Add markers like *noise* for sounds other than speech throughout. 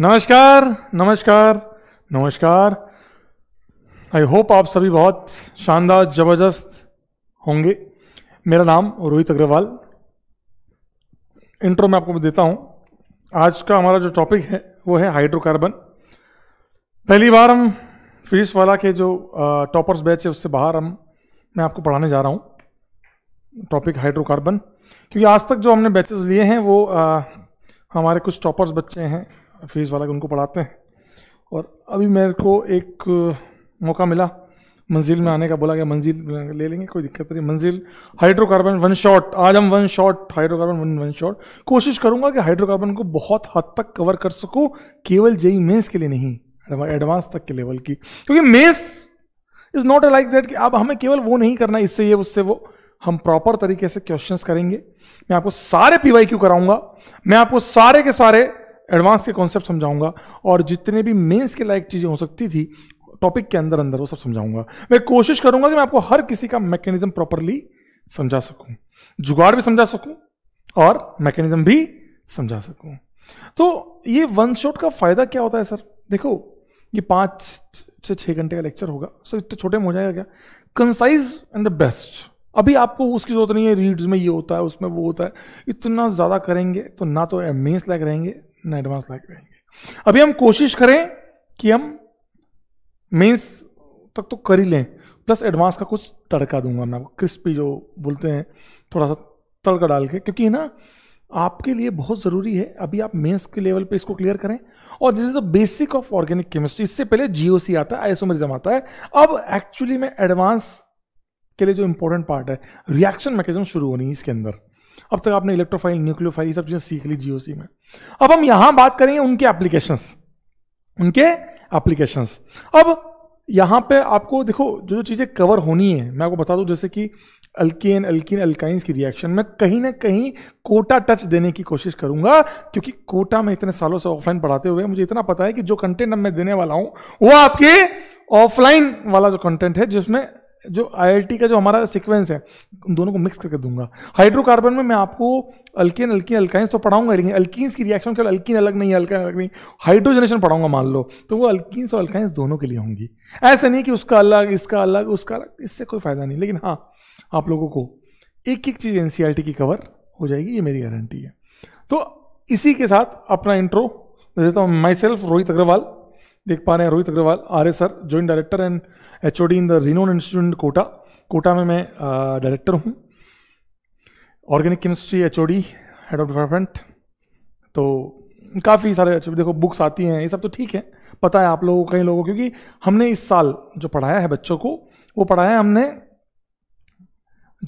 नमस्कार नमस्कार नमस्कार आई होप आप सभी बहुत शानदार ज़बरदस्त होंगे मेरा नाम रोहित अग्रवाल इंट्रो में आपको देता हूँ आज का हमारा जो टॉपिक है वो है हाइड्रोकार्बन पहली बार हम फिजिक्स वाला के जो टॉपर्स बैच है उससे बाहर हम मैं आपको पढ़ाने जा रहा हूँ टॉपिक हाइड्रोकार्बन क्योंकि आज तक जो हमने बैचेस लिए हैं वो आ, हमारे कुछ टॉपर्स बच्चे हैं फेज़ वाला उनको पढ़ाते हैं और अभी मेरे को एक मौका मिला मंजिल में आने का बोला गया मंजिल ले लेंगे कोई दिक्कत नहीं मंजिल हाइड्रोकार्बन वन शॉट आज हम one shot hydrocarbon one one shot कोशिश करूंगा कि हाइड्रोकार्बन को बहुत हद तक कवर कर सकूं केवल जेई मेंस के लिए नहीं एडवांस तक के लेवल की क्योंकि mains is not a like that कि अब हमें केवल वो नहीं करना इससे ये उससे वो हम प्रॉपर तरीके से क्वेश्चंस करेंगे मैं आपको सारे क्यू कराऊंगा मैं आपको सारे के सारे एडवांस के कॉन्सेप्ट समझाऊंगा और जितने भी मेंस के लायक चीज़ें हो सकती थी टॉपिक के अंदर अंदर वो सब समझाऊंगा मैं कोशिश करूंगा कि मैं आपको हर किसी का मैकेनिज्म प्रॉपरली समझा सकूं जुगाड़ भी समझा सकूं और मैकेनिज्म भी समझा सकूं तो ये वन शॉट का फायदा क्या होता है सर देखो ये पाँच से छः घंटे का लेक्चर होगा सर इतने छोटे में हो जाएगा क्या कंसाइज एंड द बेस्ट अभी आपको उसकी जरूरत नहीं है रीड्स में ये होता है उसमें वो होता है इतना ज़्यादा करेंगे तो ना तो मेन्स लायक रहेंगे ना एडवांस लाइक रहेंगे अभी हम कोशिश करें कि हम मेंस तक तो कर ही लें प्लस एडवांस का कुछ तड़का दूंगा मैं क्रिस्पी जो बोलते हैं थोड़ा सा तड़का डाल के क्योंकि ना आपके लिए बहुत ज़रूरी है अभी आप मेंस के लेवल पे इसको क्लियर करें और this is a basic of organic chemistry इससे पहले जीओसी आता है आइसोमेरिज्म आता है अब एक्चुअली में एडवांस के लिए जो इंपॉर्टेंट पार्ट है रिएक्शन मैकेजम शुरू होनी है इसके अंदर अब तक आपने इलेक्ट्रोफाइल न्यूक्लियोफाइल ये सब चीजें सीख ली जीओसी में अब हम यहां बात करेंगे उनके एप्लीकेशन उनके एप्लीकेशन अब यहां पे आपको देखो जो जो चीजें कवर होनी है मैं आपको बता दूं जैसे कि अल्किन अल्किन अल्काइंस की रिएक्शन में कहीं ना कहीं कोटा टच देने की कोशिश करूंगा क्योंकि कोटा में इतने सालों से ऑफलाइन पढ़ाते हुए मुझे इतना पता है कि जो कंटेंट अब मैं देने वाला हूं वो आपके ऑफलाइन वाला जो कंटेंट है जिसमें जो आईआईटी का जो हमारा सीक्वेंस है उन दोनों को मिक्स करके दूंगा हाइड्रोकार्बन में मैं आपको अल्किन अल्किन अल्काइंस तो पढ़ाऊंगा लेकिन अल्किन्स की रिएक्शन केवल अल्किन अलग नहीं अल्काइन अलग नहीं हाइड्रोजनेशन पढ़ाऊंगा मान लो तो वो अल्किन्स और अल्काइंस दोनों के लिए होंगी ऐसा नहीं कि उसका अलग इसका अलग उसका अलग इससे कोई फायदा नहीं लेकिन हाँ आप लोगों को एक एक चीज़ एन e की कवर हो जाएगी ये मेरी गारंटी है तो इसी के साथ अपना इंट्रो देता हूँ माई सेल्फ रोहित अग्रवाल देख पा रहे हैं Rohit Agrawal R sir joint director and H in the रिनोन इंस्टीट्यूट कोटा कोटा में मैं डायरेक्टर हूँ organic chemistry H head of department तो काफ़ी सारे अच्छे देखो बुक्स आती हैं ये सब तो ठीक है पता है आप लोगों कई लोगों को क्योंकि हमने इस साल जो पढ़ाया है बच्चों को वो पढ़ाया हमने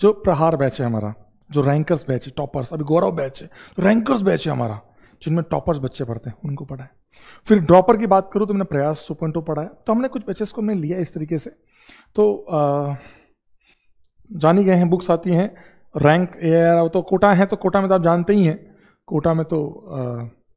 जो प्रहार बैच है हमारा जो रैंकर्स बैच है टॉपर्स अभी गौरव बैच है तो रैंकर्स बैच है हमारा जिनमें टॉपर्स बच्चे पढ़ते हैं उनको पढ़ाए फिर ड्रॉपर की बात करूँ तो मैंने प्रयास टू पॉइंट oh पढ़ा है तो हमने कुछ बैचेस को हमने लिया इस तरीके से तो जानी गए हैं बुक्स आती हैं रैंक ए तो कोटा है तो कोटा में तो आप जानते ही हैं कोटा में तो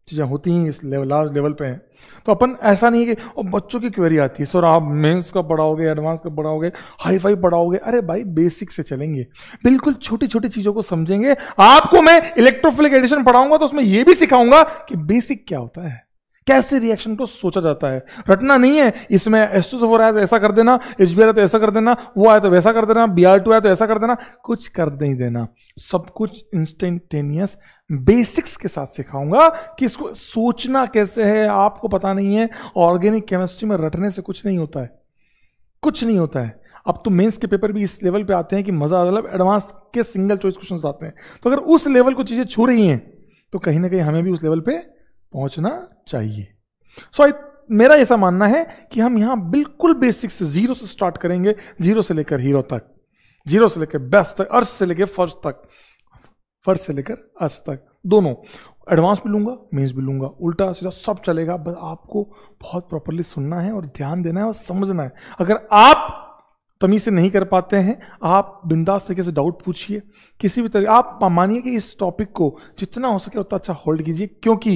चीज़ें होती ही इस लेवल लार्ज लेवल पे हैं तो अपन ऐसा नहीं है कि और बच्चों की क्वेरी आती है सर आप मेंस का पढ़ाओगे एडवांस का पढ़ाओगे हाई फाई पढ़ाओगे अरे भाई बेसिक से चलेंगे बिल्कुल छोटी छोटी चीज़ों को समझेंगे आपको मैं इलेक्ट्रोफिलिक एडिशन पढ़ाऊंगा तो उसमें यह भी सिखाऊंगा कि बेसिक क्या होता है कैसे रिएक्शन को सोचा जाता है रटना नहीं है इसमें एस टू आया तो ऐसा कर देना एच बी आया तो ऐसा कर देना वो आया तो वैसा कर देना बी आर टू आया तो ऐसा कर देना कुछ कर नहीं देना सब कुछ इंस्टेंटेनियस बेसिक्स के साथ सिखाऊंगा कि इसको सोचना कैसे है आपको पता नहीं है ऑर्गेनिक केमिस्ट्री में रटने से कुछ नहीं होता है कुछ नहीं होता है अब तो मेंस के पेपर भी इस लेवल पे आते हैं कि मजा मतलब एडवांस के सिंगल चॉइस क्वेश्चंस आते हैं तो अगर उस लेवल को चीजें छू रही हैं तो कहीं ना कहीं हमें भी उस लेवल पे पहुंचना चाहिए सो so, मेरा ऐसा मानना है कि हम यहां बिल्कुल बेसिक से जीरो से स्टार्ट करेंगे जीरो से लेकर हीरो तक जीरो से लेकर बेस्ट तक अर्थ से लेकर फर्स्ट तक फर्स्ट से लेकर अर्थ तक दोनों एडवांस भी लूंगा मीन्स भी लूंगा उल्टा सीधा सब चलेगा बस आपको बहुत प्रॉपरली सुनना है और ध्यान देना है और समझना है अगर आप तमीज़ से नहीं कर पाते हैं आप बिंदास तरीके से डाउट पूछिए किसी भी तरह आप मानिए कि इस टॉपिक को जितना हो सके उतना अच्छा होल्ड कीजिए क्योंकि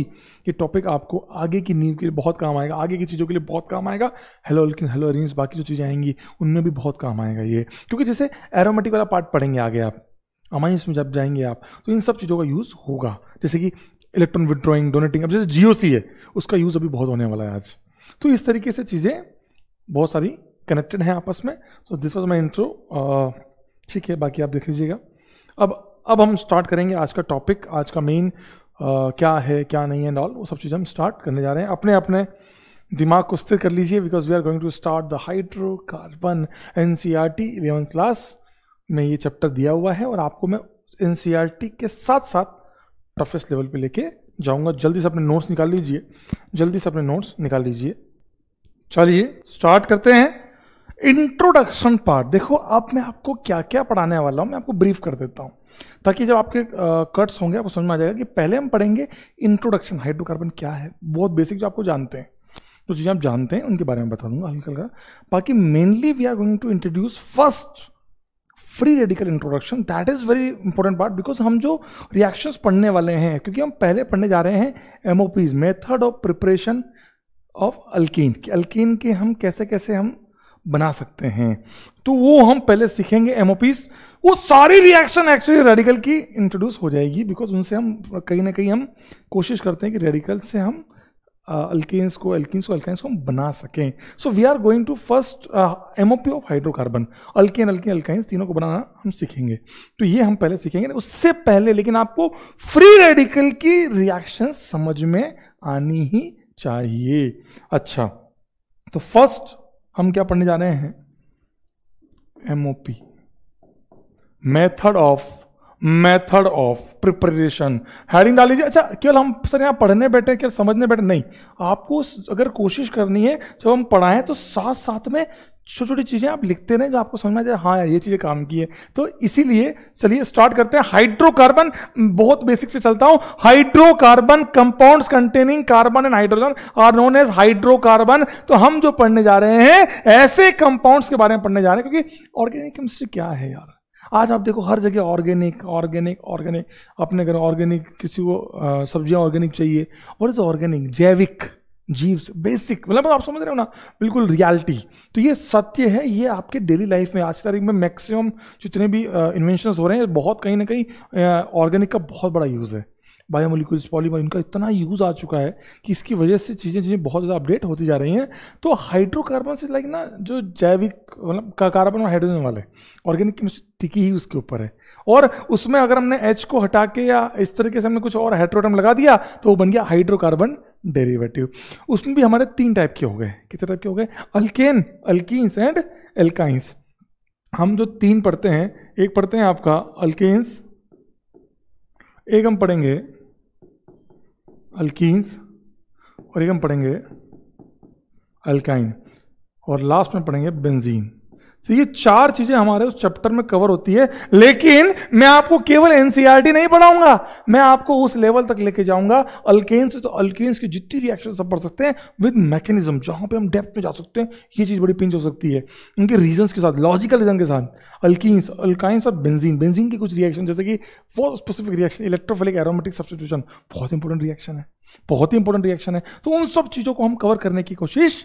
ये टॉपिक आपको आगे की नींव के लिए बहुत काम आएगा आगे की चीज़ों के लिए बहुत काम आएगा हेलो अल्किन हेलो अरेंज बाकी जो चीज़ें आएंगी उनमें भी बहुत काम आएगा ये क्योंकि जैसे एरोमेटिक वाला पार्ट पढ़ेंगे आगे आप अमाइंस में जब जाएंगे आप तो इन सब चीज़ों का यूज़ होगा जैसे कि इलेक्ट्रॉन विड्रॉइंग डोनेटिंग अब जैसे जियो है उसका यूज़ अभी बहुत होने वाला है आज तो इस तरीके से चीज़ें बहुत सारी कनेक्टेड हैं आपस में so this was my intro ठीक है बाकी आप देख लीजिएगा अब अब हम स्टार्ट करेंगे आज का टॉपिक आज का मेन uh, क्या है क्या नहीं है एंड ऑल वो सब चीज़ हम स्टार्ट करने जा रहे हैं अपने अपने दिमाग को स्थिर कर लीजिए because we are going to start the hydrocarbon N C R T eleven class में ये चैप्टर दिया हुआ है और आपको मैं एन सी आर टी के साथ साथ टफेस्ट लेवल पे लेके जाऊंगा जल्दी से अपने नोट्स निकाल लीजिए जल्दी से अपने नोट्स निकाल लीजिए चलिए स्टार्ट करते हैं इंट्रोडक्शन पार्ट देखो अब मैं आपको क्या क्या पढ़ाने वाला हूँ मैं आपको ब्रीफ कर देता हूँ ताकि जब आपके कट्स होंगे आपको समझ में आ जाएगा कि पहले हम पढ़ेंगे इंट्रोडक्शन हाइड्रोकार्बन क्या है बहुत बेसिक जो आपको जानते हैं जो चीज़ें आप जानते हैं उनके बारे में बता दूंगा हल्का हल्का बाकी mainly we are going to introduce first free radical introduction that is very important part because हम जो रिएक्शंस पढ़ने वाले हैं क्योंकि हम पहले पढ़ने जा रहे हैं M method of preparation of alkene alkene alkene के हम कैसे कैसे हम बना सकते हैं तो वो हम पहले सीखेंगे एमओपीस वो सारी रिएक्शन एक्चुअली रेडिकल की इंट्रोड्यूस हो जाएगी बिकॉज उनसे हम कहीं ना कहीं हम कोशिश करते हैं कि रेडिकल से हम अल्किस uh, को एल्किन्स को अल्काइंस को हम बना सकें so we are going to first MOP of hydrocarbon alkene alkene alkynes तीनों को बनाना हम सीखेंगे तो ये हम पहले सीखेंगे उससे पहले लेकिन आपको फ्री रेडिकल की रिएक्शन समझ में आनी ही चाहिए अच्छा तो फर्स्ट हम क्या पढ़ने जा रहे हैं M O P method of method of preparation heading डाल लीजिए अच्छा केवल हम सर यहाँ पढ़ने बैठे केवल समझने बैठे नहीं आपको अगर कोशिश करनी है जब हम पढ़ाएं तो साथ साथ में छोटी छोटी चीज़ें आप लिखते रहें जो आपको समझ में जाए हाँ यार ये चीज़ें काम की है तो इसीलिए चलिए स्टार्ट करते हैं हाइड्रोकार्बन बहुत बेसिक से चलता हूँ hydrocarbon compounds containing carbon and hydrogen are known as hydrocarbon तो हम जो पढ़ने जा रहे हैं ऐसे कंपाउंड्स के बारे में पढ़ने जा रहे हैं क्योंकि ऑर्गेनिक केमिस्ट्री क्या है यार आज आप देखो हर जगह ऑर्गेनिक ऑर्गेनिक ऑर्गेनिक अपने घर ऑर्गेनिक किसी को सब्जियां ऑर्गेनिक चाहिए और इज ऑर्गेनिक जैविक जीव्स बेसिक मतलब आप समझ रहे हो ना बिल्कुल रियलिटी तो ये सत्य है ये आपके डेली लाइफ में आज की तारीख में मैक्सिमम जितने भी इन्वेंशन हो रहे हैं बहुत कहीं ना कहीं ऑर्गेनिक का बहुत बड़ा यूज़ है बायोमोलिकुल्स पॉलीमर इनका इतना यूज़ आ चुका है कि इसकी वजह से चीज़ें चीज़ें बहुत ज़्यादा अपडेट होती जा रही हैं तो हाइड्रोकार्बन से लाइक ना जो जैविक मतलब कार्बन और हाइड्रोजन वाले ऑर्गेनिक केमिस्ट्री टिकी ही उसके ऊपर है और उसमें अगर हमने एच को हटा के या इस तरीके से हमने कुछ और हाइड्रोटम लगा दिया तो वो बन गया हाइड्रोकार्बन डेरिवेटिव उसमें भी हमारे तीन टाइप के हो गए कितने टाइप के हो गए अल्केन अल्किस एंड एल्काइंस हम जो तीन पढ़ते हैं एक पढ़ते हैं आपका अल्केन्स एक हम पढ़ेंगे अल्कीन्स और एक हम पढ़ेंगे अल्काइन और लास्ट में पढ़ेंगे बेंजीन तो ये चार चीजें हमारे उस चैप्टर में कवर होती है लेकिन मैं आपको केवल एनसीआर e नहीं पढ़ाऊंगा मैं आपको उस लेवल तक लेके जाऊंगा अल्केन्स तो अल्केन्स की जितनी रिएक्शन सब पढ़ सकते हैं विद मैकेनिज्म जहां पे हम डेप्थ में जा सकते हैं ये चीज बड़ी पिंच हो सकती है उनके रीजन के साथ लॉजिकल रीजन के साथ अल्किस अल्काइंस और बेंजीन बेंजीन की कुछ रिएक्शन जैसे कि four specific reaction electrophilic aromatic substitution बहुत इंपॉर्टेंट रिएक्शन है बहुत ही इंपॉर्टेंट रिएक्शन है तो उन सब चीजों को हम कवर करने की कोशिश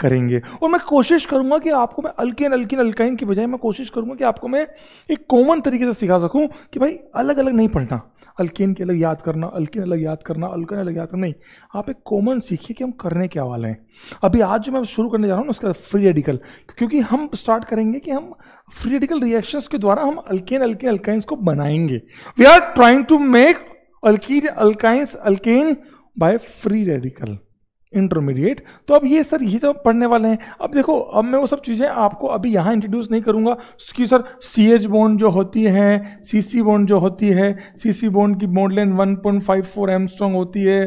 करेंगे और मैं कोशिश करूंगा कि आपको मैं अल्किन अल्किन अलकाइन की बजाय मैं कोशिश करूंगा कि आपको मैं एक कॉमन तरीके से सिखा सकूं कि भाई अलग अलग नहीं पढ़ना अल्किन के अलग याद करना अल्किन अलग याद करना अल्किन अलग याद करना नहीं आप एक कॉमन सीखिए कि हम करने क्या वाले हैं अभी आज जो मैं शुरू करने जा रहा हूँ ना उसका फ्री रेडिकल क्योंकि हम स्टार्ट करेंगे कि हम फ्री रेडिकल रिएक्शंस के द्वारा हम अल्किन अल्किन अल्काइंस को बनाएंगे we are trying to make alkene alkynes alkane by free radical intermediate तो अब ये सर ये तो पढ़ने वाले हैं अब देखो अब मैं वो सब चीज़ें आपको अभी यहाँ इंट्रोड्यूस नहीं करूँगा कि सर सी एच बॉन्ड जो होती है सी सी बॉन्ड जो होती है सी सी बॉन्ड की bond length one point five four angstrom होती है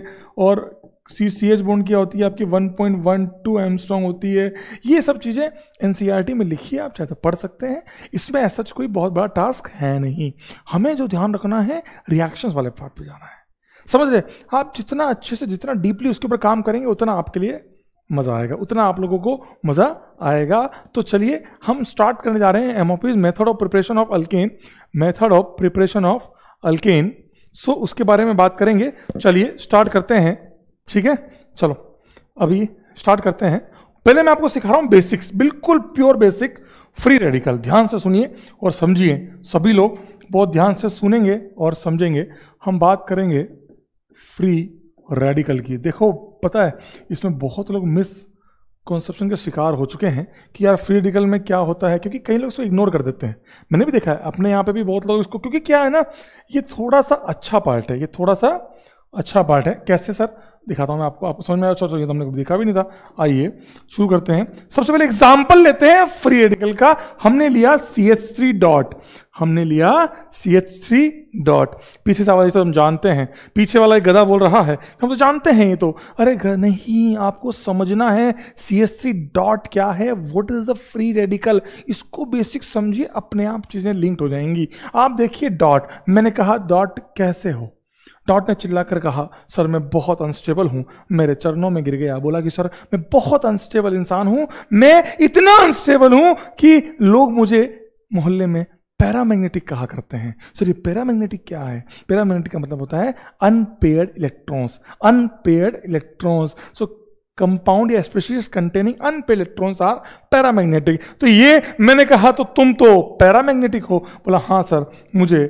और सी सी एच बॉन्ड क्या होती है आपकी one point one two angstrom होती है ये सब चीज़ें N C R e T में लिखी है आप चाहे तो पढ़ सकते हैं इसमें ऐसा कोई बहुत बड़ा टास्क है नहीं हमें जो ध्यान रखना है रिएक्शंस वाले पार्ट पर जाना है समझ रहे आप जितना अच्छे से जितना डीपली उसके ऊपर काम करेंगे उतना आपके लिए मज़ा आएगा उतना आप लोगों को मज़ा आएगा तो चलिए हम स्टार्ट करने जा रहे हैं MOPs method of preparation of alkane method of preparation of alkane so उसके बारे में बात करेंगे चलिए स्टार्ट करते हैं ठीक है चलो अभी स्टार्ट करते हैं पहले मैं आपको सिखा रहा हूँ बेसिक्स बिल्कुल प्योर बेसिक फ्री रेडिकल ध्यान से सुनिए और समझिए सभी लोग बहुत ध्यान से सुनेंगे और समझेंगे हम बात करेंगे फ्री रेडिकल की देखो पता है इसमें बहुत लोग मिस कॉन्सेप्शन के शिकार हो चुके हैं कि यार फ्री रेडिकल में क्या होता है क्योंकि कई लोग इसको इग्नोर कर देते हैं मैंने भी देखा है अपने यहाँ पे भी बहुत लोग इसको क्योंकि क्या है ना ये थोड़ा सा अच्छा पार्ट है ये थोड़ा सा अच्छा पार्ट है कैसे सर दिखाता हूँ मैं आपको आपको समझ में आया अच्छा तो हमने देखा भी नहीं था आइए शुरू करते हैं सबसे पहले एग्जाम्पल लेते हैं फ्री रेडिकल का हमने लिया सी एच थ्री डॉट हमने लिया सी एच थ्री डॉट पीछे से आवाज तो हम जानते हैं पीछे वाला एक गधा बोल रहा है हम तो जानते हैं ये तो अरे घर नहीं आपको समझना है सी एच थ्री डॉट क्या है what is the free radical इसको बेसिक समझिए अपने आप चीज़ें लिंक्ड हो जाएंगी आप देखिए डॉट मैंने कहा डॉट कैसे हो टॉट ने चिल्लाकर कहा सर मैं बहुत अनस्टेबल हूं मेरे चरणों में गिर गया बोला कि सर मैं बहुत अनस्टेबल इंसान हूं मैं इतना अनस्टेबल हूं कि लोग मुझे मोहल्ले में पैरामैग्नेटिक कहा करते हैं सर ये पैरामैग्नेटिक क्या है पैरामैग्नेटिक का मतलब होता है unpaired electrons unpaired electrons so compound या species containing unpaired electrons are paramagnetic तो ये मैंने कहा तो तुम तो पैरामैग्नेटिक हो बोला हाँ सर मुझे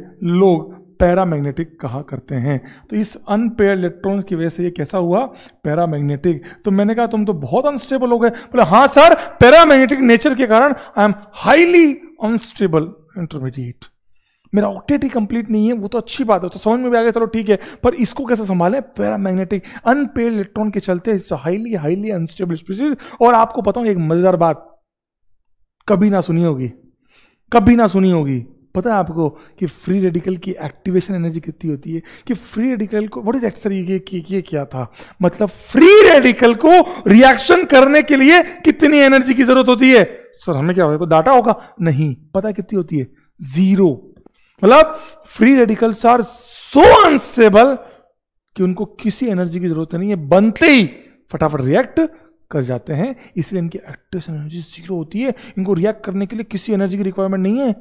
लोग पैरामैग्नेटिक कहा करते हैं तो इस अनपेयर इलेक्ट्रॉन की वजह से ये कैसा हुआ पैरामैग्नेटिक तो मैंने कहा तुम तो बहुत अनस्टेबल हो गए बोले हाँ सर पैरामैग्नेटिक नेचर के कारण I am highly unstable intermediate मेरा ऑक्टेट ही कंप्लीट नहीं है वो तो अच्छी बात है तो समझ में भी आ गया चलो ठीक है पर इसको कैसे संभालें पैरामैग्नेटिक अनपेड इलेक्ट्रॉन के चलते हाईली हाईली अनस्टेबल स्पीसीज और आपको पता हूँ एक मजेदार बात कभी ना सुनी होगी कभी ना सुनी होगी पता है आपको कि फ्री रेडिकल की एक्टिवेशन एनर्जी कितनी होती है कि फ्री रेडिकल को व्हाट इज एक्सर ये, ये क्या था मतलब फ्री रेडिकल को रिएक्शन करने के लिए कितनी एनर्जी की जरूरत होती है सर हमें क्या होगा तो डाटा होगा नहीं पता कितनी होती है जीरो मतलब free radicals are so unstable कि उनको किसी एनर्जी की जरूरत नहीं है बनते ही फटाफट रिएक्ट कर जाते हैं इसलिए इनकी एक्टिवेशन एनर्जी जीरो होती है इनको रिएक्ट करने के लिए किसी एनर्जी की रिक्वायरमेंट नहीं है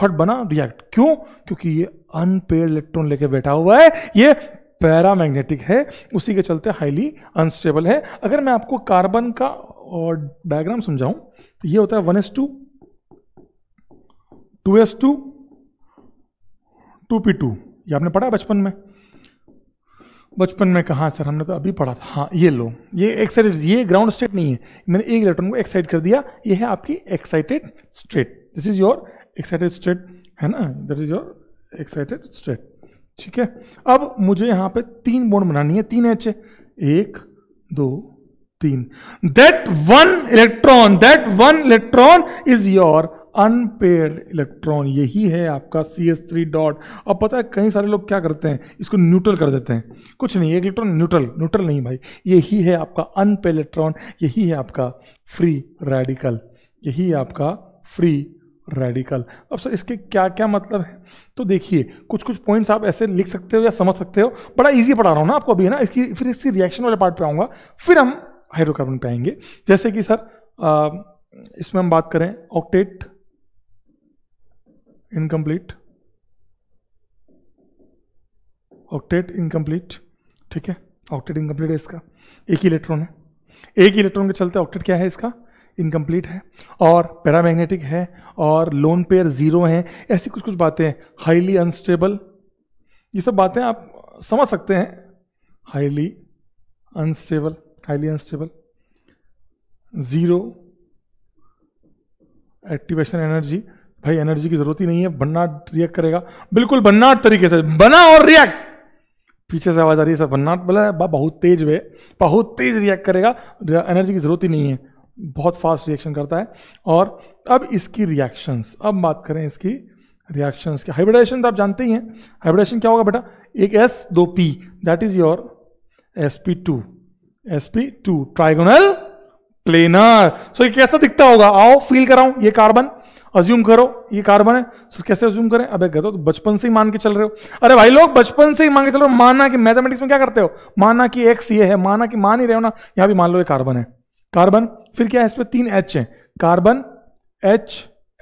फट बना रिएक्ट क्यों क्योंकि ये अनपेड इलेक्ट्रॉन लेके बैठा हुआ है ये पैरामैग्नेटिक है उसी के चलते हाईली अनस्टेबल है अगर मैं आपको कार्बन का और डायग्राम समझाऊं तो ये होता है one S two two S two two P two ये आपने पढ़ा बचपन में बचपन में कहा सर हमने तो अभी पढ़ा था हाँ ये लो ये एक्साइटेड ये ग्राउंड स्टेट नहीं है मैंने एक इलेक्ट्रॉन को एक्साइट कर दिया ये है आपकी excited state this is your excited state है ना that is your excited state ठीक है अब मुझे यहाँ पे तीन बोन बनानी है तीन एच एक दो तीन that one electron that one electron is your unpaired electron यही है आपका सी एस थ्री डॉट अब पता है कई सारे लोग क्या करते हैं इसको न्यूट्रल कर देते हैं कुछ नहीं एक इलेक्ट्रॉन न्यूट्रल न्यूट्रल नहीं भाई यही है आपका अनपेड इलेक्ट्रॉन यही है आपका फ्री रेडिकल यही है आपका फ्री रेडिकल अब सर इसके क्या क्या मतलब है तो देखिए कुछ कुछ पॉइंट्स आप ऐसे लिख सकते हो या समझ सकते हो बड़ा इजी पढ़ा रहा हूँ ना आपको अभी है ना इसकी फिर इसकी रिएक्शन वाले पार्ट पे आऊँगा फिर हम हाइड्रोकार्बन पे आएंगे जैसे कि सर इसमें हम बात करें ऑक्टेट इनकम्प्लीट ऑक्टेट इनकम्प्लीट ठीक है ऑक्टेट इनकम्प्लीट है इसका एक ही इलेक्ट्रॉन है एक ही इलेक्ट्रॉन के चलते ऑक्टेट क्या है इसका इनकम्प्लीट है और पैरामैग्नेटिक है और लोन पेयर ज़ीरो हैं ऐसी कुछ कुछ बातें हाईली अनस्टेबल ये सब बातें आप समझ सकते हैं highly unstable highly unstable zero activation energy भाई एनर्जी की ज़रूरत ही नहीं है बन्नाट रिएक्ट करेगा बिल्कुल बन्नाट तरीके से बना और रिएक्ट पीछे से आवाज़ आ रही है सर बन्नाट बोला बहुत तेज वे बहुत तेज रिएक्ट करेगा एनर्जी की ज़रूरत ही नहीं है बहुत फास्ट रिएक्शन करता है और अब इसकी रिएक्शंस अब बात करें इसकी रिएक्शंस के हाइब्रिडाइजेशन तो आप जानते ही हैं हाइब्रिडाइजेशन क्या होगा बेटा एक एस दो P that is your S P two S P two trigonal planar so ये कैसा दिखता होगा आओ फील कराऊ ये कार्बन अज्यूम करो ये कार्बन है सर कैसे अज्यूम करें अबे गधो तो बचपन से ही मान के चल रहे हो अरे भाई लोग बचपन से ही मान के चल रहे हो माना कि मैथमेटिक्स में क्या करते हो माना कि एक्स ये है माना कि मान ही रहे हो ना यहां भी मान लो ये कार्बन है कार्बन फिर क्या है इसमें तीन एच है carbon H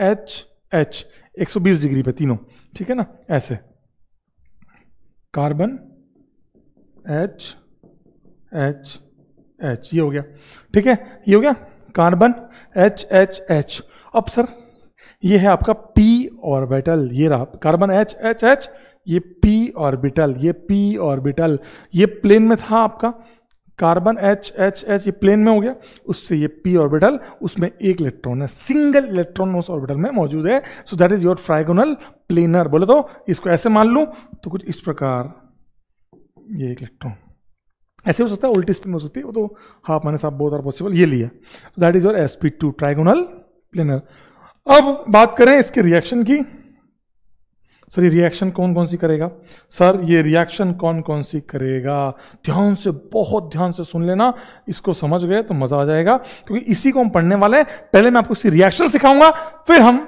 H H 120 degree पे तीनों ठीक है ना ऐसे कार्बन एच एच एच ये हो गया ठीक है ये हो गया कार्बन एच एच एच अब सर ये है आपका पी ऑर्बिटल ये रहा कार्बन एच एच एच ये पी ऑर्बिटल ये पी ऑर्बिटल ये प्लेन में था आपका कार्बन एच एच एच ये प्लेन में हो गया उससे ये पी ऑर्बिटल उसमें एक इलेक्ट्रॉन है सिंगल इलेक्ट्रॉन उस ऑर्बिटल में मौजूद है so that is your trigonal planar बोले तो इसको ऐसे मान लू तो कुछ इस प्रकार ये एक इलेक्ट्रॉन ऐसे हो सकता है उल्टी स्पिन हो सकती है वो तो हाँ मैंने साहब बहुत आर पॉसिबल ये लिया that is your S P two trigonal planar अब बात करें इसके रिएक्शन की सर ये रिएक्शन कौन कौन सी करेगा सर ये रिएक्शन कौन कौन सी करेगा ध्यान से बहुत ध्यान से सुन लेना इसको समझ गए तो मज़ा आ जाएगा क्योंकि इसी को हम पढ़ने वाले हैं पहले मैं आपको इसी रिएक्शन सिखाऊंगा फिर हम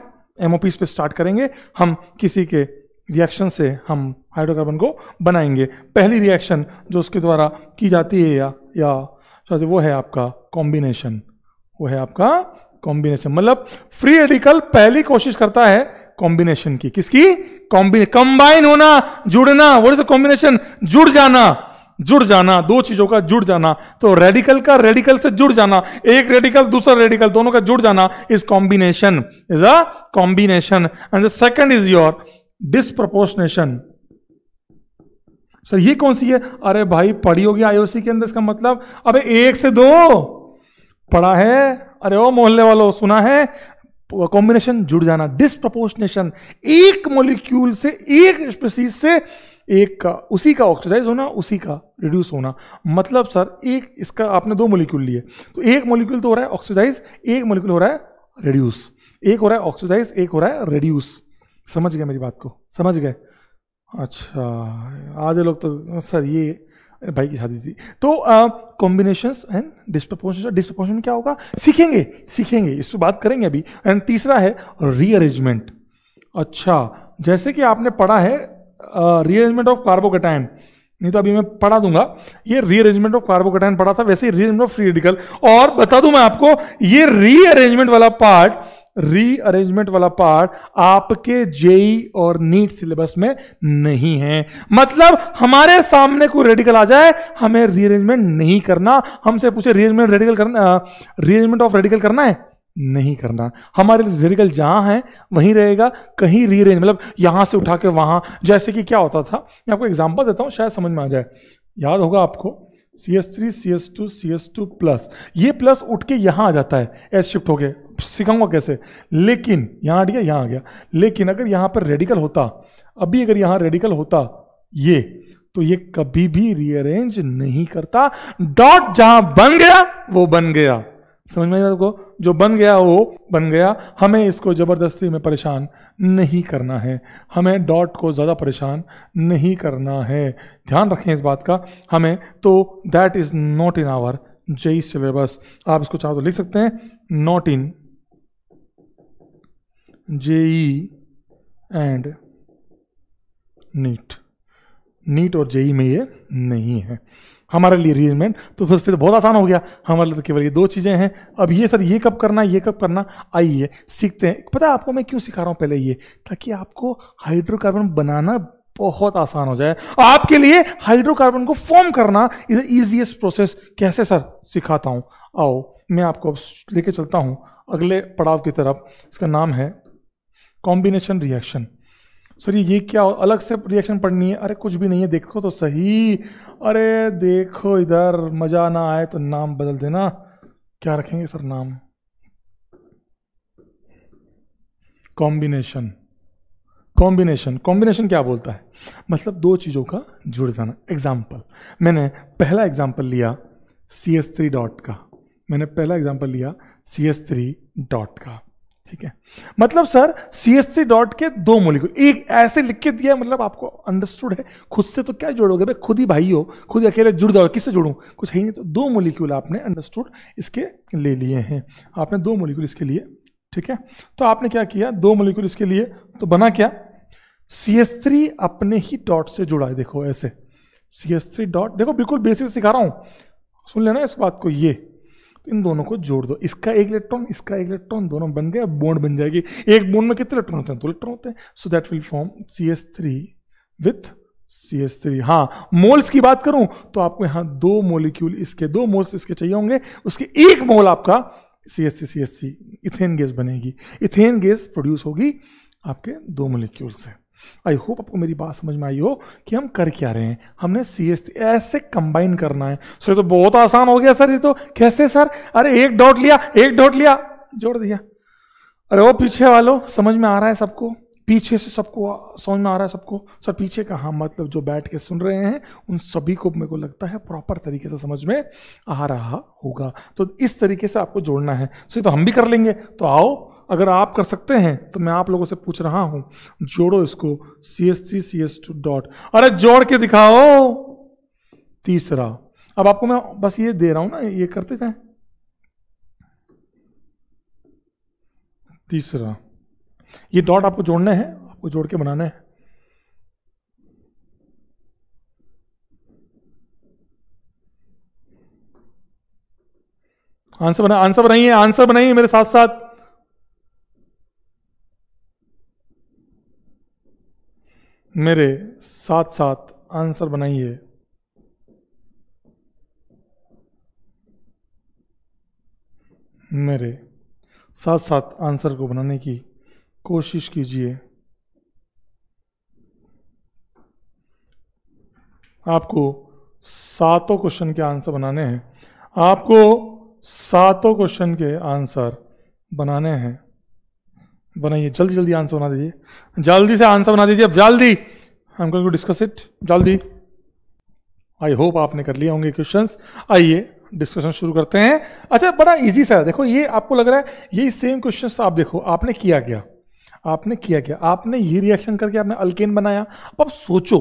एमओपीस पे स्टार्ट करेंगे हम किसी के रिएक्शन से हम हाइड्रोकार्बन को बनाएंगे पहली रिएक्शन जो उसके द्वारा की जाती है या या वो है आपका कॉम्बिनेशन वो है आपका कॉम्बिनेशन मतलब फ्री रेडिकल पहली कोशिश करता है कॉम्बिनेशन की किसकी कॉम्बिनेशन कंबाइन होना जुड़ना वो इज कॉम्बिनेशन जुड़ जाना जुड़ जाना दो चीजों का जुड़ जाना तो रेडिकल का रेडिकल से जुड़ जाना एक रेडिकल दूसरा रेडिकल दोनों का जुड़ जाना is combination is a combination and the second is your disproportionation sir ये कौन सी है अरे भाई पढ़ी होगी आईओसी के अंदर इसका मतलब अबे एक से दो पढ़ा है अरे ओ मोहल्ले वालों सुना है कॉम्बिनेशन जुड़ जाना डिस्प्रपोशनेशन एक मोलिक्यूल से एक स्पेसीज से एक का उसी का ऑक्सीडाइज होना उसी का रिड्यूस होना मतलब सर एक इसका आपने दो मोलिक्यूल लिए तो एक मोलिक्यूल तो हो रहा है ऑक्सीडाइज एक मोलिक्यूल हो रहा है रिड्यूस एक हो रहा है ऑक्सीडाइज एक हो रहा है रिड्यूस समझ गए मेरी बात को समझ गए अच्छा आधे लोग तो सर ये भाई की शादी थी तो कॉम्बिनेशन एंड डिस्प्रपोर्शन डिस्प्रपोर्शन क्या होगा सीखेंगे सीखेंगे इस पर बात करेंगे अभी एंड तीसरा है रीअरेंजमेंट अच्छा जैसे कि आपने पढ़ा है रीअरेंजमेंट ऑफ कार्बोकेटाइन नहीं तो अभी मैं पढ़ा दूंगा ये रीअरेंजमेंट ऑफ कार्बोकेटाइन पढ़ा था वैसे ही रीअरेंजमेंट ऑफ फ्री रेडिकल और बता दूं मैं आपको ये रीअरेंजमेंट वाला पार्ट रीअरेंजमेंट वाला पार्ट आपके जेई e और नीट सिलेबस में नहीं है मतलब हमारे सामने कोई रेडिकल आ जाए हमें रीअरेंजमेंट नहीं करना हमसे पूछे रीअरेंजमेंट रेडिकल करना रीअरेंजमेंट ऑफ रेडिकल करना है नहीं करना हमारे रेडिकल जहां है वहीं रहेगा कहीं रीअरेंज मतलब यहां से उठा के वहां जैसे कि क्या होता था मैं आपको एग्जाम्पल देता हूं शायद समझ में आ जाए याद होगा आपको C S three C S two C S two plus ये प्लस उठ के यहां आ जाता है एस शिफ्ट हो गए सिखाऊंगा कैसे लेकिन यहाँ आ गया यहाँ आ गया लेकिन अगर यहाँ पर रेडिकल होता अभी अगर यहाँ रेडिकल होता ये तो ये कभी भी रीअरेंज नहीं करता डॉट जहां बन गया वो बन गया समझ में आपको जो बन गया वो बन गया हमें इसको ज़बरदस्ती में परेशान नहीं करना है हमें डॉट को ज़्यादा परेशान नहीं करना है ध्यान रखें इस बात का हमें तो that is not in our JEE syllabus आप इसको चाहो तो लिख सकते हैं not in JEE and NEET NEET और जेई e में ये नहीं है हमारे लिए रीजमेंट तो फिर फिर बहुत आसान हो गया हमारे लिए तो केवल ये दो चीज़ें हैं अब ये सर ये कब करना ये कब करना आइए सीखते हैं पता है आपको मैं क्यों सिखा रहा हूँ पहले ये ताकि आपको हाइड्रोकार्बन बनाना बहुत आसान हो जाए आपके लिए हाइड्रोकार्बन को फॉर्म करना इज ईजिएस्ट प्रोसेस कैसे सर सिखाता हूँ आओ मैं आपको अब लेके चलता हूँ अगले पड़ाव की तरफ इसका नाम है कॉम्बिनेशन रिएक्शन सर ये ये क्या अलग से रिएक्शन पढ़नी है अरे कुछ भी नहीं है देखो तो सही अरे देखो इधर मज़ा ना आए तो नाम बदल देना क्या रखेंगे सर नाम कॉम्बिनेशन कॉम्बिनेशन कॉम्बिनेशन क्या बोलता है मतलब दो चीज़ों का जुड़ जाना एग्जाम्पल मैंने पहला एग्जाम्पल लिया सी एस थ्री डॉट का मैंने पहला एग्जाम्पल लिया सी एस थ्री डॉट का ठीक है मतलब sir C S C dot के दो मोलिक्यूल एक ऐसे लिख के दिया मतलब आपको अंडरस्टूड है खुद से तो क्या जोड़ोगे भाई खुद ही भाई हो खुद अकेले जुड़ जाओ किससे जुड़ू कुछ है ही नहीं तो दो मोलिक्यूल आपने अंडरस्टूड इसके ले लिए हैं आपने दो मोलिक्यूल इसके लिए ठीक है तो आपने क्या किया दो मोलिक्यूल इसके लिए तो बना क्या सी एस थ्री अपने ही डॉट से जुड़ा है देखो ऐसे सी एस थ्री डॉट देखो बिल्कुल बेसिक सिखा रहा हूँ सुन लेना इस बात को ये इन दोनों को जोड़ दो इसका एक इलेक्ट्रॉन इसका एक इलेक्ट्रॉन दोनों बन गए बोन्ड बन जाएगी एक बोन्ड में कितने इलेक्ट्रॉन होते हैं दो इलेक्ट्रॉन होते हैं so that will form C S three with C S three हाँ मोल्स की बात करूं तो आपको यहां दो मोलिक्यूल इसके दो मोल्स इसके चाहिए होंगे उसके एक मोल आपका C S C C S C ethane gas बनेगी इथेन गैस प्रोड्यूस होगी आपके दो मोलिक्यूल से आई होप आपको मेरी बात समझ में आई हो कि हम कर क्या रहे हैं हमने सी एस ऐसे कंबाइन करना है सर तो बहुत आसान हो गया सर ये तो कैसे सर अरे एक डॉट लिया एक डॉट लिया जोड़ दिया अरे वो पीछे वालों समझ में आ रहा है सबको पीछे से सबको समझ में आ रहा है सबको सर पीछे का हाँ मतलब जो बैठ के सुन रहे हैं उन सभी को मेरे को लगता है प्रॉपर तरीके से समझ में आ रहा होगा तो इस तरीके से आपको जोड़ना है सो तो हम भी कर लेंगे तो आओ अगर आप कर सकते हैं तो मैं आप लोगों से पूछ रहा हूं जोड़ो इसको C S three C S two dot अरे जोड़ के दिखाओ तीसरा अब आपको मैं बस ये दे रहा हूं ना ये करते जाए तीसरा ये डॉट आपको जोड़ने हैं आपको जोड़ के बनाना है आंसर बना आंसर बनाइए आंसर बनाइए मेरे साथ साथ मेरे साथ साथ आंसर बनाइए मेरे साथ साथ आंसर को बनाने की कोशिश कीजिए आपको सातों क्वेश्चन के आंसर बनाने हैं आपको सातों क्वेश्चन के आंसर बनाने हैं बनाइए जल्दी जल्दी आंसर बना दीजिए जल्दी से आंसर बना दीजिए अब जल्दी I am going to discuss it जल्दी आई होप आपने कर लिए होंगे क्वेश्चंस आइए डिस्कशन शुरू करते हैं अच्छा बड़ा इजी सा है देखो ये आपको लग रहा है यही सेम क्वेश्चन आप देखो आपने किया क्या आपने किया क्या आपने ये रिएक्शन करके आपने अल्केन बनाया अब आप सोचो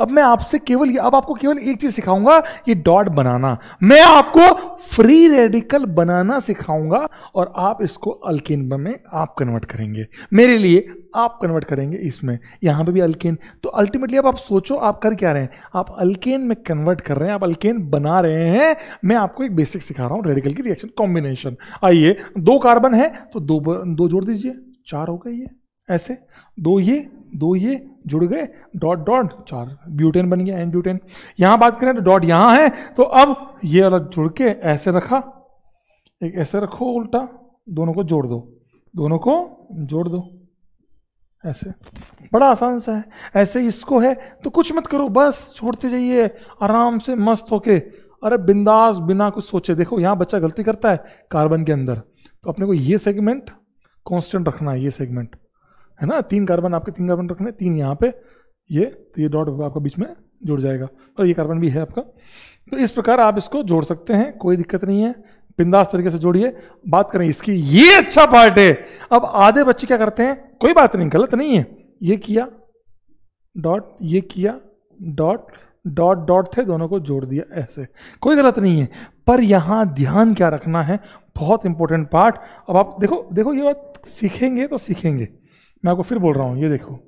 अब मैं आपसे केवल अब आपको केवल एक चीज सिखाऊंगा ये डॉट बनाना मैं आपको फ्री रेडिकल बनाना सिखाऊंगा और आप इसको अल्किन में आप कन्वर्ट करेंगे मेरे लिए आप कन्वर्ट करेंगे इसमें यहां पे भी अल्किन तो अल्टीमेटली अब आप सोचो आप कर क्या रहे हैं आप अल्केन में कन्वर्ट कर रहे हैं आप अल्केन बना रहे हैं मैं आपको एक बेसिक सिखा रहा हूं रेडिकल की रिएक्शन कॉम्बिनेशन आइए दो कार्बन है तो दो दो जोड़ दीजिए चार हो गए ये ऐसे दो ये दो ये जुड़ गए डॉट डॉट चार ब्यूटेन बन गया एन ब्यूटेन यहां बात करें तो डॉट यहां है तो अब ये अलग जुड़ के ऐसे रखा एक ऐसे रखो उल्टा दोनों को जोड़ दो दोनों को जोड़ दो ऐसे बड़ा आसान सा है ऐसे इसको है तो कुछ मत करो बस छोड़ते जाइए आराम से मस्त होके अरे बिंदास बिना कुछ सोचे देखो यहां बच्चा गलती करता है कार्बन के अंदर तो अपने को ये सेगमेंट कांस्टेंट रखना है ये सेगमेंट है ना तीन कार्बन आपके तीन कार्बन रखने तीन यहाँ पे ये तो ये डॉट आपका बीच में जुड़ जाएगा और ये कार्बन भी है आपका तो इस प्रकार आप इसको जोड़ सकते हैं कोई दिक्कत नहीं है बिंदास तरीके से जोड़िए बात करें इसकी ये अच्छा पार्ट है अब आधे बच्चे क्या करते हैं कोई बात नहीं गलत नहीं है ये किया डॉट ये किया डॉट डॉट डॉट थे दोनों को जोड़ दिया ऐसे कोई गलत नहीं है पर यहाँ ध्यान क्या रखना है बहुत इंपॉर्टेंट पार्ट अब आप देखो देखो ये बात सीखेंगे तो सीखेंगे मैं आपको फिर बोल रहा हूँ ये देखो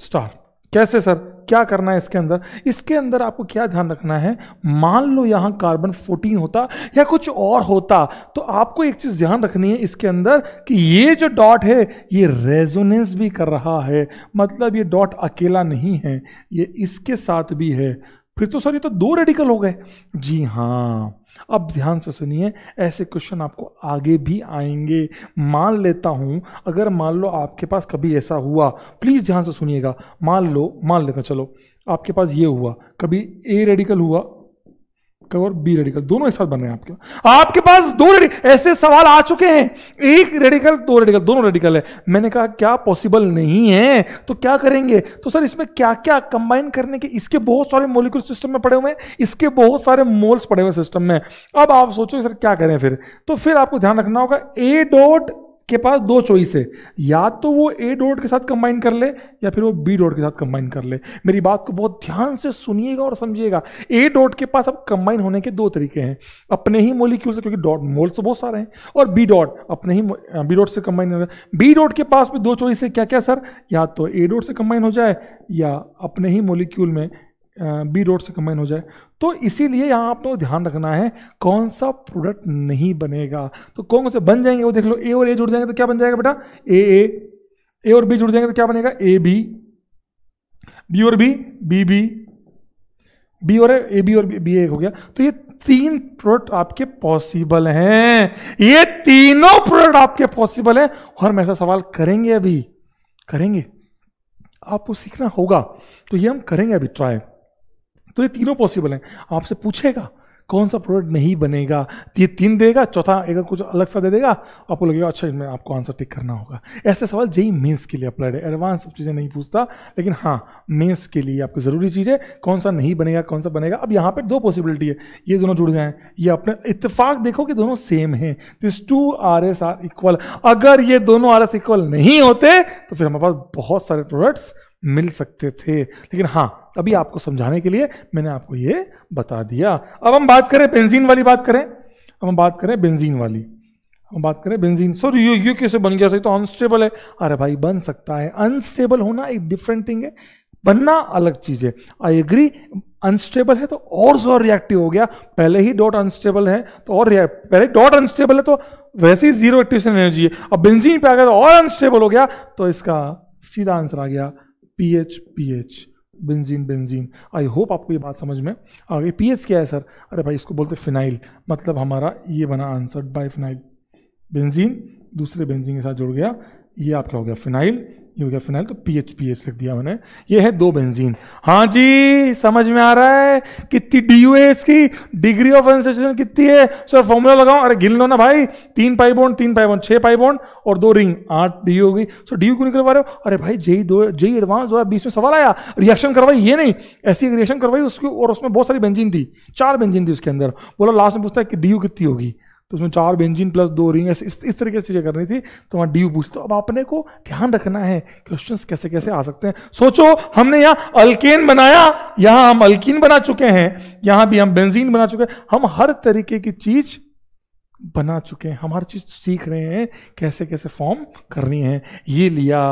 स्टार कैसे सर क्या करना है इसके अंदर इसके अंदर आपको क्या ध्यान रखना है मान लो यहाँ कार्बन 14 होता या कुछ और होता तो आपको एक चीज़ ध्यान रखनी है इसके अंदर कि ये जो डॉट है ये रेजोनेंस भी कर रहा है मतलब ये डॉट अकेला नहीं है ये इसके साथ भी है फिर तो सर ये तो दो रेडिकल हो गए जी हाँ अब ध्यान से सुनिए ऐसे क्वेश्चन आपको आगे भी आएंगे मान लेता हूँ अगर मान लो आपके पास कभी ऐसा हुआ प्लीज़ ध्यान से सुनिएगा मान लो मान लेता चलो आपके पास ये हुआ कभी ए रेडिकल हुआ रेडिकल और बी रेडिकल दोनों एक साथ बन रहे हैं आपके आपके पास दो रेडिकल ऐसे सवाल आ चुके हैं एक रेडिकल दो रेडिकल दोनों रेडिकल है मैंने कहा क्या पॉसिबल नहीं है तो क्या करेंगे तो सर इसमें क्या क्या कंबाइन करने के इसके बहुत सारे मोलिकुल सिस्टम में पड़े हुए हैं इसके बहुत सारे मोल्स पड़े हुए सिस्टम में अब आप सोचोगे सर क्या करें फिर तो फिर आपको ध्यान रखना होगा ए डॉट के पास दो चॉइस है या तो वो ए डॉट के साथ कंबाइन कर ले या फिर वो बी डॉट के साथ कंबाइन कर ले मेरी बात को बहुत ध्यान से सुनिएगा और समझिएगा ए डॉट के पास अब कंबाइन होने के दो तरीके हैं अपने ही मोलिक्यूल से क्योंकि डॉट मोल्स तो बहुत सारे हैं और बी डॉट अपने ही बी डॉट से कंबाइन हो बी डॉट के पास भी दो चॉइस है क्या क्या सर या तो ए डॉट से कंबाइन हो जाए या अपने ही मोलिक्यूल में बी रोड से कंबाइन हो जाए तो इसीलिए यहाँ आपको तो ध्यान रखना है कौन सा प्रोडक्ट नहीं बनेगा तो कौन से बन जाएंगे वो देख लो ए और ए जुड़ जाएंगे तो क्या बन जाएगा बेटा ए ए ए और बी जुड़ जाएंगे तो क्या बनेगा ए बी बी और बी बी बी बी और ए बी और बी ए हो गया तो ये तीन प्रोडक्ट आपके पॉसिबल हैं ये तीनों प्रोडक्ट आपके पॉसिबल हैं और हम ऐसा सवाल करेंगे अभी करेंगे आपको सीखना होगा तो ये हम करेंगे अभी ट्राई तो ये तीनों पॉसिबल हैं आपसे पूछेगा कौन सा प्रोडक्ट नहीं बनेगा ये तीन देगा चौथा एक कुछ अलग सा दे देगा आपको लगेगा अच्छा इसमें आपको आंसर टिक करना होगा ऐसे सवाल जेई मेंस के लिए अप्लाइड है एडवांस सब चीज़ें नहीं पूछता लेकिन हाँ मेंस के लिए आपको ज़रूरी चीज़ है कौन सा नहीं बनेगा कौन सा बनेगा अब यहाँ पर दो पॉसिबिलिटी है ये दोनों जुड़ जाएँ ये अपने इतफाक देखो कि दोनों सेम हैं this two R's are equal अगर ये दोनों आर एस इक्वल नहीं होते तो फिर हमारे पास बहुत सारे प्रोडक्ट्स मिल सकते थे लेकिन हाँ अभी आपको समझाने के लिए मैंने आपको ये बता दिया अब हम बात करें बेंजीन वाली बात करें अब हम बात करें बेंजीन वाली हम बात करें बेंजीन सर यू यू कैसे बन गया सही तो अनस्टेबल है अरे भाई बन सकता है अनस्टेबल होना एक डिफरेंट थिंग है बनना अलग चीज है आई एग्री अनस्टेबल है तो और जोर रिएक्टिव हो गया पहले ही डॉट अनस्टेबल है तो और पहले डॉट अनस्टेबल है तो वैसे ही जीरो एक्टिवेशन एनर्जी है अब बेंजीन पे आ गया तो और अनस्टेबल हो गया तो इसका सीधा आंसर आ गया P H P H benzene benzene I hope आपको ये बात समझ में आ गई पी एच क्या है सर अरे भाई इसको बोलते फिनाइल मतलब हमारा ये बना आंसर बाई फिनाइल बेंजीन दूसरे बेंजीन के साथ जुड़ गया ये आपका हो गया फिनाइल ये हो गया फिनाइल तो पी एच पी एच लिख दिया मैंने ये है दो बेंजीन हाँ जी समझ में आ रहा है कितनी डी यू इसकी डिग्री ऑफ एंसेशन कितनी है सर फॉर्मूला लगाओ अरे गिन लो ना भाई तीन पाई पाइबोन तीन पाई छह पाई पाइबोन और दो रिंग आठ डी हो गई सो डी क्यों निकलवा रहे हो अरे भाई जेई दो जेई एडवांस दो बीस में सवाल आया रिएक्शन करवाई ये नहीं ऐसी रिएक्शन करवाई उसकी और उसमें बहुत सारी बेंजीन थी चार बेंजीन थी उसके अंदर बोला लास्ट में पूछता है कि डी कितनी होगी तो उसमें चार बेंजिन प्लस दो रिंग इस इस तरीके से चीज़ें करनी थी तो वहाँ डी यू पूछता अब अपने को ध्यान रखना है क्वेश्चन कैसे कैसे आ सकते हैं सोचो हमने यहाँ अल्केन बनाया यहाँ हम अल्किन बना चुके हैं यहाँ भी हम बेंजीन बना चुके हैं हम हर तरीके की चीज़ बना चुके हैं हम हर चीज़ सीख रहे हैं कैसे कैसे फॉर्म करनी है ये लिया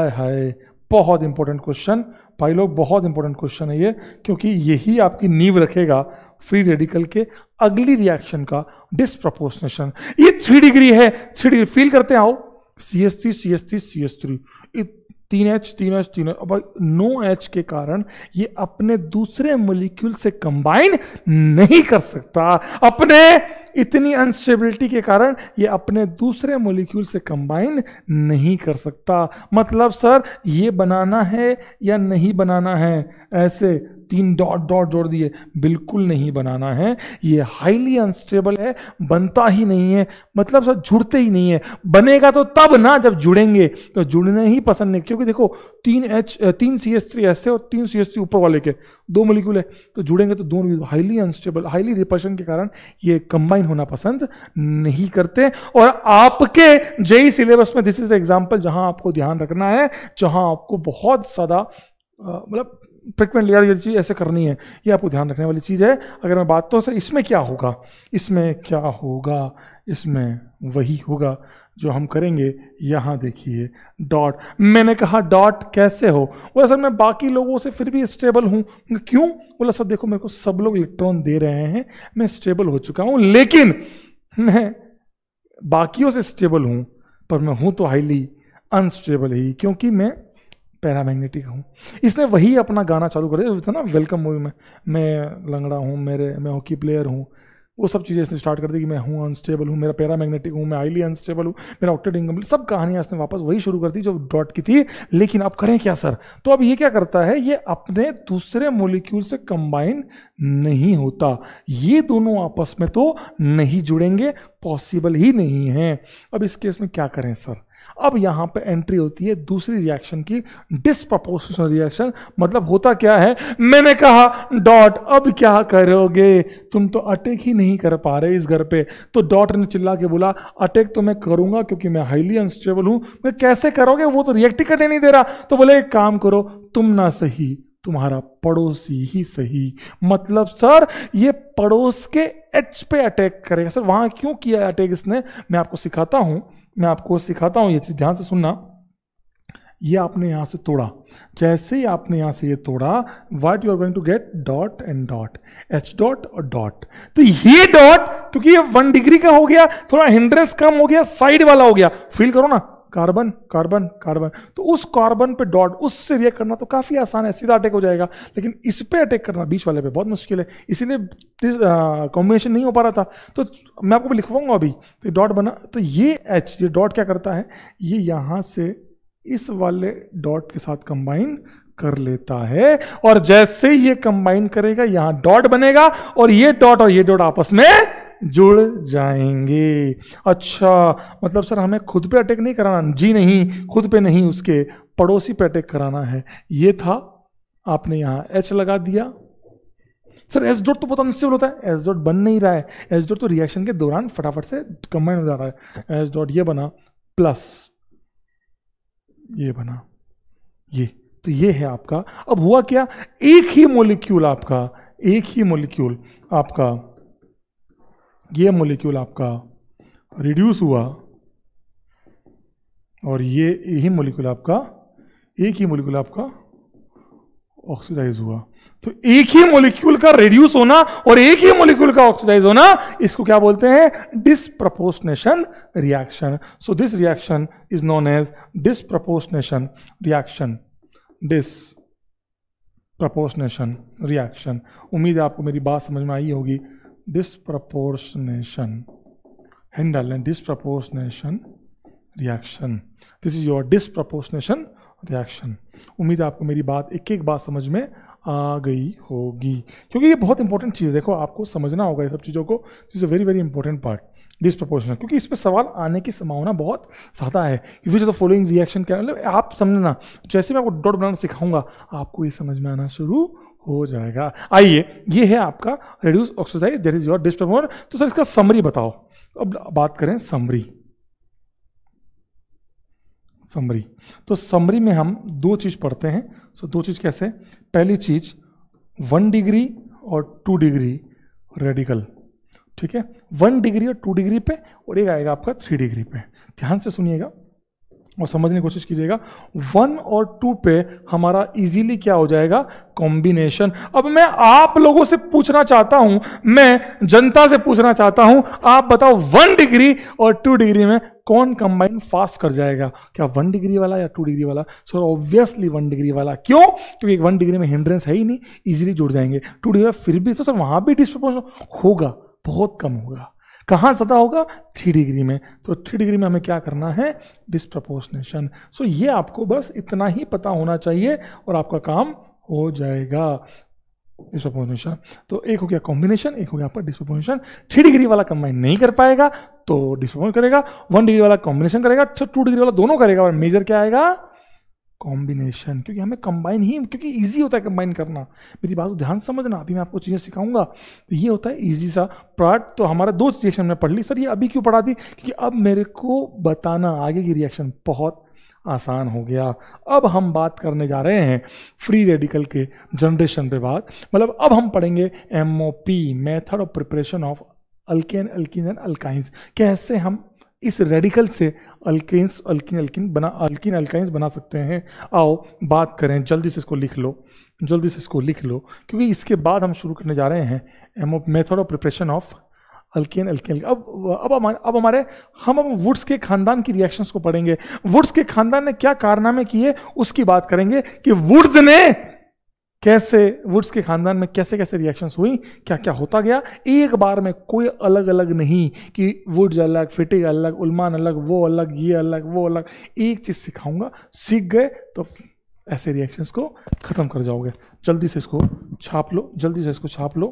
आय हाय बहुत इंपॉर्टेंट क्वेश्चन भाई लोग बहुत इंपॉर्टेंट क्वेश्चन है ये क्योंकि यही आपकी नींव रखेगा फ्री रेडिकल के अगली रिएक्शन का डिस्प्रपोर्शनेशन ये थ्री डिग्री है थ्री डिग्री फील करते हैं आओ C S three C S three C S three तीन एच तीन एच तीन एच अब नो एच के कारण ये अपने दूसरे मोलिक्यूल से कंबाइन नहीं कर सकता अपने इतनी अनस्टेबिलिटी के कारण ये अपने दूसरे मोलिक्यूल से कंबाइन नहीं कर सकता मतलब सर ये बनाना है या नहीं बनाना है ऐसे तीन डॉट डॉट जोड़ दिए बिल्कुल नहीं बनाना है ये हाईली अनस्टेबल है बनता ही नहीं है मतलब सर जुड़ते ही नहीं है बनेगा तो तब ना जब जुड़ेंगे तो जुड़ने ही पसंद नहीं क्योंकि देखो तीन एच तीन सी एस थ्री ऐसे और तीन सी एस थ्री ऊपर वाले के दो मोलिक्यूल है तो जुड़ेंगे तो दोनों हाईली अनस्टेबल हाईली रिपल्शन के कारण ये कंबाइन होना पसंद नहीं करते और आपके जेई सिलेबस में दिस इज एग्जाम्पल जहां आपको ध्यान रखना है जहां आपको बहुत ज्यादा मतलब ट्रीटमेंट लिया ये चीज़ ऐसे करनी है ये आपको ध्यान रखने वाली चीज़ है अगर मैं बात तो सर इसमें क्या होगा इसमें क्या होगा इसमें वही होगा जो हम करेंगे यहाँ देखिए डॉट मैंने कहा डॉट कैसे हो बोला सर मैं बाकी लोगों से फिर भी स्टेबल हूँ क्यों बोला सर देखो मेरे को सब लोग इलेक्ट्रॉन दे रहे हैं मैं स्टेबल हो चुका हूँ लेकिन मैं बाकियों से स्टेबल हूँ पर मैं हूँ तो हाईली अनस्टेबल ही क्योंकि मैं पैरामैग्नेटिक हूँ इसने वही अपना गाना चालू कर दिया था ना वेलकम मूवी में मैं लंगड़ा हूँ मेरे मैं हॉकी प्लेयर हूँ वो सब चीज़ें इसने स्टार्ट कर दी कि मैं हूँ अनस्टेबल हूँ मेरा पैरामैग्नेटिक हूँ मैं हाईली अनस्टेबल हूँ मेरा ऑक्टेड इनकम्प्लीट सब कहानियाँ इसने वापस वही शुरू कर दी जो डॉट की थी लेकिन अब करें क्या सर तो अब ये क्या करता है ये अपने दूसरे मोलिक्यूल से कंबाइन नहीं होता ये दोनों आपस में तो नहीं जुड़ेंगे पॉसिबल ही नहीं है अब इस केस में क्या करें सर अब यहां पे एंट्री होती है दूसरी रिएक्शन की डिस्प्रपोर्शनल रिएक्शन मतलब होता क्या है मैंने कहा डॉट अब क्या करोगे तुम तो अटैक ही नहीं कर पा रहे इस घर पे तो डॉट ने चिल्ला के बोला अटैक तो मैं करूंगा क्योंकि मैं हाईली अनस्टेबल हूं मैं कैसे करोगे वो तो रिएक्ट ही करने नहीं दे रहा तो बोले एक काम करो तुम ना सही तुम्हारा पड़ोसी ही सही मतलब सर ये पड़ोस के एच पे अटैक करेगा सर वहां क्यों किया अटैक इसने मैं आपको सिखाता हूं मैं आपको सिखाता हूँ ये चीज़ ध्यान से सुनना ये आपने यहाँ से तोड़ा जैसे ही आपने यहाँ से ये तोड़ा what you are going to get dot and dot H dot और डॉट तो ये डॉट क्योंकि ये वन डिग्री का हो गया थोड़ा हिंड्रेंस कम हो गया साइड वाला हो गया फील करो ना कार्बन कार्बन कार्बन तो उस कार्बन पे डॉट उससे रिएक्ट करना तो काफ़ी आसान है सीधा अटैक हो जाएगा लेकिन इस पे अटैक करना बीच वाले पे बहुत मुश्किल है इसीलिए कॉम्बिनेशन नहीं हो पा रहा था तो मैं आपको लिखवाऊंगा अभी तो डॉट बना तो ये एच ये डॉट क्या करता है ये यहाँ से इस वाले डॉट के साथ कंबाइन कर लेता है और जैसे ही ये कंबाइन करेगा यहाँ डॉट बनेगा और ये डॉट और ये डॉट आपस में जुड़ जाएंगे अच्छा मतलब सर हमें खुद पे अटैक नहीं कराना जी नहीं खुद पे नहीं उसके पड़ोसी पे अटैक कराना है ये था आपने यहाँ एच लगा दिया सर एस डॉट तो बहुत अनस्टेबल होता है एस डॉट बन नहीं रहा है एस डॉट तो रिएक्शन के दौरान फटाफट से कंबाइन हो जा रहा है एस डॉट ये बना प्लस ये बना ये तो ये है आपका अब हुआ क्या एक ही मोलिक्यूल आपका एक ही मोलिक्यूल आपका ये मोलिक्यूल आपका रिड्यूस हुआ और ये यही मोलिक्यूल आपका एक ही मोलिक्यूल आपका ऑक्सीडाइज हुआ तो एक ही मोलिक्यूल का रिड्यूस होना और एक ही मोलिक्यूल का ऑक्सीडाइज होना इसको क्या बोलते हैं disproportionation reaction so this reaction is known as disproportionation reaction disproportionation reaction उम्मीद है आपको मेरी बात समझ में आई होगी disproportionation Hendel and disproportionation reaction. This is your disproportionation reaction. उम्मीद है आपको मेरी बात एक एक बात समझ में आ गई होगी क्योंकि ये बहुत इंपॉर्टेंट चीज़ है देखो आपको समझना होगा ये सब चीज़ों को is a very very important part disproportional क्योंकि इस पर सवाल आने की संभावना बहुत ज़्यादा है विच द फॉलोइंग रिएक्शन क्या मतलब आप समझना जैसे मैं आपको डॉट बनाना सिखाऊंगा आपको ये समझ में आना शुरू हो जाएगा आइए ये है आपका reduce oxidize there is your डिस्टर्मोन तो सर इसका समरी बताओ अब बात करें समरी समरी तो समरी में हम दो चीज़ पढ़ते हैं सो दो चीज़ कैसे पहली चीज़ वन डिग्री और टू डिग्री रेडिकल ठीक है वन डिग्री और टू डिग्री पे और एक आएगा आपका थ्री डिग्री पे ध्यान से सुनिएगा और समझने की कोशिश कीजिएगा वन और टू पे हमारा इजीली क्या हो जाएगा कॉम्बिनेशन अब मैं आप लोगों से पूछना चाहता हूं मैं जनता से पूछना चाहता हूं आप बताओ वन डिग्री और टू डिग्री में कौन कंबाइन फास्ट कर जाएगा क्या वन डिग्री वाला या टू डिग्री वाला सर ऑब्वियसली वन डिग्री वाला क्यों क्योंकि वन डिग्री में हिंड्रेंस है ही नहीं इजीली जुड़ जाएंगे टू डिग्री फिर भी तो सर वहां भी डिस्प्रोपोर्शन होगा बहुत कम होगा कहाँ ज़्यादा होगा थ्री डिग्री में तो थ्री डिग्री में हमें क्या करना है डिस्प्रपोशनेशन सो so, ये आपको बस इतना ही पता होना चाहिए और आपका काम हो जाएगा डिस्प्रपोर्शनेशन तो एक हो गया कॉम्बिनेशन एक हो गया आपका डिस्प्रपोर्शनेशन थ्री डिग्री वाला कंबाइन नहीं कर पाएगा तो डिस्प्रपोर्शन करेगा वन डिग्री वाला कॉम्बिनेशन करेगा टू तो डिग्री वाला दोनों करेगा और मेजर क्या आएगा कॉम्बिनेशन क्योंकि हमें कंबाइन ही क्योंकि ईजी होता है कंबाइन करना मेरी बात को ध्यान समझना अभी मैं आपको चीज़ें सिखाऊंगा तो ये होता है ईजी सा पार्ट तो हमारा दो रिएक्शन में पढ़ ली सर ये अभी क्यों पढ़ा दी क्योंकि अब मेरे को बताना आगे की रिएक्शन बहुत आसान हो गया अब हम बात करने जा रहे हैं फ्री रेडिकल के जनरेशन पे बात मतलब अब हम पढ़ेंगे M O P method of preparation of alkane alkene and alkynes कैसे हम इस रेडिकल से अल्किन्स अल्किन अल्किन बना अल्किन अल्काइंस बना सकते हैं आओ बात करें जल्दी से इसको लिख लो जल्दी से इसको लिख लो क्योंकि इसके बाद हम शुरू करने जा रहे हैं method of preparation of alkene alkane अब अब हमारे अब हमारे हम अब वुड्स के खानदान की रिएक्शंस को पढ़ेंगे वुड्स के खानदान ने क्या कारनामे किए उसकी बात करेंगे कि वुड्स ने कैसे वुड्स के खानदान में कैसे कैसे रिएक्शंस हुई क्या क्या होता गया एक बार में कोई अलग अलग नहीं कि वुड्स अलग फिटिंग अलग उलमान अलग वो अलग ये अलग वो अलग एक चीज़ सिखाऊंगा सीख गए तो ऐसे रिएक्शंस को ख़त्म कर जाओगे जल्दी से इसको छाप लो जल्दी से इसको छाप लो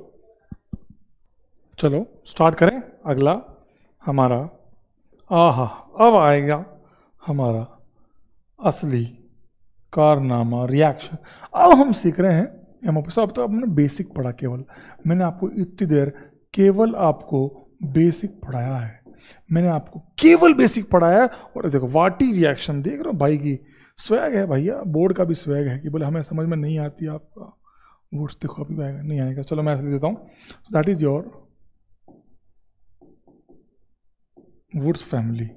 चलो स्टार्ट करें अगला हमारा आहा अब आएगा हमारा असली कारनामा रिएक्शन अब हम सीख रहे हैं एम साहब तो आपने बेसिक पढ़ा केवल मैंने आपको इतनी देर केवल आपको बेसिक पढ़ाया है मैंने आपको केवल बेसिक पढ़ाया और देखो वाटी रिएक्शन देख रहे हो भाई की स्वैग है भैया बोर्ड का भी स्वैग है कि बोले हमें समझ में नहीं आती आपका वोट्स देखो अभी आएगा नहीं आएगा चलो मैं ऐसे देता हूँ that is your Wurtz family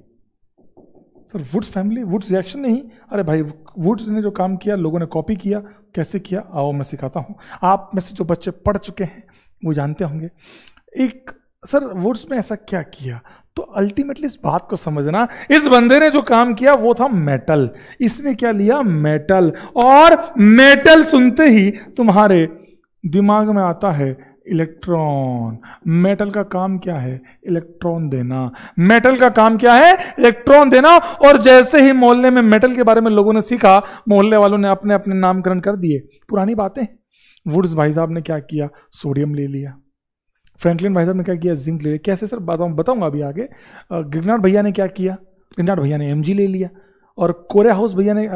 तो वुड्स फैमिली वुड्स रिएक्शन नहीं अरे भाई वुड्स ने जो काम किया लोगों ने कॉपी किया कैसे किया आओ मैं सिखाता हूँ आप में से जो बच्चे पढ़ चुके हैं वो जानते होंगे एक सर वुड्स ने ऐसा क्या किया तो अल्टीमेटली इस बात को समझना इस बंदे ने जो काम किया वो था मेटल इसने क्या लिया मेटल और मेटल सुनते ही तुम्हारे दिमाग में आता है इलेक्ट्रॉन मेटल का काम क्या है इलेक्ट्रॉन देना मेटल का काम क्या है इलेक्ट्रॉन देना और जैसे ही मोहल्ले में मेटल के बारे में लोगों ने सीखा मोहल्ले वालों ने अपने अपने नामकरण कर दिए पुरानी बातें वुड्स भाई साहब ने क्या किया सोडियम ले लिया फ्रैंकलिन भाई साहब ने क्या किया जिंक ले लिया कैसे सर बताऊँ बताऊंगा अभी आगे गिरनाट भैया ने क्या किया गिरनार भैया ने एम ले लिया और कोरिया हाउस भैया ने आ,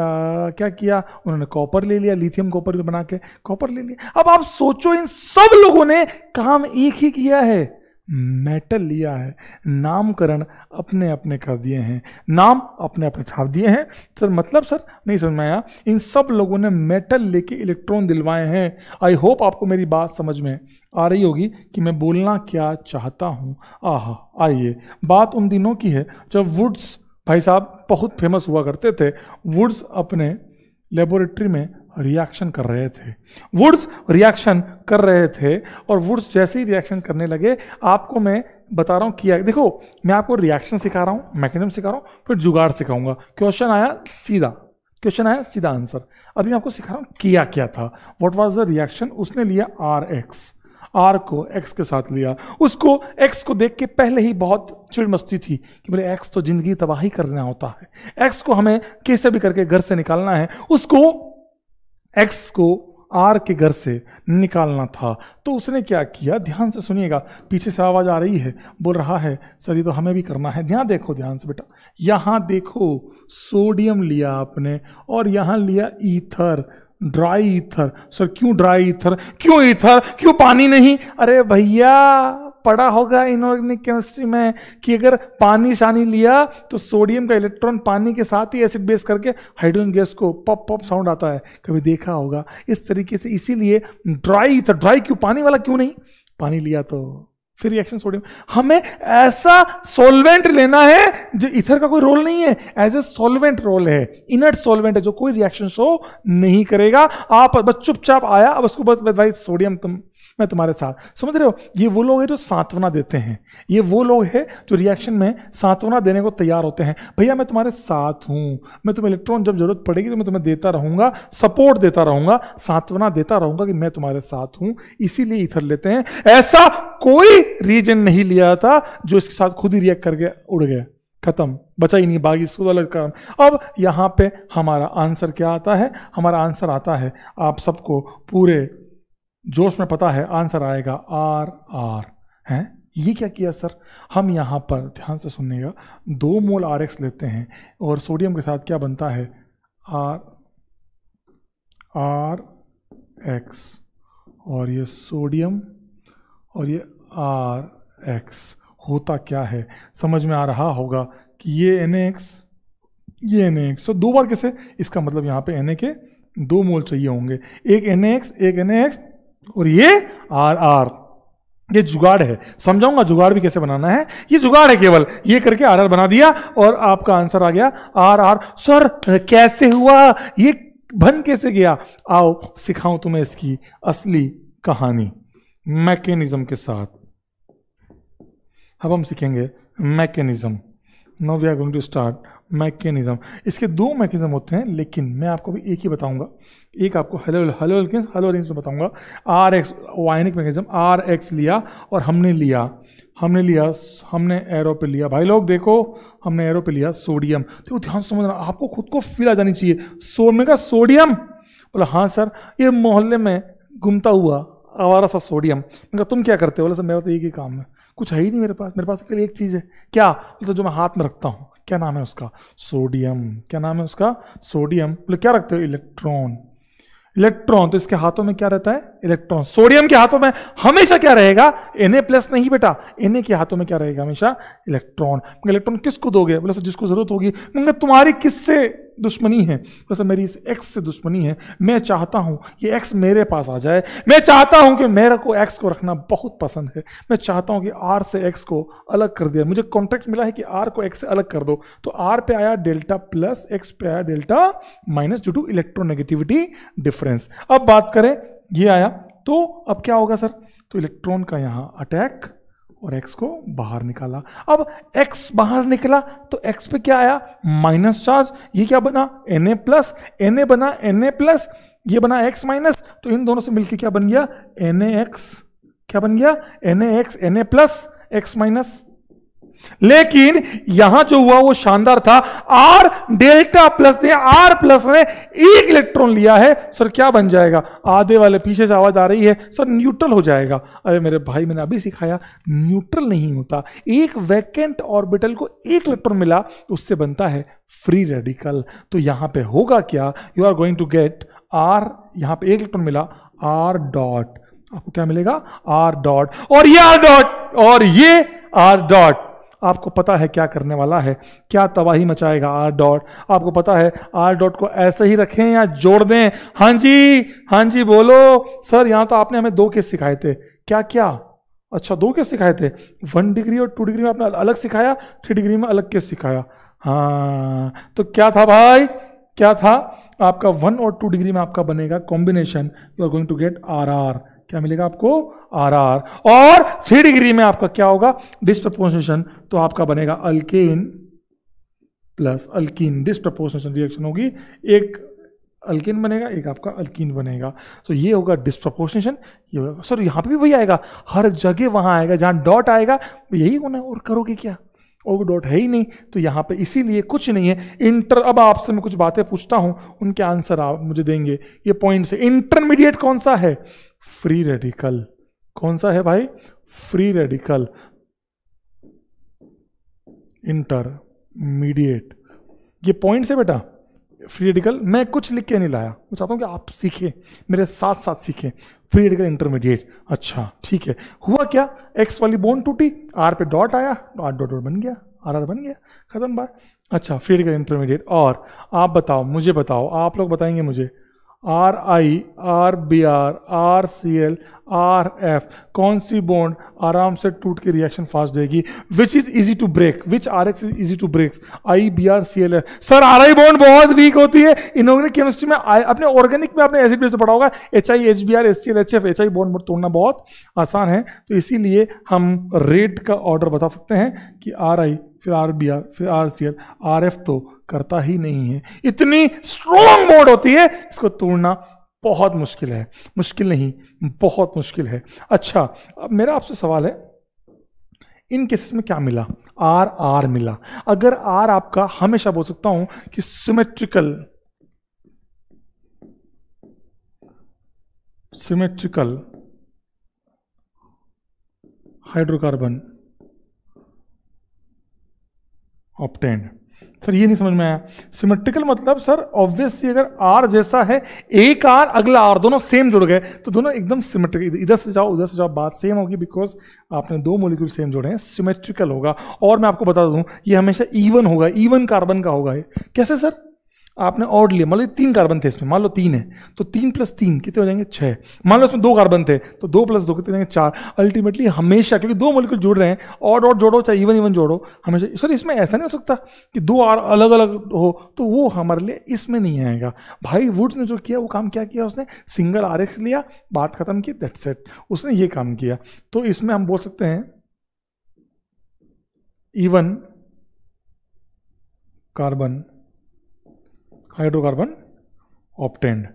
क्या किया उन्होंने कॉपर ले लिया लिथियम कॉपर भी बना के कॉपर ले लिया अब आप सोचो इन सब लोगों ने काम एक ही किया है मेटल लिया है नामकरण अपने अपने कर दिए हैं नाम अपने अपने छाप दिए हैं सर मतलब सर नहीं समझ में आया इन सब लोगों ने मेटल लेके इलेक्ट्रॉन दिलवाए हैं आई होप आपको मेरी बात समझ में आ रही होगी कि मैं बोलना क्या चाहता हूँ आह आइए बात उन दिनों की है जब वुड्स भाई साहब बहुत फेमस हुआ करते थे वुड्स अपने लेबोरेटरी में रिएक्शन कर रहे थे वुड्स रिएक्शन कर रहे थे और वुड्स जैसे ही रिएक्शन करने लगे आपको मैं बता रहा हूँ किया देखो मैं आपको रिएक्शन सिखा रहा हूँ मैकेनिज्म सिखा रहा हूँ फिर जुगाड़ सिखाऊंगा क्वेश्चन आया सीधा क्वेश्चन आया सीधा आंसर अभी मैं आपको सिखा रहा हूँ किया क्या था व्हाट वॉज द रिएक्शन उसने लिया आर एक्स आर को एक्स के साथ लिया उसको एक्स को देख के पहले ही बहुत चिड़ मस्ती थी कि बोले एक्स तो जिंदगी तबाही करना होता है एक्स को हमें कैसे भी करके घर से निकालना है उसको एक्स को आर के घर से निकालना था तो उसने क्या किया ध्यान से सुनिएगा पीछे से आवाज़ आ रही है बोल रहा है सर ये तो हमें भी करना है ध्यान देखो ध्यान से बेटा यहां देखो सोडियम लिया आपने और यहां लिया ईथर ड्राई इथर सर क्यों ड्राई इथर क्यों इथर क्यों पानी नहीं अरे भैया पढ़ा होगा इनऑर्गेनिक केमिस्ट्री में कि अगर पानी शानी लिया तो सोडियम का इलेक्ट्रॉन पानी के साथ ही एसिड बेस करके हाइड्रोजन गैस को पप पप साउंड आता है कभी देखा होगा इस तरीके से इसीलिए ड्राई इथर ड्राई क्यों पानी वाला क्यों नहीं पानी लिया तो फिर रिएक्शन सोडियम हमें ऐसा सॉल्वेंट लेना है जो इथर का कोई रोल नहीं है एज ए सोलवेंट रोल है इनर्ट सॉल्वेंट है जो कोई रिएक्शन शो नहीं करेगा आप बस चुपचाप आया अब उसको बस भाई सोडियम तुम मैं तुम्हारे साथ समझ रहे हो ये वो लोग हैं जो सांत्वना देते हैं ये वो लोग हैं जो रिएक्शन में सांत्वना देने को तैयार होते हैं भैया मैं तुम्हारे साथ हूँ मैं तुम्हें इलेक्ट्रॉन जब जरूरत पड़ेगी तो मैं तुम्हें देता रहूँगा सपोर्ट देता रहूँगा सांत्वना देता रहूँगा कि मैं तुम्हारे साथ हूँ इसीलिए इथर लेते हैं ऐसा कोई रीजन नहीं लिया था जो इसके साथ खुद ही रिएक्ट करके उड़ गया खत्म बचा ही नहीं बाकी इसको तो अलग काम अब यहाँ पे हमारा आंसर क्या आता है हमारा आंसर आता है आप सबको पूरे जोश में पता है आंसर आएगा आर आर है ये क्या किया सर हम यहाँ पर ध्यान से सुनिएगा दो मोल आर एक्स लेते हैं और सोडियम के साथ क्या बनता है आर आर एक्स और ये सोडियम और ये आर एक्स होता क्या है समझ में आ रहा होगा कि ये एन एक्स ये एन एक्स तो दो बार कैसे इसका मतलब यहाँ पे एन के दो मोल चाहिए होंगे एक एन एक्स एक एन एक्स और ये आर आर ये जुगाड़ है समझाऊंगा जुगाड़ भी कैसे बनाना है ये जुगाड़ है केवल ये करके आर आर बना दिया और आपका आंसर आ गया आर आर सर कैसे हुआ ये बन कैसे गया आओ सिखाऊं तुम्हें इसकी असली कहानी मैकेनिज्म के साथ अब हम सीखेंगे mechanism now we are going to start mechanism इसके दो मैकेनिज्म होते हैं लेकिन मैं आपको भी एक ही बताऊंगा एक आपको हेलो हेलो हेलो रेंज में बताऊंगा R X ionic mechanism R X लिया और हमने लिया हमने लिया हमने एरो पे लिया भाई लोग देखो हमने एरो पे लिया सोडियम तो ध्यान समझना आपको खुद को फील आ जानी चाहिए सो में का सोडियम बोला हाँ सर ये मोहल्ले में घूमता हुआ आवारा सा सोडियम मैंने कहा तुम क्या करते हो बोला सर मेरा तो एक ही काम है कुछ है ही नहीं मेरे पास मेरे पास केवल एक चीज़ है क्या बोला सर जो मैं हाथ में रखता हूँ क्या नाम है उसका सोडियम क्या नाम है उसका सोडियम क्या रखते हो इलेक्ट्रॉन इलेक्ट्रॉन तो इसके हाथों में क्या रहता है इलेक्ट्रॉन सोडियम के हाथों में हमेशा क्या रहेगा एन प्लस नहीं बेटा एन के हाथों में क्या रहेगा हमेशा इलेक्ट्रॉन इलेक्ट्रॉन किसको दोगे बोले सर जिसको जरूरत होगी मंगा तुम्हारी किससे दुश्मनी है बोले सर मेरी इस एक्स से दुश्मनी है मैं चाहता हूं ये एक्स मेरे पास आ जाए मैं चाहता हूं कि मेरे को एक्स को रखना बहुत पसंद है मैं चाहता हूं कि आर से एक्स को अलग कर दिया मुझे कॉन्ट्रैक्ट मिला है कि आर को एक्स से अलग कर दो तो आर पे आया डेल्टा प्लस एक्स पे आया delta minus due to electronegativity difference अब बात करें ये आया तो अब क्या होगा सर तो इलेक्ट्रॉन का यहाँ अटैक और एक्स को बाहर निकाला अब एक्स बाहर निकला तो एक्स पे क्या आया माइनस चार्ज ये क्या बना N A plus N A बना एन ए प्लस ये बना एक्स माइनस तो इन दोनों से मिलकर क्या बन गया एक्स क्या बन गया N A X N A plus X minus लेकिन यहां जो हुआ वो शानदार था आर डेल्टा प्लस ने आर प्लस ने एक इलेक्ट्रॉन लिया है सर क्या बन जाएगा आधे वाले पीछे से आवाज आ रही है सर न्यूट्रल हो जाएगा अरे मेरे भाई मैंने अभी सिखाया न्यूट्रल नहीं होता एक वैकेंट ऑर्बिटल को एक इलेक्ट्रॉन मिला उससे बनता है फ्री रेडिकल तो यहां पे होगा क्या you are going to get R यहां पे एक इलेक्ट्रॉन मिला आर डॉट आपको क्या मिलेगा आर डॉट और ये आर डॉट और ये आर डॉट आपको पता है क्या करने वाला है क्या तबाही मचाएगा आर डॉट आपको पता है आर डॉट को ऐसे ही रखें या जोड़ दें हाँ जी हाँ जी बोलो सर यहाँ तो आपने हमें दो केस सिखाए थे क्या क्या अच्छा दो केस सिखाए थे वन डिग्री और टू डिग्री में आपने अलग सिखाया थ्री डिग्री में अलग केस सिखाया हाँ तो क्या था भाई क्या था आपका वन और टू डिग्री में आपका बनेगा combination you are going to get R R क्या मिलेगा आपको आर आर और थ्री डिग्री में आपका क्या होगा डिस्प्रपोर्शनेशन तो आपका बनेगा alkane plus alkene disproportionation reaction होगी एक अल्किन बनेगा एक आपका अल्किन बनेगा सो so, ये होगा डिस्प्रपोर्शनेशन ये होगा सर यहां पे भी वही आएगा हर जगह वहां आएगा जहां डॉट आएगा यही होना है और करोगे क्या ओवरडोट है ही नहीं तो यहाँ पे इसीलिए कुछ नहीं है इंटर अब आपसे मैं कुछ बातें पूछता हूँ उनके आंसर आप मुझे देंगे ये पॉइंट से इंटरमीडिएट कौन सा है फ्री रेडिकल कौन सा है भाई फ्री रेडिकल इंटरमीडिएट ये पॉइंट है बेटा फ्री रेडिकल मैं कुछ लिख के नहीं लाया मैं चाहता हूँ कि आप सीखें मेरे साथ साथ सीखें फ्री रेडिकल इंटरमीडिएट अच्छा ठीक है हुआ क्या एक्स वाली बोन टूटी आर पे डॉट आया आर डॉट डॉट बन गया आर आर बन गया खत्म बात अच्छा फ्री रेडिकल इंटरमीडिएट और आप बताओ मुझे बताओ आप लोग बताएंगे मुझे R I R B R R C L R F कौन सी बॉन्ड आराम से टूट के रिएक्शन फास्ट देगी which is easy to break which R X is easy to break I B R C L F sir R I bond बहुत weak होती है इनऑर्गेनिक केमिस्ट्री में आए अपने ऑर्गेनिक में अपने एसिड बेस पढ़ा होगा H I H B R S C L H F H I bond तोड़ना बहुत आसान है तो इसीलिए हम रेट का ऑर्डर बता सकते हैं कि आर आई फिर आर बी आर फिर R C L R F तो करता ही नहीं है इतनी स्ट्रोंग मोड होती है इसको तोड़ना बहुत मुश्किल है मुश्किल नहीं बहुत मुश्किल है अच्छा अब मेरा आपसे सवाल है इन केसेस में क्या मिला आर आर मिला अगर आर आपका हमेशा बोल सकता हूं कि symmetrical symmetrical hydrocarbon obtained sir ये नहीं समझ में आया सिमेट्रिकल मतलब सर ऑब्वियसली अगर आर जैसा है एक आर अगला आर दोनों सेम जुड़ गए तो दोनों एकदम सिमेट्रिकल इधर से जाओ उधर से जाओ बात सेम होगी बिकॉज आपने दो मोलिक्यूल सेम जुड़े हैं सिमेट्रिकल होगा और मैं आपको बता दूं ये हमेशा ईवन होगा ईवन कार्बन का होगा ये कैसे सर आपने ऑड लिया मान लो तीन कार्बन थे इसमें मान लो तीन है तो तीन प्लस तीन कितने हो जाएंगे छः मान लो इसमें दो कार्बन थे तो दो प्लस दो कितने चार अल्टीमेटली हमेशा क्योंकि दो मोलिक्यूल जुड़ रहे हैं ऑड ऑड जोड़ो चाहे इवन इवन जोड़ो हमेशा सर इसमें ऐसा नहीं हो सकता कि दो आर अलग अलग हो तो वो हमारे लिए इसमें नहीं आएगा भाई वुड्स ने जो किया वो काम क्या किया उसने सिंगल आर लिया बात खत्म की दैट सेट उसने ये काम किया तो इसमें हम बोल सकते हैं इवन कार्बन हाइड्रोकार्बन ऑप्टेंड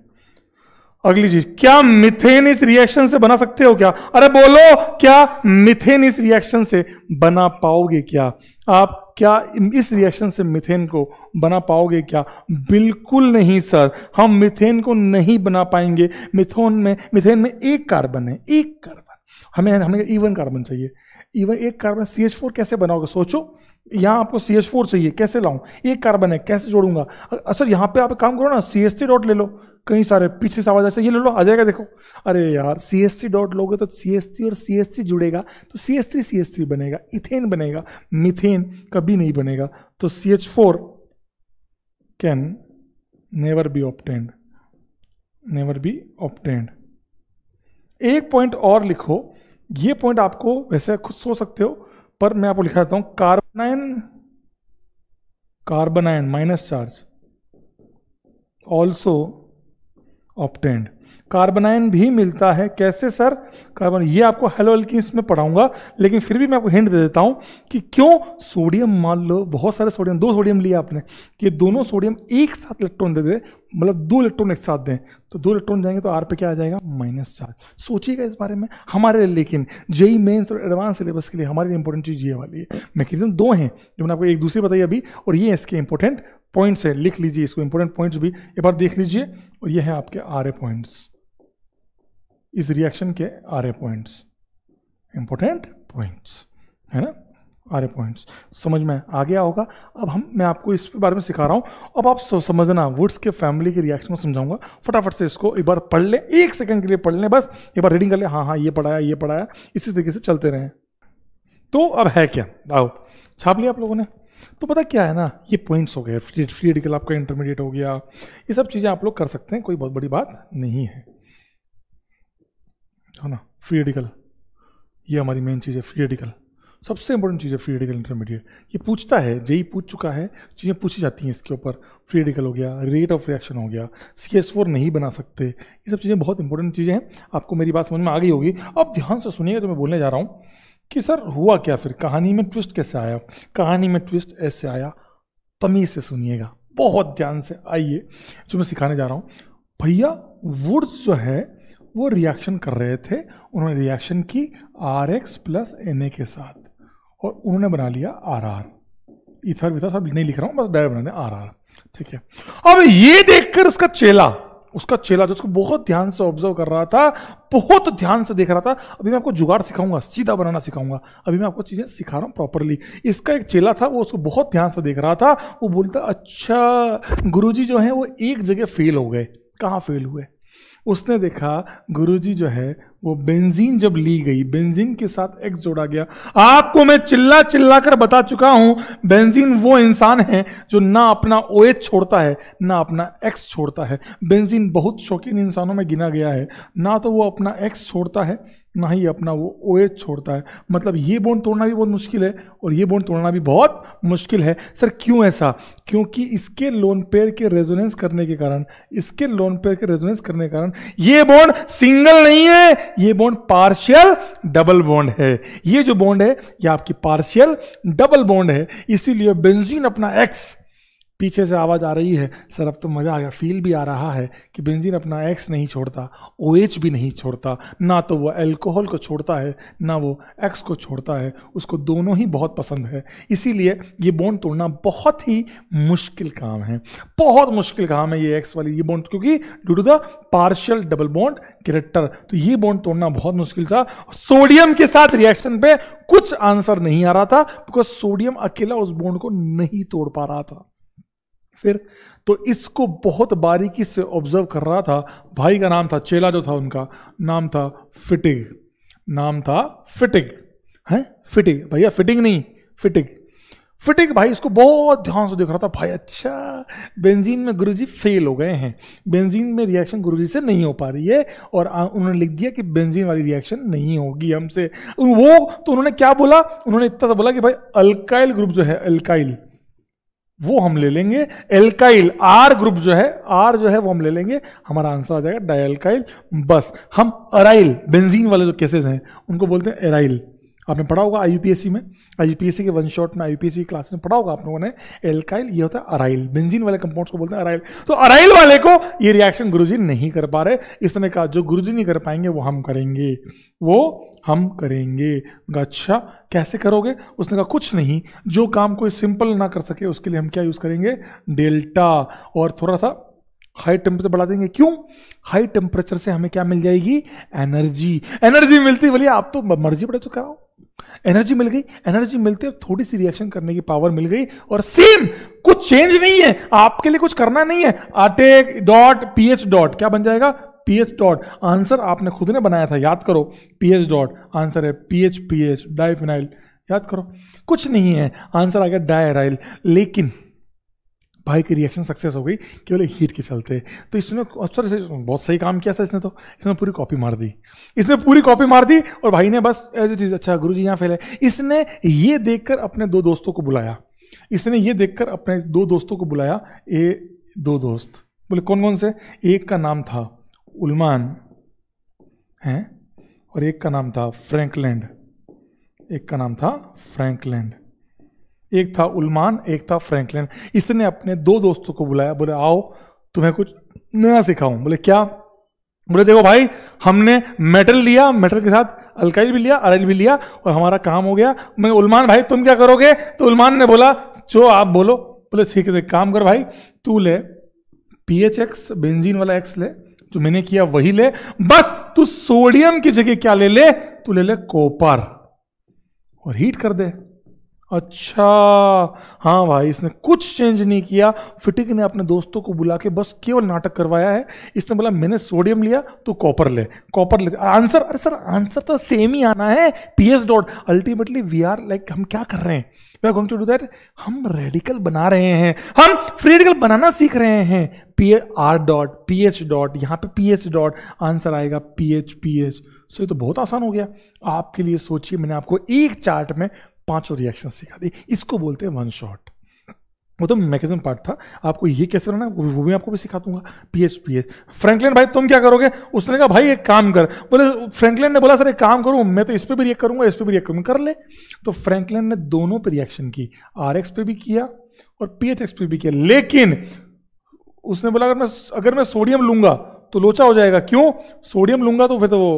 अगली चीज क्या मिथेन इस रिएक्शन से बना सकते हो क्या अरे बोलो क्या मिथेन इस रिएक्शन से बना पाओगे क्या आप क्या इस रिएक्शन से मिथेन को बना पाओगे क्या बिल्कुल नहीं सर हम मिथेन को नहीं बना पाएंगे मिथोन में मिथेन में एक कार्बन है एक कार्बन हमें हमें इवन कार्बन चाहिए इवन एक कार्बन सी एच फोर कैसे बनाओगे सोचो यहाँ आपको सी एच फोर चाहिए कैसे लाऊं एक कार्बन है कैसे जोड़ूंगा असर यहाँ पे आप काम करो ना सी एस टी डॉट ले लो कहीं सारे पीछे से आवाज ऐसे ये ले लो आ जाएगा देखो अरे यार सी एस सी डॉट लोगे तो सी एस टी और सी एस सी जुड़ेगा तो C S three C S three बनेगा इथेन बनेगा मिथेन कभी नहीं बनेगा तो C H four can never be obtained never be obtained एक पॉइंट और लिखो ये पॉइंट आपको वैसे खुद सोच सकते हो पर मैं आपको लिखा देता हूं carbanion carbanion minus charge also obtained carbanion भी मिलता है कैसे सर कार्बन ये आपको हेलो हल्की में पढ़ाऊंगा लेकिन फिर भी मैं आपको हिंट दे देता हूं कि क्यों सोडियम मान लो बहुत सारे सोडियम दो सोडियम लिया आपने कि दोनों सोडियम एक साथ इलेक्ट्रॉन दे दे मतलब दो इलेक्ट्रॉन एक साथ दें तो दो इलेक्ट्रॉन जाएंगे तो आर पे क्या आ जाएगा माइनस चार्ज सोचिएगा इस बारे में हमारे लेकिन जेई मेन्स e और एडवांस सिलेबस के लिए हमारे लिए इंपॉर्टेंट चीज़ ये वाली है मैकेनिज्म दो हैं जो मैंने आपको एक दूसरे बताई अभी और ये इसके इंपॉर्टेंट पॉइंट्स है लिख लीजिए इसको इंपॉर्टेंट पॉइंट्स भी एक बार देख लीजिए और ये हैं आपके आर ए पॉइंट्स इस रिएक्शन के R A points important points है ना आर ए पॉइंट्स समझ में आ गया होगा अब हम मैं आपको इस बारे में सिखा रहा हूँ अब आप समझना वुड्स के फैमिली के रिएक्शन को समझाऊंगा फटाफट से इसको एक बार पढ़ लें एक सेकंड के लिए पढ़ लें बस एक बार रीडिंग कर लें हाँ हाँ ये पढ़ाया ये पढ़ाया इसी तरीके से चलते रहें तो अब है क्या आओ छाप लिया आप लोगों ने तो पता क्या है ना ये पॉइंट्स हो गए फ्री फ्री रेडिकल आपका इंटरमीडिएट हो गया ये सब चीज़ें आप लोग कर सकते हैं कोई बहुत बड़ी बात नहीं है है ना फ्री रेडिकल ये हमारी मेन चीज़ है फ्री रेडिकल सबसे इंपॉर्टेंट चीज़ है फ्री रेडिकल इंटरमीडिएट ये पूछता है जेई पूछ चुका है चीज़ें पूछी जाती हैं इसके ऊपर फ्री रेडिकल हो गया रेट ऑफ रिएक्शन हो गया सी एस फोर नहीं बना सकते ये सब चीज़ें बहुत इंपॉर्टेंट चीज़ें हैं आपको मेरी बात समझ में आ गई होगी अब ध्यान से सुनिएगा जो मैं बोलने जा रहा हूँ कि सर हुआ क्या फिर कहानी में ट्विस्ट कैसे आया कहानी में ट्विस्ट ऐसे आया तमीज़ से सुनिएगा बहुत ध्यान से आइए जो मैं सिखाने जा रहा हूँ भैया वुड्स जो है वो रिएक्शन कर रहे थे उन्होंने रिएक्शन की R X plus N A के साथ और उन्होंने बना लिया आर आर इथर विथर सब नहीं लिख रहा हूँ बस डायर बना दिया आर आर ठीक है अब ये देखकर उसका चेला उसका चेला जो उसको बहुत ध्यान से ऑब्जर्व कर रहा था बहुत ध्यान से देख रहा था अभी मैं आपको जुगाड़ सिखाऊंगा सीधा बनाना सिखाऊंगा अभी मैं आपको चीज़ें सिखा रहा हूँ प्रॉपरली इसका एक चेला था वो उसको बहुत ध्यान से देख रहा था वो बोलता अच्छा गुरुजी जो है वो एक जगह फेल हो गए कहाँ फेल हुए उसने देखा गुरुजी जो है वो बेंजीन जब ली गई बेंजीन के साथ एक्स जोड़ा गया आपको मैं चिल्ला चिल्ला कर बता चुका हूं बेंजीन वो इंसान है जो ना अपना ओ छोड़ता है ना अपना एक्स छोड़ता है बेंजीन बहुत शौकीन इंसानों में गिना गया है ना तो वो अपना एक्स छोड़ता है ना ही अपना वो ओ OH छोड़ता है मतलब ये बोन तोड़ना भी बहुत मुश्किल है और ये बोन तोड़ना भी बहुत मुश्किल है सर क्यों ऐसा क्योंकि इसके लोन पेयर के रेजोनेंस करने के कारण इसके लोन पेयर के रेजोनेंस करने के कारण ये बोन सिंगल नहीं है ये बॉन्ड पार्शियल डबल बॉन्ड है ये जो बॉन्ड है ये आपकी पार्शियल डबल बॉन्ड है इसीलिए बेंजीन अपना एक्स पीछे से आवाज़ आ रही है सर अब तो मज़ा आ गया फील भी आ रहा है कि बेंजीन अपना एक्स नहीं छोड़ता ओ एच भी नहीं छोड़ता ना तो वो एल्कोहल को छोड़ता है ना वो एक्स को छोड़ता है उसको दोनों ही बहुत पसंद है इसीलिए ये बॉन्ड तोड़ना बहुत ही मुश्किल काम है बहुत मुश्किल काम है ये एक्स वाली ये बॉन्ड क्योंकि due to the partial double bond character तो ये बॉन्ड तोड़ना बहुत मुश्किल था सोडियम के साथ रिएक्शन पे कुछ आंसर नहीं आ रहा था बिकॉज सोडियम अकेला उस बॉन्ड को नहीं तोड़ पा रहा था फिर तो इसको बहुत बारीकी से ऑब्जर्व कर रहा था भाई का नाम था चेला जो था उनका नाम था फिटिग नाम था फिटिग है फिटिग भैया फिटिंग नहीं फिटिग फिटिक भाई इसको बहुत ध्यान से देख रहा था भाई अच्छा बेंजीन में गुरुजी फेल हो गए हैं बेंजीन में रिएक्शन गुरुजी से नहीं हो पा रही है और उन्होंने लिख दिया कि बेंजीन वाली रिएक्शन नहीं होगी हमसे वो तो उन्होंने क्या बोला उन्होंने इतना बोला कि भाई अल्काइल ग्रुप जो है अल्काइल वो हम ले लेंगे एल्काइल आर ग्रुप जो है आर जो है वो हम ले लेंगे हमारा आंसर आ जाएगा डायल्काइल बस हम अराइल बेंजीन वाले जो केसेस हैं उनको बोलते हैं एराइल आपने पढ़ा होगा आई में आई के वन शॉट में आईयूपीएससी क्लास में पढ़ा होगा आप लोगों ने एल्काइल ये होता है अराइल बेंजीन वाले कंपाउंड्स को बोलते हैं अराइल तो अराइल वाले को ये रिएक्शन गुरुजी नहीं कर पा रहे इसने कहा जो गुरुजी नहीं कर पाएंगे वो हम करेंगे वो हम करेंगे अच्छा कैसे करोगे उसने कहा कुछ नहीं जो काम कोई सिंपल ना कर सके उसके लिए हम क्या यूज़ करेंगे डेल्टा और थोड़ा सा हाई टेम्परेचर बढ़ा देंगे क्यों हाई टेम्परेचर से हमें क्या मिल जाएगी एनर्जी एनर्जी मिलती बोलिए आप तो मर्जी बढ़े तो कराओ एनर्जी मिल गई एनर्जी मिलते थोड़ी सी रिएक्शन करने की पावर मिल गई और सेम कुछ चेंज नहीं है आपके लिए कुछ करना नहीं है आटे डॉट पीएच डॉट क्या बन जाएगा पीएच डॉट आंसर आपने खुद ने बनाया था याद करो पीएच डॉट आंसर है पीएच पीएच डाइफिनाइल याद करो कुछ नहीं है आंसर आ गया डायराइल लेकिन भाई की रिएक्शन सक्सेस हो गई केवल हीट के चलते तो इसने सर से बहुत सही काम किया था इसने तो इसने पूरी कॉपी मार दी इसने पूरी कॉपी मार दी और भाई ने बस एज ए चीज़ अच्छा गुरु जी यहाँ फैले इसने ये देखकर अपने दो दोस्तों को बुलाया इसने ये देखकर अपने दो दोस्तों को बुलाया ये दो दोस्त बोले कौन कौन से एक का नाम था उलमान हैं और एक का नाम था फ्रैंकलैंड एक का नाम था फ्रैंकलैंड एक था उलमान एक था फ्रैंकलिन इसने अपने दो दोस्तों को बुलाया बोले आओ तुम्हें कुछ नया सिखाऊं बोले क्या बोले देखो भाई हमने मेटल लिया मेटल के साथ अलकाइल भी लिया अरेल भी लिया और हमारा काम हो गया मैं उलमान भाई तुम क्या करोगे तो उलमान ने बोला जो आप बोलो बोले ठीक है तो काम कर भाई तू ले पी एच एक्स बेंजीन वाला एक्स ले जो मैंने किया वही ले बस तू सोडियम की जगह क्या ले ले तू ले ले कोपर और हीट कर दे अच्छा हाँ भाई इसने कुछ चेंज नहीं किया फिटिक ने अपने दोस्तों को बुला के बस केवल नाटक करवाया है इसने बोला मैंने सोडियम लिया तो कॉपर ले कॉपर ले आंसर अरे सर आंसर तो सेम ही आना है P S dot ultimately we are like हम क्या कर रहे हैं we are going to do that हम रेडिकल बना रहे हैं हम फ्री रेडिकल बनाना सीख रहे हैं P R dot P H dot यहाँ पे पी एच डॉट आंसर आएगा P H P H so ये तो बहुत आसान हो गया आपके लिए सोचिए मैंने आपको एक चार्ट में पांचों रिएक्शन सिखा दी इसको बोलते हैं वन शॉट वो तो मैकेजम पार्ट था आपको ये कैसे बनाना वो भी आपको भी सिखा दूंगा पीएच एच फ्रेंकलिन भाई तुम क्या करोगे उसने कहा भाई एक काम कर बोले फ्रेंकलिन ने बोला सर एक काम करूं मैं तो इस पर भी रिएक्ट करूंगा इस पर भी रिएक्ट करूंगा कर ले तो फ्रेंकलिन ने दोनों पर रिएक्शन की आर पे भी किया और पी पे भी किया लेकिन उसने बोला अगर मैं अगर मैं सोडियम लूंगा तो लोचा हो जाएगा क्यों सोडियम लूंगा तो फिर तो वो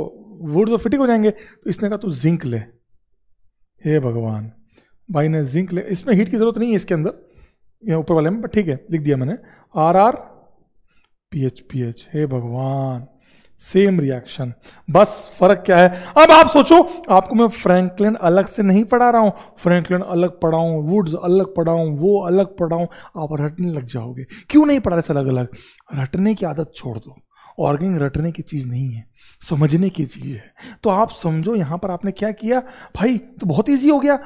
वुड तो फिटिंग हो जाएंगे तो इसने कहा तू जिंक ले हे भगवान भाई ने जिंक ले इसमें हीट की ज़रूरत नहीं है इसके अंदर ऊपर वाले में बट ठीक है लिख दिया मैंने R R P H P H हे भगवान सेम रिएक्शन बस फर्क क्या है अब आप सोचो आपको मैं फ्रैंकलिन अलग से नहीं पढ़ा रहा हूँ फ्रैंकलिन अलग पढ़ाऊं वुड्स अलग पढ़ाऊं वो अलग पढ़ाऊँ आप रटने लग जाओगे क्यों नहीं पढ़ा रहे अलग अलग रटने की आदत छोड़ दो ऑर्गिंग रटने की चीज़ नहीं है समझने की चीज़ है तो आप समझो यहाँ पर आपने क्या किया भाई तो बहुत ईजी हो गया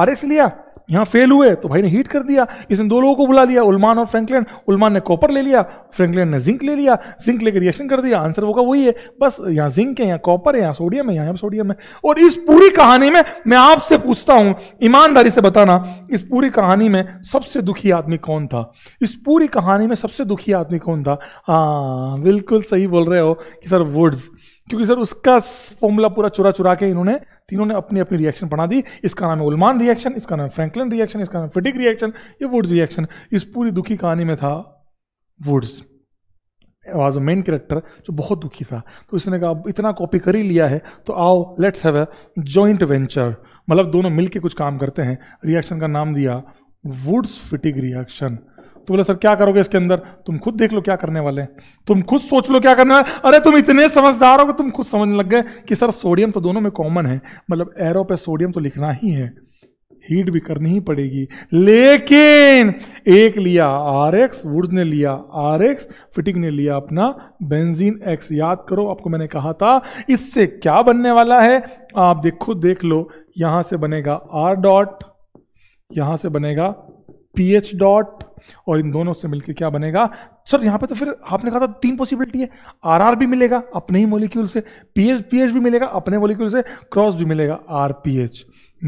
आर लिया यहाँ फेल हुए तो भाई ने हीट कर दिया इसने दो लोगों को बुला लिया उलमान और फ्रैंकलिन उलमान ने कॉपर ले लिया फ्रैंकलिन ने जिंक ले लिया जिंक लेकर रिएक्शन कर दिया आंसर वो का वही है बस यहाँ जिंक है यहाँ कॉपर है यहाँ सोडियम है यहाँ सोडियम है और इस पूरी कहानी में मैं आपसे पूछता हूँ ईमानदारी से बताना इस पूरी कहानी में सबसे दुखी आदमी कौन था इस पूरी कहानी में सबसे दुखी आदमी कौन था हाँ बिल्कुल सही बोल रहे हो कि सर वुड्स क्योंकि सर उसका फॉर्मूला पूरा चुरा चुरा के इन्होंने तीनों ने अपनी अपनी रिएक्शन बना दी इसका नाम है उलमान रिएक्शन इसका नाम फ्रैंकलिन रिएक्शन इसका नाम फिटिक रिएक्शन ये वुड्स रिएक्शन इस पूरी दुखी कहानी में था Wurtz was a main character जो बहुत दुखी था तो इसने कहा इतना कॉपी कर ही लिया है तो आओ let's have a joint venture मतलब दोनों मिलके कुछ काम करते हैं रिएक्शन का नाम दिया वुड्स फिटिक रिएक्शन तो बोले सर क्या करोगे इसके अंदर तुम खुद देख लो क्या करने वाले तुम खुद सोच लो क्या करने वाले अरे तुम इतने समझदार हो कि तुम खुद समझ लग गए कि सर सोडियम तो दोनों में कॉमन है मतलब एरो पे सोडियम तो लिखना ही है हीट भी करनी ही पड़ेगी लेकिन एक लिया आर एक्स वुड्स ने लिया आर एक्स फिटिंग ने लिया अपना बेंजीन एक्स याद करो आपको मैंने कहा था इससे क्या बनने वाला है आप देखो देख लो यहां से बनेगा आर डॉट यहां से बनेगा पी एच डॉट और इन दोनों से मिलकर क्या बनेगा सर यहां पे तो फिर आपने कहा था तीन पॉसिबिलिटी है आर आर भी मिलेगा अपने ही मोलिक्यूल से पी एच पी एच भी मिलेगा अपने मोलिक्यूल से क्रॉस भी मिलेगा आर पी एच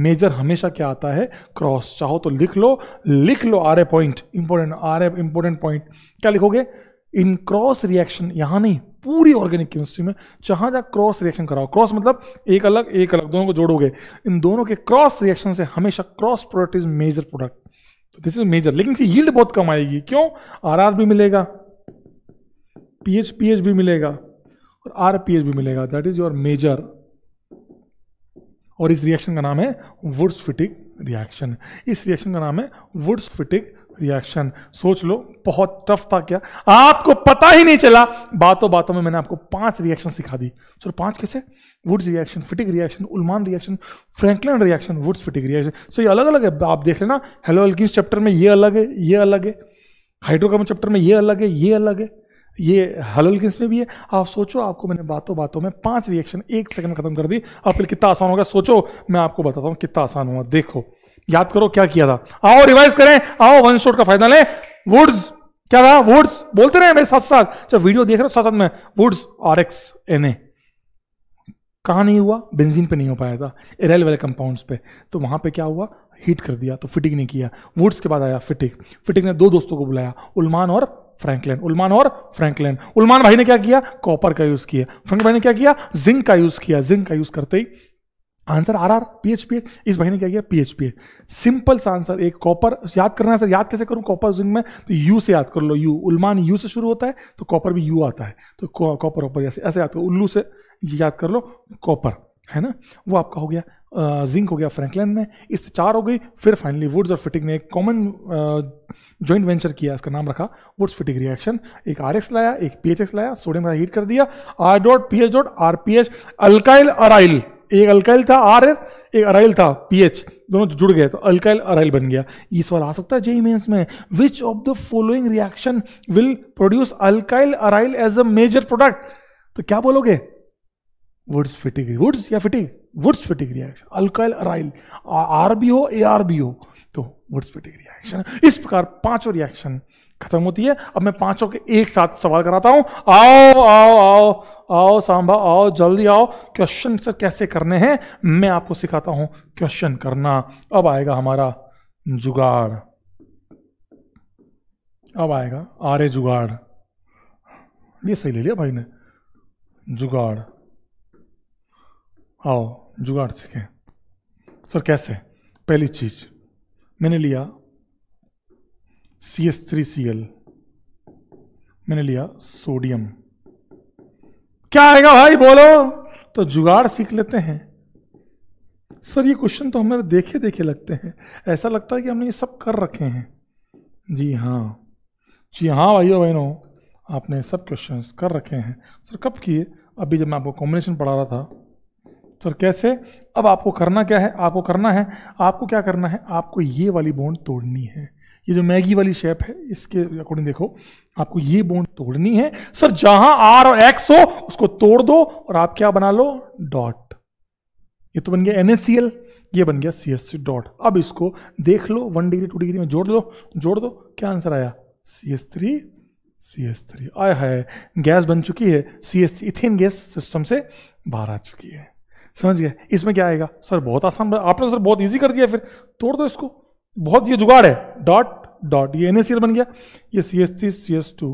मेजर हमेशा क्या आता है क्रॉस चाहो तो लिख लो लिख लो R A point important R A important point क्या लिखोगे इन क्रॉस रिएक्शन यहाँ नहीं पूरी ऑर्गेनिक केमिस्ट्री में जहां जहां क्रॉस रिएक्शन कराओ क्रॉस मतलब एक अलग एक अलग दोनों को जोड़ोगे इन दोनों के क्रॉस रिएक्शन से हमेशा cross product is major product तो दिस इज मेजर लेकिन इसकी यील्ड बहुत कम आएगी क्यों आर भी मिलेगा पीएच पीएच भी मिलेगा और आर पीएच भी मिलेगा दैट इज योर मेजर और इस रिएक्शन का नाम है वुड्स फिटिक रिएक्शन इस रिएक्शन का नाम है वुड्स फिटिक रिएक्शन सोच लो बहुत टफ था क्या आपको पता ही नहीं चला बातों बातों में मैंने आपको पांच रिएक्शन सिखा दी सर पांच कैसे Wurtz reaction Fittig reaction Ullmann reaction Franklin reaction Wurtz Fittig reaction so ये अलग अलग है आप देख लेना हेलो एल्किस चैप्टर में ये अलग है ये अलग है हाइड्रोकार्बन चैप्टर में ये अलग है ये अलग है ये हलल किस में भी है आप सोचो आपको मैंने बातों बातों में पांच रिएक्शन एक सेकंड खत्म कर दी आप फिर कितना आसान होगा सोचो मैं आपको बताता हूँ कितना आसान हुआ देखो याद करो क्या किया था आओ रिवाइज करें आओ वन शॉट का फायदा लें वुड्स क्या था वुड्स बोलते रहे मेरे साथ साथ जब अच्छा, वीडियो देख रहे हो साथ साथ में Wurtz R X N A कहा नहीं हुआ बेंजीन पे नहीं हो पाया था एरेल वाले कंपाउंड्स पे तो वहां पे क्या हुआ हीट कर दिया तो फिटिंग ने किया वुड्स के बाद आया फिटिक फिटिक ने दो दोस्तों को बुलाया उलमान और फ्रैंकलिन उलमान और फ्रैंकलिन उलमान भाई ने क्या किया कॉपर का यूज किया फ्रैंक भाई ने क्या किया जिंक का यूज किया जिंक का यूज करते ही answer R R P H P H इस भाई ने क्या किया P H P H simple सा आंसर एक कॉपर याद करना है सर याद कैसे करूं कॉपर जिंग में तो यू से याद कर लो यू उलमान यू से शुरू होता है तो कॉपर भी यू आता है तो कॉपर ऑपर ऐसे ऐसे याद करो तो उल्लू से याद कर लो कॉपर है ना वो आपका हो गया जिंक हो गया फ्रैंकलिन में इस तो चार हो गई फिर फाइनली वुड्स और फिटिंग ने एक कॉमन जॉइंट वेंचर किया इसका नाम रखा वुड्स फिटिंग रिएक्शन एक आर एक्स लाया एक पी एच एक्स लाया सोडियम का हीट कर दिया R dot P H dot R P H alkyl aryl एक अल्काइल था आर एक अराइल था पीएच दोनों जुड़ गए तो अल्काइल अराइल बन गया ये सवाल आ सकता है जेई मेन्स में which of the following reaction will produce alkyl aryl as a major product तो क्या बोलोगे वुड्स फिटिंग वुड्स या Fittig Wurtz Fittig reaction alkyl aryl R भी हो ए आर भी हो तो वुड्स फिटिंग रिएक्शन इस प्रकार पांचों रिएक्शन खत्म होती है अब मैं पांचों के एक साथ सवाल कराता हूं आओ आओ आओ आओ सांभा आओ जल्दी आओ क्वेश्चन सर कैसे करने हैं मैं आपको सिखाता हूं क्वेश्चन करना अब आएगा हमारा जुगाड़ अब आएगा आरे जुगाड़ ये सही ले लिया भाई ने जुगाड़ आओ जुगाड़ सीखे सर कैसे पहली चीज मैंने लिया C S three C L मैंने लिया सोडियम क्या आएगा भाई बोलो तो जुगाड़ सीख लेते हैं सर ये क्वेश्चन तो हमें देखे देखे लगते हैं ऐसा लगता है कि हमने ये सब कर रखे हैं जी हाँ जी हाँ भाइयों बहनों आपने सब क्वेश्चन कर रखे हैं सर कब किए अभी जब मैं आपको कॉम्बिनेशन पढ़ा रहा था सर कैसे अब आपको करना क्या है आपको करना है आपको क्या करना है आपको ये वाली बॉन्ड तोड़नी है ये जो मैगी वाली शेप है इसके अकॉर्डिंग देखो आपको ये बोन तोड़नी है सर जहां आर और एक्स हो उसको तोड़ दो और आप क्या बना लो डॉट ये तो बन गया एनएससीएल ये बन गया सी एस सी डॉट अब इसको देख लो वन डिग्री टू डिग्री में जोड़ दो जोड़ दो क्या आंसर आया C S three C S three आय है गैस बन चुकी है C S C ethane gas system से बाहर आ चुकी है समझ गए इसमें क्या आएगा सर बहुत आसान आपने तो सर बहुत इजी कर दिया फिर तोड़ दो इसको बहुत ये जुगाड़ है डॉट डॉट ये एनएसीएल बन गया ये C S three C S two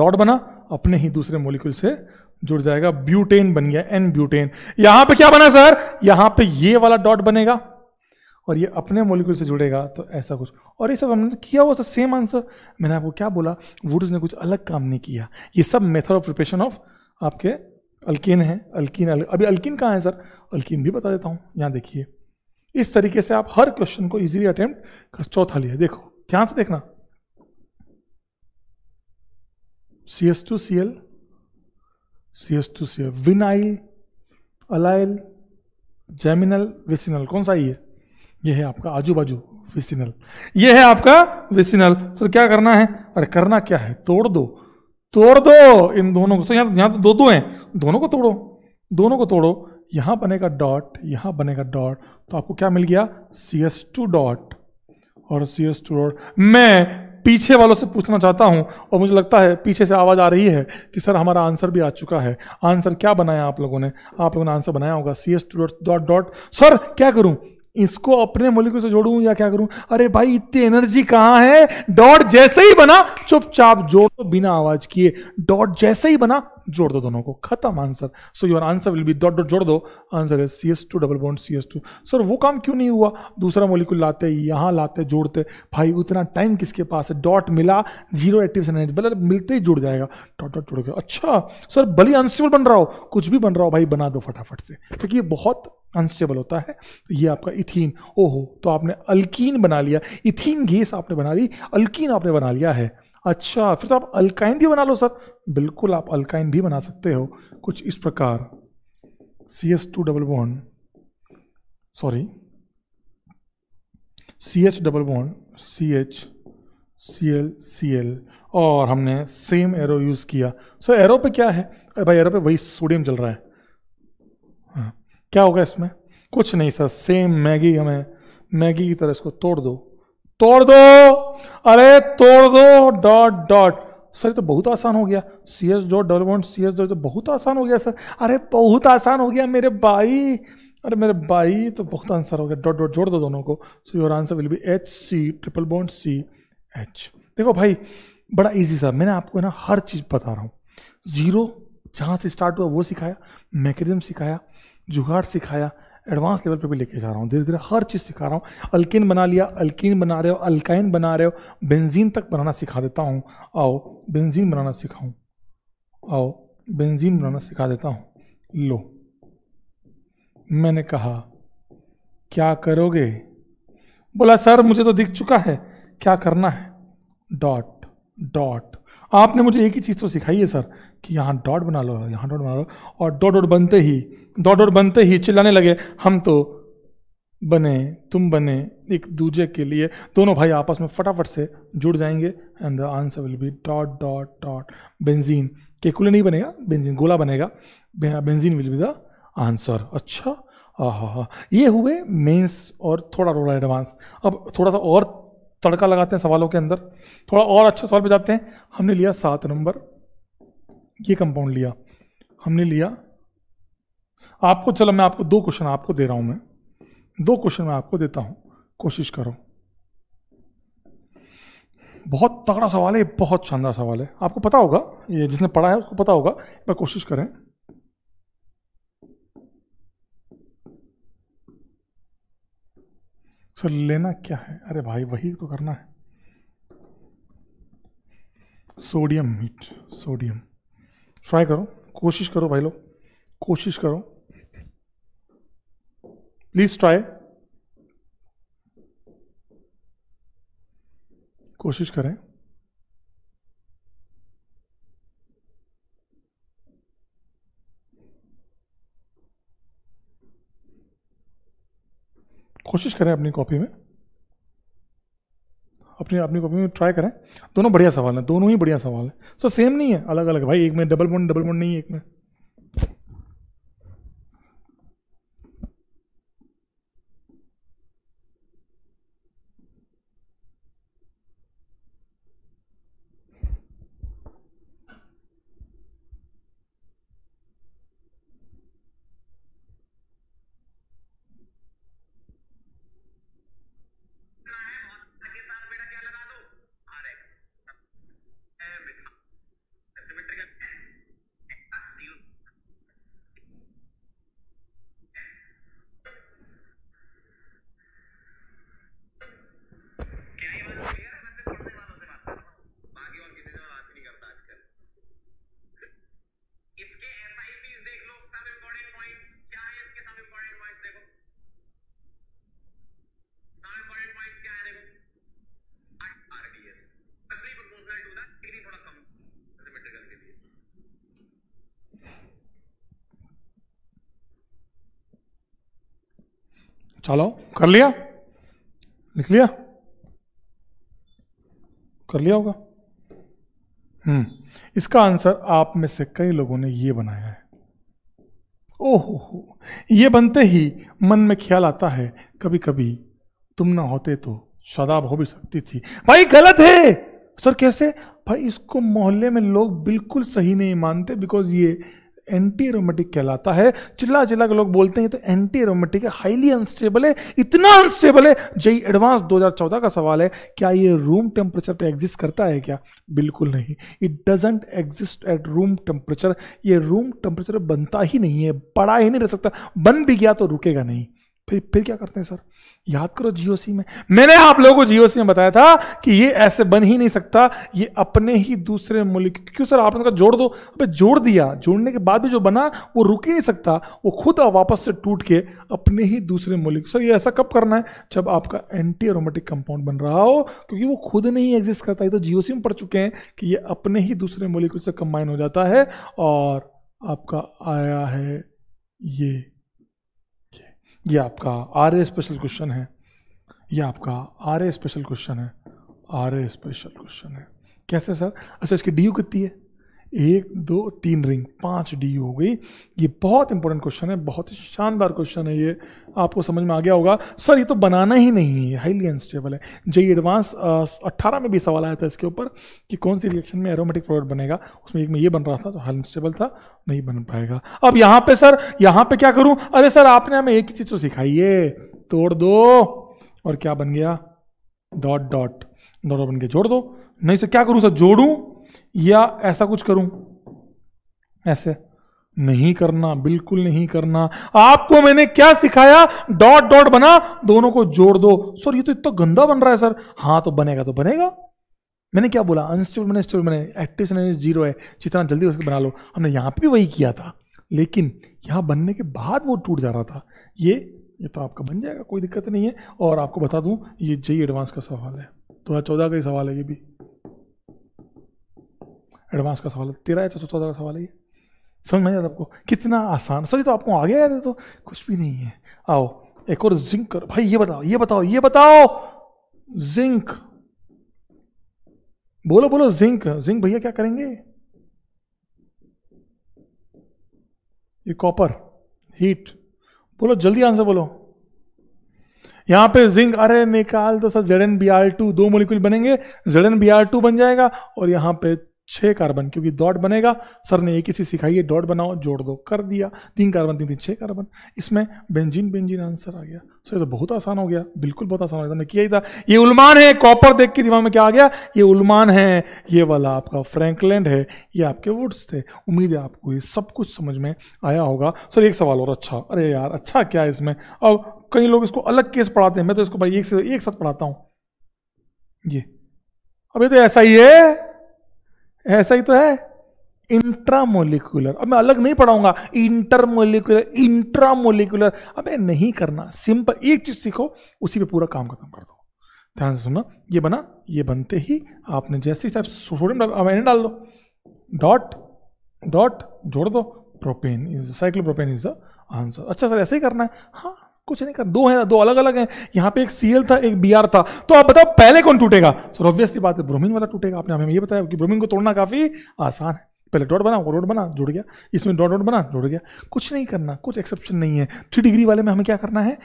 dot बना अपने ही दूसरे मोलिक्यूल से जुड़ जाएगा ब्यूटेन बन गया एन ब्यूटेन यहां पे क्या बना सर यहां पे ये वाला डॉट बनेगा और ये अपने मोलिक्यूल से जुड़ेगा तो ऐसा कुछ और ये सब हमने किया हुआ सर सेम आंसर मैंने आपको क्या बोला वुड्स ने कुछ अलग काम नहीं किया ये सब मेथड ऑफ प्रिपरेशन ऑफ आपके अल्किन है अल्किन अल... अभी अल्किन कहाँ है सर अल्किन भी बता देता हूँ यहाँ देखिए इस तरीके से आप हर क्वेश्चन को इजीली अटेम्प्ट कर चौथा लिया देखो ध्यान से देखना C S two C L C S two C L vinyl allyl geminal vicinal कौन सा ये है ये है आपका आजू बाजू विसिनल ये है आपका विसिनल सर क्या करना है अरे करना क्या है तोड़ दो तोड़ दो इन दोनों को सर तो दो तो दो हैं दोनों को तोड़ो दोनों को तोड़ो यहाँ बनेगा डॉट यहाँ बनेगा डॉट तो आपको क्या मिल गया सी एस टू डॉट और सी एस टू डॉट मैं पीछे वालों से पूछना चाहता हूं और मुझे लगता है पीछे से आवाज़ आ रही है कि सर हमारा आंसर भी आ चुका है आंसर क्या बनाया आप लोगों ने आप लोगों ने आंसर बनाया होगा C S two dot dot dot sir क्या करूं इसको अपने मोलिक्यूल से जोड़ू या क्या करूं अरे भाई इतनी एनर्जी कहाँ है डॉट जैसे ही बना चुपचाप जोड़ दो बिना आवाज किए डॉट जैसे ही बना जोड़ दो दोनों को खत्म answer so your answer will be dot dot जोड़ दो आंसर है C S two double bond C S two sir वो काम क्यों नहीं हुआ दूसरा मोलिकुल लाते यहां लाते जोड़ते भाई उतना टाइम किसके पास है डॉट मिला जीरो एक्टिवेशन बल मिलते ही जुड़ जाएगा डॉट डॉट जुड़ गया अच्छा सर भली अनस्टेबल बन रहा हो कुछ भी बन रहा हो भाई बना दो फटाफट से क्योंकि ये बहुत अनस्टेबल होता है तो ये आपका इथीन ओहो तो आपने अल्कीन बना लिया इथीन गैस आपने बना ली अल्कीन आपने बना लिया है अच्छा फिर तो आप अल्काइन भी बना लो सर बिल्कुल आप अल्काइन भी बना सकते हो कुछ इस प्रकार C S two double one sorry C H double one C H C L C L और हमने सेम एरो यूज़ किया सो so, एरो पे क्या है भाई एरो पे वही सोडियम चल रहा है क्या होगा इसमें कुछ नहीं सर सेम मैगी हमें मैगी की तरह इसको तोड़ दो तोड़ दो अरे तोड़ दो डॉट डॉट सर तो बहुत आसान हो गया C S dot double bond C S dot तो बहुत आसान हो गया सर अरे बहुत आसान हो गया मेरे भाई अरे मेरे भाई तो बहुत आंसर हो गया डॉट डॉट जोड़ दो दोनों को so your answer will be H C triple bond C H देखो भाई बड़ा इजी सर मैंने आपको ना हर चीज़ बता रहा हूँ जीरो जहाँ से स्टार्ट हुआ वो सिखाया मैकेनिज्म सिखाया जुगाड़ सिखाया एडवांस लेवल पे भी लेके जा रहा हूँ धीरे धीरे हर चीज़ सिखा रहा हूँ अल्किन बना लिया अल्किन बना रहे हो अल्काइन बना रहे हो बेंजीन तक बनाना सिखा देता हूँ आओ बेंजीन बनाना सिखाऊँ आओ बेंजीन बनाना सिखा देता हूँ लो मैंने कहा क्या करोगे बोला सर मुझे तो दिख चुका है क्या करना है डॉट डॉट आपने मुझे एक ही चीज़ तो सिखाई है सर कि यहाँ डॉट बना लो यहाँ डॉट बना लो और डॉट डॉट बनते ही डॉट डॉट बनते ही चिल्लाने लगे हम तो बने तुम बने एक दूजे के लिए दोनों भाई आपस में फटाफट से जुड़ जाएंगे and the answer will be dot dot dot benzene Kekule नहीं बनेगा बेंजीन गोला बनेगा benzene will be the answer अच्छा हाँ ये हुए मेंस और थोड़ा रोला एडवांस अब थोड़ा सा और तड़का लगाते हैं सवालों के अंदर थोड़ा और अच्छा सवाल पे जाते हैं हमने लिया सात नंबर ये कंपाउंड लिया हमने लिया आपको चलो मैं आपको दो क्वेश्चन आपको दे रहा हूं मैं दो क्वेश्चन मैं आपको देता हूं कोशिश करो बहुत तगड़ा सवाल है बहुत शानदार सवाल है आपको पता होगा ये जिसने पढ़ा है उसको पता होगा एक कोशिश करें सर लेना क्या है अरे भाई वही तो करना है सोडियम मीट सोडियम ट्राई करो कोशिश करो भाई लोग कोशिश करो प्लीज ट्राई कोशिश करें कोशिश करें अपनी कॉपी में अपने अपनी कॉपी में ट्राई करें दोनों बढ़िया सवाल हैं दोनों ही बढ़िया सवाल हैं सो सेम नहीं है अलग अलग भाई एक में डबल पॉइंट डबल पॉइंट नहीं है एक में कर लिया लिख लिया कर लिया होगा हम्म इसका आंसर आप में से कई लोगों ने ये बनाया है ओहो हो ये बनते ही मन में ख्याल आता है कभी कभी तुम ना होते तो शादाब हो भी सकती थी भाई गलत है सर कैसे भाई इसको मोहल्ले में लोग बिल्कुल सही नहीं मानते बिकॉज ये एंटी एरोमेटिक कहलाता है चिल्ला चिल्ला के लोग बोलते हैं तो एंटी एरोमेटिक है हाईली अनस्टेबल है इतना अनस्टेबल है जई एडवांस 2014 का सवाल है क्या ये रूम टेम्परेचर पे एग्जिस्ट करता है क्या बिल्कुल नहीं it doesn't exist at room temperature ये रूम टेम्परेचर बनता ही नहीं है बड़ा ही नहीं रह सकता बन भी गया तो रुकेगा नहीं फिर फिर क्या करते हैं सर याद करो जीओसी में मैंने आप लोगों को जीओसी में बताया था कि ये ऐसे बन ही नहीं सकता ये अपने ही दूसरे मुल्क क्यों सर आपने कहा जोड़ दो अबे जोड़ दिया जोड़ने के बाद भी जो बना वो रुक ही नहीं सकता वो खुद वापस से टूट के अपने ही दूसरे मुल्क सर ये ऐसा कब करना है जब आपका एंटी एरोमेटिक कंपाउंड बन रहा हो क्योंकि वो खुद नहीं एग्जिस्ट करता ये तो जीओसी में पढ़ चुके हैं कि ये अपने ही दूसरे मोलिक्यूल से कंबाइन हो जाता है और आपका आया है ये ये आपका आर ए स्पेशल क्वेश्चन है ये आपका आर ए स्पेशल क्वेश्चन है आर ए स्पेशल क्वेश्चन है कैसे सर अच्छा इसकी डी यू कितनी है एक दो तीन रिंग पांच डी हो गई ये बहुत इंपॉर्टेंट क्वेश्चन है बहुत ही शानदार क्वेश्चन है ये आपको समझ में आ गया होगा सर ये तो बनाना ही नहीं है हाईली अनस्टेबल है जय एडवांस अट्ठारह में भी सवाल आया था इसके ऊपर कि कौन सी रिएक्शन में एरोमेटिक प्रोडक्ट बनेगा उसमें एक में ये बन रहा था तो हाई अनस्टेबल था नहीं बन पाएगा अब यहाँ पे सर यहाँ पे क्या करूँ अरे सर आपने हमें एक ही चीज़ तो सिखाई है तोड़ दो और क्या बन गया डॉट डॉट डॉट बन के जोड़ दो नहीं सर क्या करूँ सर जोड़ू या ऐसा कुछ करूं ऐसे नहीं करना बिल्कुल नहीं करना आपको मैंने क्या सिखाया डॉट डॉट बना दोनों को जोड़ दो सर ये तो इतना गंदा बन रहा है सर हाँ तो बनेगा तो बनेगा मैंने क्या बोला अनस्टेबल बने स्टेबल बने एक्टिव जीरो है जितना जल्दी उसको बना लो हमने यहां पर भी वही किया था लेकिन यहां बनने के बाद वो टूट जा रहा था ये ये तो आपका बन जाएगा कोई दिक्कत नहीं है और आपको बता दूं ये जय एडवांस का सवाल है दो हज़ार चौदह का ही सवाल है ये भी एडवांस का सवाल है तेरह चौथा तो तो चौदह का सवाल है समझ में आ जाता आपको कितना आसान सर तो आपको आ गया तो कुछ भी नहीं है आओ एक और जिंक करो भाई ये बताओ ये बताओ ये बताओ जिंक बोलो बोलो जिंक जिंक भैया क्या करेंगे ये कॉपर हीट बोलो जल्दी आंसर बोलो यहां पे जिंक अरे निकाल तो sir Z N B R two दो मोलिक्यूल बनेंगे Z N B R two बन जाएगा और यहां पे छह कार्बन क्योंकि डॉट बनेगा सर ने एक ही सी सिखाई है डॉट बनाओ जोड़ दो कर दिया तीन कार्बन तीन तीन छह कार्बन इसमें बेंजीन बेंजीन आंसर आ गया सो ये तो बहुत आसान हो गया बिल्कुल बहुत आसान हो गया तो किया ही था ये उलमान है कॉपर देख के दिमाग में क्या आ गया ये उल्मान है ये वाला आपका फ्रेंकलैंड है ये आपके वुड्स थे उम्मीद है आपको ये सब कुछ समझ में आया होगा सर एक सवाल और अच्छा अरे यार अच्छा क्या है इसमें और कई लोग इसको अलग केस पढ़ाते हैं मैं तो इसको भाई एक से एक साथ पढ़ाता हूँ ये अभी तो ऐसा ही है ऐसा ही तो है इंट्रामोलिकुलर अब मैं अलग नहीं पढ़ाऊंगा इंटरमोलिकुलर इंट्रामोलिकुलर अबे नहीं करना सिंपल एक चीज सीखो उसी पे पूरा काम खत्म कर दो ध्यान से सुनना ये बना ये बनते ही आपने जैसे ही सोडियम डाल एन डाल दो डॉट डॉट जोड़ दो propane is cyclopropane is the answer अच्छा सर ऐसे ही करना है हाँ कुछ नहीं कर दो है दो अलग अलग हैं यहाँ पे एक सीएल था एक बीआर था तो आप बताओ पहले कौन टूटेगा सर ऑब्वियसली बात है ब्रोमिन वाला टूटेगा आपने हमें ये बताया कि ब्रोमिन को तोड़ना काफ़ी आसान है पहले डॉट बना वो डॉट बना जुड़ गया इसमें डॉट डॉट बना जुड़ गया कुछ नहीं करना कुछ एक्सेप्शन नहीं है थ्री डिग्री वाले में हमें क्या करना है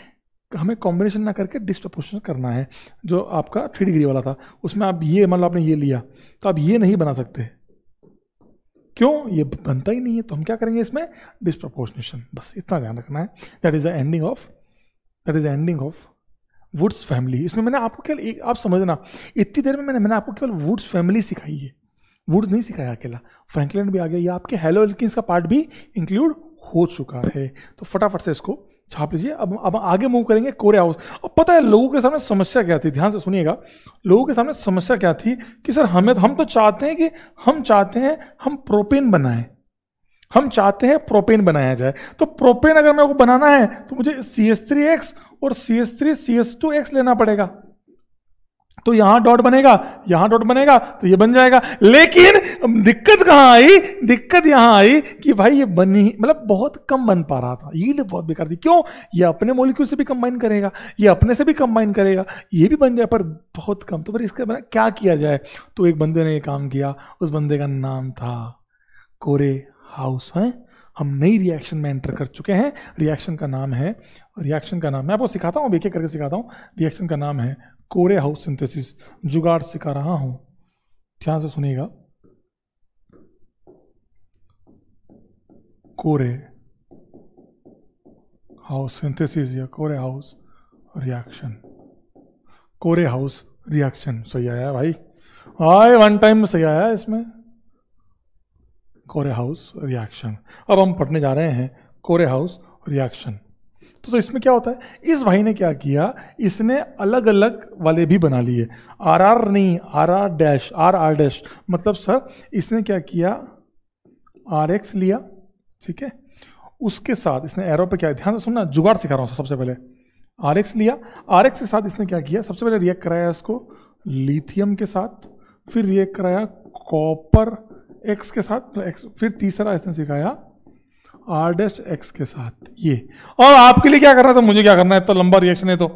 हमें कॉम्बिनेशन ना करके डिस्प्रपोर्शन करना है जो आपका थ्री डिग्री वाला था उसमें आप ये मान लो आपने ये लिया तो आप ये नहीं बना सकते क्यों ये बनता ही नहीं है तो हम क्या करेंगे इसमें डिस्प्रपोर्शनेशन बस इतना ध्यान रखना है that is the ending of that is ending of Wurtz family इसमें मैंने आपको केवल एक आप समझना इतनी देर में मैंने मैंने आपको केवल वुड्स फैमिली सिखाई है वुड्स नहीं सिखाया अकेला फ्रैंकलिन भी आ गया या आपके हेलो एल्किस का पार्ट भी इंक्लूड हो चुका है तो फटाफट से इसको छाप लीजिए अब अब आगे मूव करेंगे कोरे हाउस अब पता है लोगों के सामने समस्या क्या थी ध्यान से सुनिएगा लोगों के सामने समस्या क्या थी कि सर हमें हम तो चाहते हैं कि हम चाहते हैं हम प्रोपेन बनाएं हम चाहते हैं प्रोपेन बनाया जाए तो प्रोपेन अगर मेरे को बनाना है तो मुझे सी एस थ्री एक्स और C S three C S two X लेना पड़ेगा तो यहां डॉट बनेगा यहां डॉट बनेगा तो ये बन जाएगा लेकिन दिक्कत कहां आई दिक्कत यहां आई कि भाई ये बन ही मतलब बहुत कम बन पा रहा था ये बहुत बेकार थी क्यों ये अपने मोलिक्यूल से भी कंबाइन करेगा ये अपने से भी कंबाइन करेगा ये भी बन जाए पर बहुत कम तो फिर इसके बना क्या किया जाए तो एक बंदे ने ये काम किया उस बंदे का नाम था कोरे हाउस है हम नई रिएक्शन में एंटर कर चुके हैं रिएक्शन का नाम है रिएक्शन का नाम मैं आपको सिखाता हूँ एक करके सिखाता हूँ रिएक्शन का नाम है कोरे हाउस सिंथेसिस जुगाड़ सिखा रहा हूँ ध्यान से सुनिएगा कोरे हाउस सिंथेसिस या Corey house reaction Corey house reaction सही आया भाई आए वन टाइम सही आया इसमें कोरे हाउस रिएक्शन अब हम पढ़ने जा रहे हैं कोरे हाउस रिएक्शन तो, सर इसमें क्या होता है इस भाई ने क्या किया इसने अलग अलग वाले भी बना लिए आर आर नहीं R R dash R R dash मतलब सर इसने क्या किया आर एक्स लिया ठीक है उसके साथ इसने एरो पे क्या ध्यान से सुनना जुगाड़ सिखा रहा हूँ सबसे पहले आर एक्स लिया आर एक्स के साथ इसने क्या किया सबसे पहले रिएक्ट कराया इसको लिथियम के साथ फिर रिएक्ट कराया कॉपर एक्स के साथ एक्स तो फिर तीसरा इसने सिखाया आर डैश एक्स के साथ ये और आपके लिए क्या करना था मुझे क्या करना है तो लंबा रिएक्शन है तो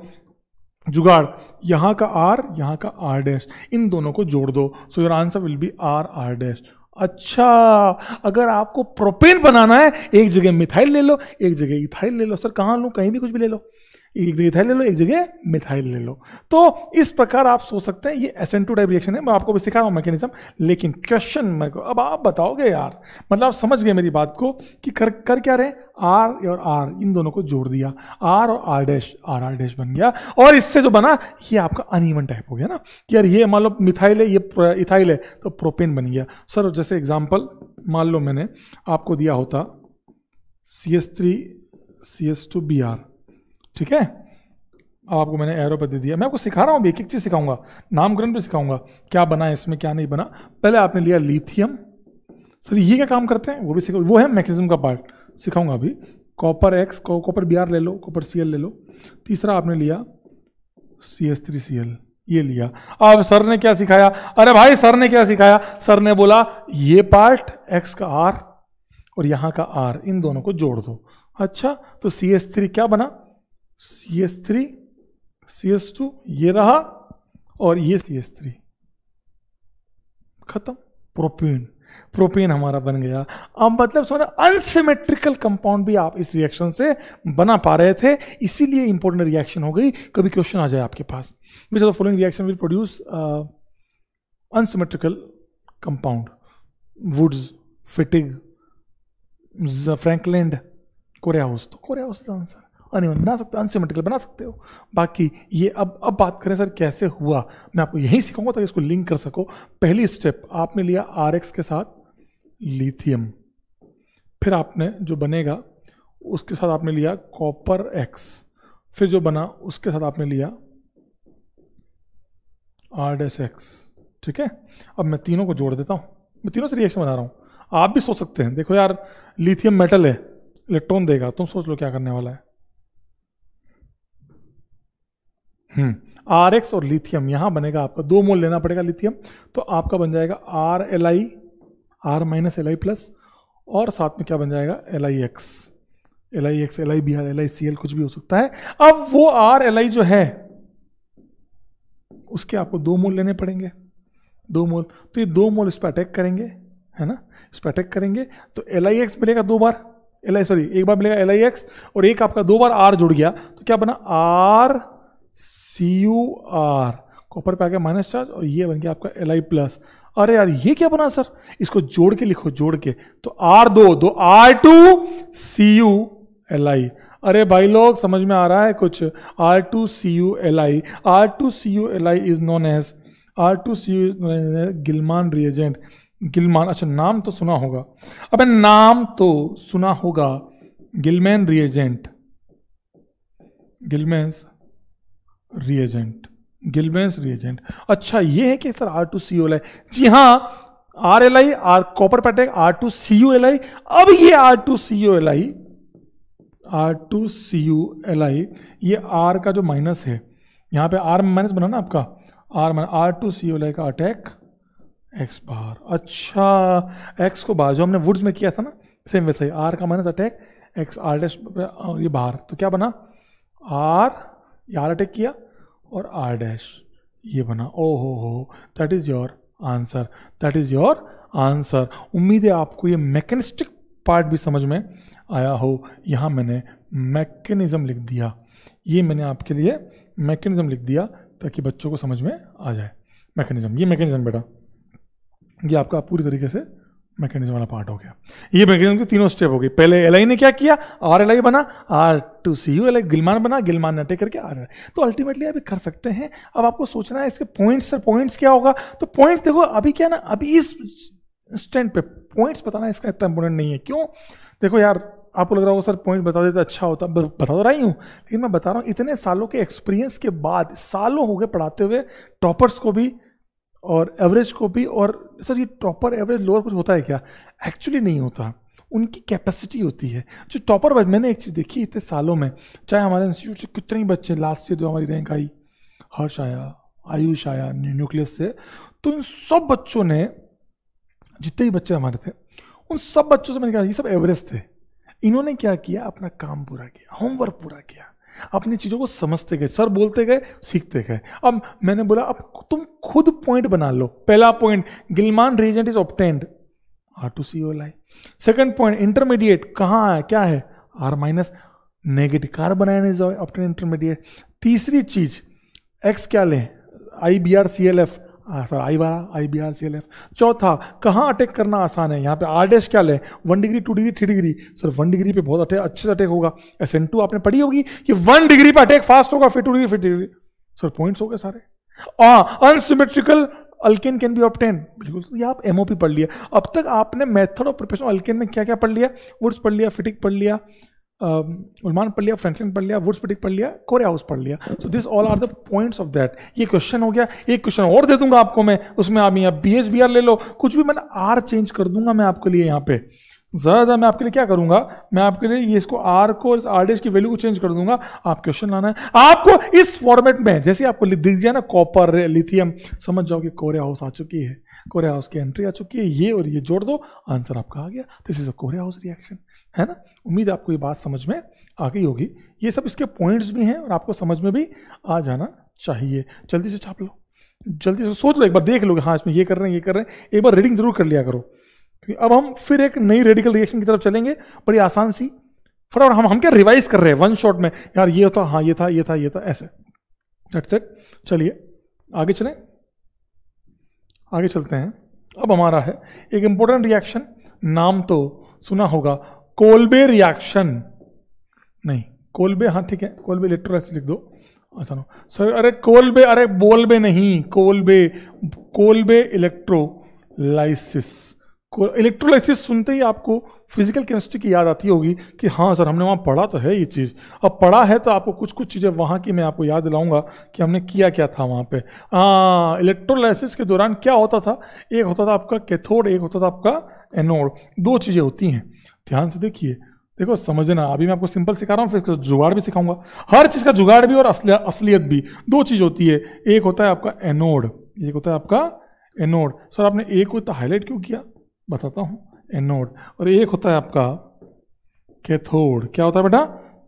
जुगाड़ यहां का आर यहां का आर डैश इन दोनों को जोड़ दो so your answer will be R R dash अच्छा अगर आपको प्रोपेन बनाना है एक जगह मिथाइल ले लो एक जगह इथाइल ले लो सर कहाँ लो कहीं भी कुछ भी ले लो एक जगह इथाइल ले लो एक जगह मिथाइल ले लो तो इस प्रकार आप सोच सकते हैं ये एस टू टाइप रिएक्शन है मैं आपको भी सिखा रहा हूँ मैकेनिज्म लेकिन क्वेश्चन मेरे को अब आप बताओगे यार मतलब आप समझ गए मेरी बात को कि कर कर क्या रहे आर और आर इन दोनों को जोड़ दिया आर और R dash R R dash बन गया और इससे जो बना ये आपका अनईवन टाइप हो गया ना कि यार ये मान लो मिथाइल है ये इथाइल है तो प्रोपेन बन गया सर जैसे एग्जाम्पल मान लो मैंने आपको दिया होता C S three C S two B R ठीक है अब आपको मैंने एरो पर दे दिया मैं आपको सिखा रहा हूँ एक एक चीज़ सिखाऊंगा नामकरण भी सिखाऊंगा क्या बना है इसमें क्या नहीं बना पहले आपने लिया लिथियम सर ये क्या काम करते हैं वो भी सिखा वो है मैकेनिज्म का पार्ट सिखाऊंगा अभी कॉपर एक्स कॉपर बी ले लो कॉपर सी ले लो तीसरा आपने लिया C S three C L ये लिया अब सर ने क्या सिखाया अरे भाई सर ने क्या सिखाया सर ने बोला ये पार्ट एक्स का आर और यहां का आर इन दोनों को जोड़ दो अच्छा तो सी एस थ्री क्या बना C S three C S two ये रहा और ये सी एस थ्री खत्म प्रोपेन प्रोपेन हमारा बन गया अब मतलब सारा अनसिमेट्रिकल कंपाउंड भी आप इस रिएक्शन से बना पा रहे थे इसीलिए इंपॉर्टेंट रिएक्शन हो गई कभी क्वेश्चन आ जाए आपके पास which of following reaction will produce unsymmetrical compound Wurtz Fittig Frankland Corey house तो कोरिया हाउस आंसर अनिवन बना सकते हो अनसिमेट्रिकल बना सकते हो बाकी ये अब अब बात करें सर कैसे हुआ मैं आपको यही सिखाऊंगा ताकि इसको लिंक कर सको पहली स्टेप आपने लिया आर के साथ लिथियम फिर आपने जो बनेगा उसके साथ आपने लिया कॉपर एक्स फिर जो बना उसके साथ आपने लिया आर डेस एक्स ठीक है अब मैं तीनों को जोड़ देता हूँ मैं तीनों से रिएक्शन बना रहा हूँ आप भी सोच सकते हैं देखो यार लिथियम मेटल है इलेक्ट्रॉन देगा तुम सोच लो क्या करने वाला है आर हम्म, एक्स और लिथियम यहां बनेगा आपका दो मोल लेना पड़ेगा लिथियम तो आपका बन जाएगा R L I R minus L I plus और साथ में क्या बन जाएगा L I X L I X L I B R L I C L कुछ भी हो सकता है अब वो आर एल आई जो है उसके आपको दो मोल लेने पड़ेंगे दो मोल तो ये दो मोल इस पर अटैक करेंगे है ना इस पर अटैक करेंगे तो एल आई एक्स मिलेगा दो बार एल आई सॉरी एक बार मिलेगा एल आई एक्स और एक आपका दो बार आर जुड़ गया तो क्या बना R C U R copper पे आ गया माइनस चार्ज और ये बन गया आपका एल आई प्लस अरे यार ये क्या बना सर इसको जोड़ के लिखो जोड़ के तो आर दो दो R two C U L I अरे भाई लोग समझ में आ रहा है कुछ R two C U L I R two C U L I is known as R two C U Gilman reagent Gilman अच्छा नाम तो सुना होगा अब नाम तो सुना होगा गिलमैन रिएजेंट गिलमेंस रिएजेंट गिलबेंस रिएजेंट अच्छा ये है कि सर आर टू सी लाई जी हाँ R L I R copper पैटेक R two C U L I अब ये R two C U L I R two C U L I ये आर का जो माइनस है यहाँ पे आर माइनस बना ना आपका R minus R two C U L I का अटैक एक्स बार अच्छा एक्स को बाहर जो हमने वुड्स में किया था ना सेम वैसे ही आर का minus attack X R dash ये बाहर तो क्या बना आर ये आर अटैक किया और आर डैश ये बना ओ हो हो that is your answer that is your answer उम्मीद है आपको ये मैकेनिस्टिक पार्ट भी समझ में आया हो यहाँ मैंने मैकेनिज़्म लिख दिया ये मैंने आपके लिए मैकेनिज़्म लिख दिया ताकि बच्चों को समझ में आ जाए मैकेनिज़्म ये मैकेनिज़्म बेटा ये आपका पूरी तरीके से मैकेनिज्म वाला पार्ट हो गया ये मैकेनिज्म के तीनों स्टेप हो गए पहले एल ने क्या किया आर एल बना R two C U L Gilman बना गिलमान नटे करके आर तो अल्टीमेटली अभी कर सकते हैं अब आपको सोचना है इसके पॉइंट्स सर पॉइंट्स क्या होगा तो पॉइंट्स देखो अभी क्या ना अभी इस स्टैंड पे पॉइंट्स बताना इसका इतना इंपॉर्टेंट नहीं है क्यों देखो यार आपको लग रहा होगा सर पॉइंट बता देते अच्छा होता बता तो रहा ही हूँ लेकिन मैं बता रहा हूँ इतने सालों के एक्सपीरियंस के बाद सालों हो गए पढ़ाते हुए टॉपर्स को भी और एवरेज को भी और सर ये टॉपर एवरेज लोअर कुछ होता है क्या एक्चुअली नहीं होता उनकी कैपेसिटी होती है जो टॉपर बच मैंने एक चीज़ देखी इतने सालों में चाहे हमारे इंस्टीट्यूट से कितने ही बच्चे लास्ट ईयर जो हमारी रैंक आई हर्ष आया आयुष आया न्यूक्लियस से तो इन सब बच्चों ने जितने ही बच्चे हमारे थे उन सब बच्चों से मैंने कहा ये सब एवरेज थे इन्होंने क्या किया अपना काम पूरा किया होमवर्क पूरा किया अपनी चीज़ों को समझते गए सर बोलते गए सीखते गए अब मैंने बोला अब तुम खुद पॉइंट बना लो पहला point Gilman reagent is obtained R two C ओल आई सेकेंड पॉइंट इंटरमीडिएट कहाँ है क्या है आर माइनस नेगेटिव कार्बन नहीं जाओ ऑप्टेंड इंटरमीडिएट तीसरी चीज एक्स क्या लें I B R C L F sir I बार I B R C L F चौथा कहाँ अटैक करना आसान है यहाँ पे आर डैश क्या लें one degree two degree three degree sir one degree पे बहुत अटैक अच्छे से अटैक होगा एस एन टू आपने पढ़ी होगी कि वन डिग्री पे अटैक फास्ट होगा फिर टू डिग्री फिर डिग्री सर पॉइंट्स हो गए सारे unsymmetrical alkane can be obtain बिल्कुल ये आप एमओपी पढ़ लिया अब तक आपने मेथड ऑफ प्रिपरेशन अल्केन में क्या क्या पढ़ लिया वुड्स पढ़ लिया फिटिक पढ़ लिया उलमान um, पढ़ लिया फ्रेंकलिन पढ़ लिया वुड्स पटिक पढ़ लिया कोरिया हाउस पढ़ लिया so this all are the points of that ये क्वेश्चन हो गया एक क्वेश्चन और दे दूंगा आपको मैं उसमें आप यहाँ बी एस बी आर ले लो कुछ भी मैंने आर चेंज कर दूंगा मैं आपके लिए यहाँ पे ज़्यादा मैं आपके लिए क्या करूंगा मैं आपके लिए ये इसको आर को इस आर डी की वैल्यू को चेंज कर दूंगा आप क्वेश्चन लाना है आपको इस फॉर्मेट में जैसे आपको दिख जाए ना कॉपर लिथियम समझ जाओ कि कोरिया हाउस आ चुकी है कोरिया हाउस की एंट्री आ चुकी है ये और ये जोड़ दो आंसर आपका आ गया this is a Corey House reaction है ना उम्मीद आपको ये बात समझ में आ गई होगी ये सब इसके पॉइंट्स भी हैं और आपको समझ में भी आ जाना चाहिए जल्दी से छाप लो जल्दी से सोच लो एक बार देख लो हाँ इसमें ये कर रहे हैं ये कर रहे हैं एक बार रीडिंग जरूर कर लिया करो क्योंकि अब हम फिर एक नई रेडिकल रिएक्शन की तरफ चलेंगे बड़ी आसान सी फटाफट हम हम क्या रिवाइज कर रहे हैं वन शॉट में यार ये था हाँ ये था ये था ये था ऐसे दैट्स इट चलिए आगे चलें आगे चलते हैं अब हमारा है एक इंपॉर्टेंट रिएक्शन नाम तो सुना होगा कोलबे रिएक्शन नहीं कोलबे हाँ ठीक है कोलबे इलेक्ट्रोल लिख दो अच्छा सर अरे कोलबे अरे बोलबे नहीं कोलबे कोलबे इलेक्ट्रोलाइसिस इलेक्ट्रोलाइसिस सुनते ही आपको फिजिकल केमिस्ट्री की याद आती होगी कि हाँ सर हमने वहाँ पढ़ा तो है ये चीज़ अब पढ़ा है तो आपको कुछ कुछ चीज़ें वहाँ की मैं आपको याद दिलाऊंगा कि हमने किया क्या था वहाँ पे हाँ इलेक्ट्रोलाइसिस के दौरान क्या होता था एक होता था आपका कैथोड एक होता था आपका एनोड दो चीज़ें होती हैं ध्यान से देखिए देखो समझना अभी मैं आपको सिंपल सिखा रहा हूँ फिर जुगाड़ भी सिखाऊंगा हर चीज़ का जुगाड़ भी और असलियत भी दो चीज़ होती है एक होता है आपका एनोड एक होता है आपका एनोड सर आपने ए को इतना हाईलाइट क्यों किया बताता हूँ एनोड और एक होता है आपका कैथोड क्या होता है बेटा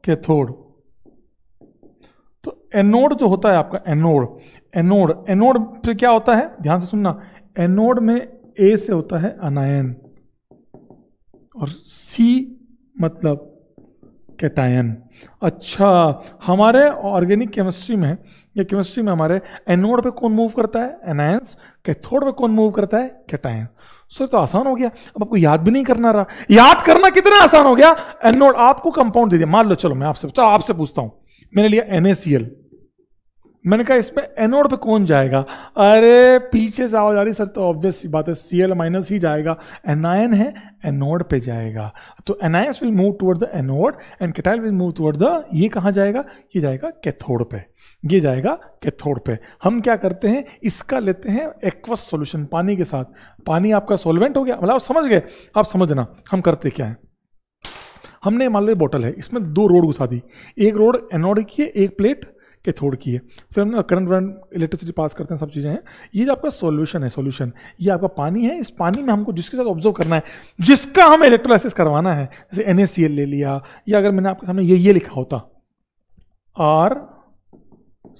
कैथोड तो एनोड जो होता है आपका एनोड एनोड एनोड क्या होता है ध्यान से सुनना एनोड में ए से होता है अनायन और सी मतलब कैटायन अच्छा हमारे ऑर्गेनिक केमिस्ट्री में या केमिस्ट्री में हमारे एनोड पे कौन मूव करता है एनायंस कैथोड पे कौन मूव करता है कैटायन सर तो आसान हो गया अब आपको याद भी नहीं करना रहा याद करना कितना आसान हो गया एनोड आपको कंपाउंड दे दिया मान लो चलो मैं आपसे चलो आपसे पूछता हूं मैंने लिया एनएसीएल मैंने कहा इसमें एनोड पे कौन जाएगा अरे पीछे से आवाज आ रही सर तो ऑब्वियस बात है सी एल माइनस ही जाएगा एनायन है एनोड पे जाएगा तो anions will move toward the anode and केटाइल विल मूव टुवर्ड द ये कहाँ जाएगा ये जाएगा कैथोड पे ये जाएगा कैथोड पे हम क्या करते हैं इसका लेते हैं एक्वस सोल्यूशन पानी के साथ पानी आपका सोलवेंट हो गया मतलब आप समझ गए आप समझना हम करते क्या है हमने मान लो बोतल है इसमें दो रोड घुसा दी एक रोड एनोड की है एक प्लेट के थोड़ की है फिर हम करंट वरंट इलेक्ट्रिसिटी पास करते हैं सब चीज़ें हैं ये जो आपका सोल्यूशन है सोल्यूशन ये आपका पानी है इस पानी में हमको जिसके साथ ऑब्जर्व करना है जिसका हमें इलेक्ट्रोलाइसिस करवाना है जैसे एन ले लिया या अगर मैंने आपके सामने ये ये लिखा होता are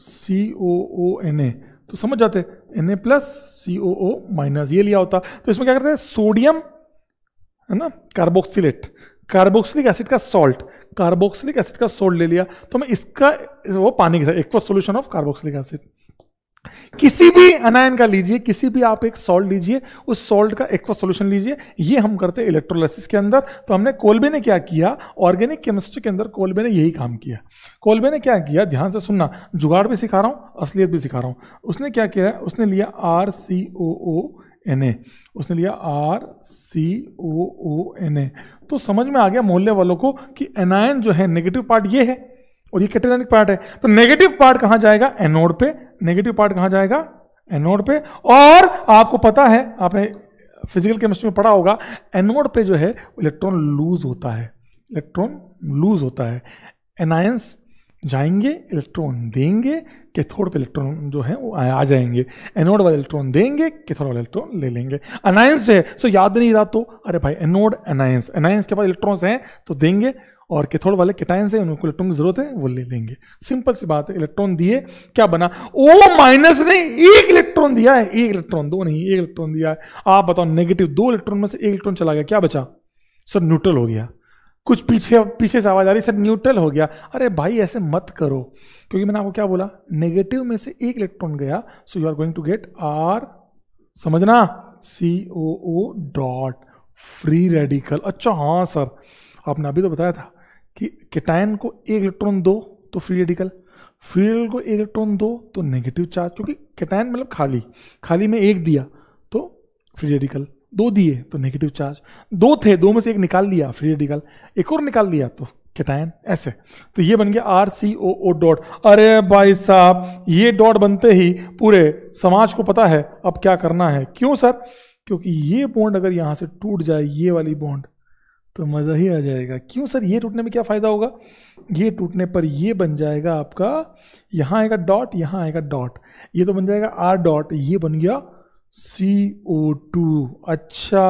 C O O N A तो समझ जाते N A plus C O O minus ये लिया होता तो इसमें क्या करते हैं सोडियम है ना कार्बोक्सिलेट कार्बोक्सिलिक एसिड का सॉल्ट कार्बोक्सिलिक एसिड का सोल्ट ले लिया तो मैं इसका वो पानी के साथ aqua solution of carboxylic acid किसी भी अनायन का लीजिए किसी भी आप एक सॉल्ट लीजिए उस सॉल्ट का एक्वा सोल्यूशन तो लीजिए ये हम करते हैं इलेक्ट्रोलाइसिस के अंदर तो हमने कोलबे ने क्या किया ऑर्गेनिक केमिस्ट्री के अंदर कोलबे ने यही काम किया कोलबे ने क्या किया ध्यान से सुनना जुगाड़ भी सिखा रहा हूं असलियत भी सिखा रहा हूं उसने क्या किया उसने लिया are C O O N ए उसने लिया are C O O N A तो समझ में आ गया मोहल्ले वालों को कि एनायन जो है नेगेटिव पार्ट ये है और ये कैटेनिक पार्ट है तो नेगेटिव पार्ट कहाँ जाएगा एनोड पे नेगेटिव पार्ट कहाँ जाएगा एनोड पे और आपको पता है आपने फिजिकल केमिस्ट्री में पढ़ा होगा एनोड पे जो है इलेक्ट्रॉन लूज होता है इलेक्ट्रॉन लूज होता है एनायंस जाएंगे इलेक्ट्रॉन देंगे कैथोड पे इलेक्ट्रॉन जो है वो आ जाएंगे एनोड वाले इलेक्ट्रॉन देंगे कैथोड वाले इलेक्ट्रॉन ले लेंगे अनायंस है सो याद नहीं रहा तो अरे भाई एनोड अनायंस अनायंस के पास इलेक्ट्रॉन्स हैं तो देंगे और कैथोड वाले केटायंस हैं उनको इलेक्ट्रॉन की जरूरत है वो ले लेंगे सिंपल सी बात है इलेक्ट्रॉन दिए क्या बना ओ माइनस ने एक इलेक्ट्रॉन दिया है एक इलेक्ट्रॉन दो नहीं एक इलेक्ट्रॉन दिया है आप बताओ नेगेटिव दो इलेक्ट्रॉन में से एक इलेक्ट्रॉन चला गया क्या बचा सर न्यूट्रल हो गया कुछ पीछे पीछे से आवाज़ आ रही सर न्यूट्रल हो गया अरे भाई ऐसे मत करो क्योंकि मैंने आपको क्या बोला नेगेटिव में से एक इलेक्ट्रॉन गया so you are going to get R समझना C O O dot free radical अच्छा हाँ सर आपने अभी तो बताया था कि केटायन को एक इलेक्ट्रॉन दो तो फ्री रेडिकल फ्री रेडिकल को एक इलेक्ट्रॉन दो तो नेगेटिव चार्ज क्योंकि केटायन मतलब खाली खाली में एक दिया तो फ्री रेडिकल दो दिए तो नेगेटिव चार्ज दो थे दो में से एक निकाल लिया फ्री रेडिकल एक और निकाल लिया तो कैटायन ऐसे तो ये बन गया are C O O dot अरे भाई साहब ये डॉट बनते ही पूरे समाज को पता है अब क्या करना है क्यों सर क्योंकि ये बॉन्ड अगर यहाँ से टूट जाए ये वाली बॉन्ड तो मज़ा ही आ जाएगा क्यों सर ये टूटने में क्या फ़ायदा होगा ये टूटने पर ये बन जाएगा आपका यहाँ आएगा डॉट यहाँ आएगा डॉट ये तो बन जाएगा आर डॉट ये बन गया सी ओ टू अच्छा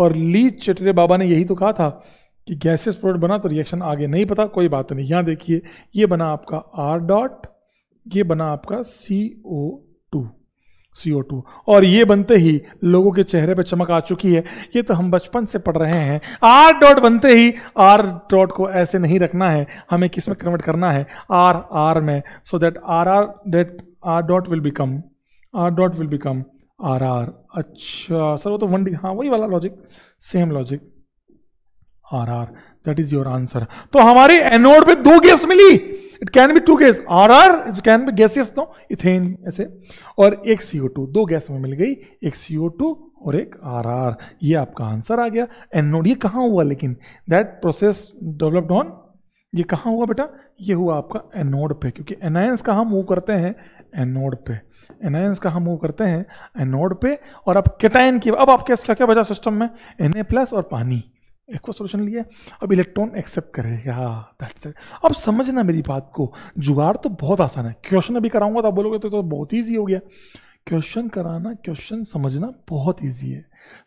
और लीच चटरे बाबा ने यही तो कहा था कि गैसेस प्रोडक्ट बना तो रिएक्शन आगे नहीं पता कोई बात नहीं यहाँ देखिए ये बना आपका आर डॉट ये बना आपका सी O two C O two और ये बनते ही लोगों के चेहरे पर चमक आ चुकी है ये तो हम बचपन से पढ़ रहे हैं आर डॉट बनते ही आर डॉट को ऐसे नहीं रखना है हमें किस में कन्वर्ट करना है आर आर में so that R R dot R dot will become R dot will become R R अच्छा सर वो तो वन डी हाँ वही वाला logic same logic R R that is your answer तो हमारे एनोड पे दो गैस मिली it can be two gas R R it can be gases no ethane ऐसे और एक सीओ टू दो गैस में मिल गई एक सीओ टू और एक आर आर ये आपका आंसर आ गया एनोड ये कहाँ हुआ लेकिन दैट प्रोसेस डेवलप्ड ऑन ये कहाँ हुआ बेटा ये हुआ आपका एनोड पे क्योंकि एनायंस कहाँ मूव करते हैं एनोड पे एनायंस का हम मूव करते हैं एनोड पे और अब केटाइन की अब आपके क्या क्या बचा सिस्टम में एन प्लस और पानी एक्वा सोल्यूशन लिया अब इलेक्ट्रॉन एक्सेप्ट करेगा दैट्स इट अब समझना मेरी बात को जुगाड़ तो बहुत आसान है क्वेश्चन अभी कराऊंगा तो आप बोलोगे तो, तो बहुत ईजी हो गया क्वेश्चन कराना क्वेश्चन समझना बहुत ईजी है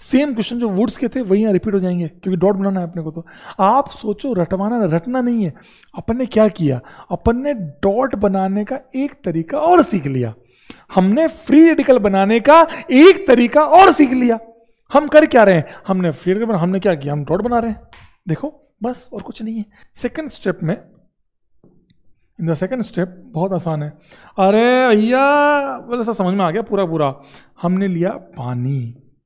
सेम क्वेश्चन जो वुड्स के थे वही यहाँ रिपीट हो जाएंगे क्योंकि डॉट बनाना है अपने को तो आप सोचो रटवाना रटना नहीं है अपन ने क्या किया अपन ने डॉट बनाने का एक तरीका और सीख लिया हमने फ्री रेडिकल बनाने का एक तरीका और सीख लिया हम कर क्या रहे हैं हमने फ्री रेडिकल हमने क्या किया हम डॉट बना रहे हैं देखो बस और कुछ नहीं है सेकेंड स्टेप में इन द सेकेंड स्टेप बहुत आसान है अरे भैया बोले सर समझ में आ गया पूरा पूरा हमने लिया पानी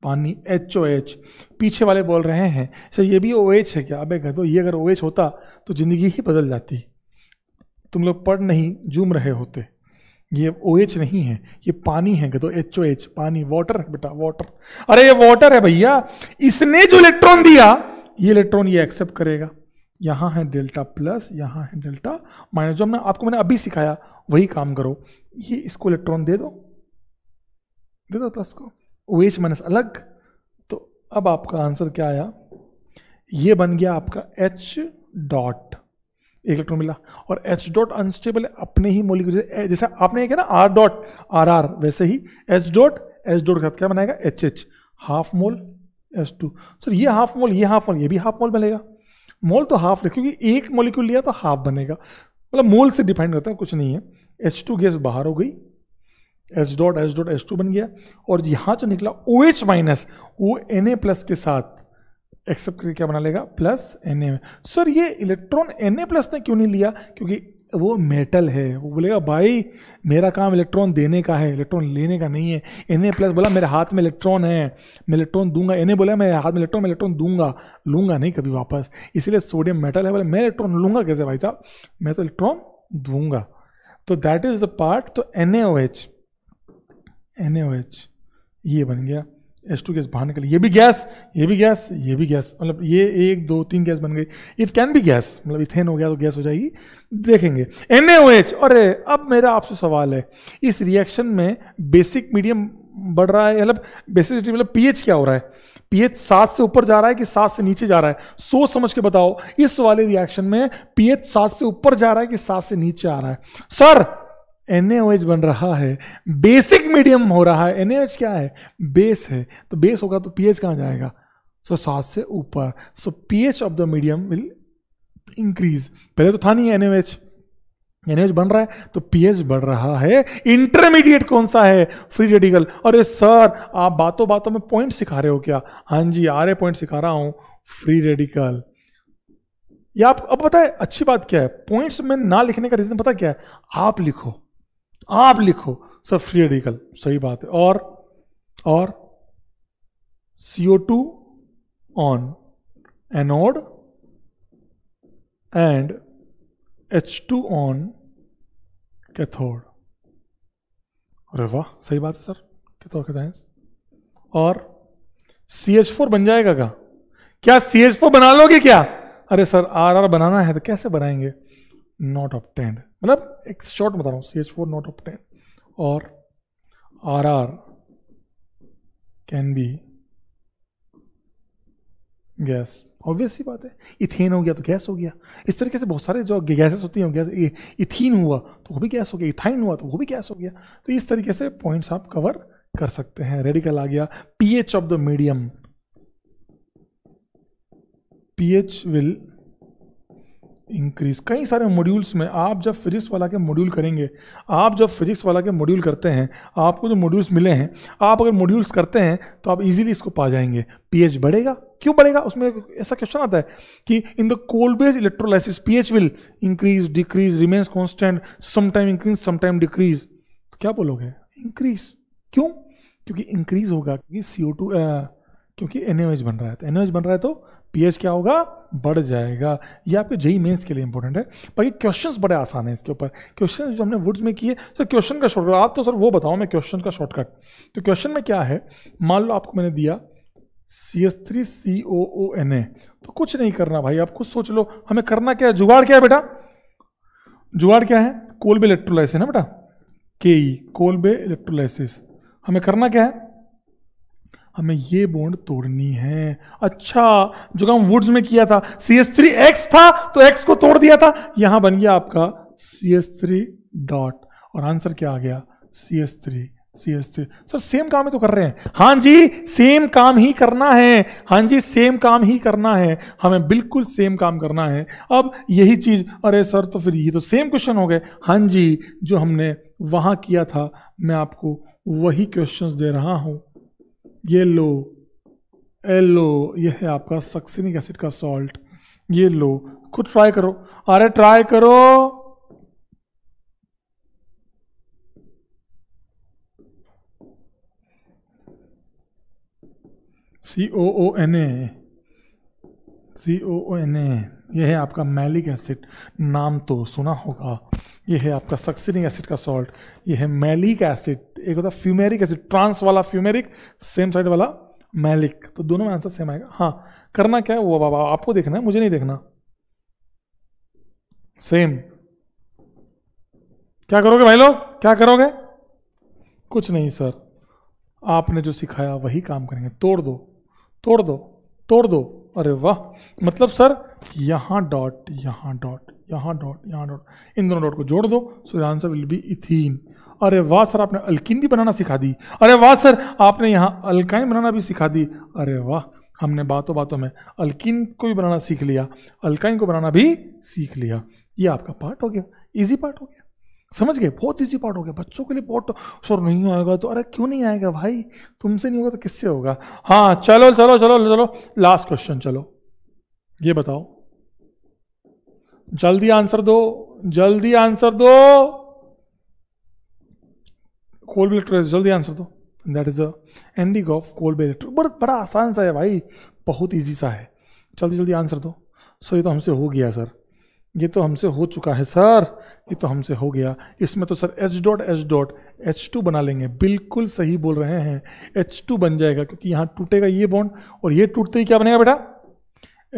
पानी एच ओ एच पीछे वाले बोल रहे हैं सर ये भी ओ एच है क्या अबे कह दो ये अगर ओ एच होता तो ज़िंदगी ही बदल जाती तुम लोग पढ़ नहीं जूम रहे होते ये ओ एच नहीं है ये पानी है दो एच ओ एच पानी वाटर है बेटा वाटर अरे ये वाटर है भैया इसने जो इलेक्ट्रॉन दिया ये इलेक्ट्रॉन ये एक्सेप्ट करेगा यहाँ है डेल्टा प्लस यहाँ है डेल्टा माइनस जो हमने आपको मैंने अभी सिखाया वही काम करो ये इसको इलेक्ट्रॉन दे दो दे दो प्लस को ओ OH एच माइनस अलग तो अब आपका आंसर क्या आया ये बन गया आपका एच डॉट एक इलेक्ट्रॉन मिला और एच डॉट अनस्टेबल अपने ही मोलिक जैसे आपने कहा ना आर डॉट आर आर वैसे ही एच डॉट एच डॉट का क्या बनाएगा H H half mole H two sir ये हाफ मोल ये हाफ मोल ये भी हाफ मोल बनेगा मोल तो हाफ लेस क्योंकि एक मोलिक्यूल लिया तो हाफ बनेगा मतलब मोल से डिपेंड करता है कुछ नहीं है एच टू गैस बाहर हो गई H dot H dot H two बन गया और यहाँ जो निकला ओ एच माइनस वो एन ए प्लस के साथ एक्सेप्ट करके क्या बना लेगा प्लस एन ए सर ये इलेक्ट्रॉन एन ए प्लस ने क्यों नहीं लिया क्योंकि वो मेटल है वो बोलेगा भाई मेरा काम इलेक्ट्रॉन देने का है इलेक्ट्रॉन लेने का नहीं है एन प्लस बोला मेरे हाथ में इलेक्ट्रॉन है मैं इलेक्ट्रॉन दूंगा इन्हें बोला मेरे हाथ में इलेक्ट्रॉन मैं इलेक्ट्रॉन दूंगा लूंगा नहीं कभी वापस इसलिए सोडियम मेटल है बोले मैं इलेक्ट्रॉन लूंगा कैसे भाई साहब मैं तो इलेक्ट्रॉन दूंगा तो दैट इज द पार्ट तो N A O H N A O H ये बन गया एस टू गैस बाहर निकली ये भी गैस ये भी गैस ये भी गैस मतलब ये एक दो तीन गैस बन गई इट कैन भी गैस मतलब इथेन हो गया तो गैस हो जाएगी देखेंगे एन अरे अब मेरा आपसे सवाल है इस रिएक्शन में बेसिक मीडियम बढ़ रहा है मतलब बेसिसिटी मतलब पीएच क्या हो रहा है पीएच सात से ऊपर जा रहा है कि सात से नीचे जा रहा है सोच समझ के बताओ इस वाले रिएक्शन में पीएच सात से ऊपर जा रहा है कि सात से नीचे आ रहा है सर एन बन रहा है बेसिक मीडियम हो रहा है एन क्या है बेस है तो बेस होगा तो पीएच कहाँ जाएगा सो so, सात से ऊपर so pH of the medium will increase पहले तो था नहीं एन एन बन रहा है तो पीएच बढ़ रहा है इंटरमीडिएट कौन सा है फ्री रेडिकल अरे सर आप बातों बातों में पॉइंट सिखा रहे हो क्या हाँ जी आ रहे पॉइंट सिखा रहा हूं फ्री रेडिकल या आप अब पता है अच्छी बात क्या है पॉइंट्स में ना लिखने का रीजन पता क्या है आप लिखो आप लिखो सब फ्री रेडिकल सही बात है और और CO two on anode and H two on cathode अरे वाह सही बात है सर कैथोड कहते हैं और सी एच फोर बन जाएगा क्या क्या सी एच फोर बना लोगे क्या अरे सर आर आर बनाना है तो कैसे बनाएंगे नॉट ऑप्टेंड मतलब एक शॉर्ट बता रहा हूँ C H four not obtain और R R can be gas obvious बात है इथेन हो गया तो गैस हो गया इस तरीके से बहुत सारे जो गैसेस होती हैं गैस इथीन हुआ तो वो भी गैस हो गया इथाइन हुआ तो वो भी गैस हो गया तो इस तरीके से पॉइंट्स आप कवर कर सकते हैं रेडिकल आ गया pH of the medium pH will increase कई सारे मॉड्यूल्स में आप जब फिजिक्स वाला के मॉड्यूल करेंगे आप जब फिजिक्स वाला के मॉड्यूल करते हैं आपको जो मॉड्यूल्स मिले हैं आप अगर मॉड्यूल्स करते हैं तो आप इजीली इसको पा जाएंगे पीएच बढ़ेगा क्यों बढ़ेगा उसमें ऐसा क्वेश्चन आता है कि in the Kolbe's electrolysis pH will increase decrease remains constant sometime increase sometime decrease क्या बोलोगे इंक्रीज क्यों क्योंकि इंक्रीज होगा क्योंकि सी क्योंकि एन बन रहा है तो एन बन रहा है तो पीएच क्या होगा बढ़ जाएगा ये आपके जेई मेंस e के लिए इंपॉर्टेंट है बाकी क्वेश्चंस बड़े आसान हैं इसके ऊपर क्वेश्चन जो हमने वुड्स में किए सर तो क्वेश्चन का शॉर्टकट आप तो सर वो बताओ मैं क्वेश्चन का शॉर्टकट तो क्वेश्चन में क्या है मान लो आपको मैंने दिया C S three C O O N A तो कुछ नहीं करना भाई आप कुछ सोच लो हमें करना क्या है जुगाड़ क्या है बेटा जुगाड़ क्या है कोलबे इलेक्ट्रोलाइसिस है ना बेटा के ई कोलबे इलेक्ट्रोलाइसिस हमें करना क्या है हमें ये बॉन्ड तोड़नी है अच्छा जो काम वुड्स में किया था सी एस थ्री एक्स था तो एक्स को तोड़ दिया था यहां बन गया आपका सी एस थ्री डॉट और आंसर क्या आ गया C S three C S three sir same काम ही तो कर रहे हैं हाँ जी सेम काम ही करना है हाँ जी सेम काम ही करना है हमें बिल्कुल सेम काम करना है अब यही चीज़ अरे सर तो फिर ये तो सेम क्वेश्चन हो गए हाँ जी जो हमने वहाँ किया था मैं आपको वही क्वेश्चंस दे रहा हूँ लो एल लो ये है आपका सक्सिनिक एसिड का सॉल्ट ये लो खुद ट्राई करो अरे ट्राई करो सी ओ ओ एन ए सी ओ ओ एन ए यह है आपका मैलिक एसिड नाम तो सुना होगा यह है आपका सक्सिनिक एसिड का सॉल्ट यह है मैलिक एसिड एक होता है फ्यूमेरिक एसिड ट्रांस वाला फ्यूमेरिक सेम साइड वाला मैलिक तो दोनों में आंसर सेम आएगा हाँ करना क्या है वो बाबा आपको देखना है मुझे नहीं देखना सेम क्या करोगे भाई लोग क्या करोगे कुछ नहीं सर आपने जो सिखाया वही काम करेंगे तोड़ दो तोड़ दो तोड़ दो अरे वाह मतलब सर यहाँ डॉट यहाँ डॉट यहाँ डॉट यहाँ डॉट इन दोनों डॉट को जोड़ दो so answer will be ethene अरे वाह सर आपने अल्किन भी बनाना सिखा दी अरे वाह सर आपने यहाँ अल्काइन बनाना भी सिखा दी अरे वाह हमने बातों बातों में अल्किन को भी बनाना सीख लिया अल्काइन को बनाना भी सीख लिया ये आपका पार्ट हो गया इजी पार्ट हो गया समझ गए बहुत ईजी पार्ट हो गया बच्चों के लिए बहुत सर नहीं आएगा तो अरे क्यों नहीं आएगा भाई तुमसे नहीं होगा तो किससे होगा हाँ चलो चलो चलो चलो लास्ट क्वेश्चन चलो ये बताओ जल्दी आंसर दो जल्दी आंसर दो कोल बिलेक्टर जल्दी आंसर दो that is ending ending of Kolbe बिलेक्टर बड़ा बड़ा आसान सा है भाई बहुत ईजी सा है जल्दी जल्दी आंसर दो सो ये तो हमसे हो गया सर ये तो हमसे हो चुका है सर ये तो हमसे हो गया इसमें तो sir H dot H dot H two बना लेंगे बिल्कुल सही बोल रहे हैं एच टू बन जाएगा क्योंकि यहाँ टूटेगा ये बॉन्ड और ये टूटते ही क्या बनेगा बेटा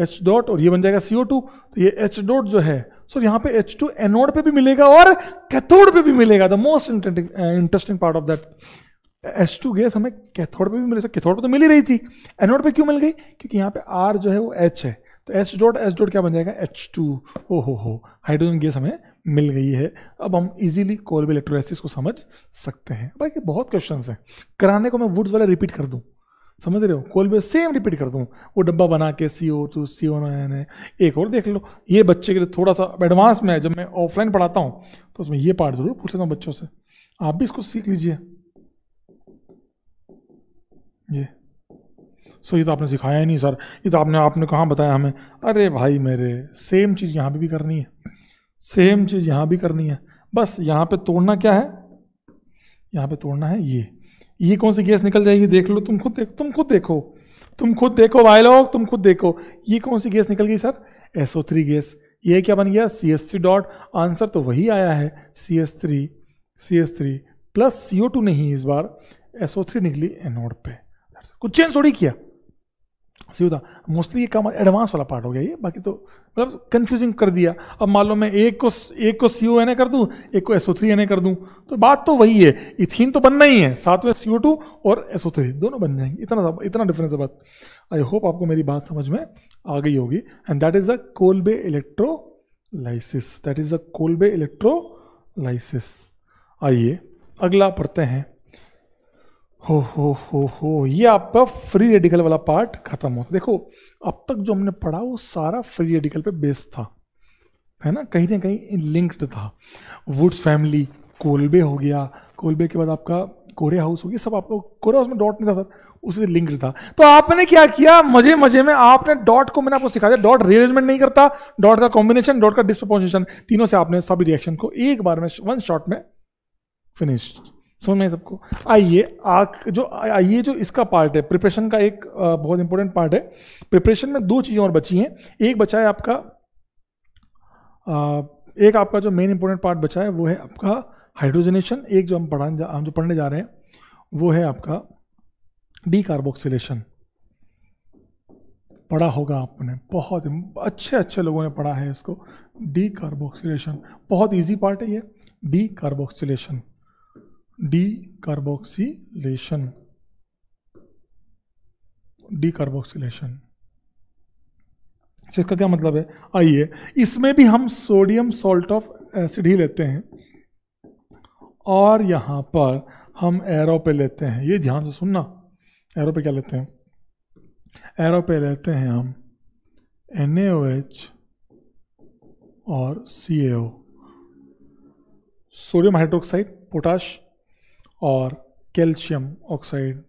एच डॉट और ये बन जाएगा सीओ टू तो ये एच डॉट जो है सर यहाँ पे एच टू एनोड पे भी मिलेगा और कैथोड पे भी मिलेगा the most interesting part of that H two gas हमें कैथोड पे भी मिले कैथोड पे तो मिल ही रही थी एनोड पे क्यों मिल गई क्योंकि यहाँ पे आर जो है वो एच है तो एच डॉट एच डॉट क्या बन जाएगा एच टू ओ हो हो हाइड्रोजन गैस हमें मिल गई है अब हम इजीली कोलबे इलेक्ट्रोलाइसिस को समझ सकते हैं बाकी बहुत क्वेश्चन हैं कराने को मैं वुड्स वाला रिपीट कर दूँ समझ रहे हो कोलबे सेम रिपीट कर दूँ वो डब्बा बना के सी ओ टू सी ओ नाइन एक और देख लो ये बच्चे के लिए थोड़ा सा एडवांस में है जब मैं ऑफलाइन पढ़ाता हूँ तो उसमें ये पार्ट ज़रूर पूछ लेता हूँ बच्चों से आप भी इसको सीख लीजिए ये सो ये तो आपने सिखाया ही नहीं सर ये तो आपने आपने कहाँ बताया हमें अरे भाई मेरे सेम चीज़ यहाँ पे भी करनी है सेम चीज़ यहाँ भी करनी है बस यहाँ पे तोड़ना क्या है यहाँ पे तोड़ना है ये ये कौन सी गैस निकल जाएगी देख लो तुम खुद देखो तुम खुद देखो तुम खुद देखो भाई लोग तुम खुद देखो ये कौन सी गैस निकल गई सर एसओ थ्री गैस ये क्या बन गया C S three dot answer तो वही आया है C S three C S three plus C O two नहीं इस बार एसओ थ्री निकली एनोड पे कुछ चेंज थोड़ी किया सही होता मोस्टली ये काम एडवांस वाला पार्ट हो गया ये बाकी तो मतलब कंफ्यूजिंग कर दिया अब मान लो मैं एक को एक को सी ओ एन ए कर दूँ एक को S O three N A कर दूँ तो बात तो वही है इथिन तो बनना ही है साथ में सी ओ टू और एस ओ थ्री दोनों बन जाएंगे इतना इतना डिफरेंस है बात आई होप आपको मेरी बात समझ में आ गई होगी and that is a Kolbe electrolysis that is a Kolbe electrolysis आइए अगला पढ़ते हैं हो हो हो हो ये आपका फ्री रेडिकल वाला पार्ट खत्म होता देखो अब तक जो हमने पढ़ा वो सारा फ्री रेडिकल पे बेस्ड था है ना कहीं ना कहीं लिंक्ड था वुड्स फैमिली कोलबे हो गया कोलबे के बाद आपका कोरे हाउस हो गया सब आपको कोरे हाउस में डॉट नहीं था सर उससे लिंक्ड था तो आपने क्या किया मजे मजे में आपने डॉट को मैंने आपको सिखा दिया डॉट रिअरेंजमेंट नहीं करता डॉट का कॉम्बिनेशन डॉट का डिस्पोजिशन तीनों से आपने सभी रिएक्शन को एक बार में वन शॉट में फिनिश्ड समझ में सबको आइए आग जो आइए जो इसका पार्ट है प्रिपरेशन का एक बहुत इंपॉर्टेंट पार्ट है प्रिपरेशन में दो चीज़ें और बची हैं एक बचा है आपका एक आपका जो मेन इंपॉर्टेंट पार्ट बचा है वो है आपका हाइड्रोजनेशन एक जो हम पढ़ाने हम जो पढ़ने जा रहे हैं वो है आपका डी कार्बोक्सिलेशन पढ़ा होगा आपने बहुत अच्छे अच्छे लोगों ने पढ़ा है इसको डी कार्बोक्सिलेशन बहुत ईजी पार्ट है ये डी कार्बोक्सीलेशन decarboxylation decarboxylation इसका क्या मतलब है आइए इसमें भी हम सोडियम सॉल्ट ऑफ एसिड ही लेते हैं और यहां पर हम एरो पे लेते हैं ये ध्यान से सुनना एरो पे क्या लेते हैं एरो पे लेते हैं हम एन और सी सोडियम हाइड्रोक्साइड पोटाश और कैल्शियम ऑक्साइड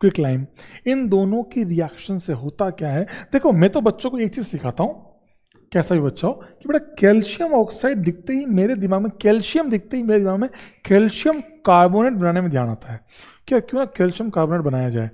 क्विक लाइम इन दोनों की रिएक्शन से होता क्या है देखो मैं तो बच्चों को एक चीज़ सिखाता हूँ कैसा भी बच्चा हो कि बेटा कैल्शियम ऑक्साइड दिखते ही मेरे दिमाग में कैल्शियम दिखते ही मेरे दिमाग में कैल्शियम कार्बोनेट बनाने में ध्यान आता है क्या क्यों ना कैल्शियम कार्बोनेट बनाया जाए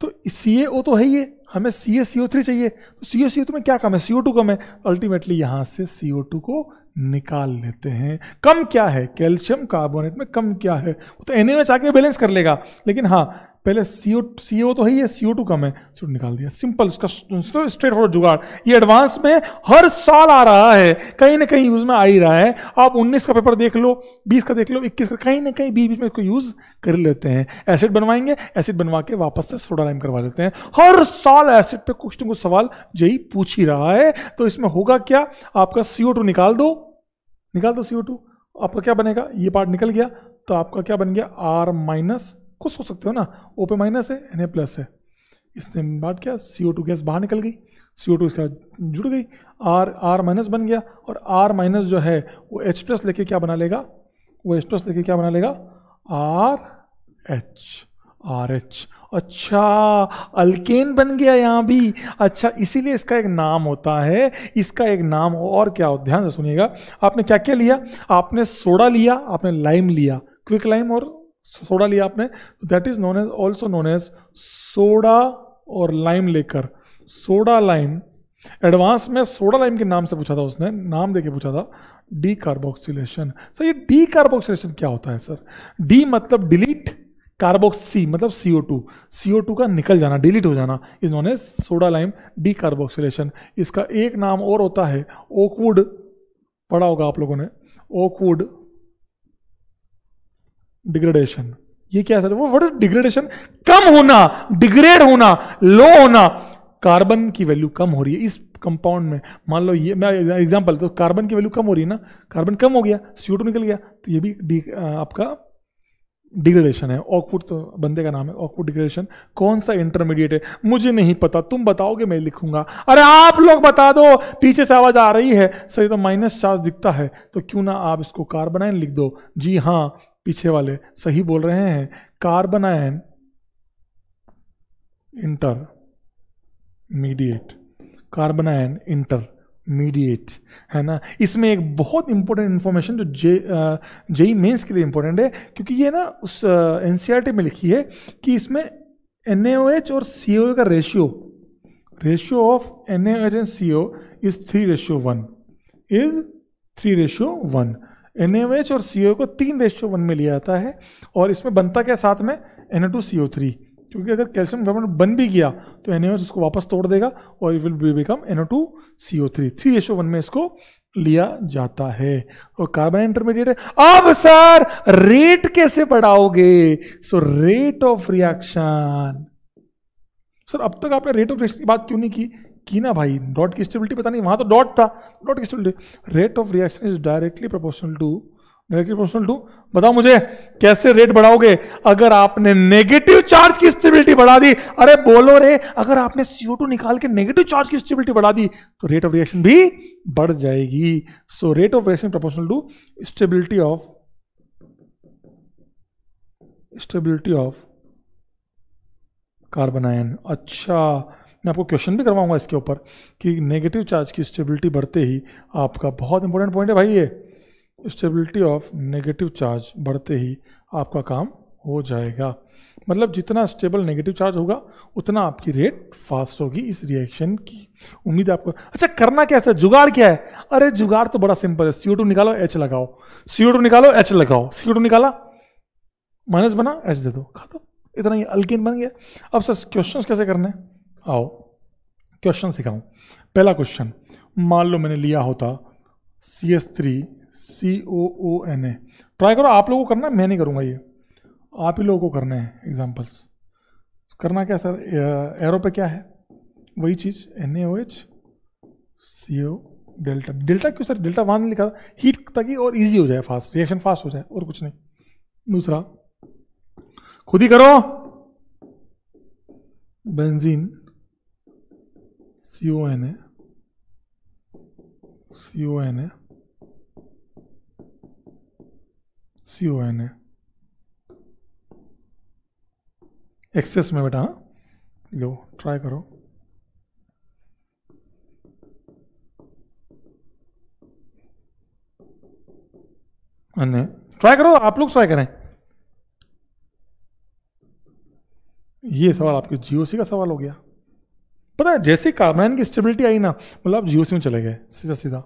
तो सी तो है ही है हमें सी एस सीओ थ्री चाहिए तो सी एस सीओ तो में क्या कम है सीओ टू कम है अल्टीमेटली यहाँ से सीओ टू को निकाल लेते हैं कम क्या है कैल्शियम कार्बोनेट में कम क्या है वो तो एन एम एच आके बैलेंस कर लेगा लेकिन हाँ पहले सी ओ तो है ये सी टू कम है सी निकाल दिया सिंपल उसका स्ट्रेट फॉरवर्ड जुगाड़ ये एडवांस में हर साल आ रहा है कहीं ना कहीं यूज में आ ही रहा है आप 19 का पेपर देख लो 20 का देख लो 21 का कहीं ना कहीं बीच बीच में इसको यूज कर लेते हैं एसिड बनवाएंगे एसिड बनवा के वापस से सोडा लाइम करवा लेते हैं हर साल एसिड पर कुछ न कुछ सवाल यही पूछ ही रहा है तो इसमें होगा क्या आपका सी निकाल दो निकाल दो सी आपका क्या बनेगा ये पार्ट निकल गया तो आपका क्या बन गया आर माइनस खुश सोच सकते हो ना ओ पे माइनस है एन ए प्लस है इससे बात क्या सी ओ टू गैस बाहर निकल गई सी ओ टू इसका जुड़ गई आर आर माइनस बन गया और आर माइनस जो है वो एच प्लस लेके क्या बना लेगा वो एच प्लस लेके क्या बना लेगा आर एच आर एच अच्छा अल्केन बन गया यहाँ भी अच्छा इसीलिए इसका एक नाम होता है इसका एक नाम और क्या हो ध्यान से सुनिएगा आपने क्या क्या लिया आपने सोडा लिया आपने लाइम लिया क्विक लाइम और सोडा लिया आपने that is known as also known as soda और लाइम लेकर सोडा लाइम एडवांस में सोडा लाइम के नाम से पूछा था उसने नाम देके पूछा था डी कार्बोक्सिलेशन सर ये डी कार्बोक्सिलेशन क्या होता है सर डी मतलब डिलीट कार्बोक्सी मतलब सीओ टू सीओ टू का निकल जाना डिलीट हो जाना is known as soda lime decarboxylation इसका एक नाम और होता है ओकवुड पढ़ा होगा आप लोगों ने ओकवुड डिग्रेडेशन ये क्या सर वो वट इज डिग्रेडेशन कम होना डिग्रेड होना लो होना कार्बन की वैल्यू कम हो रही है इस कंपाउंड में मान लो ये मैं एग्जांपल तो कार्बन की वैल्यू कम हो रही है ना कार्बन कम हो गया सी निकल गया तो ये भी आपका डिग्रेडेशन है ऑकवुड तो बंदे का नाम है ऑकवुड डिग्रेडेशन कौन सा इंटरमीडिएट है मुझे नहीं पता तुम बताओगे मैं लिखूंगा अरे आप लोग बता दो पीछे से आवाज आ रही है सही तो माइनस चार्ज दिखता है तो क्यों ना आप इसको कार्बनाइन लिख दो जी हाँ पीछे वाले सही बोल रहे हैं carbon ion intermediate carbon ion intermediate है ना इसमें एक बहुत इंपॉर्टेंट इंफॉर्मेशन जो जे जेई मेंस के लिए इंपॉर्टेंट है क्योंकि ये ना उस एन e में लिखी है कि इसमें एन और सी का ratio ratio of N and C is three ratio one is three ratio one N और सी को तीन रेशियो वन में लिया जाता है और इसमें बनता क्या साथ में एन क्योंकि अगर कैल्शियम कार्बोनेट बन भी गया तो एन उसको वापस तोड़ देगा और it will be become N O two C O three three एशो वन में इसको लिया जाता है और कार्बन इंटरमीडिएट है अब सर रेट कैसे बढ़ाओगे so rate of reaction sir अब तक आपने रेट ऑफ रिएक्शन की बात क्यों नहीं की की ना भाई डॉट की स्टेबिलिटी पता नहीं वहां तो डॉट था डॉट की stability rate of reaction is directly proportional to directly proportional to बताओ मुझे कैसे रेट बढ़ाओगे अगर आपने नेगेटिव चार्ज की स्टेबिलिटी बढ़ा दी अरे बोलो रे अगर आपने सीओ टू निकाल के नेगेटिव चार्ज की स्टेबिलिटी बढ़ा दी तो रेट ऑफ रिएक्शन भी बढ़ जाएगी so rate of reaction proportional to stability of stability of carbon ion अच्छा मैं आपको क्वेश्चन भी करवाऊंगा इसके ऊपर कि नेगेटिव चार्ज की स्टेबिलिटी बढ़ते ही आपका बहुत इंपॉर्टेंट पॉइंट है भाई ये स्टेबिलिटी ऑफ नेगेटिव चार्ज बढ़ते ही आपका काम हो जाएगा मतलब जितना स्टेबल नेगेटिव चार्ज होगा उतना आपकी रेट फास्ट होगी इस रिएक्शन की उम्मीद आपको अच्छा करना कैसा है जुगाड़ क्या है अरे जुगाड़ तो बड़ा सिंपल है सीओ टू निकालो एच लगाओ सीओ टू निकालो एच लगाओ सीओ टू निकाला माइनस बना एच दे दो खत्म इतना ही अल्किन बन गया अब सर क्वेश्चंस कैसे करने हैं आओ क्वेश्चन सिखाऊं पहला क्वेश्चन मान लो मैंने लिया होता C S three C O O N A try करो आप लोगों को करना है मैं नहीं करूंगा ये आप ही लोगों को करना है एग्जाम्पल्स करना क्या सर एरो पे क्या है वही चीज़ N A O H C O delta delta क्यों सर डेल्टा वन लिखा हीट ताकि और इजी हो जाए फास्ट रिएक्शन फास्ट हो जाए और कुछ नहीं दूसरा खुद ही करो बेंजीन सी ओ एन है सी ओ एन है सी ओ एन है एक्सेस में बेटा हाँ? लो ट्राई करो अन्य हाँ, ट्राई करो आप लोग ट्राई करें ये सवाल आपके जीओसी का सवाल हो गया पता है जैसे कामरान की स्टेबिलिटी आई ना मतलब आप जियो में चले गए सीधा सीधा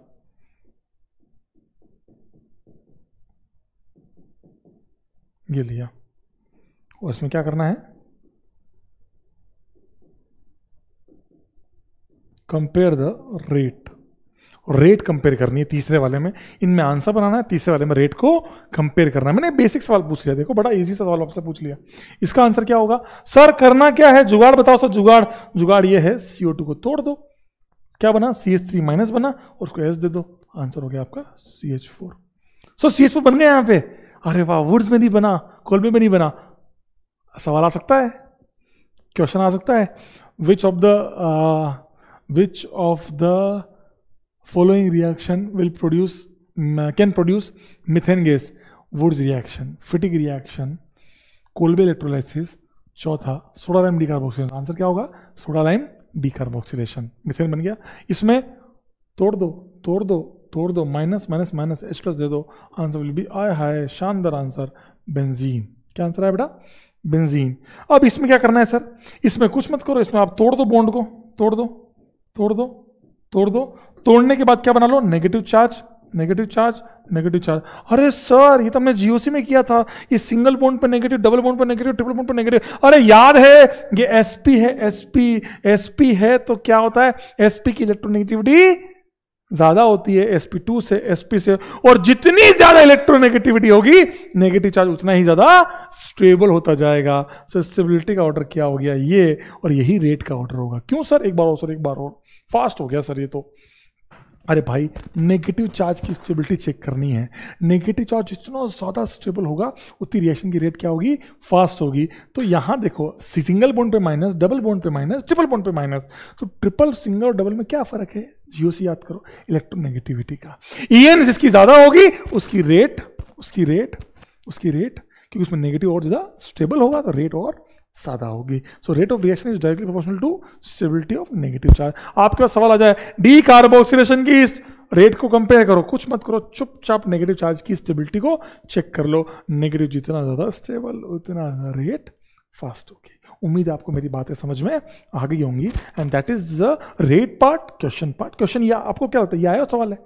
ये लिया और इसमें क्या करना है compare the rate rate compare करनी है तीसरे वाले में इनमें आंसर बनाना है तीसरे वाले में रेट को कंपेयर करना है मैंने बेसिक सवाल पूछ लिया देखो बड़ा इजी सवाल आपसे पूछ लिया इसका आंसर क्या होगा सर करना क्या है जुगाड़ बताओ सर जुगाड़ जुगाड़ ये है सीओ को तोड़ दो क्या बना सी एच थ्री माइनस बना और उसको एस दे दो आंसर हो गया आपका C H four so C H four बन गया यहाँ पे अरे वाह वुड्स में नहीं बना कोलबे में नहीं बना सवाल आ सकता है क्वेश्चन आ सकता है which of the which of the following reaction will produce mm, uh, can produce methane gas Woods reaction, Fittig reaction, Kolbe electrolysis चौथा सोडा लाइम डीकार्बोक्सीलेशन आंसर क्या होगा सोडा लाइम डीकार्बोक्सीलेशन मिथेन बन गया इसमें तोड़ दो तोड़ दो तोड़ दो minus minus minus H plus दे दो आंसर विल बी आय हाय शानदार आंसर बेंजीन क्या आंसर है बेटा बेंजीन अब इसमें क्या करना है सर इसमें कुछ मत करो इसमें आप तोड़ दो बॉन्ड को तोड़ दो तोड़ दो तोड़ दो तोड़ने के बाद क्या बना लो negative charge negative charge negative charge अरे सर ये तो हमने जीओसी में किया था ये सिंगल बॉन्ड पर नेगेटिव डबल बॉन्ड पर नेगेटिव ट्रिपल बॉन्ड पर नेगेटिव अरे याद है ये एसपी है एसपी एसपी है तो क्या होता है एसपी की इलेक्ट्रोनेगेटिविटी ज्यादा होती है एसपी टू से एसपी से और जितनी ज्यादा इलेक्ट्रोनेगेटिविटी होगी नेगेटिव चार्ज उतना ही ज्यादा स्टेबल होता जाएगा सो स्टेबिलिटी का ऑर्डर क्या हो गया ये और यही रेट का ऑर्डर होगा क्यों सर एक बार और सर एक बार और फास्ट हो गया सर ये तो अरे भाई नेगेटिव चार्ज की स्टेबिलिटी चेक करनी है नेगेटिव चार्ज जितना ज़्यादा स्टेबल होगा उतनी रिएक्शन की रेट क्या होगी फास्ट होगी तो यहाँ देखो सिंगल बोन पे माइनस डबल बोन पे माइनस ट्रिपल बोन पे माइनस तो ट्रिपल सिंगल और डबल में क्या फ़र्क है जियो से याद करो इलेक्ट्रोनेगेटिविटी का ई एन जिसकी ज़्यादा होगी उसकी रेट उसकी रेट उसकी रेट क्योंकि उसमें नेगेटिव और ज़्यादा स्टेबल होगा तो रेट और सादा होगी so rate of reaction is directly proportional to stability of negative charge आपके पास सवाल आ जाए डी कार्बोक्सीलेशन की इस रेट को कंपेयर करो कुछ मत करो चुपचाप नेगेटिव चार्ज की स्टेबिलिटी को चेक कर लो नेगेटिव जितना ज़्यादा स्टेबल उतना ज़्यादा रेट फास्ट होगी उम्मीद है आपको मेरी बातें समझ में आ गई होंगी and that is the rate part question part question या आपको क्या लगता है ये आया हुआ सवाल है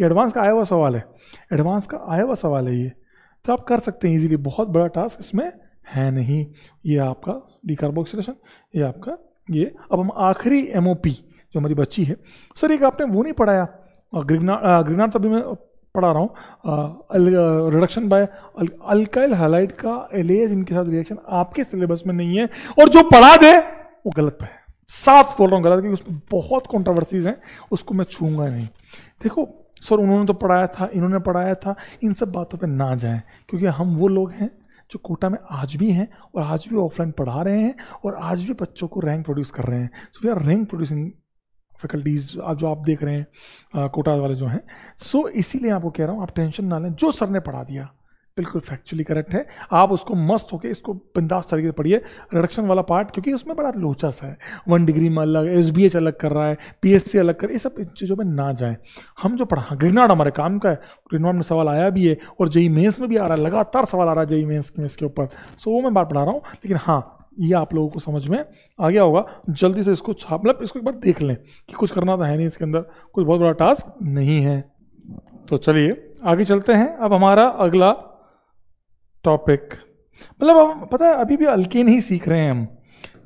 ये एडवांस का आया हुआ सवाल है एडवांस का आया हुआ सवाल है ये तो आप कर सकते हैं इजीली बहुत बड़ा टास्क इसमें है नहीं ये आपका डिकार्बोक्सिलेशन ये आपका ये अब हम आखिरी एम जो हमारी बच्ची है सर एक आपने वो नहीं पढ़ाया ग्रिगना ग्रीगनार्थ अभी मैं पढ़ा रहा हूँ रिडक्शन बाय अल्काइल हाइलाइट का एलेज इनके साथ रिएक्शन आपके सिलेबस में नहीं है और जो पढ़ा दे वो गलत है साफ बोल रहा हूँ गलत क्योंकि उसमें बहुत कॉन्ट्रोवर्सीज हैं उसको मैं छूंगा नहीं देखो सर उन्होंने तो पढ़ाया था इन्होंने पढ़ाया था इन सब बातों पे ना जाएं क्योंकि हम वो लोग हैं जो कोटा में आज भी हैं और आज भी ऑफलाइन पढ़ा रहे हैं और आज भी बच्चों को रैंक प्रोड्यूस कर रहे हैं so we are rank producing faculties आप जो आप देख रहे हैं कोटा वाले जो हैं सो so, इसीलिए आपको कह रहा हूँ आप टेंशन ना लें जो सर ने पढ़ा दिया बिल्कुल फैक्चुअली करेक्ट है आप उसको मस्त होकर इसको बिंदास तरीके से पढ़िए रिडक्शन वाला पार्ट क्योंकि उसमें बड़ा लोचा सा है वन डिग्री में अलग एस बी एच अलग कर रहा है पी एस सी अलग कर ये सब इन चीज़ों में ना जाए हम जो पढ़ा ग्रिनाड हमारे काम का है ग्रीनाड में सवाल आया भी है और जई मेन्स e में भी आ रहा है लगातार सवाल आ रहा है जई मेन्स e में इसके ऊपर सो वो मैं बात पढ़ा रहा हूँ लेकिन हाँ ये आप लोगों को समझ में आ गया होगा जल्दी से इसको छाप मतलब इसको एक बार देख लें कि कुछ करना तो है नहीं इसके अंदर कुछ बहुत बड़ा टास्क नहीं है तो चलिए आगे चलते हैं अब हमारा अगला टॉपिक मतलब हम पता है अभी भी अल्किन ही सीख रहे हैं हम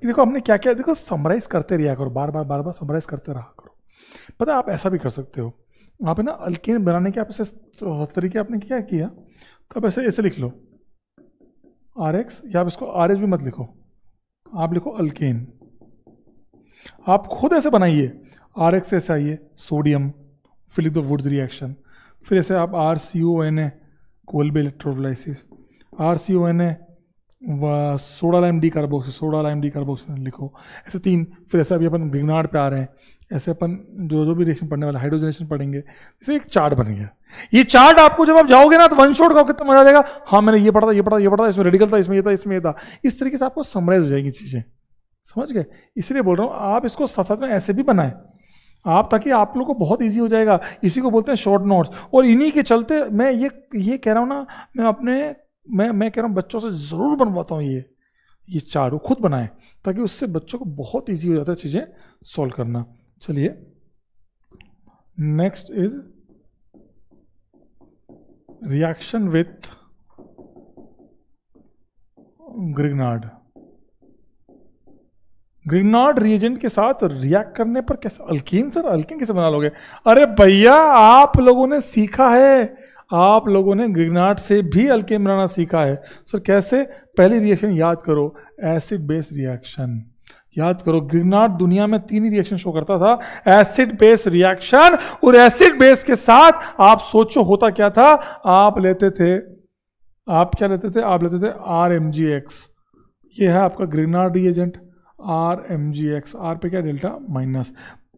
कि देखो हमने क्या क्या देखो समराइज करते रहा करो बार बार बार बार समराइज करते रहा करो पता है आप ऐसा भी कर सकते हो आप ना अल्किन बनाने के आप ऐसे तरीके आपने क्या किया तो आप ऐसे ऐसे लिख लो आर एक्स या आप इसको आर एस भी मत लिखो आप लिखो अल्किन आप खुद ऐसे बनाइए आर एक्स ऐसे आइए सोडियम फिर वुड्स रिएक्शन फिर ऐसे आप R C O N A Kolbe electrolysis R C O N A soda lime decarbox soda lime decarbox लिखो ऐसे तीन फिर ऐसे अभी अपन घिगनाड पे आ रहे हैं ऐसे अपन जो जो भी रिएक्शन पढ़ने वाले हाइड्रोजनेशन पढ़ेंगे जैसे एक चार्ट बन गया ये चार्ट आपको जब आप जाओगे ना तो वन शॉट का कितना मजा आ जाएगा हाँ मैंने ये पढ़ा था ये पढ़ा ये पढ़ा इसमें रेडिकल था इसमें ये था इसमें ये था इस तरीके से आपको समराइज हो जाएगी चीज़ें समझ गए इसलिए बोल रहा हूँ आप इसको साथ साथ में ऐसे भी बनाएं आप ताकि आप लोग को बहुत इजी हो जाएगा इसी को बोलते हैं शॉर्ट नोट्स और इन्हीं के चलते मैं ये ये कह रहा हूँ ना मैं अपने मैं मैं कह रहा हूँ बच्चों से ज़रूर बनवाता हूँ ये ये चारों खुद बनाएं ताकि उससे बच्चों को बहुत ईजी हो जाता है चीज़ें सॉल्व करना चलिए next is reaction with Grignard Grignard reagent के साथ रिएक्ट करने पर कैसे अल्किन सर अल्किन कैसे बना लोगे अरे भैया आप लोगों ने सीखा है आप लोगों ने ग्रिगनाट से भी अल्के बनाना सीखा है सर so, कैसे पहली रिएक्शन याद करो एसिड बेस रिएक्शन याद करो ग्रिगनाट दुनिया में तीन ही रिएक्शन शो करता था एसिड बेस रिएक्शन और एसिड बेस के साथ आप सोचो होता क्या था आप लेते थे आप क्या लेते थे आप लेते थे आर एम जी एक्स ये है आपका Grignard reagent R M G X R पे क्या डेल्टा माइनस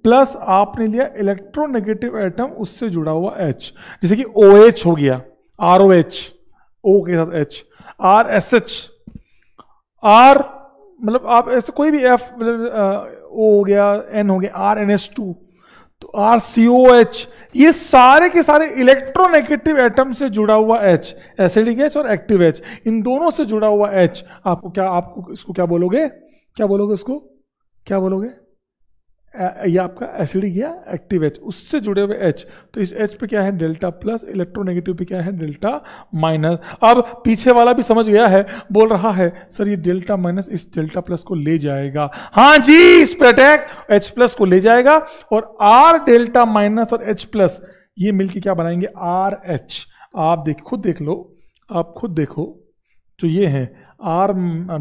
प्लस आपने लिया इलेक्ट्रोनेगेटिव एटम उससे जुड़ा हुआ एच जैसे कि ओ OH हो गया आर ओ एच ओ के साथ H R S H R मतलब आप ऐसे कोई भी एफ मतलब ओ हो गया एन हो गया आर एन एस टू तो आर सी ओ एच ये सारे के सारे इलेक्ट्रोनेगेटिव एटम से जुड़ा हुआ एच एसिडिक एच और एक्टिव एच इन दोनों से जुड़ा हुआ एच आपको क्या आपको इसको क्या बोलोगे क्या बोलोगे इसको क्या बोलोगे ये आपका एसिडिक या एक्टिव एच उससे जुड़े हुए एच तो इस एच पे क्या है डेल्टा प्लस इलेक्ट्रोनेगेटिव पे क्या है डेल्टा माइनस अब पीछे वाला भी समझ गया है बोल रहा है सर ये डेल्टा माइनस इस डेल्टा प्लस को ले जाएगा हाँ जी इस पे अटैक एच प्लस को ले जाएगा और आर डेल्टा माइनस और एच प्लस ये मिलकर क्या बनाएंगे आर एच आप देख खुद देख लो आप खुद देखो तो ये है आर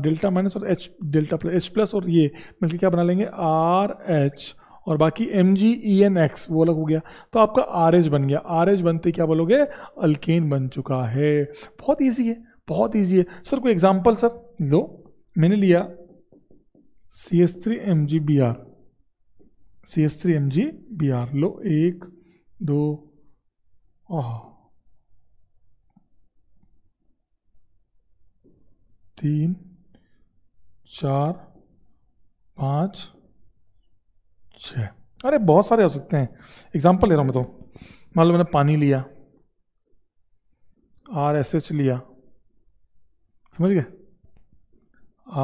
डेल्टा माइनस और H delta plus H plus और ये मतलब क्या बना लेंगे आर एच और बाकी M G E N X वो अलग हो गया तो आपका आर एच बन गया आर एच बनते क्या बोलोगे अल्केन बन चुका है बहुत ईजी है बहुत ईजी है सर कोई एग्जाम्पल सर लो मैंने लिया C S three M G B R C S three M G B R लो एक दो ओह तीन चार पाँच छ अरे बहुत सारे हो सकते हैं एग्जाम्पल ले रहा हूँ मैं तो मान लो मैंने पानी लिया आर एस एच लिया समझ गए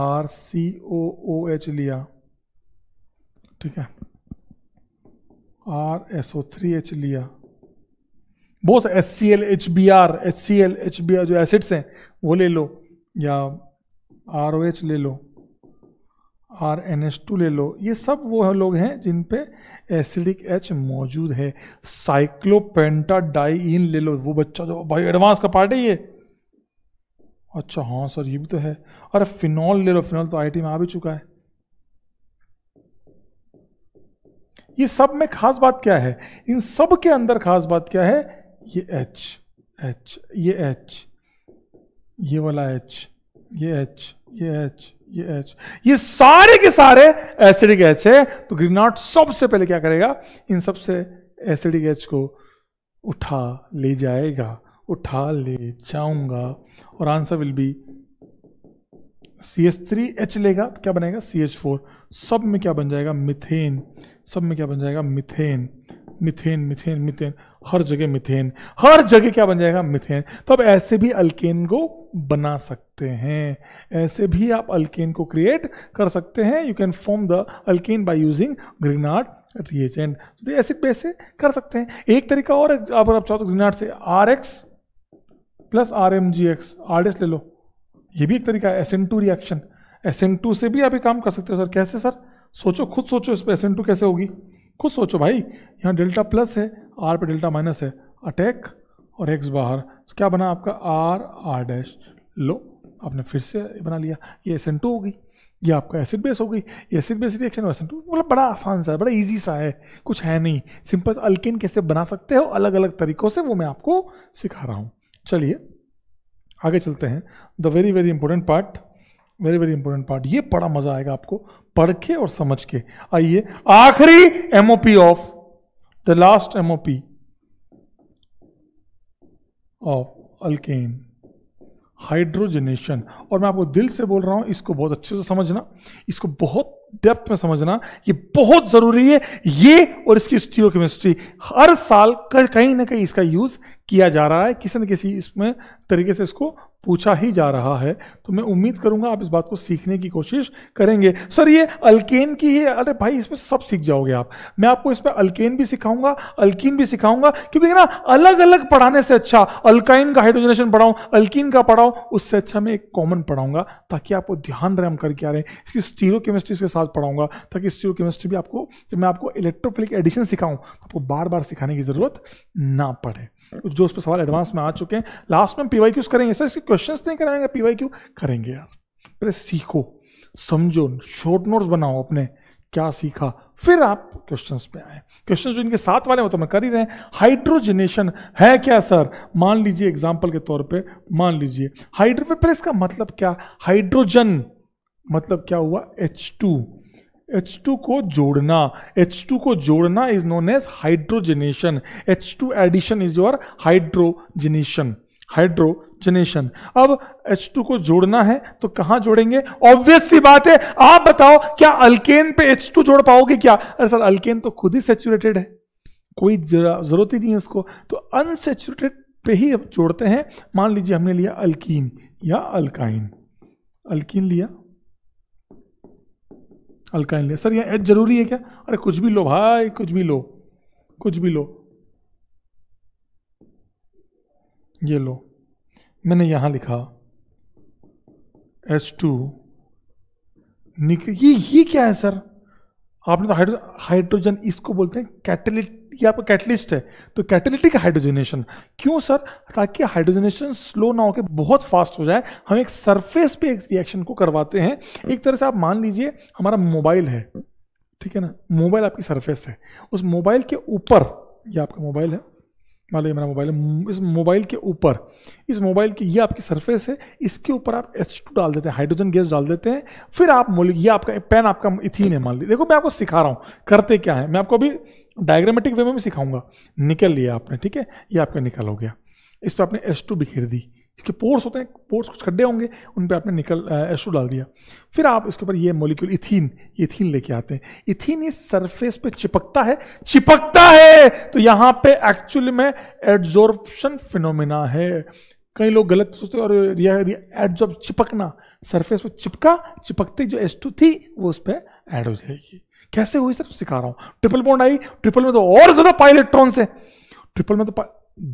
are C O O H लिया ठीक है R S O three H लिया बहुत S C L H B R S C L H B R जो एसिड्स हैं वो ले लो या आर ओ एच ले लो आर एन एच टू ले लो ये सब वो लोग हैं जिन पे एसिडिक एच मौजूद है साइक्लोपेंटा डाइन ले लो वो बच्चा जो भाई एडवांस का पार्ट है ये अच्छा हाँ सर ये भी तो है अरे फिनॉल ले लो फिनॉल तो आईटी में आ भी चुका है ये सब में खास बात क्या है इन सब के अंदर खास बात क्या है ये एच एच ये एच ये वाला एच ये एच ये एच ये एच ये सारे के सारे एसिडिक एच है तो ग्रीनॉट सबसे पहले क्या करेगा इन सबसे एसिडिक एच को उठा ले जाएगा उठा ले जाऊंगा और answer will be C H three H लेगा तो क्या बनेगा सी एच फोर सब में क्या बन जाएगा मिथेन सब में क्या बन जाएगा मिथेन मिथेन मिथेन मिथेन हर जगह मिथेन हर जगह क्या बन जाएगा मिथेन तो आप ऐसे भी अल्केन को बना सकते हैं ऐसे भी आप अल्केन को क्रिएट कर सकते हैं you can form the alkane by using Grignard reagent तो एसिड बेस से कर सकते हैं एक तरीका और अगर आप चाहो तो ग्रीनार्ड से R X plus R M G X R S ले लो ये भी एक तरीका है S N two reaction S N two से भी आप ये काम कर सकते हो सर कैसे सर सोचो खुद सोचो इस पर एस एन टू कैसे होगी खुद सोचो भाई यहाँ डेल्टा प्लस है आर पे डेल्टा माइनस है अटैक और एक्स बाहर तो क्या बना आपका आर आर डैश लो आपने फिर से बना लिया ये एस टू हो गई ये आपका एसिड बेस हो गई acid base reaction S two मतलब बड़ा आसान सा है बड़ा इजी सा है कुछ है नहीं सिंपल अल्किन कैसे बना सकते हो अलग अलग तरीक़ों से वो मैं आपको सिखा रहा हूँ चलिए आगे चलते हैं the very very important part very very important part ये बड़ा मज़ा आएगा आपको पढ़ के और समझ के आइए आखिरी MOP of the last MOP of alkane hydrogenation और मैं आपको दिल से बोल रहा हूं इसको बहुत अच्छे से समझना इसको बहुत डेप्थ में समझना ये बहुत जरूरी है ये और इसकी स्टीरो केमिस्ट्री हर साल कहीं ना कहीं इसका यूज किया जा रहा है किसी न किसी इसमें तरीके से इसको पूछा ही जा रहा है तो मैं उम्मीद करूंगा आप इस बात को सीखने की कोशिश करेंगे सर ये अल्केन की है अरे भाई इसमें सब सीख जाओगे आप मैं आपको इसमें अल्केन भी सिखाऊंगा अल्कीन भी सिखाऊंगा क्योंकि ना अलग अलग पढ़ाने से अच्छा अल्काइन का हाइड्रोजनेशन पढ़ाऊं अल्कीन का पढ़ाओ उससे अच्छा मैं एक कॉमन पढ़ाऊंगा ताकि आपको ध्यान रहे हम करके आ रहे हैं इसकी स्टीरो केमिस्ट्री के साथ पढ़ाऊंगा ताकि स्टीरो केमिस्ट्री भी आपको जब मैं आपको इलेक्ट्रोफिलिक एडिशन सिखाऊं तो आपको बार बार सिखाने की जरूरत ना पड़े जो उस पर सवाल एडवांस में आ चुके हैं लास्ट में पीवाई क्यूज करेंगे सर इसके क्वेश्चन नहीं कराएंगे पी वाई क्यू करेंगे यार पहले सीखो समझो शॉर्ट नोट्स बनाओ अपने क्या सीखा फिर आप क्वेश्चंस पे आए क्वेश्चंस जो इनके साथ वाले वो तो मैं कर ही रहे हैं हाइड्रोजनेशन है क्या सर मान लीजिए एग्जाम्पल के तौर पे मान लीजिए हाइड्रो पे प्रेस का मतलब क्या हाइड्रोजन मतलब क्या हुआ H2 एच टू को जोड़ना एच टू को जोड़ना is known as hydrogenation two addition is your hydrogenation hydrogenation अब टू को जोड़ना है तो कहां जोड़ेंगे ऑब्वियस सी बात है आप बताओ क्या अल्केन पे एच टू जोड़ पाओगे क्या अरे सर अल्केन तो खुद ही सेचुरेटेड है कोई जरूरत ही नहीं है उसको तो अनसेचुरेटेड पे ही जोड़ते हैं मान लीजिए हमने लिया अल्कीन या अल्काइन अल्कीन लिया अल्काइन ले सर यहाँ एच जरूरी है क्या अरे कुछ भी लो भाई कुछ भी लो कुछ भी लो ये लो मैंने यहां लिखा एच टू निक ये ये क्या है सर आपने तो हाइड्रोजन हाइड्रोजन इसको बोलते हैं कैटलिट ये आपका कैटलिस्ट है तो कैटलिटिक हाइड्रोजनेशन क्यों सर ताकि हाइड्रोजनेशन स्लो ना होकर बहुत फास्ट हो जाए हम एक सरफेस पे एक रिएक्शन को करवाते हैं एक तरह से आप मान लीजिए हमारा मोबाइल है ठीक है ना मोबाइल आपकी सरफेस है उस मोबाइल के ऊपर ये आपका मोबाइल है मान लीजिए मेरा मोबाइल है इस मोबाइल के ऊपर इस मोबाइल की ये आपकी सरफेस है इसके ऊपर आप एच टू डाल देते हैं हाइड्रोजन गैस डाल देते हैं फिर आप मोलिक ये आपका पेन आपका इथिन है मान लीजिए देखो मैं आपको सिखा रहा हूँ करते क्या है मैं आपको अभी डायग्रामेटिक वे में भी सिखाऊंगा निकल लिया आपने ठीक है ये आपका निकल हो गया इस पर आपने एस टू बिखेर दी इसके पोर्स होते हैं पोर्स कुछ खड्डे होंगे उन पर आपने निकल एस टू डाल दिया फिर आप इसके ऊपर ये मोलिक्यूल इथीन इथीन लेके आते हैं इथीन इस सरफेस पे चिपकता है चिपकता है तो यहाँ पे एक्चुअली में एड्जॉर्प्शन फिनोमिना है कई लोग गलत सोचते और एड्जॉर्ब चिपकना सरफेस पर चिपका चिपकती जो एस टू थी वो उस पर एड हो जाएगी कैसे हुई सर सिखा रहा हूं ट्रिपल बॉन्ड आई ट्रिपल में तो और ज्यादा पाई इलेक्ट्रॉन से ट्रिपल में तो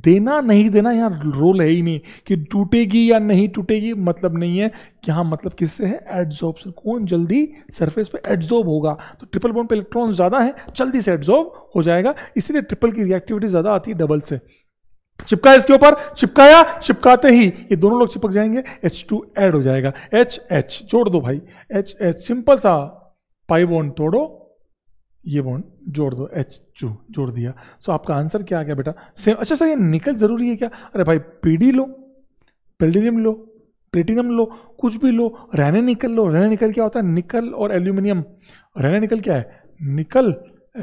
देना नहीं देना यहां रोल है ही नहीं कि टूटेगी या नहीं टूटेगी मतलब नहीं है कि मतलब किससे है से कौन जल्दी सरफेस पे एड्जॉर्ब होगा तो ट्रिपल बॉन्ड पे इलेक्ट्रॉन ज़्यादा है जल्दी से एड्जॉर्ब हो जाएगा इसीलिए ट्रिपल की रिएक्टिविटी ज़्यादा आती है डबल से चिपका इसके ऊपर चिपकाया चिपकाते ही ये दोनों लोग चिपक जाएंगे एच टू एड हो जाएगा एच एच जोड़ दो भाई एच एच सिंपल सा पाइबोन तोड़ो ये बॉन्ड जोड़ दो एच टू जोड़ दिया सो आपका आंसर क्या आ गया बेटा सेम अच्छा सर ये निकल ज़रूरी है क्या अरे भाई पीडी लो पेल्डियम लो प्लेटिनम लो कुछ भी लो रहने निकल लो रहने निकल क्या होता है निकल और एल्यूमिनियम रहने निकल क्या है निकल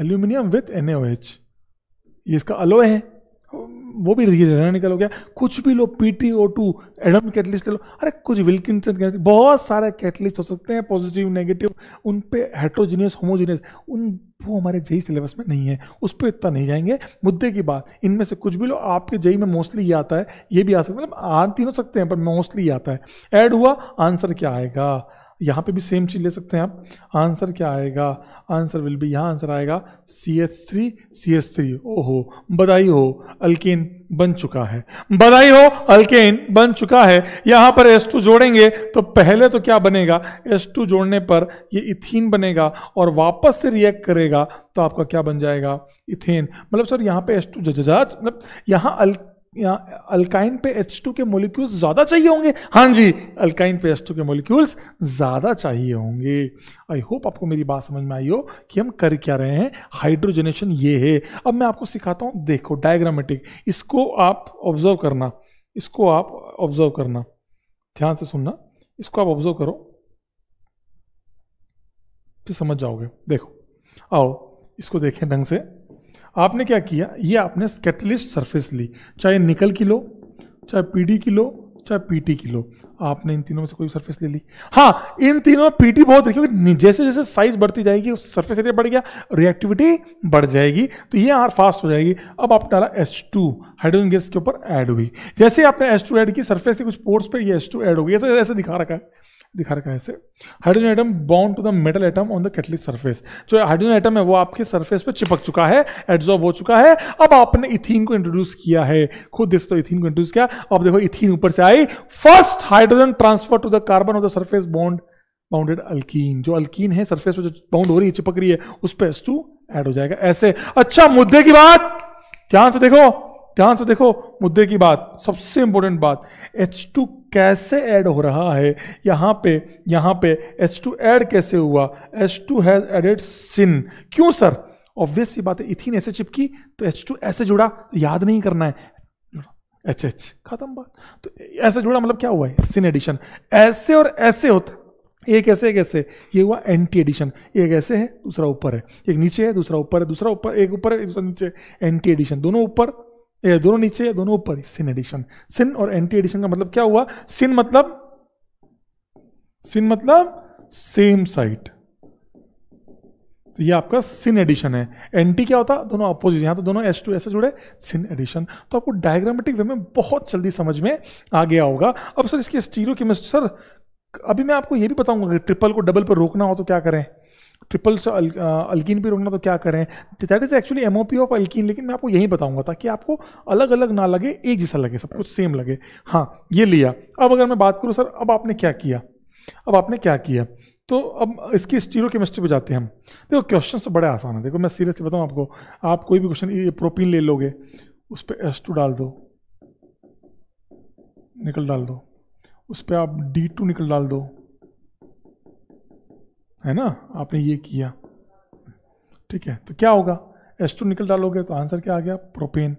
एल्यूमिनियम विथ एन ये इसका अलोए है वो भी रहने निकल हो गया कुछ भी लो P T O two Adam catalyst ले लो अरे कुछ विल्किंसन बहुत सारे कैटलिस्ट हो सकते हैं पॉजिटिव नेगेटिव उन पे हेट्रोजीनियस होमोजीनियस उन वो हमारे जई सिलेबस में नहीं है उस पर इतना नहीं जाएंगे मुद्दे की बात इनमें से कुछ भी लो आपके जई में मोस्टली ये आता है ये भी आ सकता है मतलब आ हो सकते हैं पर मोस्टली आता है ऐड हुआ आंसर क्या आएगा यहाँ पे भी सेम चीज़ ले सकते हैं आप आंसर क्या आएगा आंसर विल बी यहाँ आंसर आएगा C S three C S three ओहो बधाई हो अल्केन बन चुका है बधाई हो अल्केन बन चुका है यहाँ पर एस टू जोड़ेंगे तो पहले तो क्या बनेगा एस टू जोड़ने पर ये इथीन बनेगा और वापस से रिएक्ट करेगा तो आपका क्या बन जाएगा इथेन मतलब सर यहाँ पे एस टू जजाज मतलब यहाँ अल्क अल्काइन पे एच टू के मोलिक्यूल्स ज़्यादा चाहिए होंगे हाँ जी अल्काइन पे एच टू के मोलिक्यूल्स ज़्यादा चाहिए होंगे आई होप आपको मेरी बात समझ में आई हो कि हम कर क्या रहे हैं हाइड्रोजनेशन ये है अब मैं आपको सिखाता हूँ देखो डायग्रामेटिक इसको आप ऑब्जर्व करना इसको आप ऑब्जर्व करना ध्यान से सुनना इसको आप ऑब्जर्व करो फिर समझ जाओगे देखो आओ इसको देखें ढंग से आपने क्या किया ये आपने स्केटलिस्ट सरफेस ली चाहे निकल की लो चाहे पीडी की लो चाहे पीटी की लो आपने इन तीनों में से कोई सरफेस ले ली हाँ इन तीनों में पीटी बहुत है क्योंकि जैसे जैसे साइज बढ़ती जाएगी सरफेस एरिया बढ़ गया रिएक्टिविटी बढ़ जाएगी तो ये आर फास्ट हो जाएगी अब आप डाला एस टू हाइड्रोजन गैस के ऊपर ऐड हुई जैसे आपने एस टू ऐड की सरफेस से कुछ पोर्ट्स पर यह एस टू ऐड हो गई ऐसा ऐसे दिखा रखा है दिखा रखा है ऐसे hydrogen atom bound to the metal atom on the catalytic surface जो हाइड्रोजन एटम है वो आपके सरफेस पे चिपक चुका है एड्जॉर्ब हो चुका है अब आपने इथीन को इंट्रोड्यूस किया है खुद दिस तो इथीन को इंट्रोड्यूस किया अब देखो इथीन ऊपर से आई first hydrogen transfer to the carbon of the surface bond bounded alkene जो अल्कीन है सरफेस पे जो बाउंड हो रही है चिपक रही है उस पर एस टू एड हो जाएगा ऐसे अच्छा मुद्दे की बात ध्यान से देखो ध्यान से देखो मुद्दे की बात सबसे इंपॉर्टेंट बात H2 कैसे ऐड हो रहा है यहाँ पे यहाँ पे H2 ऐड कैसे हुआ H2 हैज एडेड सिन क्यों सर ऑब्वियस सी बात है इथिन ऐसे चिपकी तो H2 ऐसे जुड़ा तो याद नहीं करना है एच एच खत्म बात तो ऐसे जुड़ा मतलब क्या हुआ है सिन एडिशन ऐसे और ऐसे होता एक ऐसे एक ऐसे ये हुआ एंटी एडिशन एक ऐसे है दूसरा ऊपर है एक नीचे है दूसरा ऊपर है दूसरा ऊपर एक ऊपर है दूसरा नीचे एंटी एडिशन दोनों ऊपर ये दोनों नीचे है दोनों ऊपर सिन एडिशन सिन और एंटी एडिशन का मतलब क्या हुआ सिन मतलब सिन मतलब सेम साइट तो ये आपका सिन एडिशन है एंटी क्या होता दोनों अपोजिट यहां तो दोनों एस टू ऐसे जुड़े सिन एडिशन तो आपको डायग्रामेटिक वे में बहुत जल्दी समझ में आ गया होगा अब सर इसकी स्टीरो केमिस्ट्री सर अभी मैं आपको ये भी बताऊंगा ट्रिपल को डबल पर रोकना हो तो क्या करें ट्रिपल अल्किन भी रोकना तो क्या करें that is actually M of alkene लेकिन मैं आपको यही बताऊंगा ताकि आपको अलग अलग ना लगे एक जैसा लगे सब कुछ सेम लगे हाँ ये लिया अब अगर मैं बात करूँ सर अब आपने क्या किया अब आपने क्या किया तो अब इसकी स्टीरो केमिस्ट्री पर जाते हैं हम देखो क्वेश्चन तो बड़े आसान है देखो मैं सीरियसली बताऊँ आपको आप कोई भी क्वेश्चन ये प्रोटीन ले लोगे उस पर एस टू डाल दो निकल डाल दो उस पर आप डी टू निकल डाल दो है ना आपने ये किया ठीक है तो क्या होगा एस टू निकल डालोगे तो आंसर क्या आ गया प्रोपेन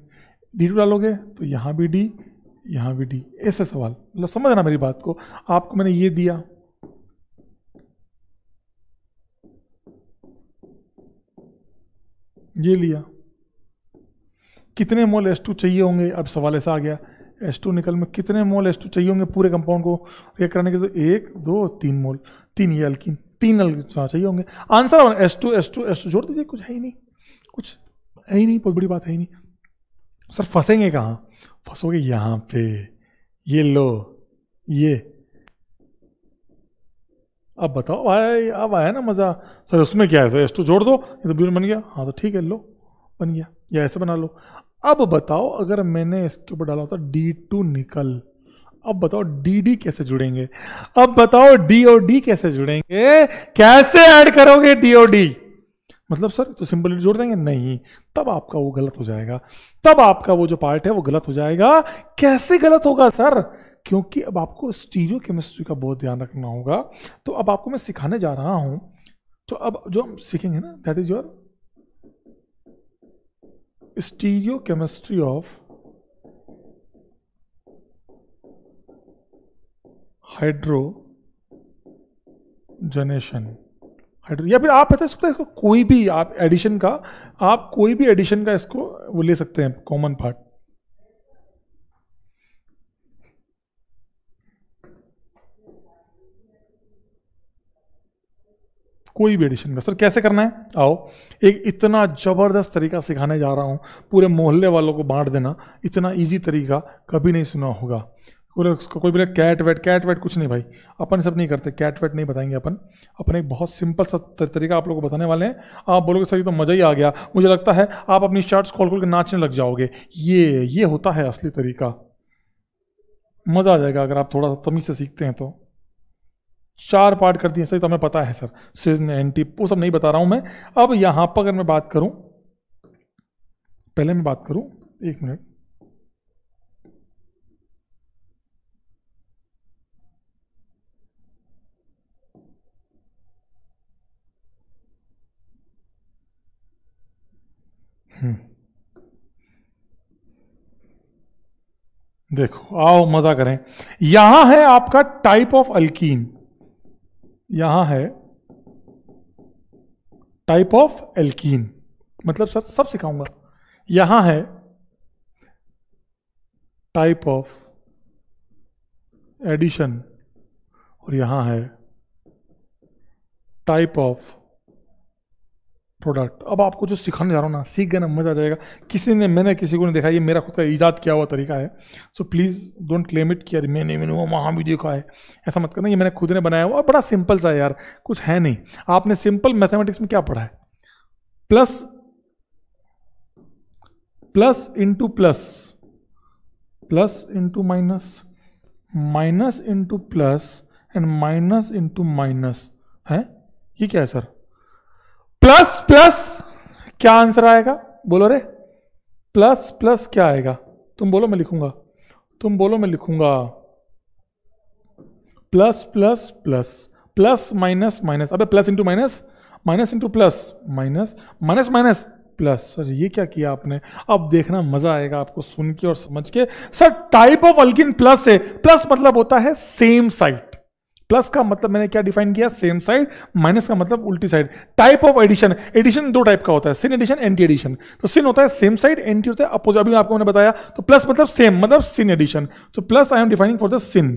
डी टू डालोगे तो यहाँ भी डी यहाँ भी डी ऐसे सवाल मतलब समझना मेरी बात को आपको मैंने ये दिया ये लिया कितने मोल टू चाहिए होंगे अब सवाल ऐसा आ गया एस टू निकल में कितने मोल टू चाहिए होंगे पूरे कंपाउंड को रिएक्ट करने के तो एक दो तीन मोल तीन ये अल्किन तीन नल चाहिए हाँ, होंगे answer on S two S two S two जोड़ दीजिए कुछ है ही नहीं कुछ है ही नहीं बहुत बड़ी बात है ही नहीं सर फंसेंगे कहाँ फंसोगे यहाँ पे ये लो ये अब बताओ भाई अब आया ना मज़ा सर उसमें क्या है सर एस टू जोड़ दो ये तो बिल बन गया हाँ तो ठीक है लो बन गया या ऐसे बना लो अब बताओ अगर मैंने इसके ऊपर डाला होता डी टू निकल अब बताओ डी डी कैसे जुड़ेंगे अब बताओ डी और डी कैसे जुड़ेंगे कैसे ऐड करोगे डी और डी मतलब सर तो सिंपल जोड़ देंगे नहीं तब आपका वो गलत हो जाएगा तब आपका वो जो पार्ट है वो गलत हो जाएगा कैसे गलत होगा सर क्योंकि अब आपको स्टीरियो केमिस्ट्री का बहुत ध्यान रखना होगा तो अब आपको मैं सिखाने जा रहा हूं तो अब जो हम सीखेंगे ना that is your stereochemistry of hydrogenation hydro या फिर आप पता सकते इसको कोई भी आप एडिशन का आप कोई भी एडिशन का इसको वो ले सकते हैं कॉमन पार्ट कोई भी एडिशन का सर कैसे करना है आओ एक इतना ज़बरदस्त तरीका सिखाने जा रहा हूं पूरे मोहल्ले वालों को बांट देना इतना इजी तरीका कभी नहीं सुना होगा उसको कोई बोले कैट वेट कैट वेट कुछ नहीं भाई अपन सब नहीं करते कैट वेट नहीं बताएंगे अपन अपन एक बहुत सिंपल सा तरीका आप लोगों को बताने वाले हैं आप बोलोगे सर ये तो मज़ा ही आ गया मुझे लगता है आप अपनी शर्ट्स खोल खोल के नाचने लग जाओगे ये ये होता है असली तरीका मज़ा आ जाएगा अगर आप थोड़ा सा तमीज से सीखते हैं तो चार पार्ट कर दिए सही तो हमें पता है सर सिजन एंटी वो सब नहीं बता रहा हूँ मैं अब यहाँ पर अगर मैं बात करूँ पहले मैं बात करूँ एक मिनट हम्म। देखो आओ मजा करें यहां है आपका टाइप ऑफ अल्कीन यहां है टाइप ऑफ एल्कीन मतलब सर सब सिखाऊंगा यहां है टाइप ऑफ एडिशन और यहां है टाइप ऑफ प्रोडक्ट अब आपको जो सिखाने जा रहा हूँ ना सीख गए ना मज़ा आ जाएगा किसी ने मैंने किसी को नहीं देखा ये मेरा खुद का ईजाद किया हुआ तरीका है so please don't claim it कि यार मैंने मैंने वो वहाँ भी देखा है ऐसा मत करना ये मैंने खुद ने बनाया हुआ और बड़ा सिंपल सा है यार कुछ है नहीं आपने सिंपल मैथमेटिक्स में क्या पढ़ा है plus plus into plus plus into minus minus into plus and minus into minus है ये क्या है सर प्लस प्लस क्या आंसर आएगा बोलो रे प्लस प्लस क्या आएगा तुम बोलो मैं लिखूंगा तुम बोलो मैं लिखूंगा plus plus plus plus minus minus अबे plus into minus minus into plus minus minus minus plus sir ये क्या किया आपने अब देखना मजा आएगा आपको सुन के और समझ के sir type of alkene plus है प्लस मतलब होता है सेम साइट प्लस का मतलब मैंने क्या डिफाइन किया सेम साइड माइनस का मतलब उल्टी side type of addition addition दो टाइप का होता है सिन एडिशन एंटी एडिशन तो सिन होता है सेम साइड एंटी होता है अपोजिट अभी आपको मैंने बताया तो प्लस मतलब सेम मतलब सिन एडिशन तो plus I am defining for the syn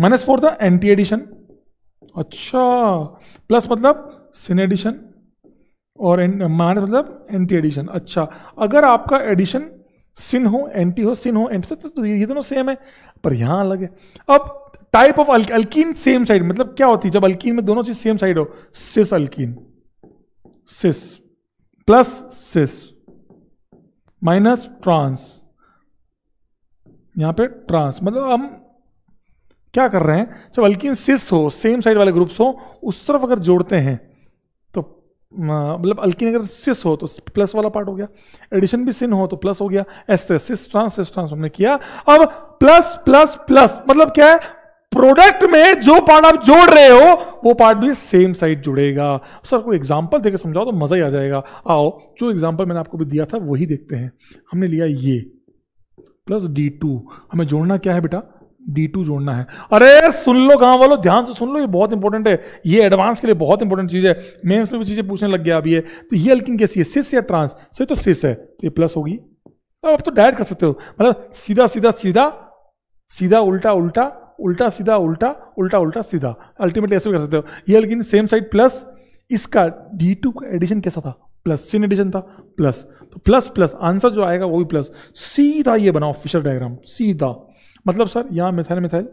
minus for the anti addition अच्छा प्लस मतलब सिन एडिशन और माइनस मतलब एंटी एडिशन अच्छा अगर आपका एडिशन सिन हो एंटी हो सिन हो एंटी तो ये दोनों सेम है पर यहां अलग है अब type of alkene same side मतलब क्या होती है जब अल्कीन में दोनों चीज सेम साइड हो cis alkene cis plus cis minus trans यहां पे ट्रांस मतलब हम क्या कर रहे हैं जब अल्किन सिस हो सेम साइड वाले ग्रुप्स हो उस तरफ अगर जोड़ते हैं तो मतलब अल्किन अगर सिस हो तो प्लस वाला पार्ट हो गया एडिशन भी सिन हो तो प्लस हो गया ऐसे सिस ट्रांस सिस ट्रांस हमने किया अब प्लस प्लस प्लस मतलब क्या है प्रोडक्ट में जो पार्ट आप जोड़ रहे हो वो पार्ट भी सेम साइड जुड़ेगा सर कोई एग्जांपल देकर समझाओ तो मजा ही आ जाएगा आओ जो एग्जांपल मैंने आपको भी दिया था वही देखते हैं हमने लिया ये प्लस डी टू हमें जोड़ना क्या है बेटा डी टू जोड़ना है अरे सुन लो गांव वालों ध्यान से सुन लो ये बहुत इंपॉर्टेंट है ये एडवांस के लिए बहुत इंपॉर्टेंट चीज है मेंस में भी चीजें पूछने लग गया अभी तो तो है तो ये अल्किंग कैसी है सिस या ट्रांस सही तो सिस है तो ये प्लस होगी अब आप तो डायरेक्ट कर सकते हो मतलब सीधा सीधा सीधा सीधा उल्टा उल्टा उल्टा सीधा उल्टा उल्टा उल्टा सीधा अल्टीमेटली ऐसे भी कर सकते हो ये लेकिन सेम साइड प्लस इसका डी टू का एडिशन कैसा था प्लस सिन एडिशन था प्लस तो प्लस प्लस आंसर जो आएगा वो भी प्लस सीधा ये बनाओ फिशर डायग्राम सीधा मतलब सर यहाँ methyl methyl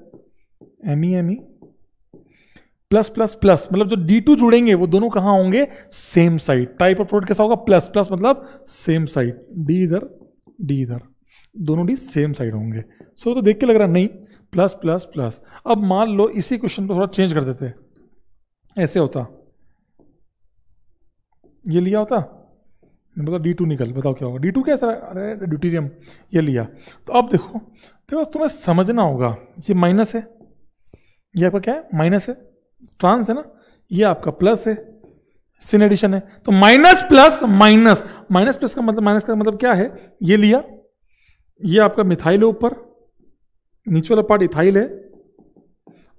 M E M E plus plus plus मतलब जो डी टू जुड़ेंगे वो दोनों कहाँ होंगे same side type of product कैसा होगा प्लस प्लस मतलब सेम साइड डी इधर डी इधर दोनों डी सेम साइड होंगे सो तो देख के लग रहा नहीं प्लस प्लस प्लस अब मान लो इसी क्वेश्चन को थोड़ा चेंज कर देते ऐसे होता ये लिया होता बताओ डी टू निकल बताओ क्या होगा डी टू कैसा अरे ड्यूटीरियम ये लिया तो अब देखो देखो तुम्हें समझना होगा ये माइनस है ये आपका क्या है माइनस है ट्रांस है ना ये आपका प्लस है सिन एडिशन है तो minus plus minus minus plus का मतलब माइनस का मतलब क्या है ये लिया ये आपका मिथाइल है ऊपर नीचे वाला पार्ट इथाइल है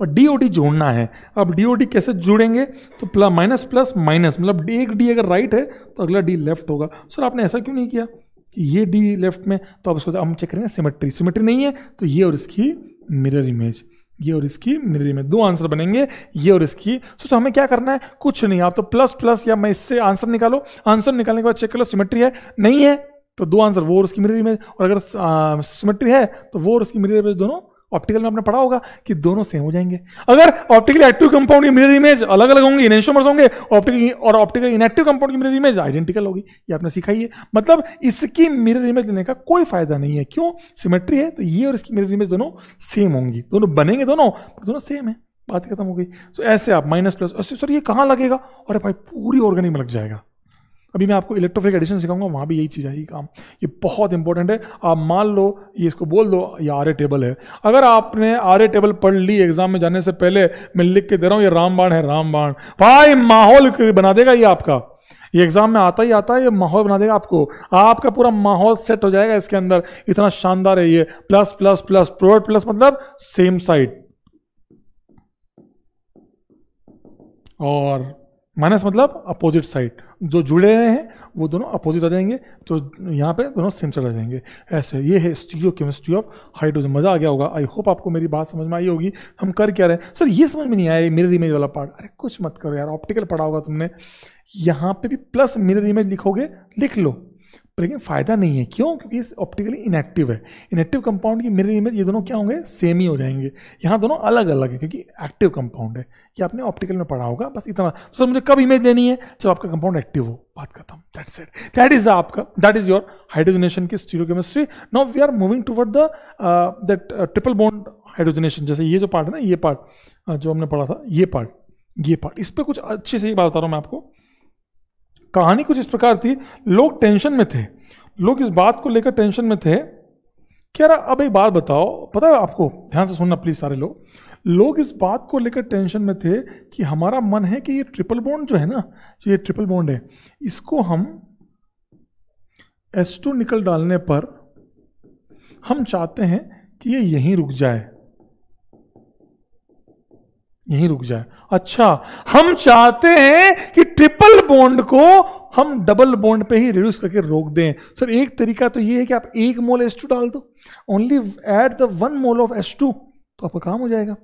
और डी जोड़ना है अब डी कैसे जुड़ेंगे तो प्लस माइनस प्लस माइनस मतलब एक डी अगर राइट है तो अगला डी लेफ्ट होगा सर आपने ऐसा क्यों नहीं किया कि ये डी लेफ्ट में तो आप सोचा हम चेक करेंगे सिमेट्री सिमेट्री नहीं है तो ये और इसकी मिरर इमेज ये और इसकी मिरर इमेज दो आंसर बनेंगे ये और इसकी सोचो हमें क्या करना है कुछ नहीं आप तो प्लस प्लस या मैं इससे आंसर निकालो आंसर निकालने के बाद चेक कर लो सिमेट्री है नहीं है तो दो आंसर वो और उसकी मिरर इमेज और अगर सिमेट्री है तो वो और उसकी मिरर इमेज दोनों ऑप्टिकल में आपने पढ़ा होगा कि दोनों सेम हो जाएंगे अगर ऑप्टिकल एक्टिव कंपाउंड की मिरर इमेज अलग अलग होंगे इनेशोमर्स होंगे ऑप्टिकल और ऑप्टिकल इनएक्टिव कंपाउंड की मिरर इमेज आइडेंटिकल होगी ये आपने सीखा ही है मतलब इसकी मिरर इमेज लेने का कोई फायदा नहीं है क्यों सिमेट्री है तो ये और इसकी मिरर इमेज दोनों सेम होंगी दोनों बनेंगे दोनों दोनों सेम है बात खत्म हो गई तो ऐसे आप माइनस प्लस सर ये कहाँ लगेगा अरे भाई पूरी ऑर्गेनिक में लग जाएगा अभी मैं आपको इलेक्ट्रोफिलिक एडिशन सिखाऊंगा वहाँ भी यही चीज़ आएगी काम ये बहुत इंपॉर्टेंट है आप मान लो ये इसको बोल दो ये आर ए टेबल है अगर आपने आर ए टेबल पढ़ ली एग्जाम में जाने से पहले मैं लिख के दे रहा हूँ ये रामबाण है रामबाण भाई माहौल बना देगा ये आपका ये एग्जाम में आता ही आता है ये माहौल बना देगा आपको आपका पूरा माहौल सेट हो जाएगा इसके अंदर इतना शानदार है ये प्लस प्लस प्लस प्रोवर्ड प्लस मतलब सेम साइड और माइनस मतलब अपोजिट साइड जो जुड़े हुए हैं वो दोनों अपोजिट आ जाएंगे तो यहाँ पे दोनों सेम चले जाएंगे ऐसे ये है स्टीरियो केमिस्ट्री ऑफ हाइड्रोजन मज़ा आ गया होगा आई होप आपको मेरी बात समझ में आई होगी हम कर क्या रहे सर ये समझ में नहीं आया मिरर इमेज वाला पार्ट अरे कुछ मत करो यार ऑप्टिकल पढ़ा होगा तुमने यहाँ पे भी प्लस मिरर इमेज लिखोगे लिख लो पर लेकिन फ़ायदा नहीं है क्यों क्योंकि इस ऑप्टिकली इनएक्टिव है इनएक्टिव कंपाउंड की मिरर इमेज ये दोनों क्या होंगे सेम ही हो जाएंगे यहाँ दोनों अलग अलग है क्योंकि एक्टिव कंपाउंड है ये आपने ऑप्टिकल में पढ़ा होगा बस इतना तो सर मुझे कब इमेज लेनी है जब आपका कंपाउंड एक्टिव हो बात खत्म दैट्स इट दैट इज आपका दैट इज योर हाइड्रोजनेशन की stereochemistry now we are moving toward the that triple bond hydrogenation जैसे ये जो पार्ट है ना ये पार्ट uh, जो हमने पढ़ा था ये पार्ट ये पार्ट इस पर कुछ अच्छी से ही बात बता रहा हूँ मैं आपको कहानी कुछ इस प्रकार थी लोग टेंशन में थे लोग इस बात को लेकर टेंशन में थे कि यार अब एक बात बताओ पता है आपको ध्यान से सुनना प्लीज़ सारे लोग लोग इस बात को लेकर टेंशन में थे कि हमारा मन है कि ये ट्रिपल बॉन्ड जो है ना जो ये ट्रिपल बॉन्ड है इसको हम एस टू निकल डालने पर हम चाहते हैं कि ये यहीं रुक जाए यहीं रुक जाए अच्छा हम चाहते हैं कि ट्रिपल बॉन्ड को हम डबल बॉन्ड पे ही रिड्यूस करके रोक दें सर एक तरीका तो ये है कि आप एक मोल एस टू डाल दो only at the one mole of S two तो आपका काम हो जाएगा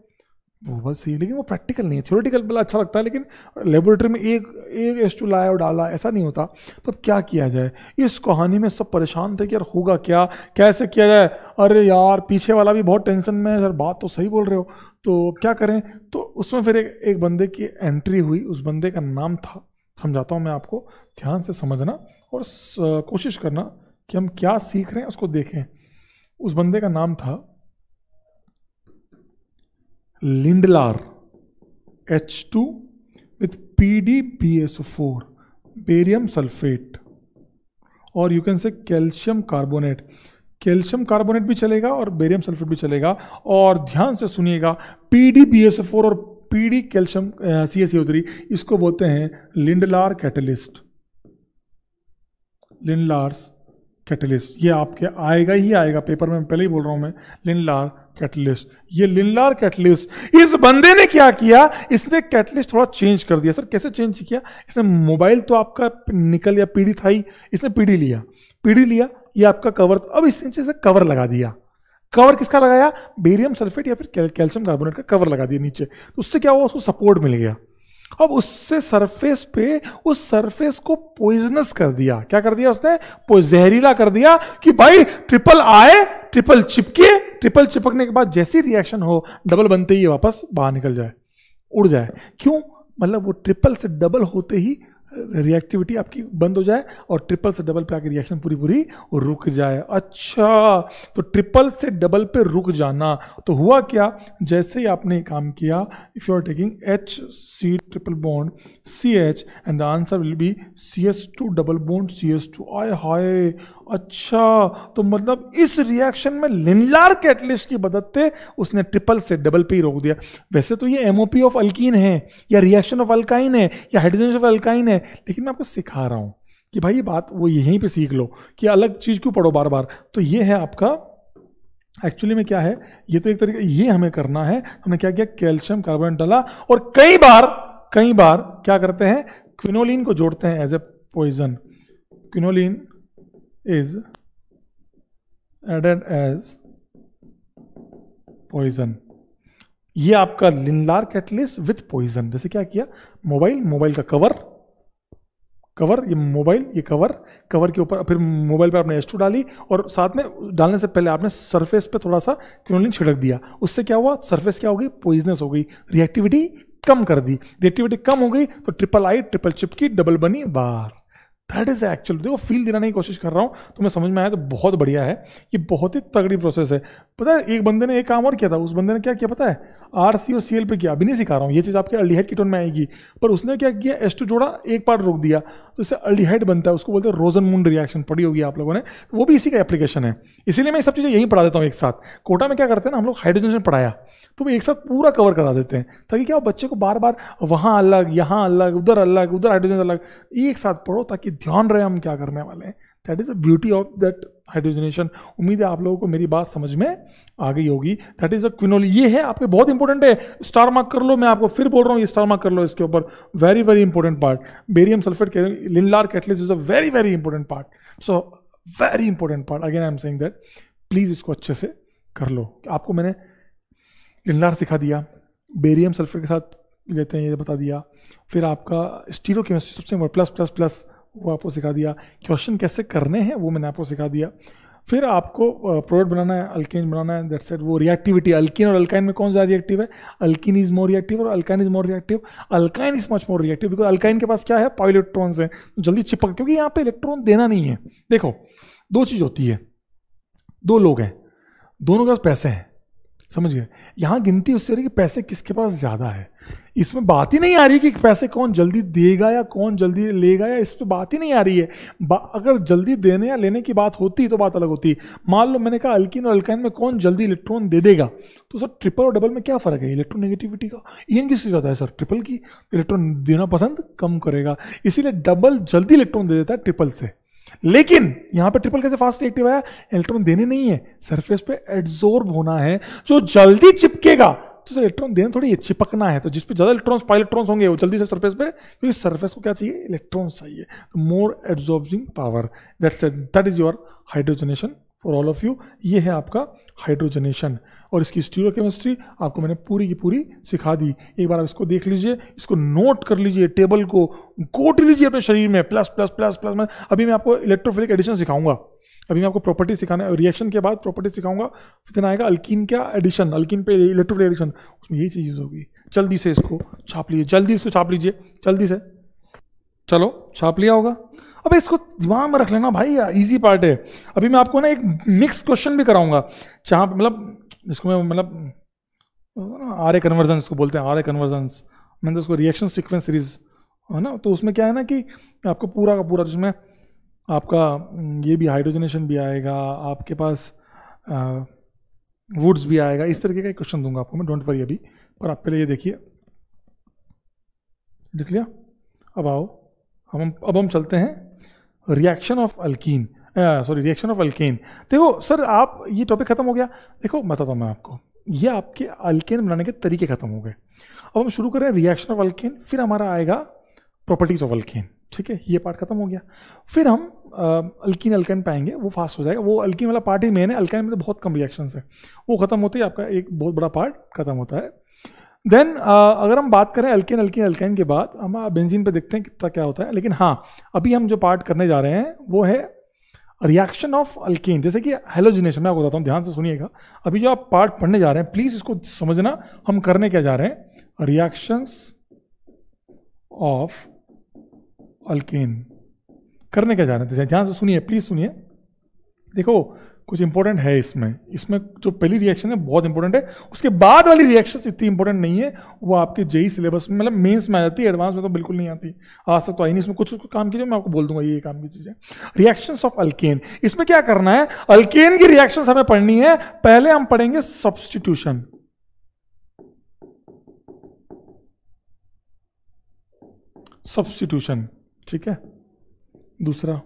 वो बस सही लेकिन वो प्रैक्टिकल नहीं है थ्योरेटिकल वाला अच्छा लगता है लेकिन लेबोरेटरी में एक एक एस्टू लाया और डाला ऐसा नहीं होता तो अब क्या किया जाए इस कहानी में सब परेशान थे कि यार होगा क्या कैसे किया जाए अरे यार पीछे वाला भी बहुत टेंशन में है यार बात तो सही बोल रहे हो तो क्या करें तो उसमें फिर एक, एक बंदे की एंट्री हुई उस बंदे का नाम था समझाता हूँ मैं आपको ध्यान से समझना और कोशिश करना कि हम क्या सीख रहे हैं उसको देखें उस बंदे का नाम था H two with P D B S four barium sulphate और you can say calcium carbonate calcium carbonate भी चलेगा और बेरियम सल्फेट भी चलेगा और ध्यान से सुनिएगा P D P S four और P D calcium C S three इसको बोलते हैं लिंडलार कैटलिस्ट लिंडलार्स कैटलिस्ट ये आपके आएगा ही आएगा पेपर में पहले ही बोल रहा हूं मैं लिनलार कैटलिस्ट ये लिनलार कैटलिस्ट इस बंदे ने क्या किया इसने कैटलिस्ट थोड़ा चेंज कर दिया सर कैसे चेंज किया इसने मोबाइल तो आपका निकल या पीढ़ी था ही इसने पीढ़ी लिया पीढ़ी लिया ये आपका कवर अब इस नीचे से कवर लगा दिया कवर किसका लगाया बेरियम सल्फेट या फिर कैल्शियम कार्बोनेट का कवर लगा दिया नीचे तो उससे क्या हुआ उसको सपोर्ट मिल गया अब उससे सरफेस पे उस सरफेस को पॉइजनस कर दिया क्या कर दिया उसने जहरीला कर दिया कि भाई ट्रिपल आए ट्रिपल चिपके ट्रिपल चिपकने के बाद जैसी रिएक्शन हो डबल बनते ही वापस बाहर निकल जाए उड़ जाए क्यों मतलब वो ट्रिपल से डबल होते ही रिएक्टिविटी आपकी बंद हो जाए और ट्रिपल से डबल पे आके रिएक्शन पूरी पूरी रुक जाए अच्छा तो ट्रिपल से डबल पे रुक जाना तो हुआ क्या जैसे ही आपने काम किया if you are taking H C triple bond C H and the answer will be C S two double bond C S two आय हाय अच्छा तो मतलब इस रिएक्शन में लिनलार कैटलिस्ट की मदद से उसने ट्रिपल से डबल पी रोक दिया वैसे तो ये एमओपी ऑफ अल्कीन है या रिएक्शन ऑफ अल्काइन है या हाइड्रोजन ऑफ अल्काइन है लेकिन मैं आपको सिखा रहा हूँ कि भाई ये बात वो यहीं पे सीख लो कि अलग चीज़ क्यों पढ़ो बार बार तो ये है आपका एक्चुअली में क्या है ये तो एक तरीके ये हमें करना है हमने क्या किया कैल्शियम कार्बोनेट डाला और कई बार कई बार क्या करते हैं क्विनोलिन को जोड़ते हैं as a poison quinoline is added as poison ये आपका लिनलार कैटलिस्ट विथ पॉइजन जैसे क्या किया मोबाइल मोबाइल का कवर कवर ये मोबाइल ये कवर कवर के ऊपर फिर मोबाइल पे आपने टू डाली और साथ में डालने से पहले आपने सरफेस पे थोड़ा सा क्रोलिन छिड़क दिया उससे क्या हुआ सरफेस क्या हो गई पॉइजनस हो गई रिएक्टिविटी कम कर दी रिएक्टिविटी कम हो गई तो ट्रिपल आई ट्रिपल चिपकी डबल बनी बार दैट इज़ एक्चुअल देखो फील दिलाने की कोशिश कर रहा हूँ तो मैं समझ में आया तो बहुत बढ़िया है ये बहुत ही तगड़ी प्रोसेस है पता है एक बंदे ने एक काम और किया था उस बंदे ने क्या किया पता है आर सी और सी एल पर किया अभी नहीं सिखा रहा हूँ ये चीज़ आपके अल्डीहाइड कीटोन में आएगी पर उसने क्या किया एस टू जोड़ा एक पार्ट रोक दिया तो इससे अल्डीहाइड बनता है उसको बोलते हैं रोजन मून रिएक्शन पड़ी होगी आप लोगों ने तो वो भी इसी का एप्लीकेशन है इसीलिए मैं सब चीज़ें यहीं पढ़ा देता हूँ एक साथ कोटा में क्या करते हैं ना हम लोग हाइड्रोजन पढ़ाया तो वो एक साथ पूरा कवर करा देते हैं ताकि क्या बच्चे को बार बार वहाँ अलग यहाँ अलग उधर अलग उधर हाइड्रोजन अलग एक साथ पढ़ो ताकि ध्यान रहे हम क्या करने वाले हैं that is a beauty of that hydrogenation उम्मीद है आप लोगों को मेरी बात समझ में आ गई होगी दैट इज़ अ क्विनोल ये है आपके बहुत इंपॉर्टेंट है स्टार मार्क कर लो मैं आपको फिर बोल रहा हूँ ये स्टार मार्क कर लो इसके ऊपर very very important part barium sulphate Lindlar catalyst is a very very important part so very important part again I am saying that please इसको अच्छे से कर लो आपको मैंने लिनलार सिखा दिया बेरियम सल्फेट के साथ लेते हैं ये बता दिया फिर आपका स्टीरो केमिस्ट्री सबसे प्लस प्लस प्लस वो आपको सिखा दिया क्वेश्चन कैसे करने हैं वो मैंने आपको सिखा दिया फिर आपको प्रोडक्ट बनाना है अल्किन बनाना है दैट सेट वो रिएक्टिविटी अल्किन और अल्काइन में कौन ज़्यादा रिएक्टिव है अल्किन इज मोर रिएक्टिव और alkyne is more reactive alkyne is much more reactive because alkyne के पास क्या है पाई इलेक्ट्रॉन्स हैं जल्दी चिपक क्योंकि यहाँ पे इलेक्ट्रॉन देना नहीं है देखो दो चीज़ होती है दो लोग हैं दोनों के पास पैसे हैं समझ गए यहाँ गिनती उससे हो रही कि पैसे किसके पास ज़्यादा है इसमें बात ही नहीं आ रही कि पैसे कौन जल्दी देगा या कौन जल्दी लेगा या इस पर बात ही नहीं आ रही है अगर जल्दी देने या लेने की बात होती तो बात अलग होती मान लो मैंने कहा अल्किन और अल्काइन में कौन जल्दी इलेक्ट्रॉन दे देगा तो सर ट्रिपल और डबल में क्या फ़र्क है इलेक्ट्रॉन नेगेटिविटी का इन किससे ज़्यादा है सर ट्रिपल की इलेक्ट्रॉन देना पसंद कम करेगा इसीलिए डबल जल्दी इलेक्ट्रॉन दे देता है ट्रिपल से लेकिन यहां पे ट्रिपल कैसे फास्ट रिएक्टिव है इलेक्ट्रॉन देने नहीं है सरफेस पे एड्जोर्ब होना है जो जल्दी चिपकेगा तो इलेक्ट्रॉन देना थोड़ी चिपकना है तो जिस पे ज्यादा इलेक्ट्रॉन्स पाई इलेक्ट्रॉन्स होंगे वो जल्दी से सरफेस पे क्योंकि सरफेस को क्या चाहिए इलेक्ट्रॉन चाहिए more absorbing power that's that is your hydrogenation for all of you ये है आपका हाइड्रोजनेशन और इसकी स्टीरो केमिस्ट्री आपको मैंने पूरी की पूरी सिखा दी एक बार आप इसको देख लीजिए इसको नोट कर लीजिए टेबल को कोट लीजिए अपने शरीर में प्लस प्लस प्लस प्लस में अभी मैं आपको इलेक्ट्रोफिलिक एडिशन सिखाऊंगा अभी मैं आपको प्रॉपर्टी सिखाने रिएक्शन के बाद प्रॉपर्टी सिखाऊंगा फिर आएगा अल्किन का एडिशन अल्किन पे इलेक्ट्रोफिलिक एडिशन उसमें यही चीज़ होगी जल्दी से इसको छाप लीजिए जल्दी इसको छाप लीजिए जल्दी से चलो छाप लिया होगा अब इसको दिमाग में रख लेना भाई इजी पार्ट है अभी मैं आपको ना एक मिक्स क्वेश्चन भी कराऊंगा जहाँ मतलब जिसको मैं मतलब आर ए कन्वर्जन इसको बोलते हैं आर ए कन्वर्जन मैंने तो उसको रिएक्शन सिक्वेंस सीरीज है ना तो उसमें क्या है ना कि आपको पूरा का पूरा जिसमें आपका हम्म, ये भी हाइड्रोजनेशन भी आएगा आपके पास वुड्स भी आएगा इस तरीके का क्वेश्चन दूंगा आपको मैं डोंट वरी अभी पर आप पहले ये देखिए लिख लिया अब आओ हम अब हम चलते हैं reaction of alkene sorry reaction of alkane देखो सर आप ये टॉपिक खत्म हो गया देखो बताता हूँ मैं आपको ये आपके अल्केन बनाने के तरीके खत्म हो गए अब हम शुरू कर रहे हैं रिएक्शन ऑफ अल्केन फिर हमारा आएगा प्रॉपर्टीज ऑफ अल्केन ठीक है ये पार्ट खत्म हो गया फिर हम अल्किन अल्केन पाएंगे वो फास्ट हो जाएगा वो अल्किन वाला पार्ट ही मेन है अल्केन में तो बहुत कम रिएक्शन है वो खत्म होते ही आपका एक बहुत बड़ा पार्ट खत्म होता है देन अगर हम बात करें अल्किन अल्किन अल्काइन के बाद हम बेंजीन पे देखते हैं कितना क्या होता है लेकिन हाँ अभी हम जो पार्ट करने जा रहे हैं वो है रिएक्शन ऑफ अल्केन जैसे कि हेलोजिनेशन मैं आपको बताता हूँ ध्यान से सुनिएगा अभी जो आप पार्ट पढ़ने जा रहे हैं प्लीज इसको समझना हम करने क्या जा रहे हैं रिएक्शंस ऑफ अल्केन करने क्या जा रहे हैं ध्यान से सुनिए प्लीज सुनिए देखो कुछ इंपॉर्टेंट है इसमें इसमें जो पहली रिएक्शन है बहुत इंपॉर्टेंट है उसके बाद वाली रिएक्शन इतनी इंपॉर्टेंट नहीं है वो आपके जेई सिलेबस में मतलब मेंस में आ जाती है एडवांस में तो बिल्कुल नहीं आती आज तक तो आई नहीं इसमें कुछ कुछ काम कीजिए मैं आपको बोल दूंगा ये काम की चीज़ें रिएक्शन ऑफ अल्केन इसमें क्या करना है अल्केन की रिएक्शन हमें पढ़नी है पहले हम पढ़ेंगे सब्सटीट्यूशन सब्सटीट्यूशन ठीक है दूसरा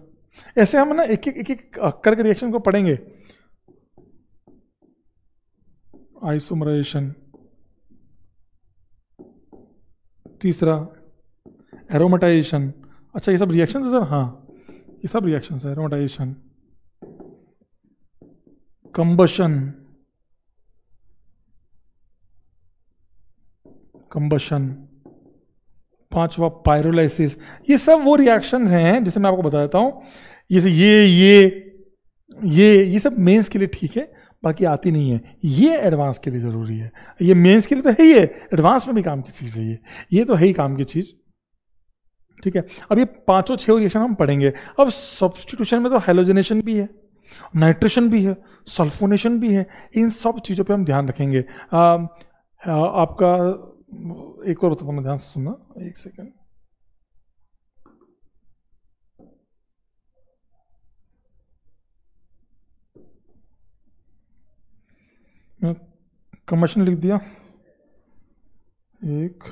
ऐसे हम ना एक एक एक एक करके रिएक्शन को पढ़ेंगे आइसोमराइजेशन तीसरा एरोमेटाइजेशन अच्छा ये सब रिएक्शन है सर हाँ ये सब रिएक्शन है एरोमेटाइजेशन कंबशन कंबशन पांचवा पायरोलाइसिस ये सब वो रिएक्शन हैं जिसे मैं आपको बता देता हूं ये से ये ये ये ये सब मेंस के लिए ठीक है बाकी आती नहीं है ये एडवांस के लिए ज़रूरी है ये मेंस के लिए तो है ही है एडवांस में भी काम की चीज़ है ये ये तो है ही काम की चीज़ ठीक है अब ये पांचों छह रिएक्शन हम पढ़ेंगे अब सब्सटीट्यूशन में तो हेलोजनेशन भी है नाइट्रेशन भी है सल्फोनेशन भी है इन सब चीज़ों पर हम ध्यान रखेंगे आ, आ, आपका एक और बताता ध्यान से सुनना एक सेकेंड मैं कमीशन लिख दिया एक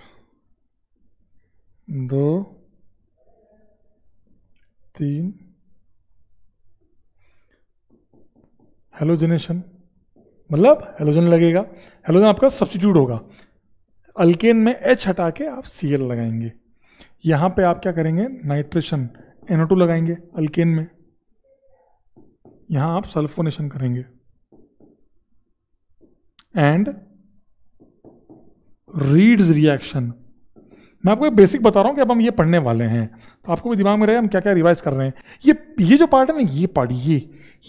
दो तीन हेलोजनेशन मतलब हेलोजन लगेगा हेलोजन आपका सब्सिट्यूट होगा अल्केन में एच हटा के आप सी एल लगाएंगे यहाँ पे आप क्या करेंगे नाइट्रेशन एनओ टू लगाएंगे अल्केन में यहाँ आप सल्फोनेशन करेंगे एंड रीड्स रिएक्शन मैं आपको बेसिक बता रहा हूं कि अब हम ये पढ़ने वाले हैं तो आपको भी दिमाग में रहे हम क्या क्या रिवाइज कर रहे हैं ये ये जो पार्ट है ना ये पार्ट ये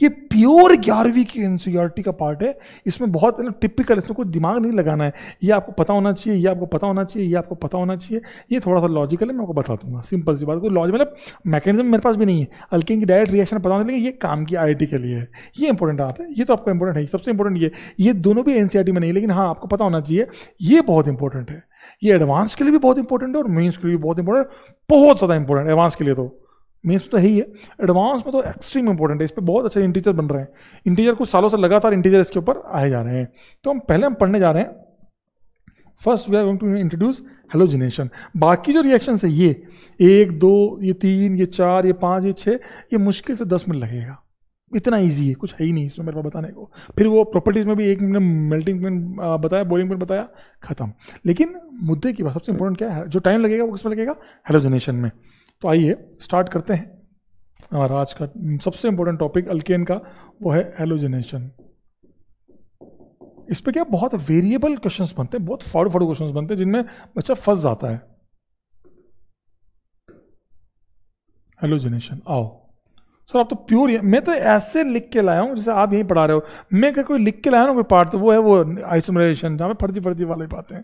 ये प्योर ग्यारहवीं की इनसियोरिटी का पार्ट है इसमें बहुत टिपिकल मतलब, इसमें कोई दिमाग नहीं लगाना है ये आपको पता होना चाहिए ये आपको पता होना चाहिए ये आपको पता होना चाहिए ये थोड़ा सा लॉजिकल है मैं आपको बता दूंगा सिंपल सी बात कोई लॉजिक मतलब मैकेनिज्म मेरे पास भी नहीं है अल्किन की डायरेक्ट रिएक्शन पता होना लेकिन ये काम की आई के लिए है ये इंपॉर्टेंट आप है ये तो आपको इंपॉर्टेंट है सबसे इंपॉर्टेंट ये ये दोनों भी एन e में नहीं लेकिन हाँ आपको पता होना चाहिए ये बहुत इंपॉर्टेंट है ये एडवांस के लिए भी बहुत इंपॉर्टेंट है और मेन्स के लिए भी बहुत इंपॉर्टेंट बहुत ज़्यादा इंपॉर्टेंट एडवांस के लिए तो मेन्स तो है ही है एडवांस में तो एक्सट्रीम इंपॉर्टेंट है इस पर बहुत अच्छे इंटीजर बन रहे हैं इंटीजर कुछ सालों से लगातार इंटीजर इसके ऊपर आए जा रहे हैं तो हम पहले हम पढ़ने जा रहे हैं first we are going to introduce halogenation बाकी जो रिएक्शन है ये एक दो ये तीन ये चार ये पाँच ये छः ये मुश्किल से दस मिनट लगेगा इतना ईजी है कुछ है ही नहीं इसमें मेरे पास बताने को फिर वो प्रॉपर्टीज़ में भी एक मिनट मेल्टिंग पॉइंट बताया बॉइलिंग पॉइंट बताया खत्म लेकिन मुद्दे की बात सबसे इंपॉर्टेंट क्या है जो टाइम लगेगा वो किसमें लगेगा हेलोजिनेशन में तो आइए स्टार्ट करते हैं हमारा आज का सबसे इंपॉर्टेंट टॉपिक अल्केन का वो है एलोजिनेशन इस पर क्या बहुत वेरिएबल क्वेश्चंस बनते हैं बहुत फाड़ू फाड़ू क्वेश्चंस बनते हैं जिनमें बच्चा फंस जाता है हेलोजिनेशन आओ सर आप तो प्योर मैं तो ऐसे लिख के लाया हूं जैसे आप यही पढ़ा रहे हो मैं अगर कोई लिख के लाया ना कोई पार्ट तो वो है वो आइसोमेशन जहां फर्जी फर्जी वाले बातें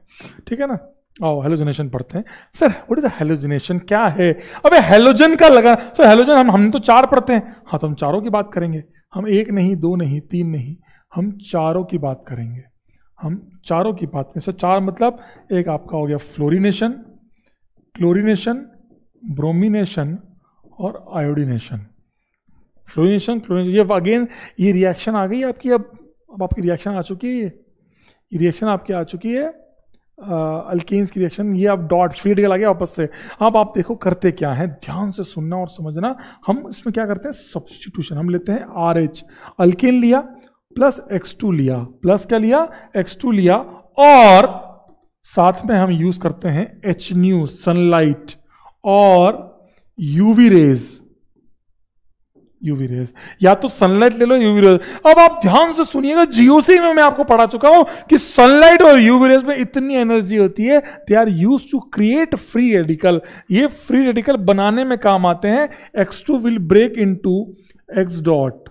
ठीक है ना ओ हेलोजनेशन पढ़ते हैं सर व्हाट इज हेलोजनेशन क्या है अबे हेलोजन का लगा सर हेलोजन हम हम तो चार पढ़ते हैं हाँ तो हम चारों की बात करेंगे हम एक नहीं दो नहीं तीन नहीं हम चारों की बात करेंगे हम चारों की बात करें सर चार मतलब एक आपका हो गया फ्लोरिनेशन क्लोरिनेशन ब्रोमिनेशन और आयोडिनेशन फ्लोरिनेशन क्लोरिनेशन ये अगेन ये रिएक्शन आ गई आपकी अब अब आपकी रिएक्शन आ चुकी है ये रिएक्शन आपकी आ चुकी है अल्किस की रिएक्शन ये आप डॉट फीड के लगे वापस से अब आप देखो करते क्या है ध्यान से सुनना और समझना हम इसमें क्या करते हैं सब्सटीट्यूशन हम लेते हैं आर एच अल्केन लिया प्लस एक्स टू लिया प्लस क्या लिया एक्स टू लिया और साथ में हम यूज करते हैं एच न्यू सनलाइट और यूवी रेज यूवी रेज या तो सनलाइट ले लो यूवी रेज अब आप ध्यान से सुनिएगा जीओसी में मैं आपको पढ़ा चुका हूं कि सनलाइट और यूवी रेज में इतनी एनर्जी होती है they are used to create free radical ये फ्री रेडिकल बनाने में काम आते हैं X two will break into X dot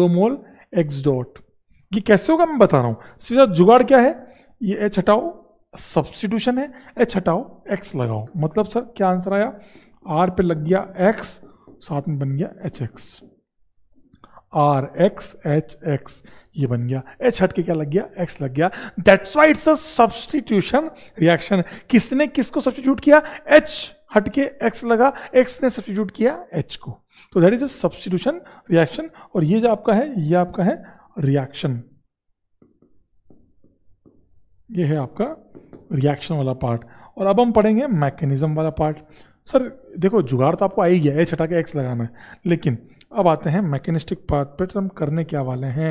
दो मोल एक्स डॉट ये कैसे होगा मैं बता रहा हूं सीधा जुगाड़ क्या है ये एच हटाओ सब्सटीट्यूशन है एच हटाओ एक्स लगाओ मतलब सर क्या आंसर आया आर पे लग गया एक्स साथ में बन गया H X R X H X ये बन गया एच हट के क्या लग गया एक्स लग गया that's why it's a substitution reaction किसने किसको सब्सटीट्यूट किया एच हट के एक्स लगा एक्स ने सब्सटीट्यूट किया एच को तो that is a substitution reaction और ये जो आपका है ये आपका है रिएक्शन ये है आपका रिएक्शन वाला पार्ट और अब हम पढ़ेंगे मैकेनिज्म वाला पार्ट सर देखो जुगाड़ तो आपको आई गया एच हटा के एक्स लगाना है लेकिन अब आते हैं मैकेनिस्टिक पार्ट पर तो हम करने क्या वाले हैं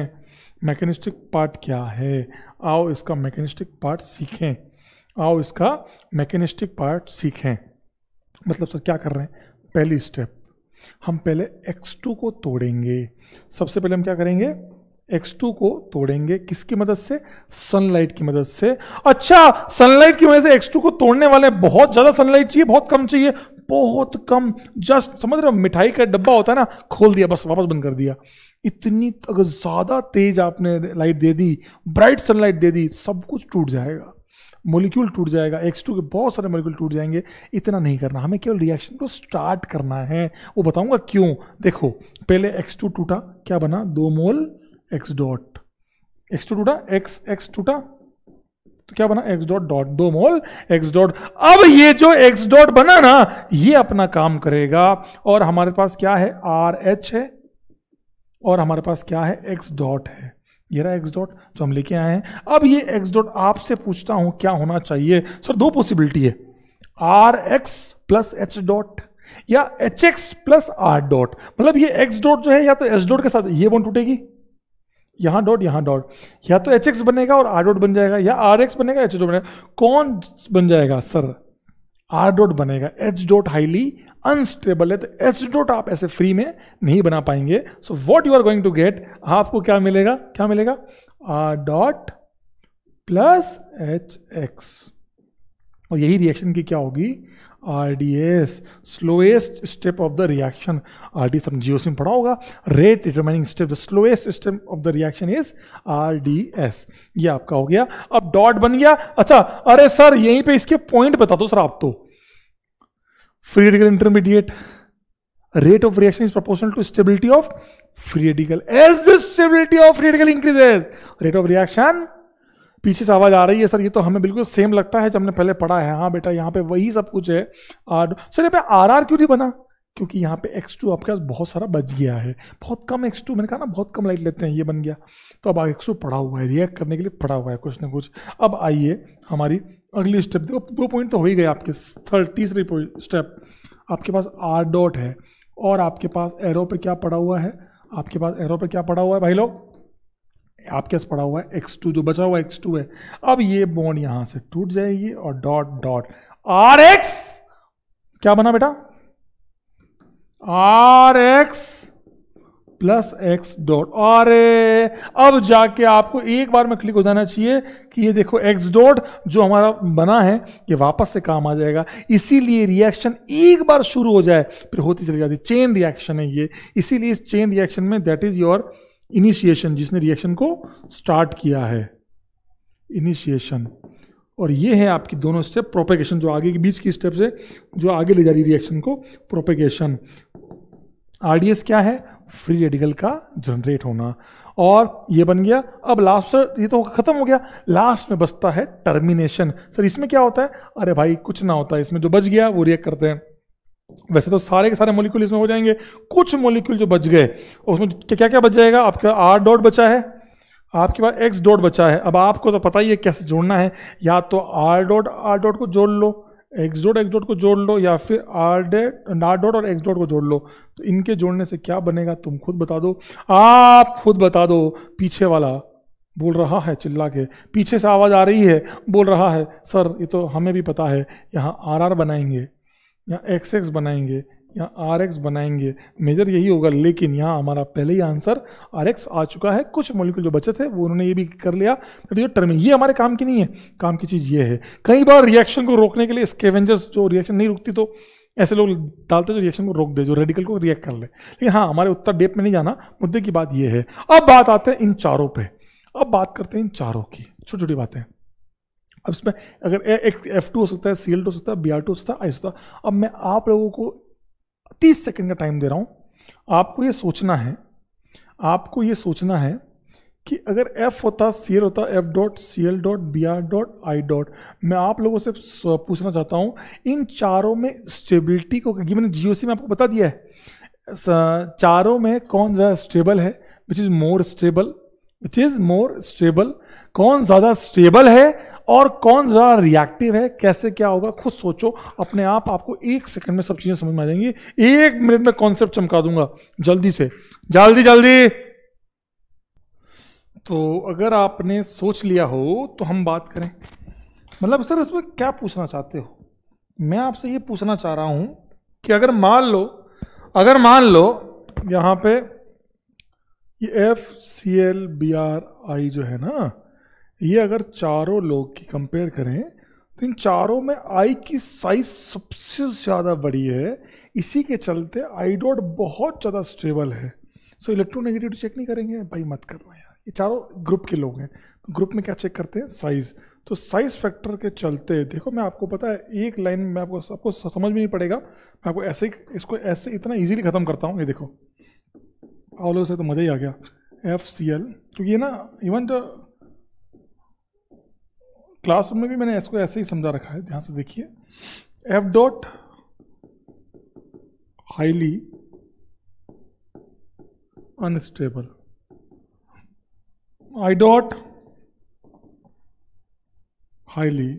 मैकेनिस्टिक पार्ट क्या है आओ इसका मैकेनिस्टिक पार्ट सीखें आओ इसका मैकेनिस्टिक पार्ट सीखें मतलब सर क्या कर रहे हैं पहली स्टेप हम पहले x2 को तोड़ेंगे सबसे पहले हम क्या करेंगे एक्स टू को तोड़ेंगे किसकी मदद से सनलाइट की मदद से अच्छा सनलाइट की वजह से एक्स टू को तोड़ने वाले बहुत ज्यादा सनलाइट चाहिए बहुत कम चाहिए बहुत कम जस्ट समझ रहे हो मिठाई का डब्बा होता है ना खोल दिया बस वापस बंद कर दिया इतनी अगर ज्यादा तेज आपने लाइट दे दी ब्राइट सनलाइट दे दी सब कुछ टूट जाएगा मोलिक्यूल टूट जाएगा एक्स टू के बहुत सारे मोलिक्यूल टूट जाएंगे इतना नहीं करना हमें केवल रिएक्शन को स्टार्ट करना है वो बताऊंगा क्यों देखो पहले एक्स टू टूटा क्या बना दो mole X dot X two टूटा एक्स एक्स टूटा तो क्या बना एक्स डॉट डॉट दो मोल एक्स डॉट अब ये जो एक्स डॉट बना ना ये अपना काम करेगा और हमारे पास क्या है आर एच है और हमारे पास क्या है एक्स डॉट है ये रहा एक्स डॉट जो हम लेके आए हैं अब ये एक्स डॉट आपसे पूछता हूं क्या होना चाहिए सर दो पॉसिबिलिटी है R X plus H dot या H X plus R dot मतलब ये एक्स डॉट जो है या तो एच डॉट के साथ ये बोन टूटेगी यहाँ डॉट यहाँ डॉट या तो एच एक्स बनेगा और आर डॉट बन जाएगा या आर एक्स बनेगा एच डॉट बनेगा कौन बन जाएगा सर आर डॉट बनेगा एच डॉट हाईली अनस्टेबल है तो एच डॉट आप ऐसे फ्री में नहीं बना पाएंगे so what you are going to get आपको क्या मिलेगा क्या मिलेगा R dot plus H X और यही रिएक्शन की क्या होगी R D S slowest step of the reaction R D सब जियो सिम पढ़ा होगा rate determining step the slowest step of the reaction is R D S ये आपका हो गया अब डॉट बन गया अच्छा अरे सर यहीं पे इसके पॉइंट बता दो सर आप तो free radical intermediate rate of reaction is proportional to stability of free radical as the stability of free radical increases, rate of पीछे से आवाज़ आ रही है सर ये तो हमें बिल्कुल सेम लगता है जो हमने पहले पढ़ा है हाँ बेटा यहाँ पे वही सब कुछ है और सर यहाँ पे आर आर क्यों नहीं बना क्योंकि यहाँ पे टू आपके पास बहुत सारा बच गया है बहुत कम एक्स टू मैंने कहा ना बहुत कम लाइट लेते हैं ये बन गया तो अब एक्स टू पढ़ा हुआ है रिएक्ट करने के लिए पढ़ा हुआ है कुछ ना कुछ अब आइए हमारी अगली स्टेप देखो दो पॉइंट तो हो ही गए आपके थर्ड तीसरी स्टेप आपके पास आर डॉट है और आपके पास एरो पर क्या पड़ा हुआ है आपके पास एरो पर क्या पड़ा हुआ है भाई लोग आपके पास पड़ा हुआ है एक्स टू जो बचा हुआ एक्स टू है अब ये बॉन्ड यहां से टूट जाएगी और डॉट डॉट आर एक्स क्या बना बेटा R X plus X dot अरे अब जाके आपको एक बार में क्लिक हो जाना चाहिए कि ये देखो एक्स डॉट जो हमारा बना है ये वापस से काम आ जाएगा इसीलिए रिएक्शन एक बार शुरू हो जाए फिर होती चली जाती चेन रिएक्शन है ये इसीलिए इस चेन रिएक्शन में दैट इज योर इनिशिएशन जिसने रिएक्शन को स्टार्ट किया है इनिशिएशन और ये है आपकी दोनों स्टेप प्रोपेगेशन जो आगे के बीच की स्टेप से जो आगे ले जा रही रिएक्शन को प्रोपेगेशन आरडीएस क्या है फ्री रेडिकल का जनरेट होना और ये बन गया अब लास्ट ये तो खत्म हो गया लास्ट में बचता है टर्मिनेशन सर इसमें क्या होता है अरे भाई कुछ ना होता है इसमें जो बच गया वो रिएक्ट करते हैं वैसे तो सारे के सारे मोलिक्यूल इसमें हो जाएंगे कुछ मोलिक्यूल जो बच गए उसमें क्या क्या बच जाएगा आपके पास आर डॉट बचा है आपके पास एक्स डॉट बचा है अब आपको तो पता ही है कैसे जोड़ना है या तो आर डॉट आर डॉट को जोड़ लो एक्स डॉट एक्स डॉट को जोड़ लो या फिर आर डेट आर डॉट और एक्स डॉट को जोड़ लो तो इनके जोड़ने से क्या बनेगा तुम खुद बता दो आप खुद बता दो पीछे वाला बोल रहा है चिल्ला के पीछे से आवाज़ आ रही है बोल रहा है सर ये तो हमें भी पता है यहाँ आर आर बनाएंगे या एक्स एक्स बनाएंगे या आर एक्स बनाएंगे मेजर यही होगा लेकिन यहाँ हमारा पहले ही आंसर आर एक्स आ चुका है कुछ मोलिकुल जो बचे थे वो उन्होंने ये भी कर लिया बट ये टर्म ये हमारे काम की नहीं है काम की चीज़ ये है कई बार रिएक्शन को रोकने के लिए स्केवेंजर्स जो रिएक्शन नहीं रुकती तो ऐसे लोग डालते जो रिएक्शन को रोक दे जो रेडिकल को रिएक्ट कर ले लेकिन हाँ हमारे उत्तर डेप में नहीं जाना मुद्दे की बात यह है अब बात आते हैं इन चारों पर अब बात करते हैं इन चारों की छोटी छोटी बातें अब इसमें अगर एफ टू हो सकता है सी एल टू हो सकता है बी आर टू हो सकता है आई सकता है अब मैं आप लोगों को तीस सेकेंड का टाइम दे रहा हूँ आपको ये सोचना है आपको ये सोचना है कि अगर एफ होता सी एल होता F dot C L dot B R dot I dot मैं आप लोगों से पूछना चाहता हूँ इन चारों में स्टेबिलिटी को क्योंकि मैंने जी ओ सी में आपको बता दिया है चारों में कौन ज़्यादा स्टेबल है which is more stable which is more stable कौन ज़्यादा स्टेबल है और कौन ज़्यादा रिएक्टिव है कैसे क्या होगा खुद सोचो अपने आप आपको एक सेकंड में सब चीज़ें समझ में आ जाएंगी एक मिनट में कॉन्सेप्ट चमका दूंगा जल्दी से जल्दी जल्दी तो अगर आपने सोच लिया हो तो हम बात करें मतलब सर इसमें क्या पूछना चाहते हो मैं आपसे ये पूछना चाह रहा हूँ कि अगर मान लो अगर मान लो यहाँ पे ये F C L B R I जो है ना ये अगर चारों लोग की कंपेयर करें तो इन चारों में आई की साइज सबसे ज़्यादा बड़ी है इसी के चलते आई डॉट बहुत ज़्यादा स्टेबल है सो इलेक्ट्रोनेगेटिव चेक नहीं करेंगे भाई मत करना यार ये चारों ग्रुप के लोग हैं ग्रुप तो में क्या चेक करते हैं साइज़ तो साइज फैक्टर के चलते देखो मैं आपको पता है एक लाइन में आपको आपको समझ में नहीं पड़ेगा मैं आपको ऐसे इसको ऐसे इतना इजीली ख़त्म करता हूँ ये देखो ऑल से तो मज़ा ही आ गया एफ सी एल क्योंकि ये ना इवन जो क्लासरूम में भी मैंने इसको ऐसे ही समझा रखा है ध्यान से देखिए F dot highly unstable I dot highly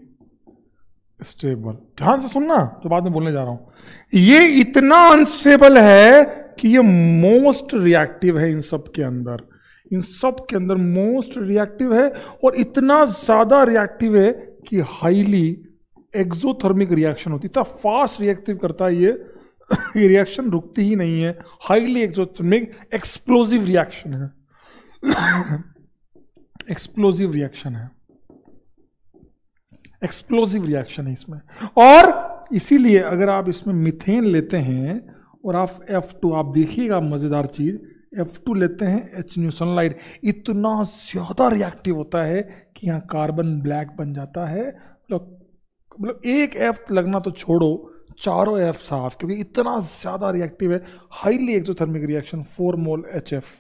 stable ध्यान से सुनना जो बाद में बोलने जा रहा हूं ये इतना अनस्टेबल है कि ये मोस्ट रिएक्टिव है इन सब के अंदर इन सब के अंदर मोस्ट रिएक्टिव है और इतना ज़्यादा रिएक्टिव है कि हाईली एक्जोथर्मिक रिएक्शन होती इतना फास्ट रिएक्टिव करता है ये *laughs* ये रिएक्शन रुकती ही नहीं है हाईली एक्जोथर्मिक एक्सप्लोजिव रिएक्शन है एक्सप्लोजिव *coughs* रिएक्शन है एक्सप्लोजिव रिएक्शन है इसमें और इसीलिए अगर आप इसमें मिथेन लेते हैं और आप F2 आप देखिएगा मज़ेदार चीज़ एफ टू लेते हैं एच न्यू सनलाइट इतना ज़्यादा रिएक्टिव होता है कि यहाँ कार्बन ब्लैक बन जाता है मतलब मतलब एक एफ लगना तो छोड़ो चारों एफ साफ क्योंकि इतना ज़्यादा रिएक्टिव है highly exothermic reaction four mole H F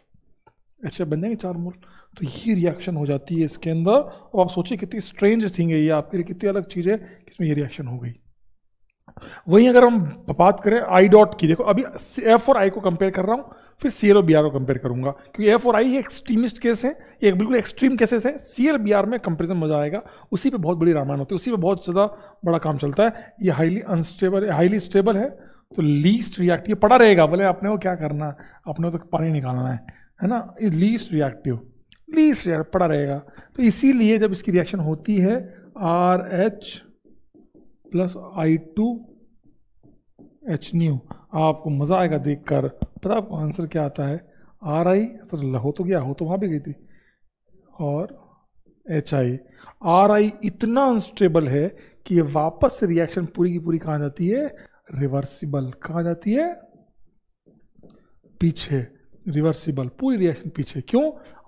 H F बन जाएंगे चार मोल तो ये रिएक्शन हो जाती है इसके अंदर और आप सोचिए कितनी स्ट्रेंज थिंग है ये आपके लिए कितनी अलग चीज़ है इसमें ये रिएक्शन हो गई वहीं अगर हम बात करें आई डॉट की देखो अभी एफ और आई को कंपेयर कर रहा हूँ फिर सी एल और बी आर को कंपेयर करूंगा क्योंकि एफ और आई ये एक्सट्रीमिस्ट केस है ये एक बिल्कुल एक्सट्रीम केसेस है सी एल बी आर में कंपेरिजन मजा आएगा उसी पे बहुत बड़ी रामायण होती है उसी पे बहुत ज़्यादा बड़ा काम चलता है ये हाईली अनस्टेबल है हाईली स्टेबल है तो लीस्ट रिएक्टिव पड़ा रहेगा बोले अपने को क्या करना है अपने तो पानी निकालना है है ना ये लीस्ट रिएक्टिव लीस्ट रिएक्टिव पड़ा रहेगा तो इसीलिए जब इसकी रिएक्शन होती है R H plus I two H nu आपको मज़ा आएगा देखकर पता आपको आंसर क्या आता है आर आई तो लहो तो गया हो तो वहाँ भी गई थी और एच आई आर आई इतना अनस्टेबल है कि ये वापस से रिएक्शन पूरी की पूरी कहाँ जाती है रिवर्सिबल कहाँ जाती है पीछे रिवर्सिबल पूरी रिएक्शन पीछे क्यों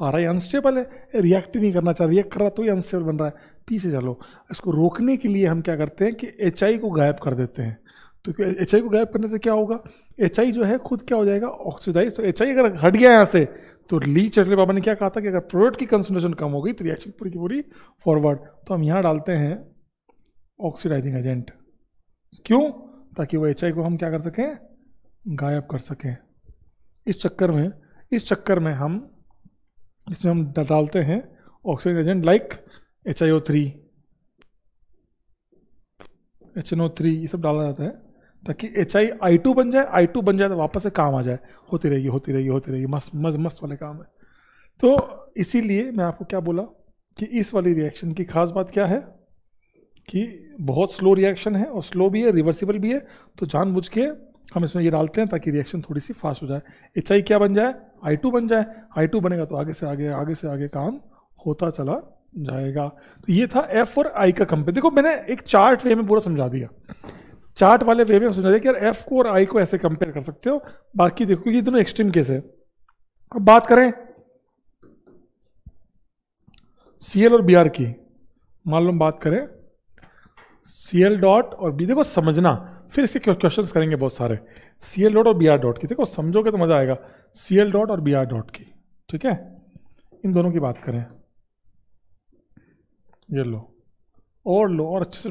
आ रहा है अनस्टेबल है रिएक्ट नहीं करना चाह रिएक्ट कर रहा तो ही अनस्टेबल बन रहा है पीछे चलो इसको रोकने के लिए हम क्या करते हैं कि एच को गायब कर देते हैं तो एच को गायब करने से क्या होगा एच जो है खुद क्या हो जाएगा ऑक्सीडाइज तो एच अगर हट गया यहाँ से तो ली चटले बाबा ने क्या कहा था कि अगर प्रोडक्ट की कंसनट्रेशन कम हो गई तो रिएक्शन पूरी की पूरी फॉरवर्ड तो हम यहाँ डालते हैं ऑक्सीडाइजिंग एजेंट क्यों ताकि वो एच को हम क्या कर सकें गायब कर सकें इस चक्कर में इस चक्कर में हम इसमें हम डालते हैं oxygen agent like H I O three H N O three ये सब डाला जाता है ताकि एच आई आई टू बन जाए आई टू बन जाए तो वापस से काम आ जाए होती रहेगी होती रहेगी होती रहेगी मस्त मस्त मस्त वाले काम है तो इसीलिए मैं आपको क्या बोला कि इस वाली रिएक्शन की खास बात क्या है कि बहुत स्लो रिएक्शन है और स्लो भी है रिवर्सिबल भी है तो जानबूझ के हम इसमें ये डालते हैं ताकि रिएक्शन थोड़ी सी फास्ट हो जाए एच आई क्या बन जाए आई टू बन जाए आई टू बनेगा तो आगे से आगे आगे से आगे काम होता चला जाएगा तो ये था एफ और आई का कंपेयर देखो मैंने एक चार्ट वे में पूरा समझा दिया चार्ट वाले वे में समझा दिया कि यार एफ को और आई को ऐसे कंपेयर कर सकते हो बाकी देखो ये दोनों एक्सट्रीम केस है अब बात करें एल और आर की मान लो बात करें एल डॉट और बी देखो समझना फिर इसके क्वेश्चन करेंगे बहुत सारे सी एल डॉट और बी आर डॉट की देखो समझोगे तो मज़ा आएगा सी एल डॉट और बी आर डॉट की ठीक है इन दोनों की बात करें ये लो और लो और अच्छे से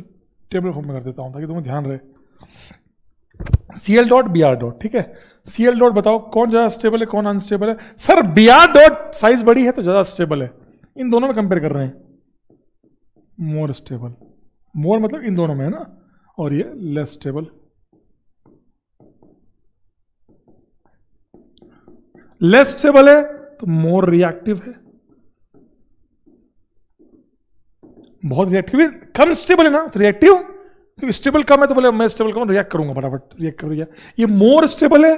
टेबल फॉर्म में कर देता हूँ ताकि तुम्हें ध्यान रहे C L dot B R dot ठीक है सी एल डॉट बताओ कौन ज़्यादा स्टेबल है कौन अनस्टेबल है sir B R dot size बड़ी है तो ज़्यादा स्टेबल है इन दोनों में कंपेयर कर रहे हैं मोर स्टेबल मोर मतलब इन दोनों में है ना और ये लेस स्टेबल लेस स्टेबल है तो मोर रिएक्टिव है बहुत रिएक्टिव कम स्टेबल है ना तो रिएक्टिव क्योंकि स्टेबल कम है तो बोले मैं स्टेबल कम रिएक्ट करूंगा फटाफट रिएक्ट कर दिया ये मोर स्टेबल है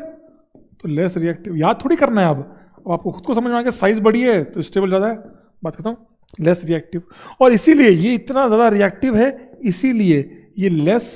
तो लेस रिएक्टिव याद थोड़ी करना है अब अब आपको खुद को समझ में आ गया साइज बड़ी है तो स्टेबल ज़्यादा है बात करता हूँ लेस रिएक्टिव और इसीलिए ये इतना ज़्यादा रिएक्टिव है इसीलिए ये लेस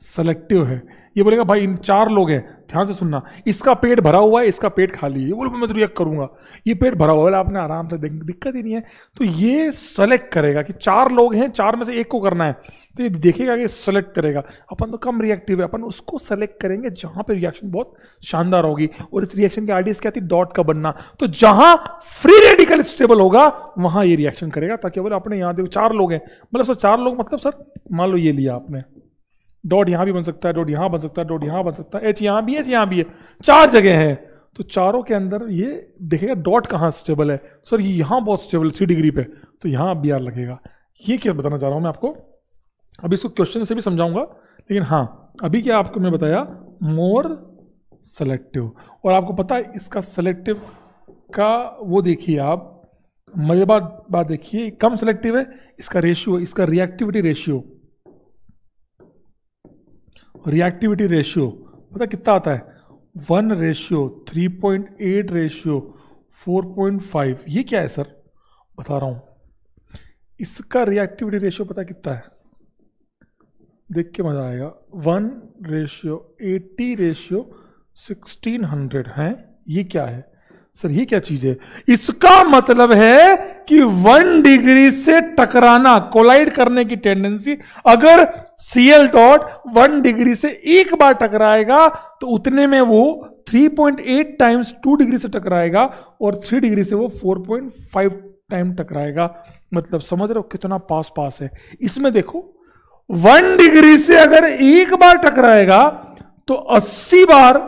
सेलेक्टिव है ये बोलेगा भाई इन चार लोग हैं ध्यान से सुनना इसका पेट भरा हुआ है इसका पेट खाली है बोलो मैं तो रिएक्ट करूंगा ये पेट भरा हुआ है आपने आराम से दिक्कत ही नहीं है तो ये सेलेक्ट करेगा कि चार लोग हैं चार में से एक को करना है तो ये देखेगा कि सेलेक्ट करेगा अपन तो कम रिएक्टिव है अपन उसको सेलेक्ट करेंगे जहां पर रिएक्शन बहुत शानदार होगी और इस रिएक्शन की आइडियस क्या थी डॉट का बनना तो जहां फ्री रेडिकल स्टेबल होगा वहां ये रिएक्शन करेगा ताकि बोले अपने यहाँ देखो चार लोग हैं मतलब सर चार लोग मतलब सर मान लो ये लिया आपने डॉट यहाँ भी बन सकता है डॉट यहां बन सकता है डॉट यहां बन सकता है एच यहाँ भी एच यहाँ भी है चार जगह है तो चारों के अंदर ये देखेगा डॉट कहाँ स्टेबल है सर ये यहां बहुत स्टेबल सी डिग्री पे तो यहां बी आर लगेगा ये क्या बताना चाह रहा हूँ मैं आपको अभी इसको क्वेश्चन से भी समझाऊंगा लेकिन हाँ अभी क्या आपको मैं बताया मोर सेलेक्टिव और आपको पता है इसका सेलेक्टिव का वो देखिए आप मजेदार बात देखिए कम सेलेक्टिव है इसका रेशियो इसका रिएक्टिविटी रेशियो रिएक्टिविटी रेशियो पता कितना आता है one ratio three point eight ratio four point five ये क्या है सर बता रहा हूँ इसका रिएक्टिविटी रेशियो पता कितना है देख के मज़ा आएगा one ratio eighty ratio sixteen hundred हैं ये क्या है सर ये क्या चीज है इसका मतलब है कि वन डिग्री से टकराना कोलाइड करने की टेंडेंसी अगर सीएल डॉट वन डिग्री से एक बार टकराएगा तो उतने में वो 3.8 टाइम्स 2 डिग्री से टकराएगा और 3 डिग्री से वो 4.5 टाइम टकराएगा मतलब समझ रहे हो कितना पास पास है इसमें देखो वन डिग्री से अगर एक बार टकराएगा तो 80 बार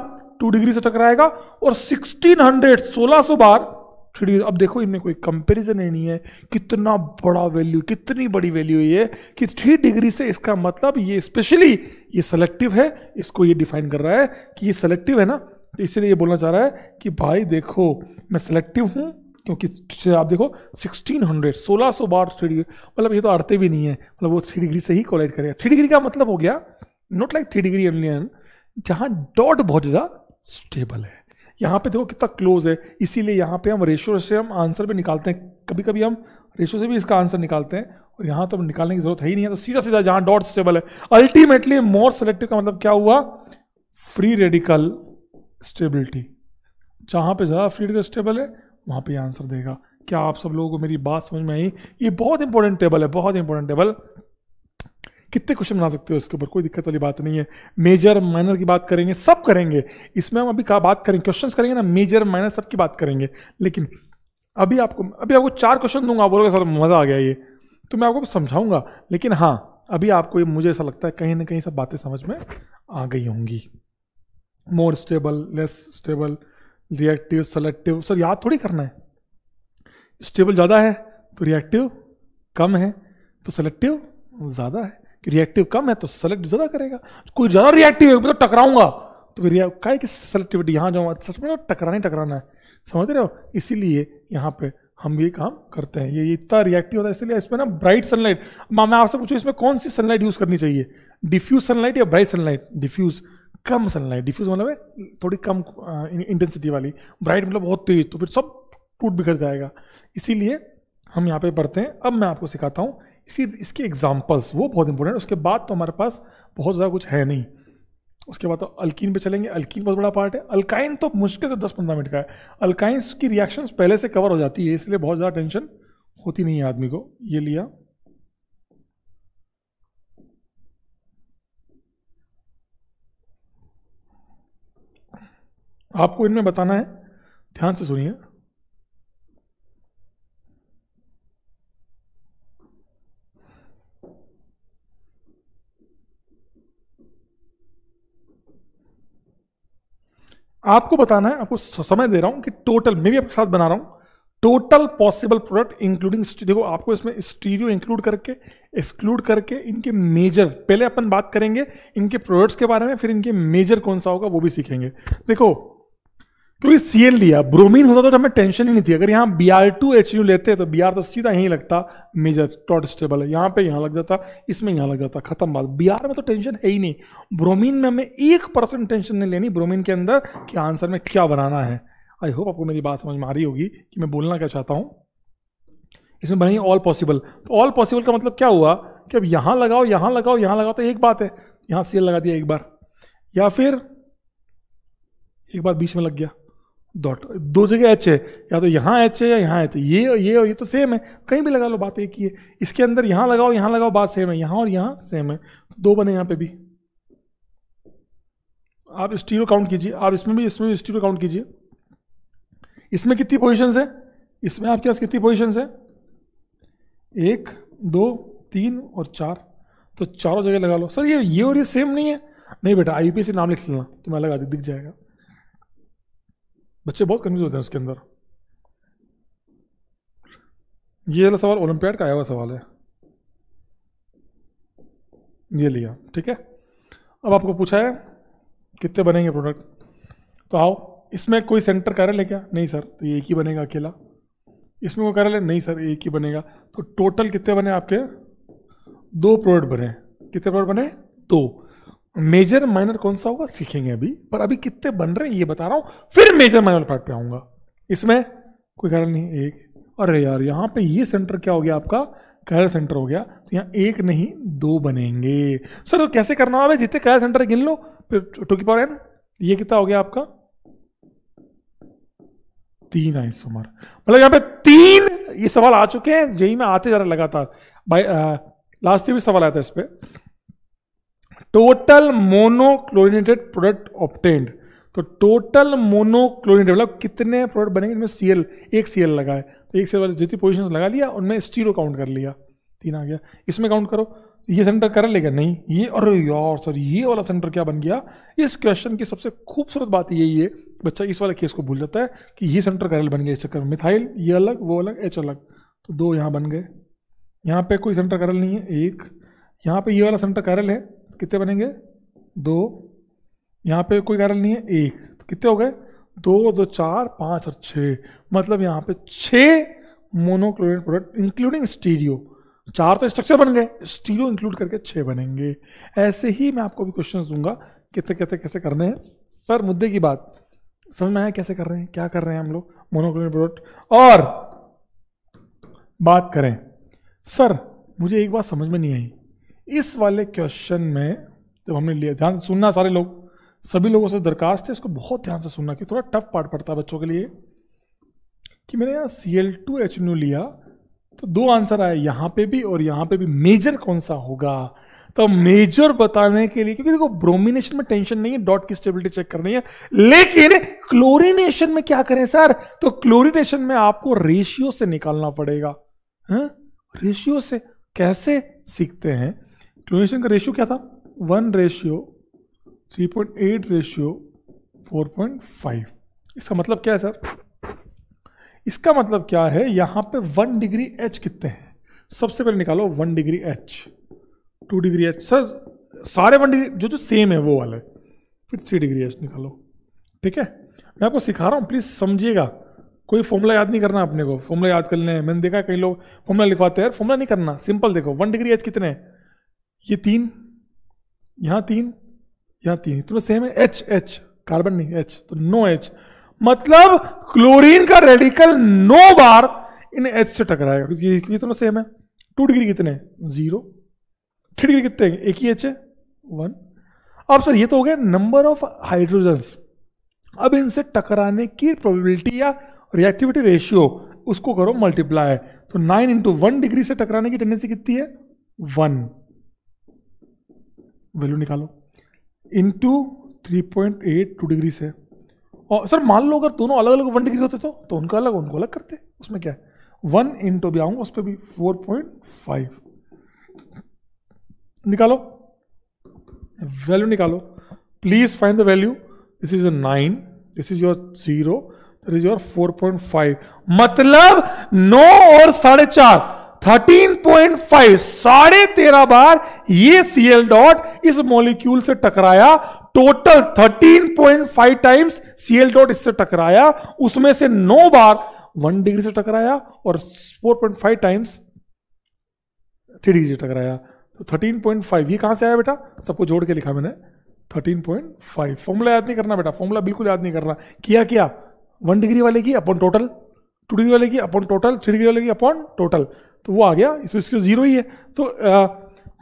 टू डिग्री से टकराएगा और सिक्सटीन हंड्रेड सोलह सौ बार थ्री डिग्री अब देखो इनमें कोई कंपेरिजन ही नहीं है कितना बड़ा वैल्यू कितनी बड़ी वैल्यू ये कि थ्री डिग्री से इसका मतलब ये स्पेशली ये सेलेक्टिव है इसको ये डिफाइन कर रहा है कि ये सेलेक्टिव है ना तो इसलिए ये बोलना चाह रहा है कि भाई देखो मैं सेलेक्टिव हूँ क्योंकि आप देखो 1600 1600 बार थ्री डिग्री मतलब ये तो आड़ते भी नहीं है मतलब वो थ्री डिग्री से ही कोलाइड करेगा थ्री डिग्री का मतलब हो गया not like three degree alien जहाँ डॉट बहुत ज़्यादा स्टेबल है यहाँ पे देखो कितना क्लोज है इसीलिए यहाँ पे हम रेशो से हम आंसर भी निकालते हैं कभी कभी हम रेशो से भी इसका आंसर निकालते हैं और यहाँ तो निकालने की जरूरत है ही नहीं है तो सीधा सीधा जहाँ डॉट स्टेबल है अल्टीमेटली मोर सेलेक्टिव का मतलब क्या हुआ फ्री रेडिकल स्टेबिलिटी जहाँ पे ज़्यादा फ्री रेडिकल स्टेबल है वहाँ पर आंसर देगा क्या आप सब लोगों को मेरी बात समझ में आई ये बहुत इंपॉर्टेंट टेबल है बहुत इंपॉर्टेंट टेबल कितने क्वेश्चन बना सकते हो इसके ऊपर कोई दिक्कत वाली बात नहीं है मेजर माइनर की बात करेंगे सब करेंगे इसमें हम अभी का बात करेंगे क्वेश्चन करेंगे ना मेजर माइनर सब की बात करेंगे लेकिन अभी आपको अभी आपको चार क्वेश्चन दूंगा आप बोलोगे सर मज़ा आ गया ये तो मैं आपको समझाऊंगा लेकिन हाँ अभी आपको ये मुझे ऐसा लगता है कहीं ना कहीं सब बातें समझ में आ गई होंगी more stable less stable reactive selective sir याद थोड़ी करना है स्टेबल ज़्यादा है तो रिएक्टिव कम है तो सेलेक्टिव ज़्यादा है रिएक्टिव कम है तो सेलेक्ट ज़्यादा करेगा कोई ज़्यादा रिएक्टिव है तो टकराऊंगा तो फिर का है कि सेलेक्टिविटी यहाँ जाऊँगा सच में तो टकराना ही टकराना है समझ रहे हो इसीलिए यहाँ पे हम ये काम करते हैं ये इतना रिएक्टिव होता है इसलिए इसमें ना ब्राइट सनलाइट मैं आपसे पूछूँ इसमें कौन सी सनलाइट यूज़ करनी चाहिए डिफ्यूज सनलाइट या ब्राइट सनलाइट डिफ्यूज़ कम सनलाइट डिफ्यूज मतलब है थोड़ी कम इंटेंसिटी वाली ब्राइट मतलब बहुत तेज़ तो फिर सब टूट बिखर जाएगा इसीलिए हम यहाँ पे पढ़ते हैं अब मैं आपको सिखाता हूँ इसी इसके एग्जाम्पल्स वो बहुत इंपॉर्टेंट उसके बाद तो हमारे पास बहुत ज़्यादा कुछ है नहीं उसके बाद तो अल्किन पे चलेंगे अल्किन बहुत बड़ा पार्ट है अल्काइन तो मुश्किल से दस पंद्रह मिनट का है अल्काइंस की रिएक्शन पहले से कवर हो जाती है इसलिए बहुत ज़्यादा टेंशन होती नहीं है आदमी को ये लिया आपको इनमें बताना है ध्यान से सुनिए आपको बताना है आपको समय दे रहा हूं कि टोटल मैं भी आपके साथ बना रहा हूं टोटल पॉसिबल प्रोडक्ट इंक्लूडिंग देखो आपको इसमें स्टीरियो इंक्लूड करके एक्सक्लूड करके इनके मेजर पहले अपन बात करेंगे इनके प्रोडक्ट्स के बारे में फिर इनके मेजर कौन सा होगा वो भी सीखेंगे देखो क्योंकि सीएल लिया ब्रोमीन होता तो, तो हमें टेंशन ही नहीं थी अगर यहाँ B R two H nu लेते तो बी आर तो सीधा यहीं लगता मेजर टॉट स्टेबल है यहाँ पे यहाँ लग जाता इसमें यहाँ लग जाता खत्म बात बी आर में तो टेंशन है ही नहीं ब्रोमीन में हमें एक परसेंट टेंशन नहीं लेनी ब्रोमीन के अंदर कि आंसर में क्या बनाना है आई होप आपको मेरी बात समझ में आ रही होगी कि मैं बोलना क्या चाहता हूँ इसमें बने ऑल पॉसिबल तो ऑल पॉसिबल का मतलब क्या हुआ कि अब यहाँ लगाओ यहाँ लगाओ यहाँ लगाओ तो एक बात है यहाँ सी लगा दिया एक बार या फिर एक बार बीच में लग गया डॉट दो जगह एच है या तो यहाँ एच है या यहाँ एच है ये और ये और ये तो सेम है कहीं भी लगा लो बात एक ही है इसके अंदर यहाँ लगाओ यहाँ लगाओ बात सेम है यहाँ और यहाँ सेम है तो दो बने यहाँ पे भी आप स्टीरो काउंट कीजिए आप इसमें भी इसमें भी स्टीरो काउंट कीजिए इसमें कितनी पोजिशन है इसमें आपके पास कितनी पोजिशन है एक दो तीन और चार तो चारों जगह लगा लो सर ये ये और ये सेम नहीं है नहीं बेटा आई से नाम लिख लेना तुम्हें तो अलग आदि दिख जाएगा बच्चे बहुत कन्फ्यूज होते हैं उसके अंदर ये वाला सवाल ओलंपियाड का आया हुआ सवाल है ये लिया ठीक है अब आपको पूछा है कितने बनेंगे प्रोडक्ट तो आओ इसमें कोई सेंटर कह रहे ले क्या नहीं सर तो ये एक ही बनेगा अकेला इसमें कोई कह रहे नहीं सर एक ही बनेगा तो टोटल कितने बने आपके दो प्रोडक्ट बने कितने प्रोडक्ट बने दो मेजर माइनर कौन सा होगा सीखेंगे अभी पर अभी कितने बन रहे हैं ये बता रहा हूं फिर मेजर माइनर पार्ट पे आऊंगा इसमें कोई कारण नहीं एक अरे यार यहां पे ये सेंटर क्या हो गया आपका कैर सेंटर हो गया तो यहां एक नहीं दो बनेंगे सर तो कैसे करना होगा जितने कैर सेंटर गिन लो फिर टू की पावर एन ये कितना हो गया आपका तीन सुमर मतलब यहां पे तीन ये सवाल आ चुके हैं जेई में आते जा रहे लगातार भाई लास्ट ईयर भी सवाल आया था इस पर टोटल मोनोक्लोरिनेटेड प्रोडक्ट ऑप्टेंड तो टोटल मोनोक्लोरिनेटेड मतलब कितने प्रोडक्ट बनेंगे सी सीएल एक सीएल लगा है तो एक सीएल जितनी पोजिशन लगा लिया उनमें स्टीरो काउंट कर लिया तीन आ गया इसमें काउंट करो ये सेंटर कर लेगा नहीं ये अरे यार सर ये वाला सेंटर क्या बन गया इस क्वेश्चन की सबसे खूबसूरत बात यही है बच्चा इस वाले केस को भूल जाता है कि ये सेंटर करल बन गया इस चक्कर में मिथाइल ये अलग वो अलग एच अलग तो दो यहाँ बन गए यहाँ पे कोई सेंटर करल नहीं है एक यहाँ पे ये वाला सेंटर करल है कितने बनेंगे दो यहाँ पे कोई कारण नहीं है एक तो कितने हो गए दो दो चार पाँच और छः मतलब यहाँ पे छः मोनोक्लोरिन प्रोडक्ट इंक्लूडिंग स्टीरियो चार तो स्ट्रक्चर बन गए स्टीरियो इंक्लूड करके छः बनेंगे ऐसे ही मैं आपको भी क्वेश्चन दूंगा कितने कितने कैसे करने हैं पर मुद्दे की बात समझ में आया कैसे कर रहे हैं क्या कर रहे हैं हम लोग मोनोक्लोरिन प्रोडक्ट और बात करें सर मुझे एक बात समझ में नहीं आई इस वाले क्वेश्चन में जब हमने लिया ध्यान से सुनना सारे लोग सभी लोगों से दरखास्त है इसको बहुत ध्यान से सुनना कि थोड़ा टफ पार्ट पड़ता है बच्चों के लिए कि मैंने यहाँ C L two H nu लिया तो दो आंसर आए यहाँ पे भी और यहाँ पे भी मेजर कौन सा होगा तो मेजर बताने के लिए क्योंकि देखो ब्रोमिनेशन में टेंशन नहीं है डॉट की स्टेबिलिटी चेक करनी है लेकिन क्लोरिनेशन में क्या करें सर तो क्लोरिनेशन में आपको रेशियो से निकालना पड़ेगा रेशियो हाँ? से कैसे सीखते हैं क्लोनेशन का रेशियो क्या था one ratio three point eight ratio four point five इसका मतलब क्या है सर इसका मतलब क्या है यहाँ पे वन डिग्री एच कितने हैं सबसे पहले निकालो one degree H two degree H sir सारे वन डिग्री जो जो सेम है वो वाले फिर थ्री डिग्री एच निकालो ठीक है मैं आपको सिखा रहा हूँ प्लीज़ समझिएगा कोई फॉर्मूला याद नहीं करना अपने को फॉर्मूला याद कर लेने मैंने देखा कई लोग फॉर्मूला लिखवाते हैं फॉर्मूला नहीं करना सिंपल देखो वन डिग्री एच कितने हैं ये तीन यहां तीन यहां तीन तो सेम है एच एच कार्बन नहीं एच तो नो एच मतलब क्लोरीन का रेडिकल नो बार इन एच से टकराएगा क्योंकि क्योंकि दोनों सेम है टू डिग्री कितने जीरो थ्री डिग्री कितने एक ही एच है वन अब सर ये तो हो गया नंबर ऑफ हाइड्रोजन अब इनसे टकराने की प्रोबेबिलिटी या रिएक्टिविटी रेशियो उसको करो मल्टीप्लाई तो नाइन इंटू वन डिग्री से टकराने की टेंडेंसी कितनी है वन वैल्यू निकालो into three point eight two degree से और सर मान लो अगर दोनों अलग अलग वन डिग्री होते तो तो उनका अलग उनको अलग करते उसमें क्या है वन इंटू भी आऊंगा उस पर भी फोर पॉइंट फाइव निकालो वैल्यू निकालो please find the value this is nine this is your zero four point five मतलब नौ और साढ़े चार थर्टीन पॉइंट फाइव साढ़े तेरह बार ये सीएल डॉट इस मॉलिक्यूल से टकराया total thirteen point five times CL dot इससे टकराया उसमें से नौ बार वन डिग्री से टकराया और four point five times three degree से टकराया तो थर्टीन पॉइंट फाइव ये कहां से आया बेटा सबको जोड़ के लिखा मैंने थर्टीन पॉइंट फाइव फॉर्मूला याद नहीं करना बेटा फॉर्मूला बिल्कुल याद नहीं करना किया क्या वन डिग्री वाले की अपन टोटल टू डिग्री वाले की अपॉन टोटल थ्री डिग्री वाले की अपॉन टोटल तो वो आ गया इसके जीरो तो ही है तो आ,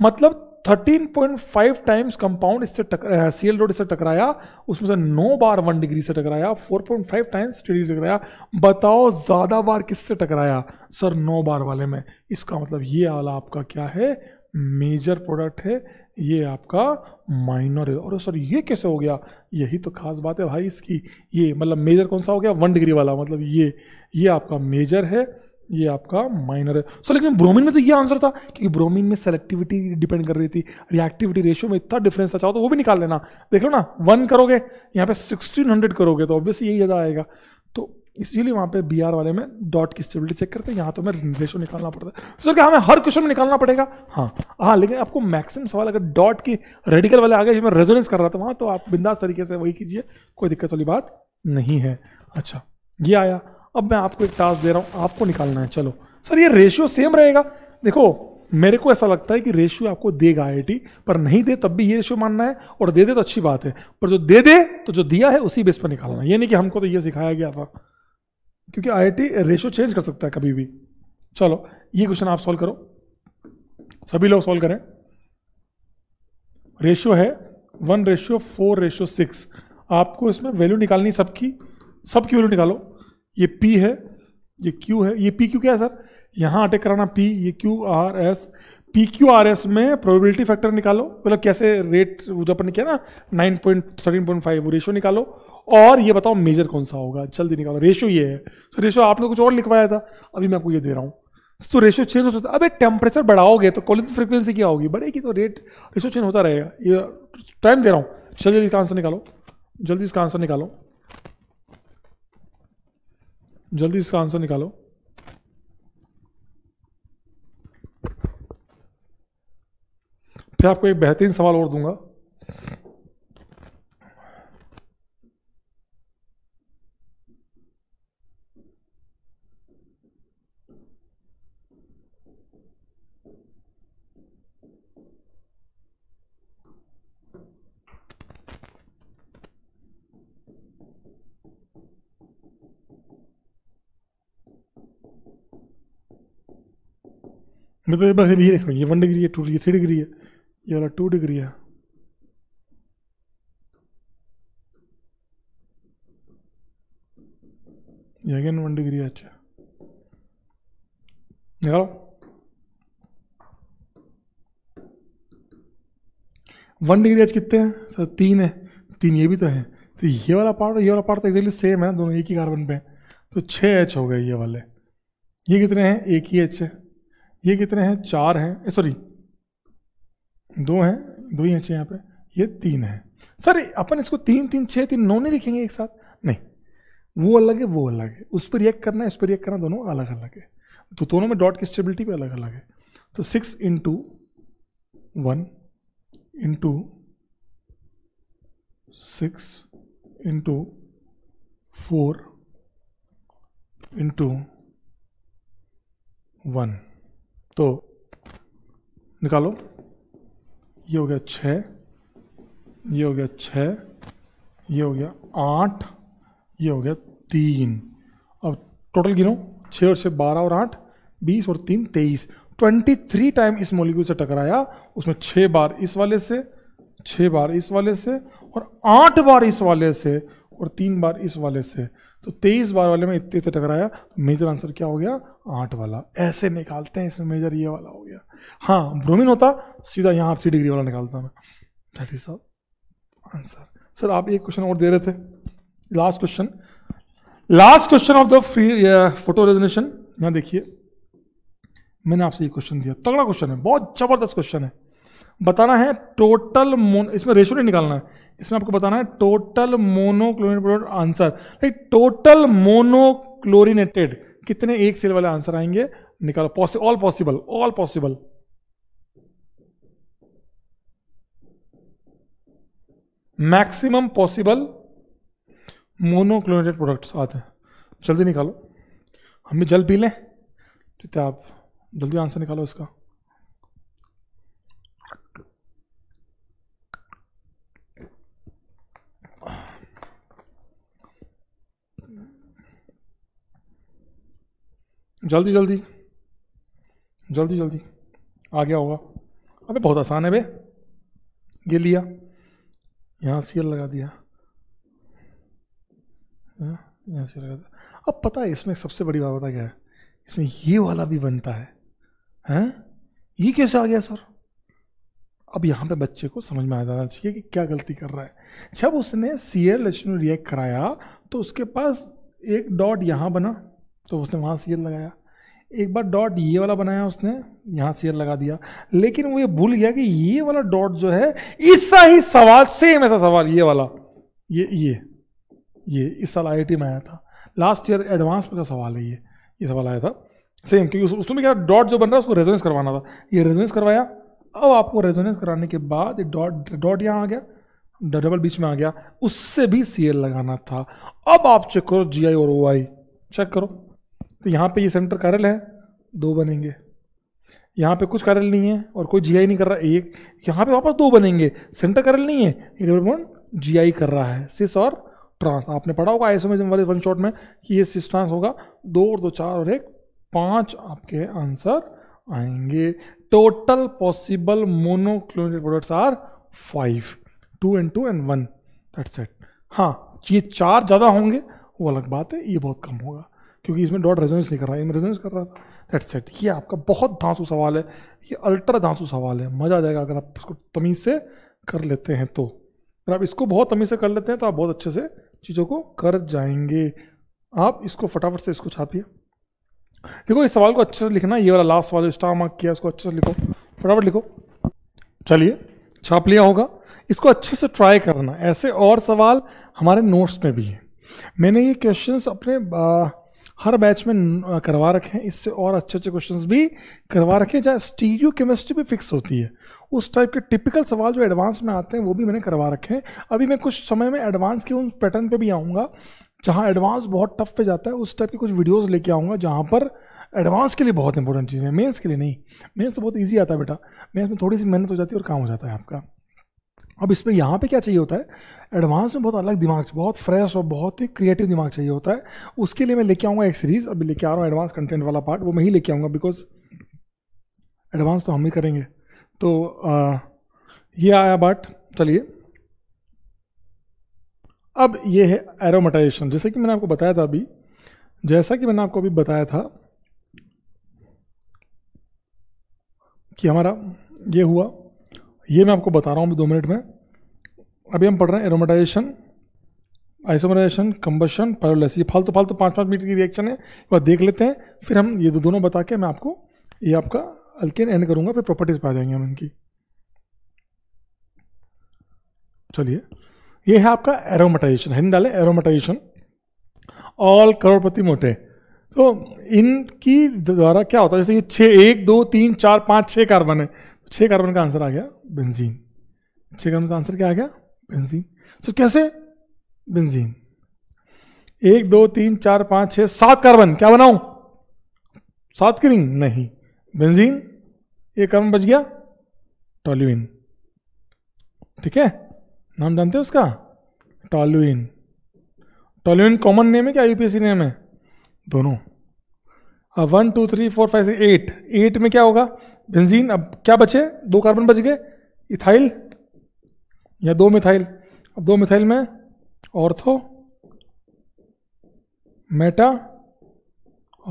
मतलब 13.5 टाइम्स कंपाउंड इससे टकराया सी एल डॉट इससे टकराया उसमें से नौ बार वन डिग्री से टकराया 4.5 टाइम्स थ्री डिग्री टकराया बताओ ज़्यादा बार किससे टकराया सर नौ बार वाले में इसका मतलब ये आला आपका क्या है मेजर प्रोडक्ट है ये आपका माइनर है और सर ये कैसे हो गया यही तो खास बात है भाई इसकी ये मतलब मेजर कौन सा हो गया वन डिग्री वाला मतलब ये ये आपका मेजर है ये आपका माइनर है सो लेकिन ब्रोमीन में तो ये आंसर था क्योंकि ब्रोमीन में सेलेक्टिविटी डिपेंड कर रही थी रिएक्टिविटी रेशियो में इतना डिफरेंस था चाहो तो वो भी निकाल लेना देख लो ना वन करोगे यहाँ पे सिक्सटीन हंड्रेड करोगे तो ऑब्वियसली यही ज़्यादा आएगा इसीलिए वहाँ पे बी वाले में डॉट की स्टेबिलिटी चेक करते हैं यहाँ तो हमें रेशो निकालना पड़ता है सर क्या हमें हर क्वेश्चन में निकालना पड़ेगा हाँ हाँ लेकिन आपको मैक्सिमम सवाल अगर डॉट की रेडिकल वाले आगे जिसमें रेजोनेंस कर रहा था वहाँ तो आप बिंदास तरीके से वही कीजिए कोई दिक्कत वाली बात नहीं है अच्छा ये आया अब मैं आपको एक टास्क दे रहा हूँ आपको निकालना है चलो सर ये रेशियो सेम रहेगा देखो मेरे को ऐसा लगता है कि रेशियो आपको देगा आई पर नहीं दे तब भी ये रेशियो मानना है और दे दे तो अच्छी बात है पर जो दे दे तो जो दिया है उसी बेस पर निकालना है ये नहीं कि हमको तो ये सिखाया गया था क्योंकि आईआईटी रेशो चेंज कर सकता है कभी भी चलो ये क्वेश्चन आप सॉल्व करो सभी लोग सॉल्व करें रेशियो है one ratio four ratio six आपको इसमें वैल्यू निकालनी सबकी सबकी वैल्यू निकालो ये पी है ये क्यू है ये पी क्यू क्या है सर यहाँ अटैक कराना पी ये Q R S P Q R S में प्रोबेबिलिटी फैक्टर निकालो मतलब कैसे रेट जो अपन किया ना nine point thirteen point five वो रेशियो निकालो और ये बताओ मेजर कौन सा होगा जल्दी निकालो रेशो ये है तो रेशो आपने कुछ और लिखवाया था अभी मैं आपको ये दे रहा हूँ तो रेशो चेंज हो सकता है अबे टेम्परेचर बढ़ाओगे तो कोलिन फ्रिक्वेंसी क्या होगी बढ़ेगी तो रेट रेशो चेंज होता रहेगा ये टाइम दे रहा हूँ चल जल्दी इसका आंसर निकालो जल्दी इसका आंसर निकालो जल्दी इसका आंसर निकालो फिर आपको एक बेहतरीन सवाल और दूंगा मैं मतलब तो ये बस यही देखना ये वन डिग्री है टू डिग्री थ्री डिग्री है ये वाला टू डिग्री है ये अगेन वन डिग्री है अच्छा निकालो वन डिग्री एच कितने हैं सर तीन है तीन ये भी तो हैं तो ये वाला पार्ट और ये वाला पार्ट तो एक्जैक्टली सेम है दोनों एक ही कार्बन पे तो छः एच हो गए ये वाले ये कितने हैं एक ही एच है ये कितने हैं चार हैं सॉरी दो हैं दो ही अच्छे यहाँ पे ये तीन है सर अपन इसको तीन तीन छः तीन नौ नहीं लिखेंगे एक साथ नहीं वो अलग है वो अलग है उस पर रिएक्ट करना है इस पर रिएक्ट करना दोनों अलग अलग है तो दोनों में डॉट की स्टेबिलिटी भी अलग अलग है तो six into one into six into four into one तो निकालो ये हो गया छ ये हो गया छ ये हो गया आठ ये हो गया तीन अब टोटल गिनो छः और छः बारह और आठ बीस और तीन तेईस ट्वेंटी थ्री टाइम इस मोलिक्यूल से टकराया उसमें छः बार इस वाले से छः बार इस वाले से और आठ बार इस वाले से और तीन बार इस वाले से तो तेईस बार वाले में इतने से टकराया तो मेजर आंसर क्या हो गया आठ वाला ऐसे निकालते हैं इसमें मेजर ये वाला हो गया हाँ ब्रोमिन होता सीधा यहाँ अस्सी डिग्री वाला निकालता मैं डैट इज आंसर सर आप एक क्वेश्चन और दे रहे थे last question last question of the free photo resonation यहाँ देखिए मैंने आपसे ये क्वेश्चन दिया तगड़ा क्वेश्चन है बहुत जबरदस्त क्वेश्चन है बताना है टोटल मोनो इसमें रेशो नहीं निकालना है इसमें आपको बताना है total monochlorinate product answer like total monochlorinated कितने एक सेल वाले आंसर आएंगे निकालो possible all possible all possible maximum possible monochlorinated products आते हैं जल्दी निकालो हम भी जल्द पी लें ठीक है आप जल्दी आंसर निकालो इसका जल्दी जल्दी जल्दी जल्दी आ गया होगा अबे बहुत आसान है बे ये लिया यहाँ सील लगा दिया हाँ, यहाँ सील लगा दिया अब पता है इसमें सबसे बड़ी बात पता क्या है इसमें ये वाला भी बनता है हैं हाँ? ये कैसे आ गया सर अब यहाँ पे बच्चे को समझ में आ जाना चाहिए कि क्या गलती कर रहा है जब उसने सी एल रिएक्ट कराया तो उसके पास एक डॉट यहाँ बना तो उसने वहाँ सीएल लगाया एक बार डॉट ये वाला बनाया उसने यहाँ सीएल लगा दिया लेकिन वो ये भूल गया कि ये वाला डॉट जो है इसका ही सवाल सेम ऐसा सवाल ये वाला ये ये ये इस साल आई में आया था लास्ट ईयर एडवांस में का सवाल है ये ये सवाल आया था सेम क्योंकि उस, उसमें क्या डॉट जो बन रहा है उसको रेजोनेंस करवाना था ये रेजोनेंस करवाया अब आपको रेजोनेंस कराने के बाद डॉट डॉट यहाँ आ गया डबल बीच में आ गया उससे भी सीएल लगाना था अब आप चेक करो जी आई और ओ आई चेक करो तो यहाँ पे ये सेंटर कारल है दो बनेंगे यहाँ पे कुछ कारल नहीं है और कोई जीआई नहीं कर रहा एक यहाँ पे वापस दो बनेंगे सेंटर कारल नहीं है ये डेवलपमेंट जीआई कर रहा है सिस और ट्रांस आपने पढ़ा होगा आइसोमेजम वाले वन शॉट में कि ये सिस ट्रांस होगा दो और दो चार और एक पाँच आपके आंसर आएंगे total possible monoclonal products are five two and two and one that's it हाँ ये चार ज़्यादा होंगे वो अलग बात है ये बहुत कम होगा क्योंकि इसमें डॉट रेजोनेंस नहीं कर रहा है रेजोनेंस कर रहा था दैट सेट ये आपका बहुत धांसू सवाल है ये अल्ट्रा धांसू सवाल है मज़ा आ जाएगा अगर आप इसको तमीज़ से कर लेते हैं तो अगर आप इसको बहुत तमीज़ से कर लेते हैं तो आप बहुत अच्छे से चीज़ों को कर जाएंगे आप इसको फटाफट से इसको छापिए देखो इस सवाल को अच्छे से लिखना ये वाला लास्ट सवाल जो स्टार मार्क किया उसको अच्छे से लिखो फटाफट लिखो चलिए छाप लिया होगा इसको अच्छे से ट्राई करना ऐसे और सवाल हमारे नोट्स में भी हैं मैंने ये क्वेश्चंस अपने हर बैच में करवा रखें इससे और अच्छे अच्छे क्वेश्चंस भी करवा रखें जहाँ स्टीरियो केमिस्ट्री भी फिक्स होती है उस टाइप के टिपिकल सवाल जो एडवांस में आते हैं वो भी मैंने करवा रखे हैं अभी मैं कुछ समय में एडवांस के उन पैटर्न पर भी आऊँगा जहाँ एडवांस बहुत टफ पे जाता है उस टाइप की कुछ वीडियोज़ लेके आऊँगा जहाँ पर एडवांस के लिए बहुत इंपॉर्टेंट चीज़ है मेंस के लिए नहीं मेंस तो बहुत ईजी आता है बेटा मेंस में थोड़ी सी मेहनत हो जाती है और काम हो जाता है आपका अब इसमें यहाँ पे क्या चाहिए होता है एडवांस में बहुत अलग दिमाग बहुत फ्रेश और बहुत ही क्रिएटिव दिमाग चाहिए होता है उसके लिए मैं लेके आऊँगा एक सीरीज़ अभी लेके आ रहा हूँ एडवांस कंटेंट वाला पार्ट वो मैं ही लेके आऊँगा बिकॉज एडवांस तो हम ही करेंगे तो आ, ये आया बट चलिए अब ये है एरोमेटाइजेशन जैसे कि मैंने आपको बताया था अभी जैसा कि मैंने आपको अभी बताया था कि हमारा ये हुआ ये मैं आपको बता रहा हूँ दो मिनट में अभी हम पढ़ रहे हैं एरोमेटाइजेशन आइसोमराइजेशन कम्बशन पैरोलिस ये फालतू फालतू पाँच पाँच मिनट की रिएक्शन है एक बार देख लेते हैं फिर हम ये दो दोनों बता के मैं आपको ये आपका अल्केन एंड करूँगा फिर प्रॉपर्टीज़ पा जाएंगे हम इनकी चलिए ये है आपका एरोमेटाइजेशन हिंद डाले एरोमेटाइजेशन ऑल करोड़पति मोटे तो इनकी द्वारा क्या होता है जैसे ये छः एक दो तीन चार पाँच छः कार्बन है छः कार्बन का आंसर आ गया बेंजीन छः कार्बन का आंसर क्या आ गया बेंजीन सो कैसे बेंजीन एक दो तीन चार पाँच छः सात कार्बन क्या बनाऊं सात की रिंग नहीं बेंजीन एक कार्बन बच गया टॉल्यून ठीक है नाम जानते हो उसका टॉल्यून टॉल्यून कॉमन नेम है क्या यूपीएससी नेम है दोनों one two three four five six eight eight में क्या होगा बेंजीन अब क्या बचे दो कार्बन बच गए इथाइल या दो मिथाइल अब दो मिथाइल में ऑर्थो मेटा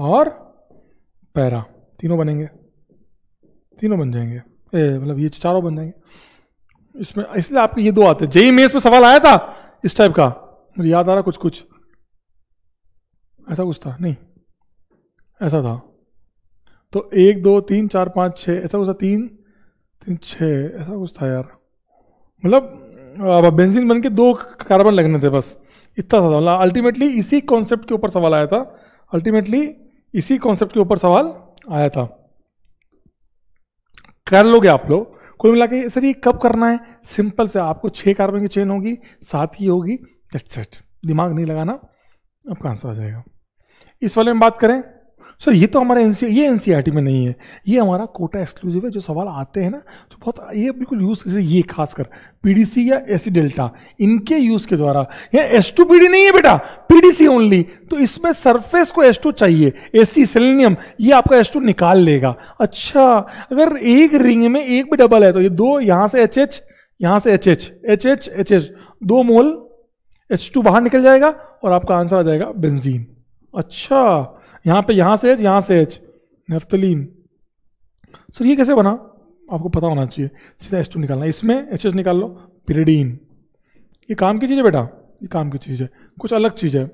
और पैरा तीनों बनेंगे तीनों बन जाएंगे ए मतलब ये चारों बन जाएंगे इसमें इसलिए आपके ये दो आते जेई में में सवाल आया था इस टाइप का मुझे याद आ रहा कुछ कुछ ऐसा कुछ था नहीं ऐसा था तो एक दो तीन चार पाँच छः ऐसा कुछ था तीन तीन छः ऐसा कुछ था यार मतलब बेंजीन बन के दो कार्बन लगने थे बस इतना सा था मतलब अल्टीमेटली इसी कॉन्सेप्ट के ऊपर सवाल आया था अल्टीमेटली इसी कॉन्सेप्ट के ऊपर सवाल आया था कर लोगे आप लोग कोई मिला के सर ये कब करना है सिंपल से आपको छः कार्बन की चेन होगी सात की होगी दैट्स दिमाग नहीं लगाना आपका आंसर आ जाएगा इस वाले में बात करें सर ये तो हमारे एनसी ये एनसीईआरटी में नहीं है ये हमारा कोटा एक्सक्लूसिव है जो सवाल आते हैं ना तो बहुत ये बिल्कुल यूज़ जैसे ये खासकर पीडीसी या एसी डेल्टा इनके यूज़ के द्वारा ये एस टू पी नहीं है बेटा पीडीसी ओनली तो इसमें सरफेस को एस टू चाहिए एसी सेलेनियम ये आपका एस टू निकाल लेगा अच्छा अगर एक रिंग में एक भी डबल है तो ये दो यहाँ से एच एच यहाँ से H H H H H H दो मोल एच टू बाहर निकल जाएगा और आपका आंसर आ जाएगा बेंजीन अच्छा यहाँ पे यहाँ से एच यहाँ से एच नेफ्तलीन सर ये कैसे बना आपको पता होना चाहिए सीधा एच टू निकालना इसमें एच एच निकाल लो पिरीडीन ये काम की चीज़ है बेटा ये काम की चीज़ है कुछ अलग चीज़ है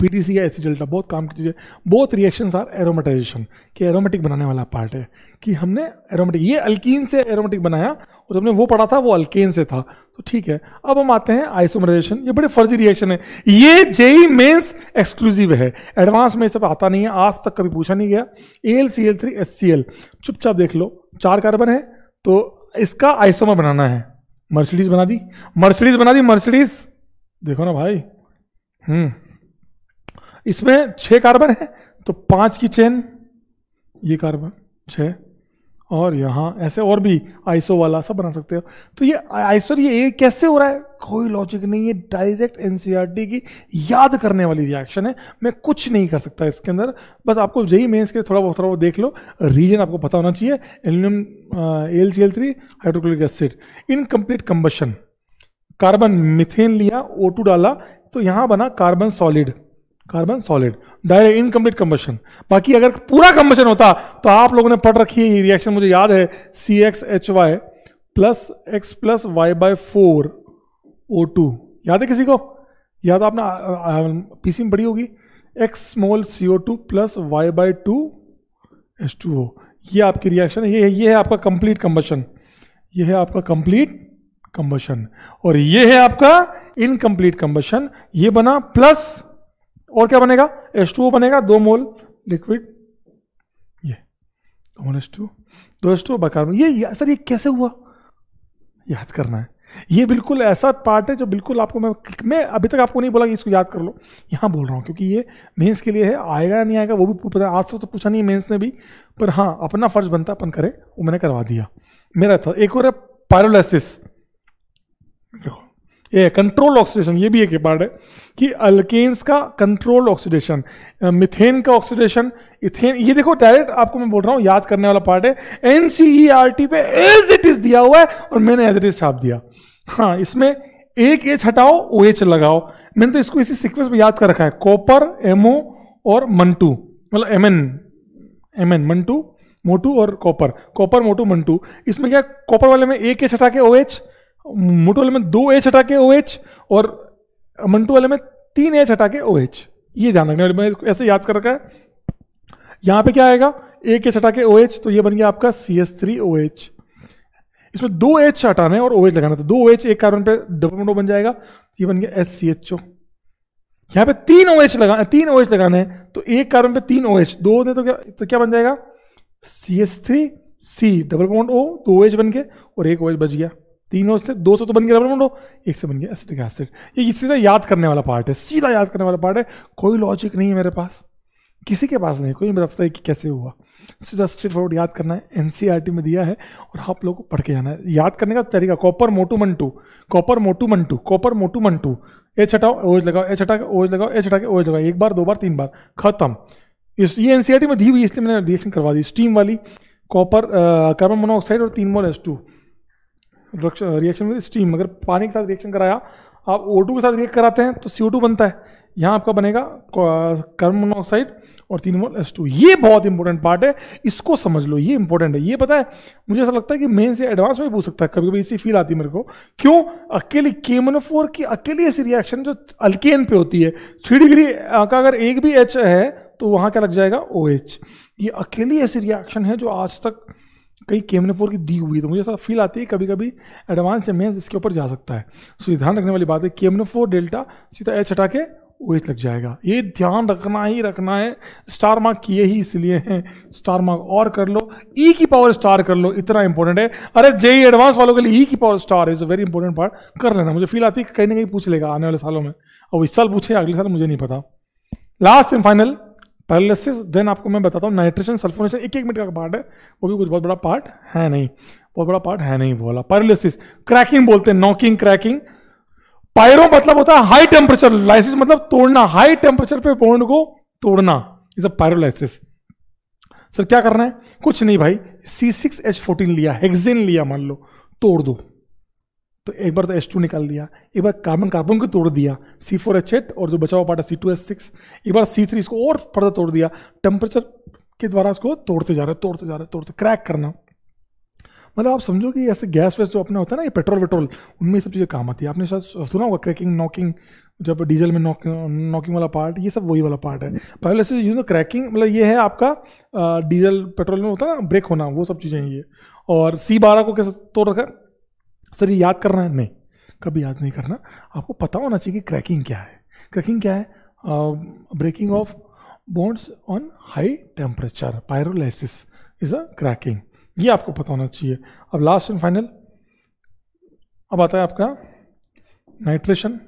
पी टी सी या एसी डेल्टा बहुत काम की चीज़ें बहुत रिएक्शंस आर एरोमेटाइजेशन कि एरोमेटिक बनाने वाला पार्ट है कि हमने एरोमेटिक ये अल्कीन से एरोमेटिक बनाया और हमने वो पढ़ा था वो अल्केन से था तो ठीक है अब हम आते हैं आइसोमराइजेशन ये बड़े फर्जी रिएक्शन e है ये जेई मेन्स एक्सक्लूसिव है एडवांस में सब आता नहीं है आज तक कभी पूछा नहीं गया A L C L three S C L चुपचाप देख लो चार कार्बन है तो इसका आइसोमर बनाना है मर्सिडीज बना दी मर्सिडीज बना दी मर्सिडीज देखो ना भाई हम्म इसमें छह कार्बन है तो पांच की चेन ये कार्बन छ और यहाँ ऐसे और भी आइसो वाला सब बना सकते हो तो ये आइसो ये कैसे हो रहा है कोई लॉजिक नहीं है डायरेक्ट एनसीईआरटी e की याद करने वाली रिएक्शन है मैं कुछ नहीं कर सकता इसके अंदर बस आपको यही मेन्स इसके थोड़ा बहुत थोड़ा बहुत देख लो रीजन आपको पता होना चाहिए aluminium L C L three hydrochloric acid incomplete combustion carbon methane लिया ओ डाला तो यहाँ बना carbon solid carbon solid direct incomplete combustion बाकी अगर पूरा कम्बशन होता तो आप लोगों ने पढ़ रखी है ये रिएक्शन मुझे याद है C X H Y plus X plus Y by four O two याद है किसी को याद आपने पीसी में पढ़ी होगी X small C O two plus Y by two H two O ये आपकी रिएक्शन है ये ये है आपका कंप्लीट कम्बशन ये है आपका कंप्लीट कम्बशन और ये है आपका इनकम्प्लीट कम्बशन ये बना प्लस और क्या बनेगा एस टू बनेगा दो मोल लिक्विड ये दो मोल एस टू दो एस टू बकार ये सर ये कैसे हुआ याद करना है ये बिल्कुल ऐसा पार्ट है जो बिल्कुल आपको मैं मैं अभी तक आपको नहीं बोला कि इसको याद कर लो यहां बोल रहा हूं क्योंकि ये मेंस के लिए है आएगा या नहीं आएगा वो भी पता आज तक तो पूछा नहीं मेंस ने भी पर हाँ अपना फर्ज बनता अपन करे वो मैंने करवा दिया मेरा था एक और है देखो ये कंट्रोल ऑक्सीडेशन ये भी एक पार्ट है कि अल्केन्स का कंट्रोल ऑक्सीडेशन मिथेन का ऑक्सीडेशन इथेन ये देखो डायरेक्ट आपको मैं बोल रहा हूं याद करने वाला पार्ट है एनसीईआरटी e पे एज इट इज दिया हुआ है और मैंने एज इट इज छाप दिया हाँ इसमें एक एच हटाओ ओ एच लगाओ मैंने तो इसको इसी सिक्वेंस में याद कर रखा है कॉपर एमओ और मंटू मतलब एम एन एम एन मंटू मोटू और कॉपर कॉपर मोटू मंटू इसमें क्या कॉपर वाले में एक एच हटा के ओ OH, एच मोटो वाले में दो एच हटा के ओ एच और मंटू वाले में तीन एच हटा के ओ एच ये ध्यान रखना मैंने ऐसे याद कर रखा है यहां पे क्या आएगा एक एच हटा के ओ एच तो ये बन गया आपका C S three O H इसमें दो एच हटाने और ओ एच लगाना था तो दो ओ एच एक कार्बन पे डबल बन जाएगा ये बन गया एस सी एच ओ यहां पे तीन ओ एच लगा तीन ओ एच लगाने हैं तो एक कार्बन पे तीन ओ एच दो ने तो क्या तो क्या बन जाएगा C S three C double point O दो एच बन के और एक ओ एच बच गया तीनों से दो से तो बन गया रबड़ो एक से बन गया एसिटिक एसिड ये सीधा याद करने वाला पार्ट है सीधा याद करने वाला पार्ट है कोई लॉजिक नहीं है मेरे पास किसी के पास नहीं कोई बताता है कि कैसे हुआ सीधा स्ट्रेट फॉरवर्ड याद करना है एन e में दिया है और आप लोग को पढ़ के जाना है याद करने का तरीका कॉपर मोटू मंटू कॉपर मोटू मंटू कॉपर मोटू मंटू ए छटाओ ओज लगाओ ए छटा के ओज लगाओ ए छटा के ओज लगाओ एक बार दो बार तीन बार खत्म इस ये एन e में दी हुई इसलिए मैंने रिएक्शन करवा दी स्टीम वाली कॉपर कार्बन मोनोऑक्साइड और तीन mole S two reaction with steam अगर पानी के साथ रिएक्शन कराया आप ओ के साथ रिएक्ट कराते हैं तो सी बनता है यहाँ आपका बनेगा कार्बन मोनोऑक्साइड और तीन मोल एस टू ये बहुत इंपॉर्टेंट पार्ट है इसको समझ लो ये इंपॉर्टेंट है ये पता है मुझे ऐसा लगता है कि मेन से एडवांस में पूछ सकता है कभी कभी इसी फील आती है मेरे को क्यों अकेली केमनोफोर की अकेली ऐसी रिएक्शन जो अल्केन पे होती है थ्री डिग्री का अगर एक भी एच है तो वहाँ क्या लग जाएगा ओ OH. ये अकेली ऐसी रिएक्शन है जो आज तक कई केमने फोर की दी हुई है तो मुझे ऐसा फील आती है कभी कभी एडवांस या मेन्स इसके ऊपर जा सकता है सो ये ध्यान रखने वाली बात है केमने फोर डेल्टा सीधा एच हटा के ओ एच लग जाएगा ये ध्यान रखना ही रखना है स्टार मार्क किए ही इसलिए हैं स्टार मार्क और कर लो ई e की पावर स्टार कर लो इतना इंपॉर्टेंट है अरे जय एडवांस e वालों के लिए ई e की power star is a very important part कर लेना मुझे फील आती है कहीं ना कहीं पूछ लेगा आने वाले सालों में और इस साल पूछे अगले साल मुझे नहीं पता last and final paralysis then आपको मैं बताता हूँ नाइट्रेशन सल्फोनेशन एक एक मिनट का पार्ट है वो भी कुछ बहुत बड़ा पार्ट है नहीं बहुत बड़ा पार्ट है नहीं बोला पैरालिसिस क्रैकिंग बोलते हैं नॉकिंग क्रैकिंग पायरो मतलब होता है हाई टेम्परेचर लाइसिस मतलब तोड़ना हाई टेम्परेचर पे बॉन्ड को तोड़ना इज अ पायरोलाइसिस सर क्या करना है कुछ नहीं भाई सी सिक्स एच फोर्टीन लिया हेक्सिन लिया मान लो तोड़ दो तो एक बार तो एच टू निकाल दिया एक बार कार्बन कार्बन को तोड़ दिया सी फोर एच एट और जो बचा हुआ पार्ट है सी टू एच सिक्स एक बार सी थ्री इसको और फर्दर तोड़ दिया टेम्परेचर के द्वारा इसको तोड़ते जा रहे तोड़ते जा रहे तोड़ते क्रैक करना मतलब आप समझो कि ऐसे गैस वैस जो अपना होता है ना ये पेट्रोल वेट्रोल उनमें सब चीज़ें काम आती है आपने शायद सुना होगा क्रैकिंग नॉकिंग जब डीजल में नॉक नॉकिंग वाला पार्ट ये सब वही वाला पार्ट है पायलिसिस यूज क्रैकिंग मतलब ये है आपका डीजल पेट्रोल में होता है ना ब्रेक होना वो सब चीज़ें ये और सी बारह को कैसे तोड़ रखा है सर ये याद करना है नहीं कभी याद नहीं करना आपको पता होना चाहिए कि क्रैकिंग क्या है क्रैकिंग क्या है breaking off bonds on high temperature pyrolysis is a cracking ये आपको पता होना चाहिए अब लास्ट एंड फाइनल अब आता है आपका नाइट्रेशन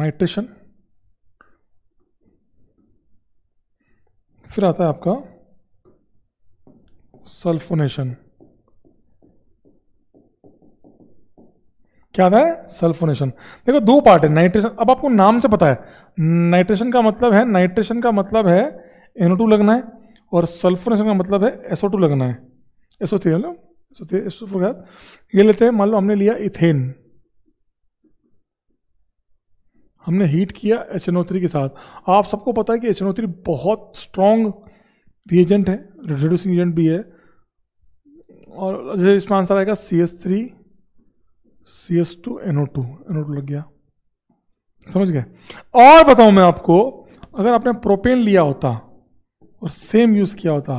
नाइट्रेशन फिर आता है आपका सल्फोनेशन क्या आता है सल्फोनेशन देखो दो पार्ट है नाइट्रेशन अब आपको नाम से पता है नाइट्रेशन का मतलब है नाइट्रेशन का मतलब है एनो लगना है और सल्फोनेशन का मतलब है एसओ टू लगना है एसओ थी ना एसओ थी एसो ये लेते हैं मान लो हमने लिया इथेन हमने हीट किया एच के साथ आप सबको पता है कि एच थ्री बहुत स्ट्रॉन्ग रिएजेंट है रिड्यूसिंग एजेंट भी है और जैसे इसमें आंसर आएगा C S three C S two NO two NO two लग गया समझ गए और बताऊं मैं आपको अगर आपने प्रोपेन लिया होता और सेम यूज किया होता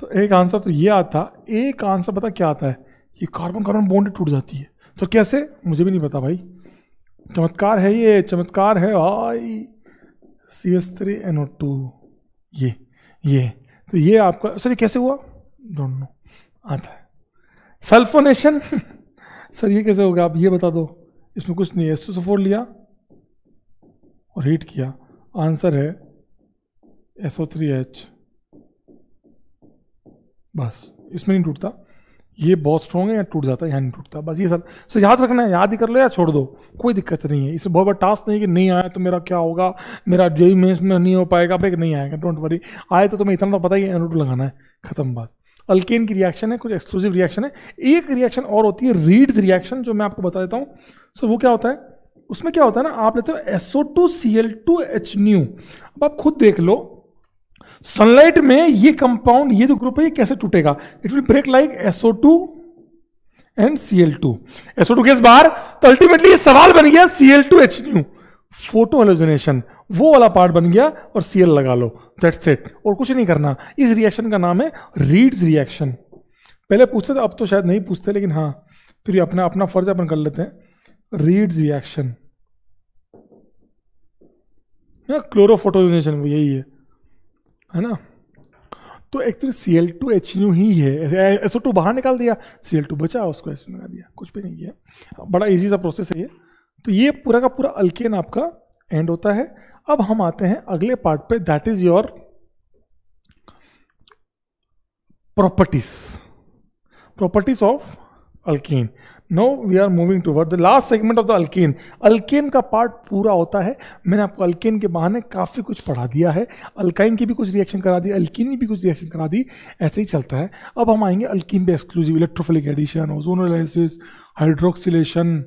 तो एक आंसर तो ये आता एक आंसर पता क्या आता है ये कार्बन कार्बन बॉन्ड टूट जाती है तो कैसे मुझे भी नहीं पता भाई चमत्कार है ये चमत्कार है भाई C S three NO two ये ये तो ये आपका सर ये कैसे हुआ डोंट नो आता है सल्फोनेशन *laughs* सर ये कैसे होगा आप ये बता दो इसमें कुछ नहीं है फोर लिया और हीट किया आंसर है एसओ थ्री एच बस इसमें नहीं टूटता ये बहुत स्ट्रॉन्ग है यहाँ टूट जाता है यहाँ नहीं टूटता बस ये सर सर याद रखना है याद ही कर लो या छोड़ दो कोई दिक्कत नहीं है इससे बहुत बड़ा टास्क नहीं कि नहीं आया तो मेरा क्या होगा मेरा जेई मेन्स में नहीं हो पाएगा भाई नहीं आएगा डोंट वरी आए तो तुम्हें इतना तो पता ही एनोट लगाना है खत्म बात अल्केन की रिएक्शन है कुछ एक्सक्लूसिव रिएक्शन है एक रिएक्शन और होती है रीड्स रिएक्शन जो मैं आपको बता देता हूँ सो so, वो क्या होता है उसमें क्या होता है ना आप लेते हो S O two C L two H new अब आप खुद देख लो सनलाइट में ये कंपाउंड ये जो ग्रुप है ये कैसे टूटेगा it will break like SO two and C L two SO two gas बार तो अल्टीमेटली ये सवाल बन गया C L two H new photo halogenation वो वाला पार्ट बन गया और सी लगा लो दैट्स इट और कुछ नहीं करना इस रिएक्शन का नाम है रीड्स रिएक्शन पहले पूछते थे अब तो शायद नहीं पूछते लेकिन हाँ फिर ये अपना अपना फर्ज अपन कर लेते हैं रीड्स रिएक्शन ना क्लोरोफोटोजेनेशन वो यही है है ना तो actually C L two H U ही है एसओ टू बाहर निकाल दिया सी एल टू बचा उसको एच लगा दिया कुछ भी नहीं किया बड़ा इजी सा प्रोसेस है ये तो ये पूरा का पूरा अल्केन आपका एंड होता है अब हम आते हैं अगले पार्ट पे that is your properties properties of alkene no we are moving toward the last segment of the alkene alkane का पार्ट पूरा होता है मैंने आपको अल्केन के बहाने काफ़ी कुछ पढ़ा दिया है अल्काइन की भी कुछ रिएक्शन करा दी अल्कीन की भी कुछ रिएक्शन करा दी ऐसे ही चलता है अब हम आएंगे अल्कीन पे exclusive electrophilic addition ozonolysis hydroxylation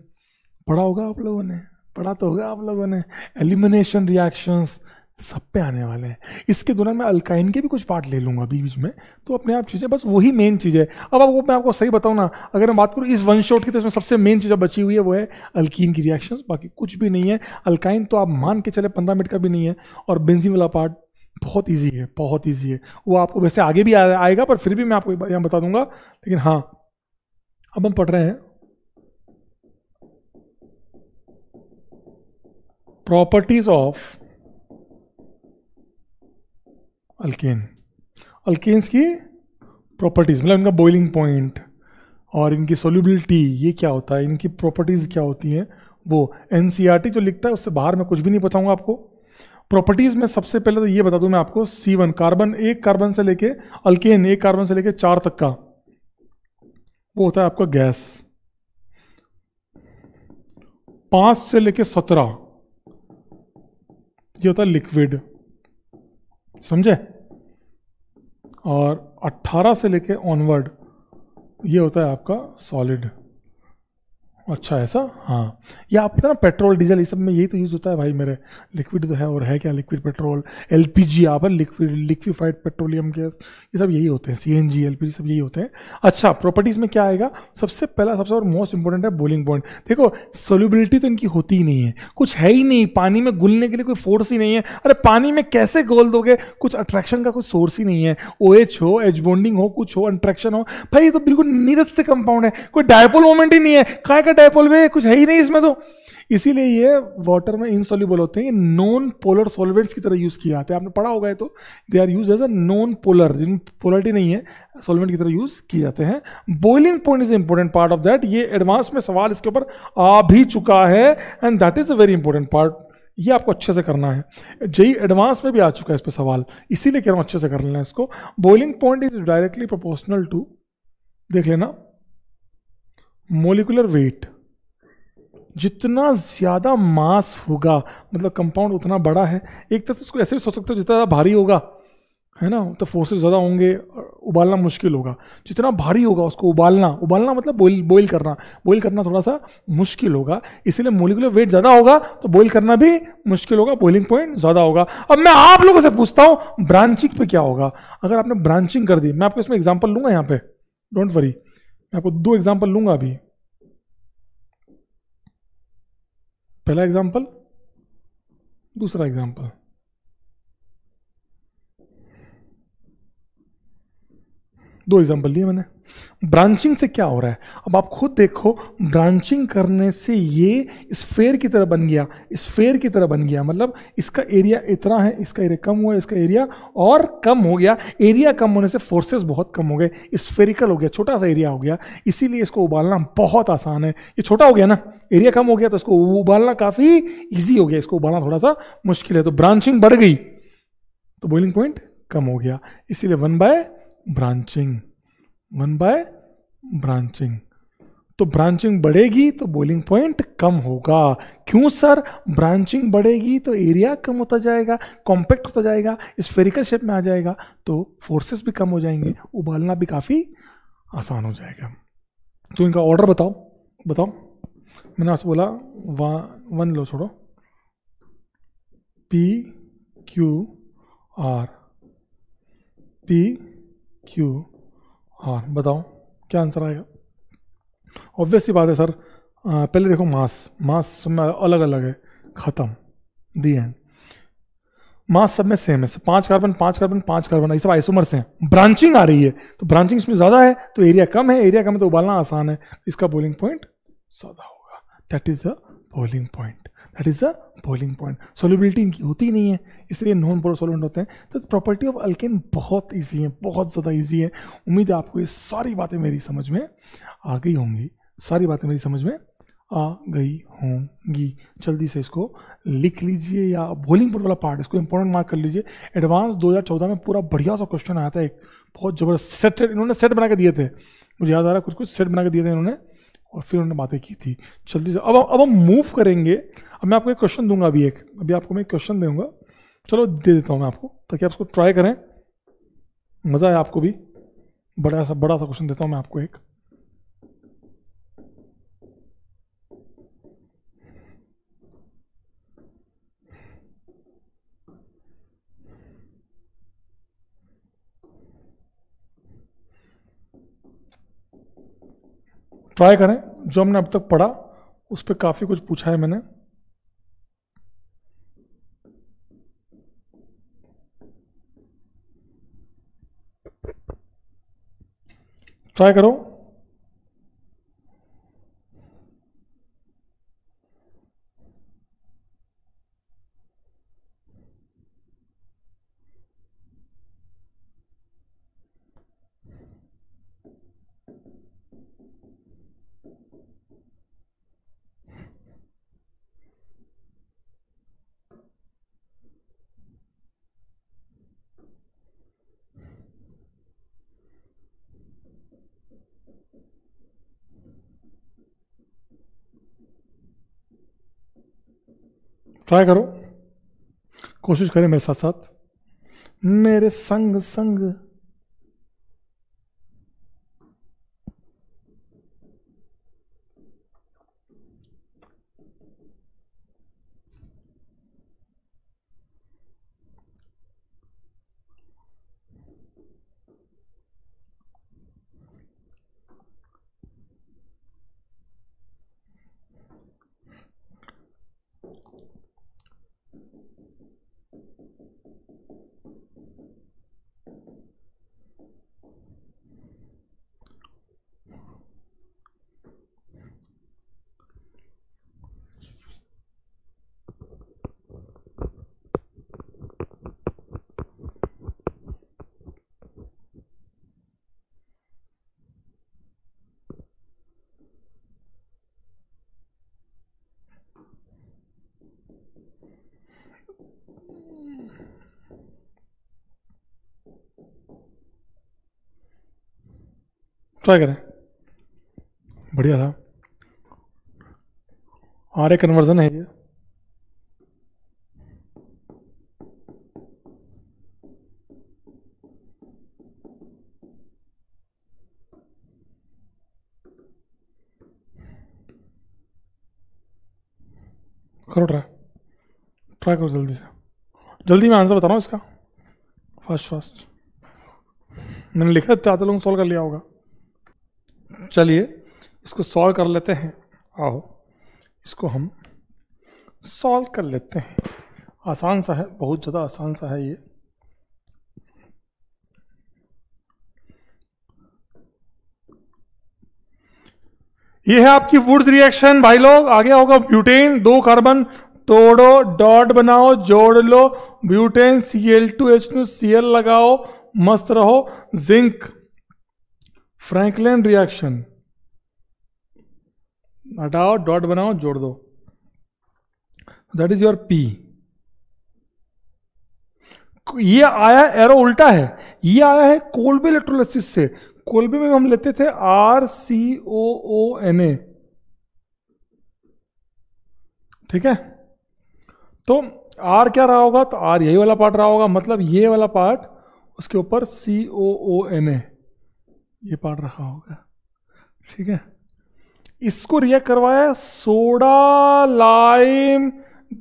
पढ़ा होगा आप लोगों ने पढ़ा तो होगा आप लोगों ने एलिमिनेशन रिएक्शंस सब पे आने वाले हैं इसके दौरान मैं अल्काइन के भी कुछ पार्ट ले लूँगा बीच बीच में तो अपने आप चीज़ें बस वही मेन चीज़ है अब आपको मैं आपको सही बताऊँ ना अगर मैं बात करूँ इस वन शॉट की तो इसमें सबसे मेन चीज़ बची हुई है वो है अल्कीन की रिएक्शन बाकी कुछ भी नहीं है अल्काइन तो आप मान के चले पंद्रह मिनट का भी नहीं है और बेंजिन वाला पार्ट बहुत ईजी है बहुत ईजी है वो आपको वैसे आगे भी आएगा पर फिर भी मैं आपको यहाँ बता दूंगा लेकिन हाँ अब हम पढ़ रहे हैं प्रॉपर्टीज ऑफ अल्केन अल्केन्स की प्रॉपर्टीज मतलब इनका बॉइलिंग पॉइंट और इनकी सोल्यूबिलिटी ये क्या होता है इनकी प्रॉपर्टीज क्या होती हैं वो एन e जो लिखता है उससे बाहर मैं कुछ भी नहीं बताऊंगा आपको प्रॉपर्टीज में सबसे पहले तो ये बता दूं मैं आपको C1 कार्बन एक कार्बन से लेके अल्केन एक कार्बन से लेके चार तक का वो होता है आपका गैस पांच से लेके सत्रह ये होता है लिक्विड समझे और 18 से लेके ऑनवर्ड ये होता है आपका सॉलिड अच्छा ऐसा हाँ या आप ना पेट्रोल डीजल ये सब में यही तो यूज़ होता है भाई मेरे लिक्विड तो है और है क्या liquid petrol L P G आप लिक्विड लिक्विफाइड पेट्रोलियम गैस ये सब यही होते हैं C N G L P G सब यही होते हैं अच्छा प्रॉपर्टीज़ में क्या आएगा सबसे पहला सबसे और मोस्ट इंपॉर्टेंट है बोलिंग पॉइंट देखो सोलिबिलिटी तो इनकी होती ही नहीं है कुछ है ही नहीं पानी में घुलने के लिए कोई फोर्स ही नहीं है अरे पानी में कैसे घोल दोगे कुछ अट्रैक्शन का कोई सोर्स ही नहीं है ओ एच हो एच बॉन्डिंग हो कुछ हो अट्रैक्शन हो भाई ये तो बिल्कुल नीरज से कंपाउंड है कोई डायपोल मोमेंट ही नहीं है काय का है पोल में कुछ है ही नहीं इसमें तो इसीलिए ये वाटर में इंसॉल्यूबल होते हैं नॉन पोलर सॉल्वेंट्स की तरह यूज़ किया जाता है आपने पढ़ा होगा तो they are use as a non polar जिन पोलरिटी नहीं है सॉल्वेंट की तरह यूज़ किए जाते हैं boiling point is important part of that ये एडवांस में सवाल इसके ऊपर आ भी चुका है and that is a very important part ये आपको अच्छे से करना है जई एडवांस में भी आ चुका है इस पर सवाल इसीलिए कह रहा हूँ अच्छे से कर लेना इसको boiling point is directly proportional to देख लेना मोलिकुलर वेट जितना ज़्यादा मास होगा मतलब कंपाउंड उतना बड़ा है एक तरफ से उसको ऐसे भी सोच सकते हो जितना ज़्यादा भारी होगा है ना तो फोर्सेस ज़्यादा होंगे उबालना मुश्किल होगा जितना भारी होगा उसको उबालना उबालना मतलब बॉईल बॉईल करना बॉईल करना थोड़ा सा मुश्किल होगा इसीलिए मोलिकुलर वेट ज़्यादा होगा तो बॉईल करना भी मुश्किल होगा बॉइलिंग पॉइंट ज़्यादा होगा अब मैं आप लोगों से पूछता हूँ ब्रांचिंग पे क्या होगा अगर आपने ब्रांचिंग कर दी मैं आपको इसमें एग्जाम्पल लूँगा यहाँ पे डोंट वरी मैं आपको दो एग्जाम्पल लूंगा अभी पहला एग्जाम्पल दूसरा एग्जाम्पल दो एग्जाम्पल दिए मैंने ब्रांचिंग से क्या हो रहा है अब आप खुद देखो ब्रांचिंग करने से ये स्फेयर की तरह बन गया स्फेयर की तरह बन गया मतलब इसका एरिया इतना है इसका एरिया कम हुआ इसका एरिया और कम हो गया एरिया कम होने से फोर्सेस बहुत कम हो गए स्फेरिकल हो गया छोटा सा एरिया हो गया इसीलिए इसको उबालना बहुत आसान है ये छोटा हो गया ना एरिया कम हो गया तो इसको उबालना काफ़ी ईजी हो गया इसको उबालना थोड़ा सा मुश्किल है तो ब्रांचिंग बढ़ गई तो बॉइलिंग पॉइंट कम हो गया इसीलिए one by branching one by branching तो ब्रांचिंग बढ़ेगी तो बोलिंग पॉइंट कम होगा क्यों सर ब्रांचिंग बढ़ेगी तो एरिया कम होता जाएगा कॉम्पैक्ट होता जाएगा स्फेरिकल शेप में आ जाएगा तो फोर्सेस भी कम हो जाएंगे उबालना भी काफ़ी आसान हो जाएगा तो इनका ऑर्डर बताओ बताओ मैंने आपसे बोला वा वन लो छोड़ो P Q R P Q हाँ बताओ क्या आंसर आएगा ऑब्वियस सी बात है सर पहले देखो मास मास सब में अलग अलग है ख़त्म दी एंड मास सब में सेम है सब पांच कार्बन पांच कार्बन पांच कार्बन ये सब आइसोमर्स हैं ब्रांचिंग आ रही है तो ब्रांचिंग इसमें ज़्यादा है तो एरिया कम है एरिया कम है तो उबालना आसान है इसका बोलिंग पॉइंट ज़्यादा होगा that is a boiling point that is the boiling point solubility इनकी होती नहीं है इसलिए नॉन पोर सोलेंट होते हैं तो प्रॉपर्टी ऑफ अल्केन बहुत ईजी है बहुत ज़्यादा ईजी है उम्मीद है आपको ये सारी बातें मेरी समझ में आ गई होंगी सारी बातें मेरी समझ में आ गई होंगी जल्दी से इसको लिख लीजिए या बोलिंग पर वाला पार्ट इसको इंपॉर्टेंट मार्क कर लीजिए एडवांस 2014 में पूरा बढ़िया सा क्वेश्चन आया था एक बहुत ज़बरदस्त सेट इन्होंने सेट बना के दिए थे मुझे याद आ रहा है कुछ कुछ सेट बना के दिए थे इन्होंने और फिर उन्होंने बातें की थी जल्दी से अब अब हम मूव करेंगे अब मैं आपको एक क्वेश्चन दूंगा अभी एक अभी आपको मैं एक क्वेश्चन दूंगा चलो दे देता हूँ मैं आपको ताकि आप उसको ट्राई करें मज़ा आए आपको भी बड़ा सा बड़ा सा क्वेश्चन देता हूँ मैं आपको एक ट्राई करें जो हमने अब तक पढ़ा उस पर काफ़ी कुछ पूछा है मैंने ट्राई करो ट्राई करो कोशिश करें मेरे साथ साथ मेरे संग संग ट्राई करें बढ़िया था आर ए कन्वर्जन है ये करो ट्राई ट्राई करो जल्दी से जल्दी मैं आंसर बता रहा हूँ इसका फर्स्ट फर्स्ट मैंने लिखा था तो लोग सॉल्व कर लिया होगा चलिए इसको सॉल्व कर लेते हैं आओ इसको हम सॉल्व कर लेते हैं आसान सा है बहुत ज़्यादा आसान सा है ये ये है आपकी वुड्स रिएक्शन भाई लोग आगे होगा ब्यूटेन दो कार्बन तोड़ो डॉट बनाओ जोड़ लो butane C L two H two C L लगाओ मस्त रहो जिंक फ्रैंकलिन रिएक्शन हटाओ डॉट बनाओ जोड़ दो दैट इज योर पी ये आया एरो उल्टा है ये आया है कोलबे इलेक्ट्रोलिस से कोलबे में हम लेते थे are C O O N ए ठीक है तो आर क्या रहा होगा तो आर यही वाला पार्ट रहा होगा मतलब ये वाला पार्ट उसके ऊपर सी ओ ओ एन ए ये पढ़ रखा होगा ठीक है इसको रिएक्ट करवाया soda lime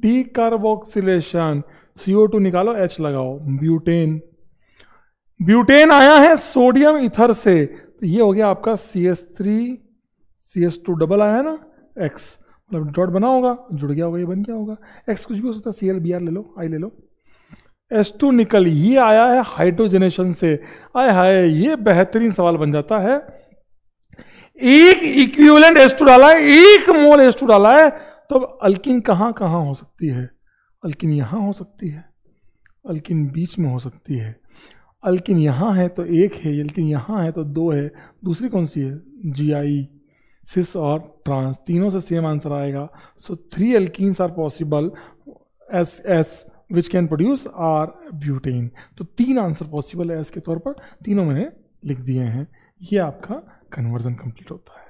decarboxylation CO two निकालो एच लगाओ ब्यूटेन ब्यूटेन आया है सोडियम इथर से तो ये हो गया आपका C S three C S two double आया ना एक्स मतलब डॉट बना होगा जुड़ गया होगा ये बन गया होगा एक्स कुछ भी हो सकता है सी एल बी आर ले लो आई ले लो टू निकल ये आया है हाइड्रोजनेशन से आय हाय ये बेहतरीन सवाल बन जाता है एक इक्विवेलेंट टू डाला है एक मोल टू डाला है तो अब अल्किन कहाँ कहाँ हो सकती है अल्किन यहाँ हो सकती है अल्किन बीच में हो सकती है अल्किन यहाँ है तो एक है अल्किन यहाँ है तो दो है दूसरी कौन सी है जी आई सिस और ट्रांस तीनों से सेम आंसर आएगा so three alkynes are possible S S which can produce are butane तो तीन आंसर पॉसिबल है इसके तौर पर तीनों मैंने लिख दिए हैं ये आपका कन्वर्जन कंप्लीट होता है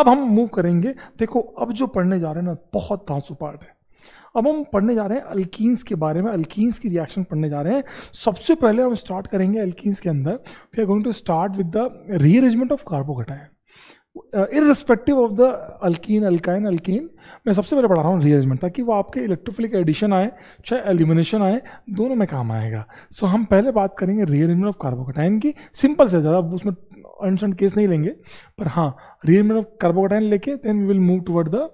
अब हम मूव करेंगे देखो अब जो पढ़ने जा रहे हैं ना बहुत धांसू पार्ट है अब हम पढ़ने जा रहे हैं अल्कीन्स के बारे में अल्कीन्स की रिएक्शन पढ़ने जा रहे हैं सबसे पहले हम स्टार्ट करेंगे अल्कीन्स के अंदर we are going to start with the rearrangement of carbocation irrespective of the alkene alkyne alkene मैं सबसे पहले पढ़ा रहा हूँ रीअरेंजमेंट ताकि वो आपके इलेक्ट्रोफिलिक एडिशन आए चाहे एल्यूमिनेशन आए दोनों में काम आएगा सो so, हम पहले बात करेंगे रीअरेंजमेंट ऑफ कार्बोकोटाइन की सिंपल से ज़्यादा उसमें अनसंट केस नहीं लेंगे पर हाँ रीअरेंजमेंट ऑफ कार्बोकोटाइन लेके then we will move toward the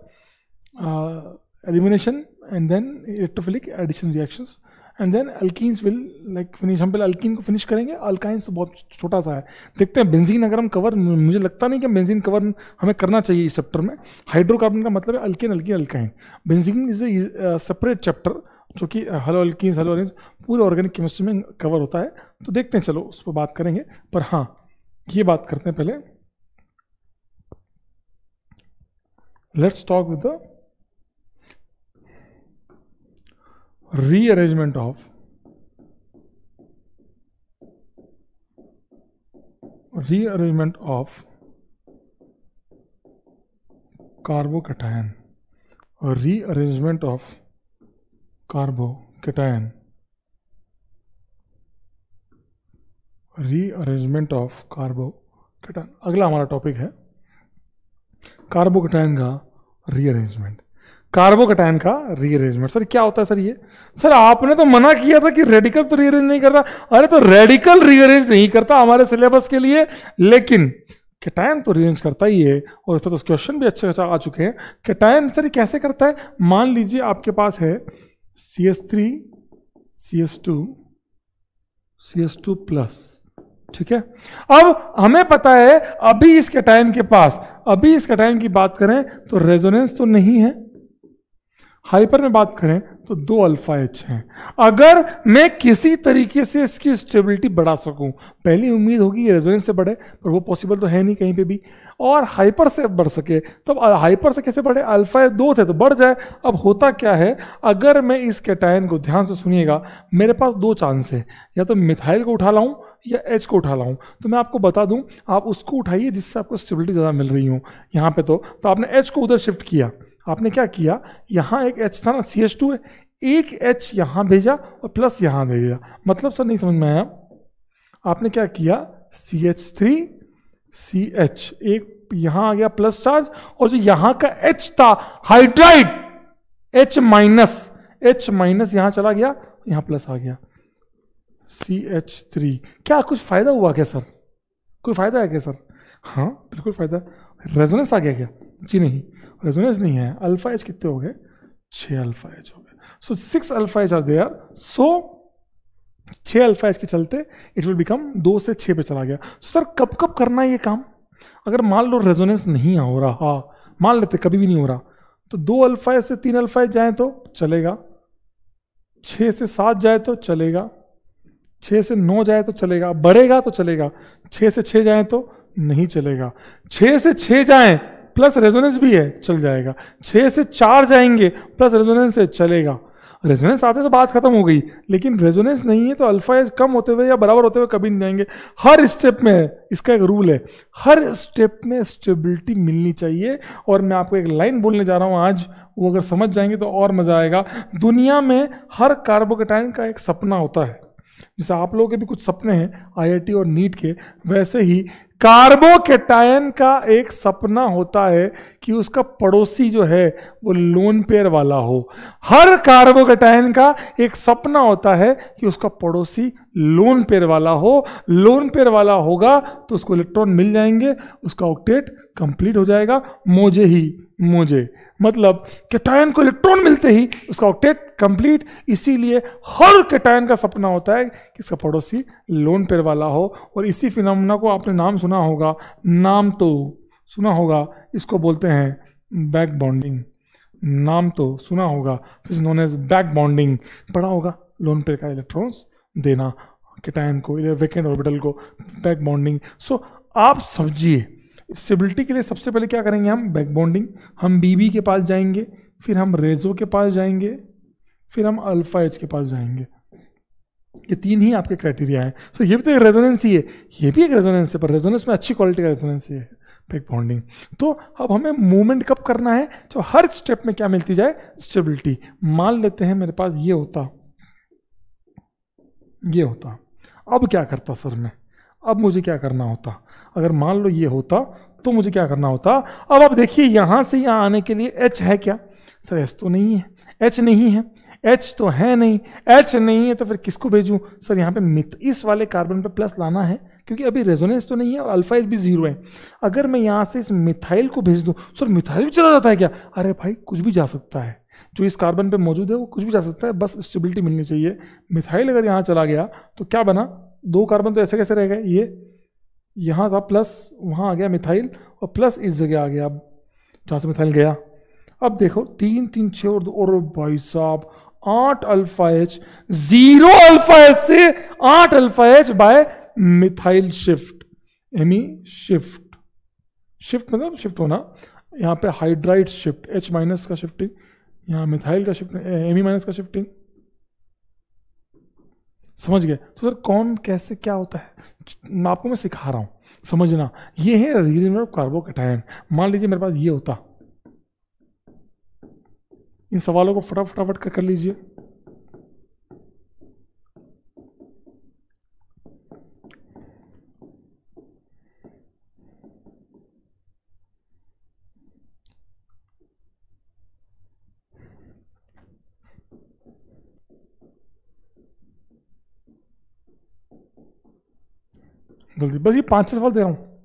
elimination and then electrophilic addition reactions and then अल्किस विल लाइक फिनिश हम पहले अल्किन को फिनिश करेंगे अल्काइंस तो बहुत छोटा सा है देखते हैं बेंजीन अगर हम कवर मुझे लगता नहीं कि बेंजीन कवर हमें करना चाहिए इस चैप्टर में हाइड्रोकार्बन का मतलब है alkene alkene alkyne benzene is a separate chapter जो कि हलो अल्किन हलो अल्किन पूरे ऑर्गेनिक केमिस्ट्री में कवर होता है तो देखते हैं चलो उस पर बात करेंगे पर हाँ ये बात करते हैं पहले let's talk with the rearrangement of rearrangement of carbocation or rearrangement of carbocation rearrangement of carbocation अगला हमारा टॉपिक है कार्बोकेटाइन का रीअरेंजमेंट कार्बोकटायन का रीअरेंजमेंट सर क्या होता है सर ये सर आपने तो मना किया था कि रेडिकल तो रीअरेंज नहीं करता अरे तो रेडिकल रीअरेंज नहीं करता हमारे सिलेबस के लिए लेकिन कैटायन तो रीअरेंज करता ही है और इस पर तो क्वेश्चन भी अच्छे अच्छा आ चुके हैं कैटायन सर कैसे करता है मान लीजिए आपके पास है C S three C S two C S two plus ठीक है अब हमें पता है अभी इस कैटायन के पास अभी इस कैटायन की बात करें तो रेजोनेंस तो नहीं है हाइपर में बात करें तो दो अल्फा एच हैं अगर मैं किसी तरीके से इसकी स्टेबिलिटी बढ़ा सकूं पहली उम्मीद होगी ये रेजोनेंस से बढ़े पर वो पॉसिबल तो है नहीं कहीं पे भी और हाइपर से बढ़ सके तब हाइपर से कैसे बढ़े अल्फा दो थे तो बढ़ जाए अब होता क्या है अगर मैं इस कैटायन को ध्यान से सुनिएगा मेरे पास दो चांस है या तो मिथाइल को उठा लाऊं या एच को उठा लाऊं तो मैं आपको बता दूं आप उसको उठाइए जिससे आपको स्टेबिलिटी ज़्यादा मिल रही हो यहाँ पे तो, तो आपने एच को उधर शिफ्ट किया आपने क्या किया यहाँ एक एच था ना सी एच टू है एक एच यहाँ भेजा और प्लस यहाँ भेजा मतलब सर नहीं समझ में आया आपने क्या किया C H three C H एक यहाँ आ गया प्लस चार्ज और जो यहाँ का एच था hydride H minus H minus यहाँ चला गया यहाँ प्लस आ गया सी एच थ्री क्या कुछ फ़ायदा हुआ क्या सर कोई फ़ायदा है क्या सर हाँ बिल्कुल फ़ायदा रेजोनेंस आ गया क्या जी नहीं रेजोनेंस नहीं है अल्फा एच कितने हो गए छः अल्फा एच हो गए so six alpha H R R so छः अल्फा एच के चलते इट विल बिकम दो से छः पे चला गया सर कब कब करना है ये काम अगर मान लो रेजोनेंस नहीं हो रहा मान लेते कभी भी नहीं हो रहा तो दो अल्फाइज से तीन अल्फाइज जाए तो चलेगा छः से सात जाए तो चलेगा छः से नौ जाए तो चलेगा बढ़ेगा तो चलेगा छः से छः जाए तो नहीं चलेगा छः से छः जाए प्लस रेजोनेंस भी है चल जाएगा छः से चार जाएंगे प्लस रेजोनेंस है चलेगा रेजोनेंस आते तो बात खत्म हो गई लेकिन रेजोनेंस नहीं है तो अल्फा कम होते हुए या बराबर होते हुए कभी नहीं जाएंगे हर स्टेप में इसका एक रूल है हर स्टेप में स्टेबिलिटी मिलनी चाहिए और मैं आपको एक लाइन बोलने जा रहा हूँ आज वो अगर समझ जाएंगे तो और मज़ा आएगा दुनिया में हर कार्बोकेटाइन का एक सपना होता है जैसे आप लोगों के भी कुछ सपने हैं आईआईटी और नीट के वैसे ही कार्बोकेटायन का एक सपना होता है कि उसका पड़ोसी जो है वो लोन पेयर वाला हो हर कार्बोकेटायन का एक सपना होता है कि उसका पड़ोसी लोन पेयर वाला हो लोन पेयर वाला होगा तो उसको इलेक्ट्रॉन मिल जाएंगे उसका ऑक्टेट कंप्लीट हो जाएगा मोजे ही मोजे मतलब कैटायन को इलेक्ट्रॉन मिलते ही उसका ऑक्टेट कंप्लीट इसीलिए हर कैटायन का सपना होता है कि इसका पड़ोसी लोन पेयर वाला हो और इसी फिनमुना को आपने नाम सुना होगा नाम तो सुना होगा इसको बोलते हैं बैक बॉन्डिंग नाम तो सुना होगा is known as back bonding पढ़ा होगा लोन पेयर का इलेक्ट्रॉन्स देना कैटायन को इधर वेकेंट ऑर्बिटल को बैक बॉन्डिंग सो आप समझिए स्टेबिलिटी के लिए सबसे पहले क्या करेंगे हम बैक बॉन्डिंग हम बीबी के पास जाएंगे फिर हम रेजो के पास जाएंगे फिर हम अल्फा एच के पास जाएंगे ये तीन ही आपके क्राइटेरिया हैं सो ये भी तो एक रेजोनेंस ही है ये भी एक रेजोनेंस है पर रेजोनेंस में अच्छी क्वालिटी का रेजोनेंस ही है बैक बॉन्डिंग तो अब हमें मूवमेंट कब करना है जो हर स्टेप में क्या मिलती जाए स्टेबिलिटी मान लेते हैं मेरे पास ये होता ये होता अब क्या करता सर मैं अब मुझे क्या करना होता अगर मान लो ये होता तो मुझे क्या करना होता अब आप देखिए यहाँ से यहाँ आने के लिए एच है क्या सर एच तो नहीं है एच नहीं है एच तो है नहीं एच नहीं है तो फिर किसको भेजूँ सर यहाँ पे मित इस वाले कार्बन पे प्लस लाना है क्योंकि अभी रेजोनेंस तो नहीं है और अल्फाइज भी जीरो है अगर मैं यहाँ से इस मिथाइल को भेज दूँ सर मिथाइल भी चला जाता है क्या अरे भाई कुछ भी जा सकता है जो इस कार्बन पे मौजूद है वो कुछ भी जा सकता है बस स्टेबिलिटी मिलनी चाहिए मिथाइल अगर यहाँ चला गया तो क्या बना दो कार्बन तो ऐसे कैसे रह गए ये यहाँ था प्लस वहाँ आ गया मिथाइल और प्लस इस जगह आ गया अब जहाँ से मिथाइल गया अब देखो तीन तीन छः और दो और भाई साहब आठ alpha H zero alpha H से आठ alpha H by methyl shift M shift shift मतलब शिफ्ट होना यहाँ पे हाइड्राइड शिफ्ट एच माइनस का शिफ्टिंग यहाँ मिथाइल का शिफ्टिंग एमी माइनस का शिफ्टिंग समझ गए तो सर कौन कैसे क्या होता है मैं आपको मैं सिखा रहा हूँ समझना ये है रीजन ऑफ कार्बोकेटायन मान लीजिए मेरे पास ये होता इन सवालों को फटाफट फटाफट कर, कर लीजिए जल्दी बस ये पांच छः सवाल दे रहा हूँ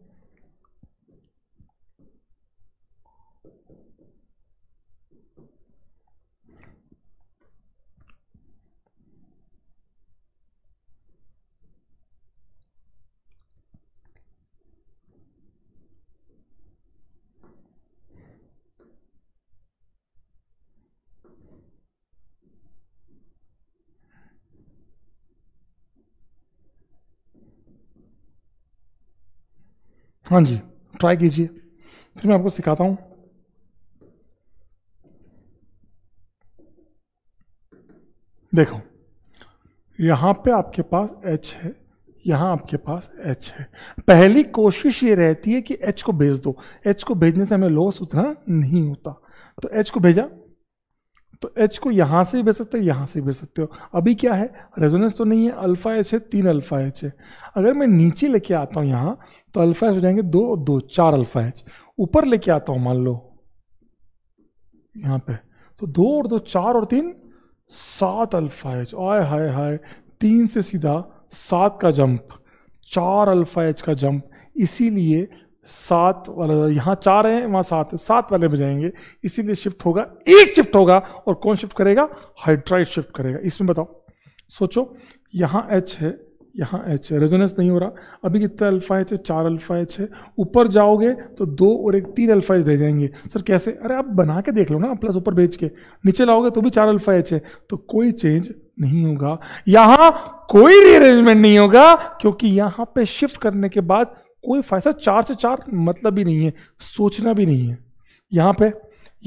हाँ जी ट्राई कीजिए फिर मैं आपको सिखाता हूँ देखो यहाँ पे आपके पास H है यहाँ आपके पास H है पहली कोशिश ये रहती है कि H को भेज दो H को भेजने से हमें लॉस उतना नहीं होता तो H को भेजा तो एच को यहाँ से भी भेज सकते हो यहाँ से भेज सकते हो अभी क्या है रेजोनेंस तो नहीं है अल्फ़ा एच है तीन अल्फ़ा एच है अगर मैं नीचे लेके आता हूँ यहाँ तो अल्फ़ा एच हो जाएंगे दो दो चार अल्फ़ा एच ऊपर लेके आता हूँ मान लो यहाँ पे तो दो और दो चार और तीन सात अल्फ़ा एच आय हाय हाय तीन से सीधा सात का जंप चार अल्फ़ा एच का जंप इसीलिए सात वाला यहां चार है वहां सात है सात वाले बजाएंगे इसीलिए शिफ्ट होगा एक शिफ्ट होगा और कौन शिफ्ट करेगा हाइड्राइड शिफ्ट करेगा इसमें बताओ सोचो यहां एच है यहाँ एच है रेजोनेंस नहीं हो रहा अभी कितना अल्फा एच है चार अल्फा एच है ऊपर जाओगे तो दो और एक तीन अल्फा एच रह जाएंगे सर कैसे अरे आप बना के देख लो ना प्लस ऊपर भेज के नीचे लाओगे तो भी चार अल्फा एच है तो कोई चेंज नहीं होगा यहाँ कोई रीअरेंजमेंट नहीं होगा क्योंकि यहाँ पे शिफ्ट करने के बाद कोई फायदा चार से चार मतलब भी नहीं है सोचना भी नहीं है यहाँ पे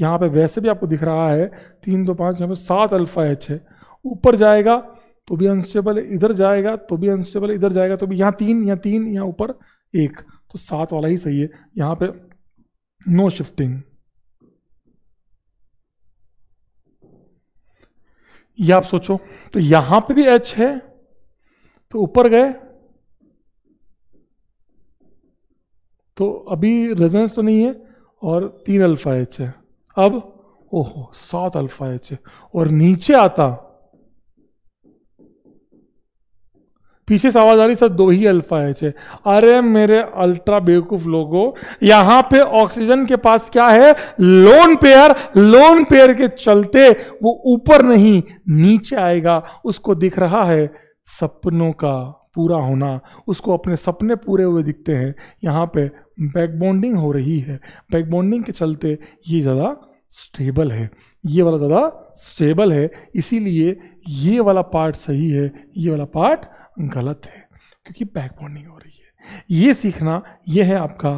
यहाँ पे वैसे भी आपको दिख रहा है तीन दो पाँच यहाँ पे सात अल्फा एच है ऊपर जाएगा तो भी अनस्टेबल इधर जाएगा तो भी अनस्टेबल इधर जाएगा तो भी यहाँ तीन यहाँ तीन यहाँ ऊपर एक तो सात वाला ही सही है यहाँ पे नो शिफ्टिंग ये आप सोचो तो यहां पे भी एच है तो ऊपर गए तो अभी रेजोनेंस तो नहीं है और तीन अल्फा एच है अब ओहो सात अल्फा एच है और नीचे आता पीछे से आवाज आ रही सर दो ही अल्फा एच है अरे मेरे अल्ट्रा बेवकूफ लोगों यहां पे ऑक्सीजन के पास क्या है लोन पेयर लोन पेयर के चलते वो ऊपर नहीं नीचे आएगा उसको दिख रहा है सपनों का पूरा होना उसको अपने सपने पूरे हुए दिखते हैं यहाँ पे बैक बॉन्डिंग हो रही है बैक बॉन्डिंग के चलते ये ज़्यादा स्टेबल है ये वाला ज़्यादा स्टेबल है इसीलिए ये वाला पार्ट सही है ये वाला पार्ट गलत है क्योंकि बैक बॉन्डिंग हो रही है ये सीखना ये है आपका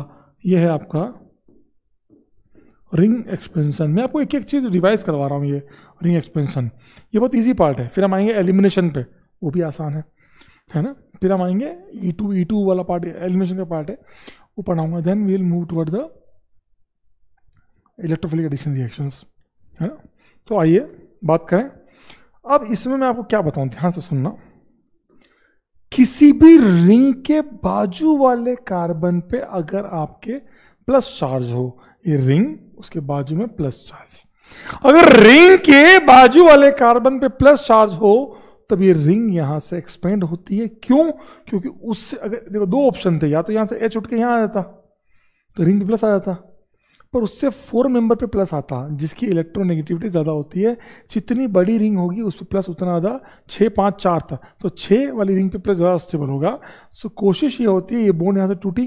ये है आपका रिंग एक्सपेंशन मैं आपको एक एक चीज़ रिवाइज करवा रहा हूँ ये रिंग एक्सपेंशन ये बहुत इजी पार्ट है फिर हम आएंगे एलिमिनेशन पे वो भी आसान है है ना फिर हम आएंगे ई टू ई टू वाला पार्ट एलिमिनेशन का पार्ट है वो पढ़ाऊंगा then we'll move toward the electrophilic addition reactions है ना तो आइए बात करें अब इसमें मैं आपको क्या बताऊं ध्यान से सुनना किसी भी रिंग के बाजू वाले कार्बन पे अगर आपके प्लस चार्ज हो ये रिंग उसके बाजू में प्लस चार्ज अगर रिंग के बाजू वाले कार्बन पे प्लस चार्ज हो तब ये रिंग यहाँ से एक्सपेंड होती है क्यों क्योंकि उससे अगर देखो दो ऑप्शन थे या तो यहाँ से एच उठ के यहाँ आ जाता तो रिंग प्लस आ जाता पर उससे फोर मेंबर पे प्लस आता जिसकी इलेक्ट्रोनेगेटिविटी ज़्यादा होती है जितनी बड़ी रिंग होगी उस पर प्लस उतना ज़्यादा छः पाँच चार था तो छः वाली रिंग पे प्लस ज़्यादा स्टेबल होगा सो कोशिश ये होती है ये बोन यहाँ से टूटी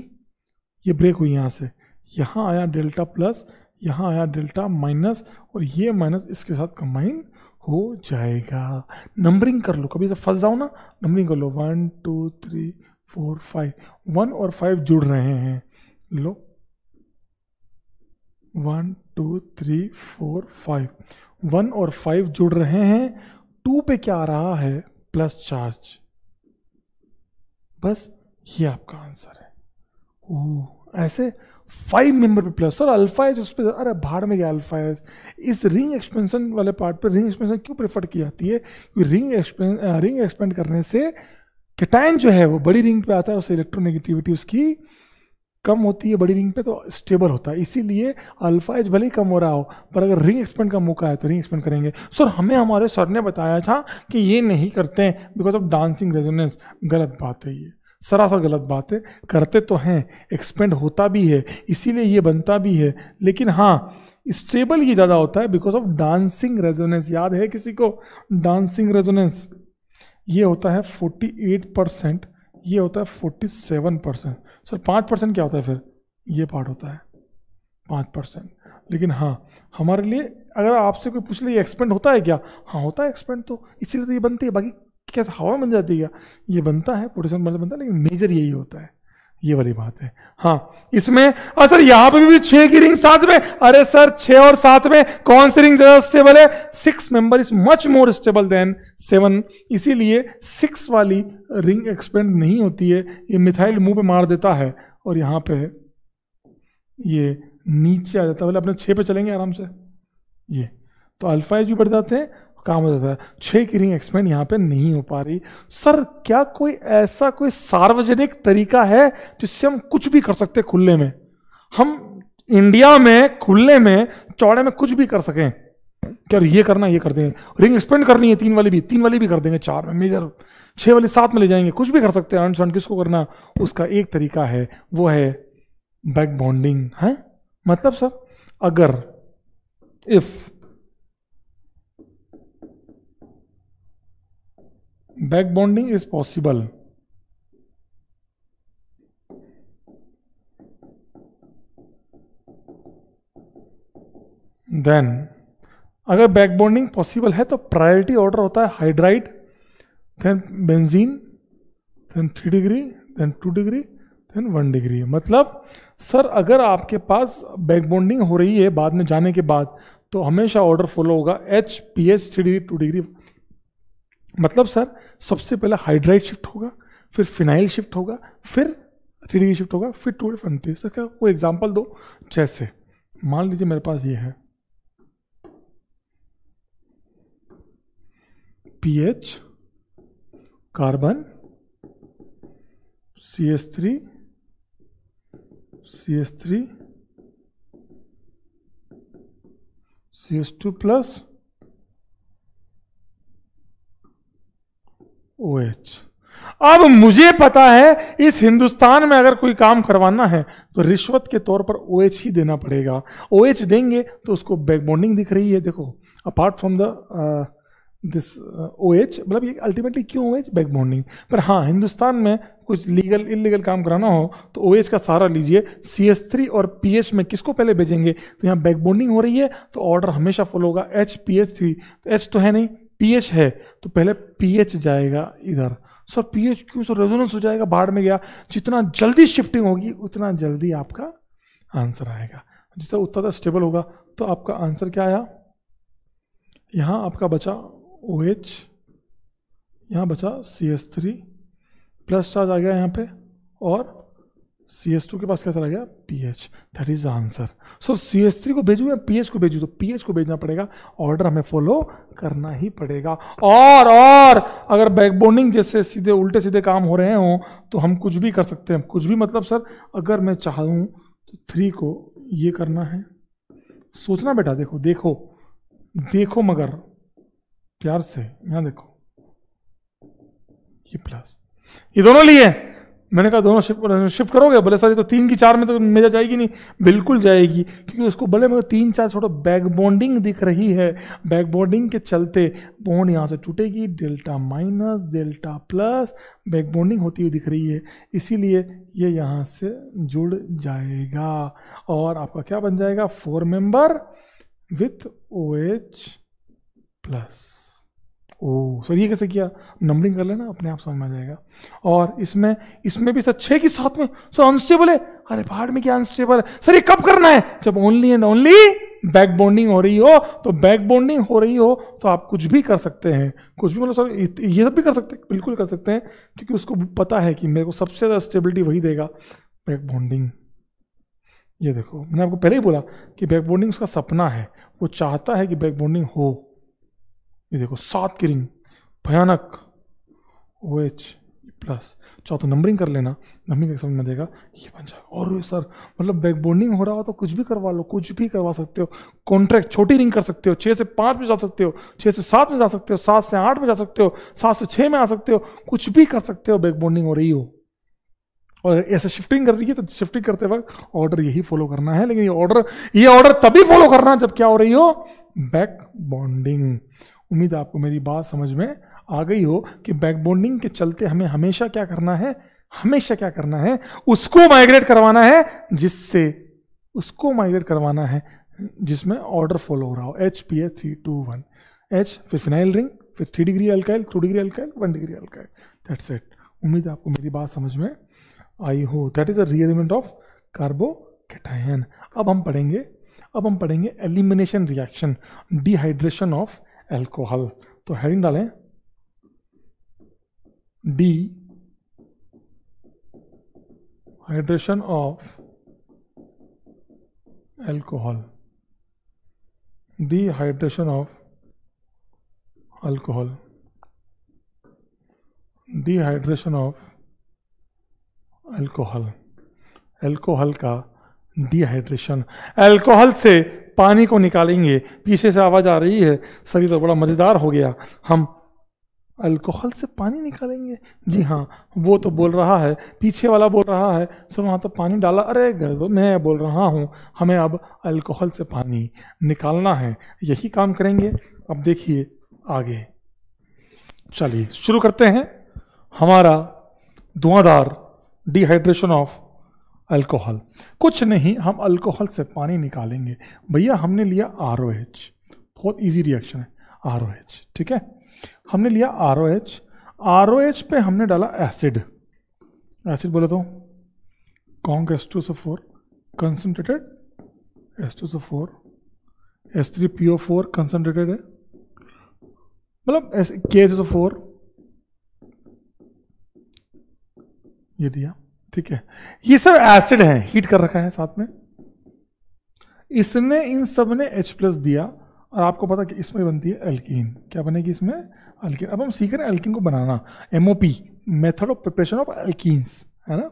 ये ब्रेक हुई यहाँ से यहाँ आया डेल्टा प्लस यहाँ आया डेल्टा माइनस और ये माइनस इसके साथ कंबाइन हो जाएगा नंबरिंग कर लो कभी तो फंस जाओ ना नंबरिंग कर लो one two three four five one और फाइव जुड़ रहे हैं लो one two three four five one और फाइव जुड़ रहे हैं टू पे क्या आ रहा है प्लस चार्ज बस ये आपका आंसर है ओ ऐसे फाइव मेंबर पे प्लस सर अल्फा है उस पर अरे भाड़ में गया अल्फा है इस रिंग एक्सपेंशन वाले पार्ट पर रिंग एक्सपेंशन क्यों प्रेफर की जाती है क्योंकि रिंग एक्सपेंड रिंग एक्सपेंड करने से कैटाइन जो है वो बड़ी रिंग पे आता है उससे इलेक्ट्रोनेगेटिविटी उसकी कम होती है बड़ी रिंग पे तो स्टेबल होता है इसीलिए अल्फा एज भले ही कम हो रहा हो पर अगर रिंग एक्सपेंड का मौका है तो रिंग एक्सपेंड करेंगे सर हमें हमारे सर ने बताया था कि ये नहीं करते बिकॉज ऑफ डांसिंग रेजोनेंस गलत बात है ये सरासर गलत बात है करते तो हैं एक्सपेंड होता भी है इसीलिए ये बनता भी है लेकिन हाँ स्टेबल ये ज़्यादा होता है बिकॉज ऑफ डांसिंग रेजोनेंस याद है किसी को डांसिंग रेजोनेंस ये होता है 48 परसेंट ये होता है 47 परसेंट सर पाँच परसेंट क्या होता है फिर ये पार्ट होता है पाँच परसेंट लेकिन हाँ हमारे लिए अगर आपसे कोई पूछ ले एक्सपेंड होता है क्या हाँ होता है एक्सपेंड तो इसीलिए तो ये बनती है बाकी कैसे हवा बन जाती है ये बनता है पोटेशियम मतलब बनता है लेकिन मेजर यही होता है ये वाली बात है हाँ इसमें और सर यहां पर भी छह की रिंग साथ में अरे सर छह और सात में कौन सी रिंग ज्यादा स्टेबल है six member is much more stable than seven इसीलिए सिक्स वाली रिंग एक्सपेंड नहीं होती है ये मिथाइल मुंह पे मार देता है और यहां पे ये नीचे आ जाता है पहले अपने छह पे चलेंगे आराम से ये तो अल्फा एज भी बढ़ जाते हैं काम हो जाता है छः की रिंग एक्सपेंड यहाँ पे नहीं हो पा रही सर क्या कोई ऐसा कोई सार्वजनिक तरीका है जिससे हम कुछ भी कर सकते खुले में हम इंडिया में खुले में चौड़े में कुछ भी कर सकें क्या ये करना ये कर देंगे रिंग एक्सपेंड करनी है तीन वाली भी तीन वाली भी कर देंगे चार में मेजर छः वाली सात में ले जाएंगे कुछ भी कर सकते हैं अर्न किसको करना उसका एक तरीका है वो है बैक बॉन्डिंग है मतलब सर अगर if back bonding is possible then अगर बैक बॉन्डिंग पॉसिबल है तो प्रायोरिटी ऑर्डर होता है hydride then benzene then three degree then two degree then one degree मतलब सर अगर आपके पास बैक बॉन्डिंग हो रही है बाद में जाने के बाद तो हमेशा ऑर्डर फॉलो होगा H P H three degree two degree मतलब सर सबसे पहला हाइड्राइड शिफ्ट होगा फिर फिनाइल शिफ्ट होगा फिर टी शिफ्ट होगा फिर टू फनती सर क्या वो एग्जाम्पल दो जैसे मान लीजिए मेरे पास ये है P H carbon C S three C S three C S two plus O H अब मुझे पता है इस हिंदुस्तान में अगर कोई काम करवाना है तो रिश्वत के तौर पर ओ एच ही देना पड़ेगा ओ एच देंगे तो उसको बैक बॉन्डिंग दिख रही है देखो apart from the this O H मतलब ये अल्टीमेटली क्यों ओ एच बैक बॉन्डिंग पर हाँ हिंदुस्तान में कुछ लीगल इलीगल काम कराना हो तो ओ एच का सहारा लीजिए सी एस थ्री और पी एच में किसको पहले भेजेंगे तो यहाँ बैक बॉन्डिंग हो रही है तो ऑर्डर हमेशा फॉलो होगा एच पी एच थ्री तो एच तो है नहीं पीएच है तो पहले पीएच जाएगा इधर सर पीएच क्यों सर रेजोनेंस हो जाएगा बाढ़ में गया जितना जल्दी शिफ्टिंग होगी उतना जल्दी आपका आंसर आएगा जिससे उतना स्टेबल होगा तो आपका आंसर क्या आया यहां आपका बचा ओ एच यहां बचा C S three plus charge आ गया यहां पे और सी एस टू के पास क्या चला गया P H that is answer so C S three को भेजू या पी एच को भेजू तो पी एच को भेजना पड़ेगा ऑर्डर हमें फॉलो करना ही पड़ेगा और और अगर बैकबोनिंग जैसे सीधे उल्टे सीधे काम हो रहे हों तो हम कुछ भी कर सकते हैं कुछ भी मतलब सर अगर मैं चाहूँ तो थ्री को ये करना है सोचना बेटा देखो देखो देखो मगर प्यार से यहां देखो ये प्लस ये दोनों लिए मैंने कहा दोनों शिफ्ट शिफ्ट करोगे बोले सॉरी तो तीन की चार में तो मेजा जाएगी नहीं बिल्कुल जाएगी क्योंकि उसको भले मगर तीन चार छोटा बैक बॉन्डिंग दिख रही है बैक बॉन्डिंग के चलते बॉन्ड यहाँ से टूटेगी delta minus delta plus back bonding होती हुई दिख रही है इसीलिए ये यहाँ से जुड़ जाएगा और आपका क्या बन जाएगा four member with O H plus O sir ये कैसे किया नंबरिंग कर लेना अपने आप समझ में आ जाएगा और इसमें इसमें भी सर छः की साथ में सर अनस्टेबल है अरे पहाड़ में क्या अनस्टेबल है सर ये कब करना है जब only and only back bonding हो रही हो तो बैक बॉन्डिंग हो रही हो तो आप कुछ भी कर सकते हैं कुछ भी मतलब सर ये सब भी कर सकते हैं बिल्कुल कर सकते हैं क्योंकि उसको पता है कि मेरे को सबसे ज़्यादा स्टेबिलिटी वही देगा बैक बॉन्डिंग ये देखो मैंने आपको पहले ही बोला कि बैक बॉन्डिंग उसका सपना है वो चाहता है कि बैक बॉन्डिंग हो ये देखो सात की रिंग भयानक ओ एच प्लस चौथा नंबरिंग तो कर लेना नंबरिंग समझ में देगा ये बन जाएगा और सर मतलब बैकबोर्डिंग हो रहा हो तो कुछ भी करवा लो कुछ भी करवा सकते हो कॉन्ट्रैक्ट छोटी रिंग कर सकते हो छः से पाँच में जा सकते हो छः से सात में जा सकते हो सात से आठ में जा सकते हो सात से छः में आ सकते हो कुछ भी कर सकते हो बैकबोर्डिंग हो रही हो और ऐसे शिफ्टिंग कर रही है तो शिफ्टिंग करते वक्त ऑर्डर यही फॉलो करना है लेकिन ये ऑर्डर ये ऑर्डर तभी फॉलो करना जब क्या हो रही हो बैक बॉन्डिंग उम्मीद आपको मेरी बात समझ में आ गई हो कि बैकबोनिंग के चलते हमें हमेशा क्या करना है हमेशा क्या करना है उसको माइग्रेट करवाना है जिससे उसको माइग्रेट करवाना है जिसमें ऑर्डर फॉलो हो रहा हो H P H three two one H फिर फिनाइल रिंग फिर three degree alkyl two degree alkyl one degree alkyl that's it उम्मीद आपको मेरी बात समझ में आई हो that is a rearrangement of cation अब हम पढ़ेंगे अब हम पढ़ेंगे elimination reaction dehydration of alcohol तो हेडिंग डालें dehydration of alcohol dehydration of alcohol dehydration of alcohol alcohol का डिहाइड्रेशन एल्कोहल से पानी को निकालेंगे पीछे से आवाज़ आ रही है शरीर तो बड़ा मज़ेदार हो गया हम अल्कोहल से पानी निकालेंगे जी हाँ वो तो बोल रहा है पीछे वाला बोल रहा है सर वहाँ तो पानी डाला अरे गर्द मैं बोल रहा हूँ हमें अब अल्कोहल से पानी निकालना है यही काम करेंगे अब देखिए आगे चलिए शुरू करते हैं हमारा धुआंधार डिहाइड्रेशन ऑफ अल्कोहल कुछ नहीं हम अल्कोहल से पानी निकालेंगे भैया हमने लिया आर ओ एच बहुत ईजी रिएक्शन है आर ओ एच ठीक है हमने लिया R O H R O H पे हमने डाला एसिड एसिड बोले तो conc S two so four concentrated S two so four S three P O four concentrated है मतलब एस के एस फोर ये दिया ठीक है ये सब एसिड है हीट कर रखा है साथ में इसने इन सब ने एच प्लस दिया और आपको पता कि इसमें बनती है एल्किन क्या बनेगी इसमें अल्किन अब हम सीख रहे हैं एल्किन को बनाना MOP method of preparation of अल्किस है ना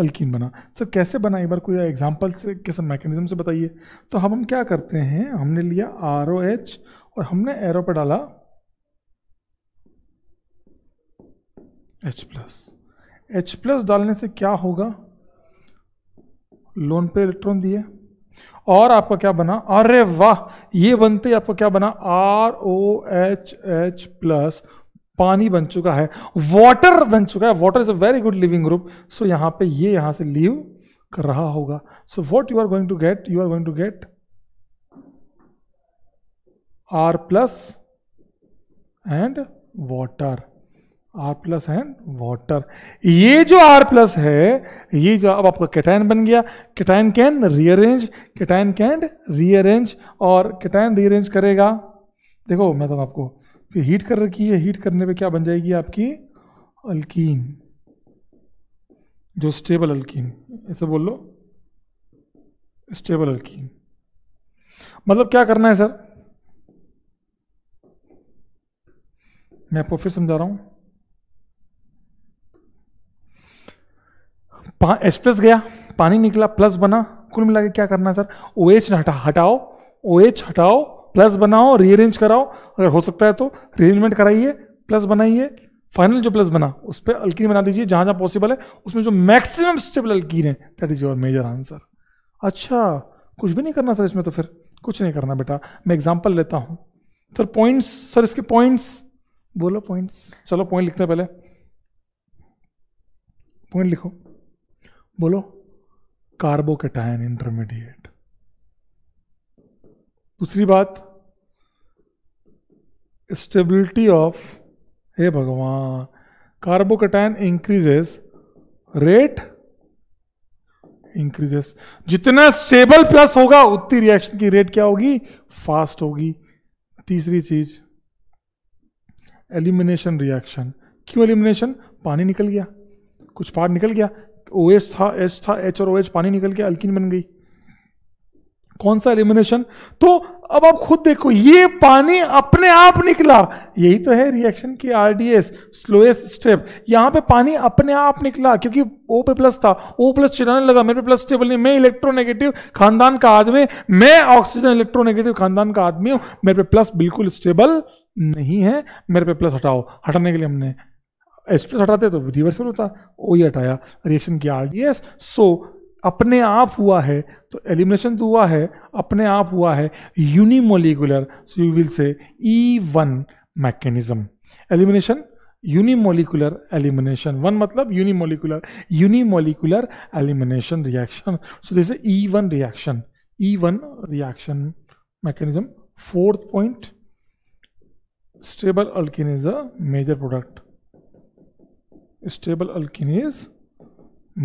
एल्किन बना सर तो कैसे बना एक बार कोई एग्जाम्पल से किस मैकेनिज्म से बताइए तो हम हम क्या करते हैं हमने लिया आर ओ एच और हमने एरो पर डाला एच प्लस एच प्लस डालने से क्या होगा लोन पे इलेक्ट्रॉन दिए और आपका क्या बना अरे वाह ये बनते ही आपका क्या बना R O H H plus पानी बन चुका है वाटर बन चुका है water is a very good leaving group so यहां पे ये यहां से लीव कर रहा होगा so what you are going to get you are going to get R plus and water R plus and water ये जो आर प्लस है ये जो अब आपका कैटाइन बन गया cation can rearrange cation can rearrange और कैटाइन रीअरेंज करेगा देखो मैं तो आपको फिर हीट कर रखी है हीट करने पे क्या बन जाएगी आपकी अल्कीन जो स्टेबल अल्कीन ऐसे बोल लो स्टेबल अल्कीन मतलब क्या करना है सर मैं आपको फिर समझा रहा हूँ एस प्लस गया पानी निकला प्लस बना कुल मिला के क्या करना है सर ओ एच हटा हटाओ ओ एच हटाओ प्लस बनाओ रीअरेंज कराओ अगर हो सकता है तो रीअरेंजमेंट कराइए प्लस बनाइए फाइनल जो प्लस बना उस पर अल्किन बना दीजिए जहां जहां पॉसिबल है उसमें जो मैक्सिमम स्टेबल अल्किन है that is your major answer अच्छा कुछ भी नहीं करना सर इसमें तो फिर कुछ नहीं करना बेटा मैं एग्जाम्पल लेता हूँ सर पॉइंट्स सर इसके पॉइंट्स बोलो पॉइंट्स चलो पॉइंट लिखते हैं पहले पॉइंट लिखो बोलो कार्बोकेटायन इंटरमीडिएट दूसरी बात स्टेबिलिटी ऑफ हे भगवान कार्बोकेटायन इंक्रीजेस रेट इंक्रीजेस जितना स्टेबल प्लस होगा उतनी रिएक्शन की रेट क्या होगी फास्ट होगी तीसरी चीज एलिमिनेशन रिएक्शन क्यों एलिमिनेशन पानी निकल गया कुछ पार निकल गया ओ OH था एच था एच और ओ एच पानी निकल के अल्किन बन गई कौन सा एलिमिनेशन तो अब आप खुद देखो ये पानी अपने आप निकला यही तो है रिएक्शन की आरडीएस स्लोएस्ट स्टेप यहां पे पानी अपने आप निकला क्योंकि ओ पे प्लस था ओ प्लस चिराने लगा मेरे पे प्लस स्टेबल नहीं मैं इलेक्ट्रोनेगेटिव खानदान का आदमी मैं ऑक्सीजन इलेक्ट्रोनेगेटिव खानदान का आदमी हूं मेरे पे प्लस बिल्कुल स्टेबल नहीं है मेरे पे प्लस हटाओ हटाने के लिए हमने एसप्रेस हटाते तो रिवर्सल होता ओ ही हटाया रिएक्शन किया आर डी एस सो अपने आप हुआ है तो एलिमिनेशन तो हुआ है अपने आप हुआ है unimolecular so you will say E one mechanism elimination unimolecular elimination one मतलब unimolecular unimolecular elimination reaction so this E one reaction E one reaction mechanism fourth point stable alkene is a major product stable alkene is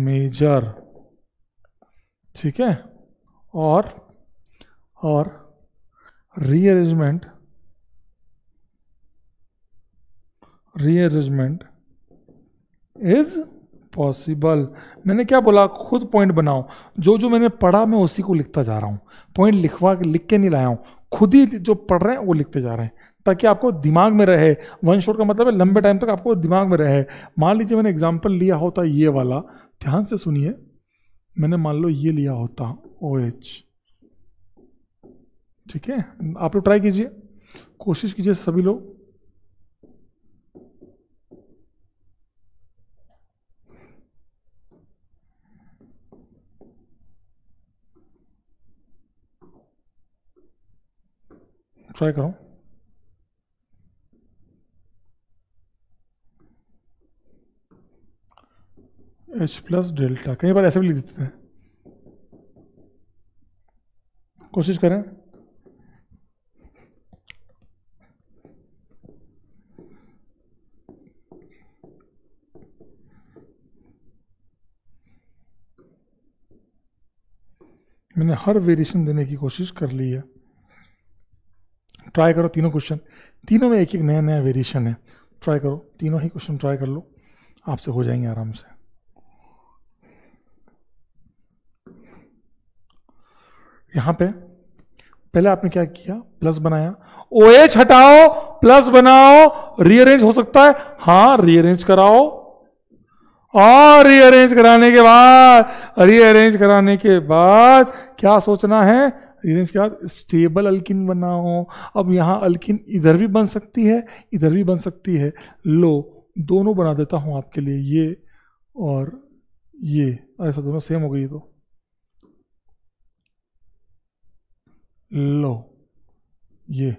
major ठीक है और और rearrangement rearrangement is possible मैंने क्या बोला खुद point बनाओ जो जो मैंने पढ़ा मैं उसी को लिखता जा रहा हूं पॉइंट लिखवा लिख के नहीं लाया हूं खुद ही जो पढ़ रहे हैं वो लिखते जा रहे हैं ताकि आपको दिमाग में रहे वन शॉट का मतलब है लंबे टाइम तक आपको दिमाग में रहे मान लीजिए मैंने एग्जाम्पल लिया होता ये वाला ध्यान से सुनिए मैंने मान लो ये लिया होता ओ एच ठीक है आप लोग ट्राई कीजिए कोशिश कीजिए सभी लोग ट्राई करो एच प्लस डेल्टा कई बार ऐसे भी लिख देते हैं कोशिश करें मैंने हर वेरिएशन देने की कोशिश कर ली है ट्राई करो तीनों क्वेश्चन तीनों में एक एक नया नया वेरिएशन है ट्राई करो तीनों ही क्वेश्चन ट्राई कर लो आपसे हो जाएंगे आराम से यहां पे पहले आपने क्या किया प्लस बनाया ओ एच हटाओ प्लस बनाओ रीअरेंज हो सकता है हां रीअरेंज कराओ और रीअरेंज कराने के बाद रीअरेंज कराने के बाद क्या सोचना है रीअरेंज के बाद स्टेबल अल्किन बनाओ अब यहां अल्किन इधर भी बन सकती है इधर भी बन सकती है लो दोनों बना देता हूं आपके लिए ये और ये ऐसा दोनों सेम हो गई तो लो ये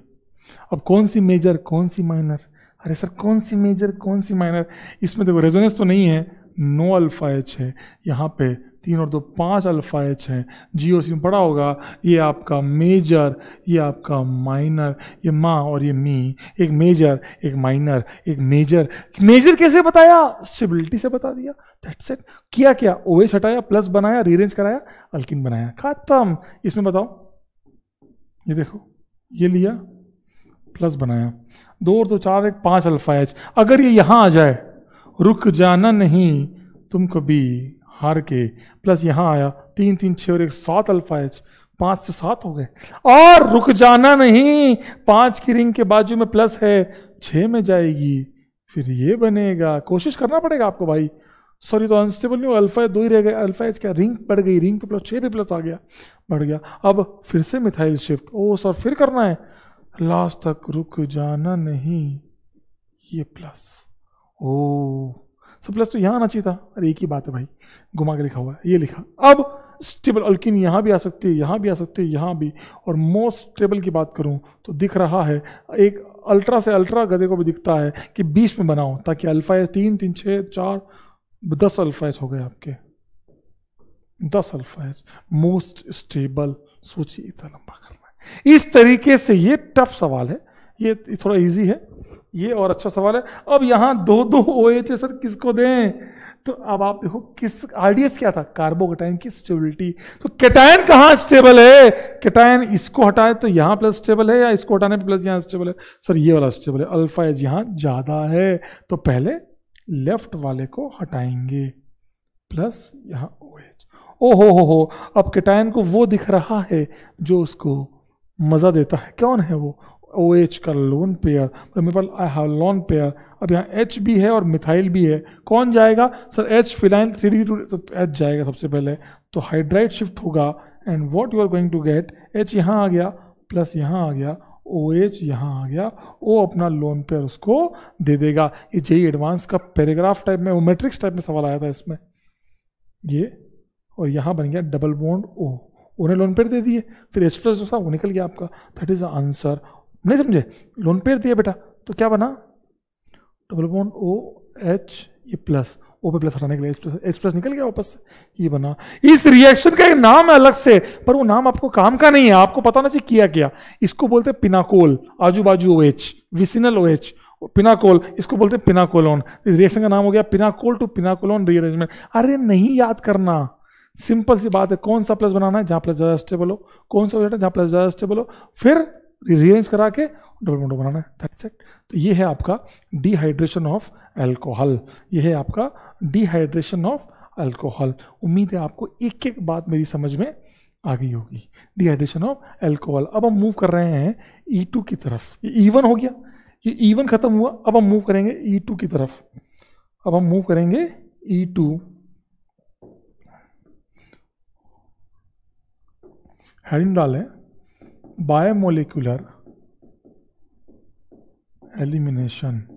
अब कौन सी मेजर कौन सी माइनर अरे सर कौन सी मेजर कौन सी माइनर इसमें देखो रेजोनेंस तो नहीं है नो अल्फा एच है यहाँ पे तीन और दो पाँच अल्फा एच है जियो सी में पड़ा होगा ये आपका मेजर ये आपका माइनर ये माँ और ये मी एक मेजर एक माइनर एक मेजर मेजर कैसे बताया स्टेबिलिटी से बता दिया दैट्स इट किया क्या ओएस हटाया प्लस बनाया रीरेंज कराया अल्किन बनाया खत्म इसमें बताओ ये देखो ये लिया प्लस बनाया दो और दो चार एक पांच अल्फा एच अगर ये यहाँ आ जाए रुक जाना नहीं तुम कभी हार के प्लस यहाँ आया तीन तीन छः और एक सात अल्फा एच पांच से सात हो गए और रुक जाना नहीं पांच की रिंग के बाजू में प्लस है छः में जाएगी फिर ये बनेगा कोशिश करना पड़ेगा आपको भाई सॉरी तो अनस्टेबल नहीं अल्फा दो ही रह गए अल्फा एच क्या रिंग बढ़ गई रिंग पे प्लस छः पे प्लस आ गया बढ़ गया अब फिर से मिथाइल शिफ्ट ओ सर फिर करना है लास्ट तक रुक जाना नहीं ये प्लस ओ सो प्लस तो यहाँ आना चाहिए था अरे एक ही बात है भाई घुमा के लिखा हुआ है ये लिखा अब स्टेबल अल्किन यहाँ भी आ सकती है यहाँ भी आ सकती है यहाँ भी और मोस्ट स्टेबल की बात करूँ तो दिख रहा है एक अल्ट्रा से अल्ट्रा गधे को भी दिखता है कि बीच में बनाओ ताकि अल्फा है तीन तीन छः चार दस अल्फाइज हो गए आपके दस अल्फाइज मोस्ट स्टेबल सोचिए इतना लंबा करना है इस तरीके से ये टफ सवाल है ये थोड़ा इजी है ये और अच्छा सवाल है अब यहां दो दो ओ एच सर किसको दें तो अब आप देखो किस आरडीएस क्या था कार्बोकटाइन की स्टेबिलिटी तो केटायन कहाँ स्टेबल है केटायन इसको हटाए तो यहां प्लस स्टेबल है या इसको हटाने पे प्लस यहां स्टेबल है सर ये वाला स्टेबल है अल्फा एज यहां ज़्यादा है तो पहले लेफ्ट वाले को हटाएंगे प्लस यहाँ ओ एच ओ हो हो हो अब कैटायन को वो दिख रहा है जो उसको मज़ा देता है कौन है वो ओ एच का lone pair I have lone pair अब यहाँ एच भी है और मिथाइल भी है कौन जाएगा सर एच फिलाइन थ्री डी टू तो एच जाएगा सबसे पहले तो हाइड्राइट शिफ्ट होगा and what you are going to get H यहाँ आ गया प्लस यहाँ आ गया ओ एच यहाँ आ गया वो अपना लोन पेयर उसको दे देगा ये जेई एडवांस का पैराग्राफ टाइप में वो मैट्रिक्स टाइप में सवाल आया था इसमें ये और यहाँ बन गया डबल बॉन्ड ओ उन्हें लोन पेयर दे दिए फिर एच प्लस जो था वो निकल गया आपका दैट इज़ आंसर नहीं समझे लोन पेयर दिया बेटा तो क्या बना डबल बॉन्ड ओ एच ये प्लस ओपी प्लस हटाने के लिए एच प्लस निकल गया वापस ये बना इस रिएक्शन का एक नाम है अलग से पर वो नाम आपको काम का नहीं है आपको पता होना चाहिए किया क्या इसको बोलते हैं पिनाकोल आजू बाजू O H vicinal O H pinacol इसको बोलते हैं पिनाकोलोन इस रिएक्शन का नाम हो गया पिनाकोल टू पिनाकोलोन रीअरेंजमेंट अरे नहीं याद करना सिंपल सी बात है कौन सा प्लस बनाना है जहां प्लस ज़्यादा स्टेबल हो कौन सा हो जाता है जहां प्लस ज़्यादा स्टेबल हो फिर रीअरेंज करा के डबल बॉन्ड बनाना है दैट्स तो ये है आपका डिहाइड्रेशन ऑफ एल्कोहल ये है आपका डिहाइड्रेशन ऑफ एल्कोहल उम्मीद है आपको एक एक बात मेरी समझ में आ गई होगी डिहाइड्रेशन ऑफ एल्कोहल अब हम मूव कर रहे हैं ई e टू की तरफ ये ईवन e हो गया ये ईवन e ख़त्म हुआ अब हम मूव करेंगे ई टू की तरफ अब हम मूव करेंगे ई टू हेडिंग डालें biomolecular elimination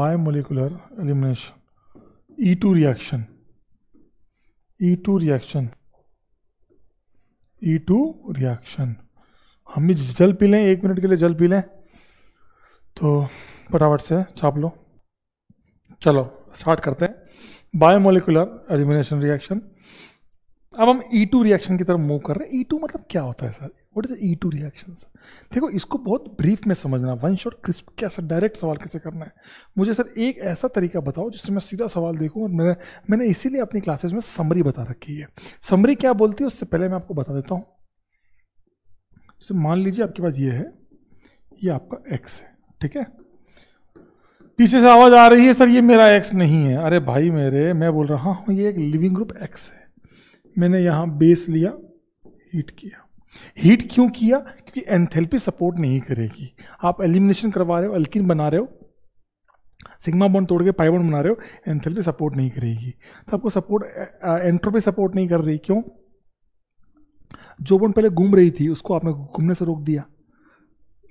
biomolecular elimination E2 reaction E2 reaction E2 reaction हम भी जल पी लें एक मिनट के लिए जल पी लें तो फटाफट से छाप लो चलो स्टार्ट करते हैं बायोमोलिकुलर एलिमिनेशन रिएक्शन अब हम ई टू रिएक्शन की तरफ मूव कर रहे हैं ई e टू मतलब क्या होता है sir what is E two reaction देखो इसको बहुत ब्रीफ में समझना one shot crisp sir direct सवाल कैसे करना है मुझे सर एक ऐसा तरीका बताओ जिससे मैं सीधा सवाल देखूँ और मैंने मैंने इसीलिए अपनी क्लासेज में समरी बता रखी है समरी क्या बोलती है उससे पहले मैं आपको बता देता हूँ जैसे मान लीजिए आपके पास ये है ये आपका एक्स है ठीक है पीछे से आवाज़ आ रही है सर ये मेरा एक्स नहीं है अरे भाई मेरे मैं बोल रहा हूँ ये एक लिविंग ग्रुप एक्स है मैंने यहाँ बेस लिया हीट किया हीट क्यों किया क्योंकि एंथेल्पी सपोर्ट नहीं करेगी आप एलिमिनेशन करवा रहे हो अल्किन बना रहे हो सिग्मा बॉन्ड तोड़ के पाई बना रहे हो एंथेल्पी सपोर्ट नहीं करेगी तो आपको सपोर्ट एंट्रोपी सपोर्ट नहीं कर रही क्यों जो बॉन्ड पहले घूम रही थी उसको आपने घूमने से रोक दिया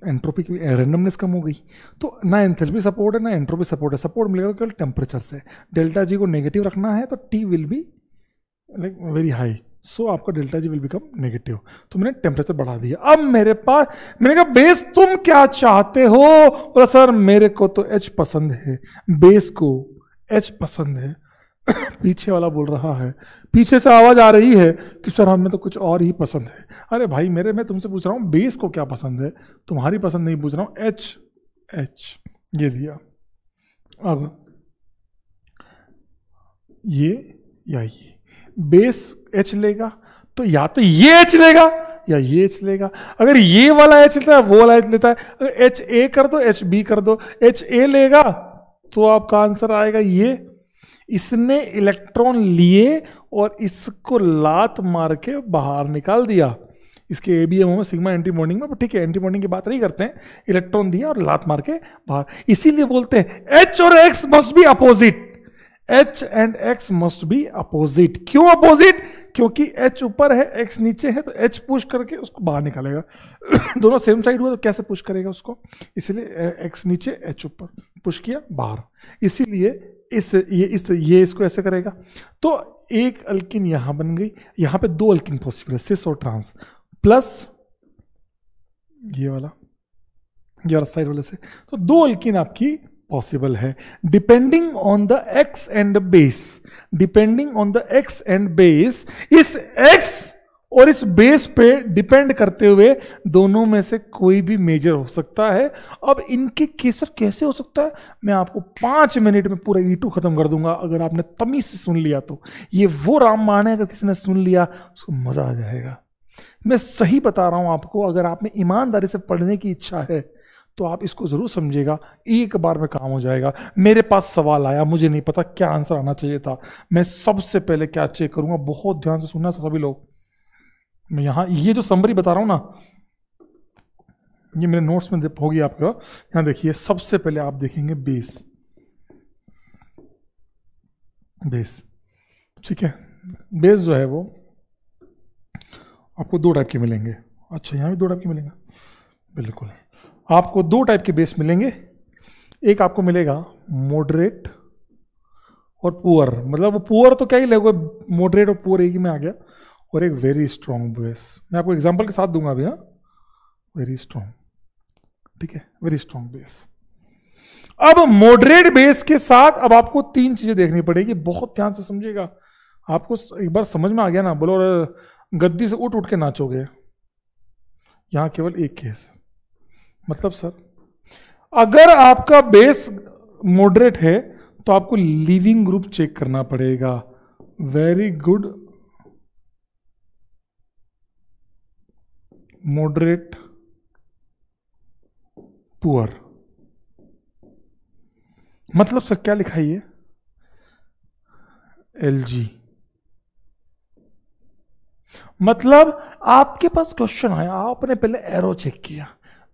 एंट्रोपी की रैंडमनेस कम हो गई तो ना एंथेल्पी सपोर्ट है ना एंट्रोपी सपोर्ट है सपोर्ट मिलेगा केवल टेम्परेचर से डेल्टा जी को नेगेटिव रखना है तो T will be like very high so आपका delta G will become negative तो मैंने टेम्परेचर बढ़ा दिया अब मेरे पास मैंने कहा बेस तुम क्या चाहते हो बोला सर मेरे को तो एच पसंद है बेस को एच पसंद है *coughs* पीछे वाला बोल रहा है पीछे से आवाज़ आ रही है कि सर हमें तो कुछ और ही पसंद है अरे भाई मेरे मैं तुमसे पूछ रहा हूँ बेस को क्या पसंद है तुम्हारी पसंद नहीं पूछ रहा हूँ एच एच ये लिया अब ये या ये बेस एच लेगा तो या तो ये एच लेगा या ये एच लेगा अगर ये वाला एच लेता है वो वाला एच लेता है अगर एच ए कर दो एच बी कर दो एच ए लेगा तो आपका आंसर आएगा ये इसने इलेक्ट्रॉन लिए और इसको लात मार के बाहर निकाल दिया इसके ए बी एम में सिग्मा एंटी बॉन्डिंग में ठीक है एंटी बॉन्डिंग की बात नहीं करते हैं इलेक्ट्रॉन दिया और लात मार के बाहर इसीलिए बोलते हैं एच और X must be opposite H and X must be opposite क्यों अपोजिट क्योंकि एच ऊपर है एक्स नीचे है तो एच पुश करके उसको बाहर निकालेगा *coughs* दोनों सेम साइड हुआ तो कैसे पुश करेगा उसको इसलिए एक्स eh, नीचे एच ऊपर पुश किया बाहर इसीलिए इस ये इस ये इसको ऐसे करेगा तो एक अल्किन यहां बन गई यहां पे दो अल्किन पॉसिबल है सिस और ट्रांस प्लस ये वाला ये वाला साइड वाले से तो दो अल्किन आपकी पॉसिबल है depending on the X and base depending on the X and base इस एक्स और इस बेस पे डिपेंड करते हुए दोनों में से कोई भी मेजर हो सकता है अब इनके केसर कैसे हो सकता है मैं आपको पांच मिनट में पूरा ईटू e खत्म कर दूंगा अगर आपने तमीज से सुन लिया तो ये वो राम मान है अगर किसी ने सुन लिया उसको मजा आ जाएगा मैं सही बता रहा हूं आपको अगर आप में ईमानदारी से पढ़ने की इच्छा है तो आप इसको ज़रूर समझिएगा एक बार में काम हो जाएगा मेरे पास सवाल आया मुझे नहीं पता क्या आंसर आना चाहिए था मैं सबसे पहले क्या चेक करूंगा बहुत ध्यान से सुनना सभी लोग मैं यहां ये जो समरी बता रहा हूं ना ये मेरे नोट्स में होगी आपके यहां देखिए सबसे पहले आप देखेंगे बेस बेस ठीक है बेस जो है वो आपको दो टाइप के मिलेंगे अच्छा यहां भी दो टाइप के मिलेंगे बिल्कुल आपको दो टाइप के बेस मिलेंगे एक आपको मिलेगा मॉडरेट और पुअर मतलब वो पुअर तो क्या ही लगेगा मॉडरेट और पुअर एक ही में आ गया और एक वेरी स्ट्रांग बेस मैं आपको एग्जाम्पल के साथ दूंगा अभी हाँ वेरी स्ट्रांग ठीक है वेरी स्ट्रांग बेस अब मॉडरेट बेस के साथ अब आपको तीन चीजें देखनी पड़ेगी बहुत ध्यान से समझिएगा आपको एक बार समझ में आ गया ना बोलो गद्दी से उठ उठ के नाचोगे यहां केवल एक केस मतलब सर अगर आपका बेस मॉडरेट है तो आपको लिविंग ग्रुप चेक करना पड़ेगा वेरी गुड मॉडरेट पुअर मतलब सर क्या लिखा ये एल जी मतलब आपके पास क्वेश्चन आया आपने पहले एरो चेक किया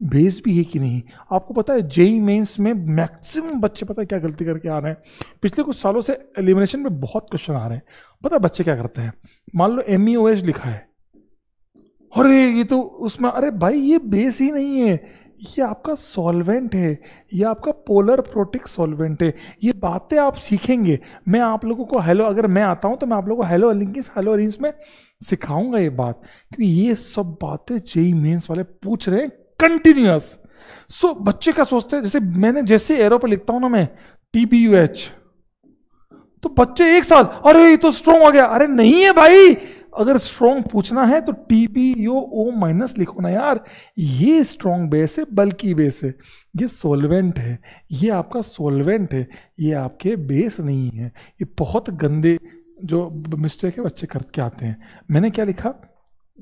बेस भी है कि नहीं आपको पता है जेई मेंस e में मैक्सिमम बच्चे पता है क्या गलती करके आ रहे हैं पिछले कुछ सालों से एलिमिनेशन में बहुत क्वेश्चन आ रहे हैं पता है बच्चे क्या करते हैं मान लो एम e लिखा है अरे ये तो उसमें अरे भाई ये बेस ही नहीं है ये आपका सॉल्वेंट है ये आपका पोलर प्रोटिक सॉल्वेंट है ये बातें आप सीखेंगे मैं आप लोगों को हेलो अगर मैं आता हूँ तो मैं आप लोगों को हेलो अलिंकिस हेलो अलिंस में सिखाऊंगा ये बात क्योंकि ये सब बातें जेई मेन्स e वाले पूछ रहे हैं कंटिन्यूस सो बच्चे का सोचते हैं जैसे मैंने जैसे एरो पर लिखता हूं ना मैं टीपी यू एच तो बच्चे एक साथ अरे ये तो स्ट्रोंग हो गया अरे नहीं है भाई अगर स्ट्रॉन्ग पूछना है तो टीपीओ ओ माइनस लिखो ना यार ये स्ट्रॉन्ग बेस है बल्कि बेस है ये सोलवेंट है ये आपका सोलवेंट है ये आपके बेस नहीं है ये बहुत गंदे जो मिस्टेक है बच्चे करके आते हैं मैंने क्या लिखा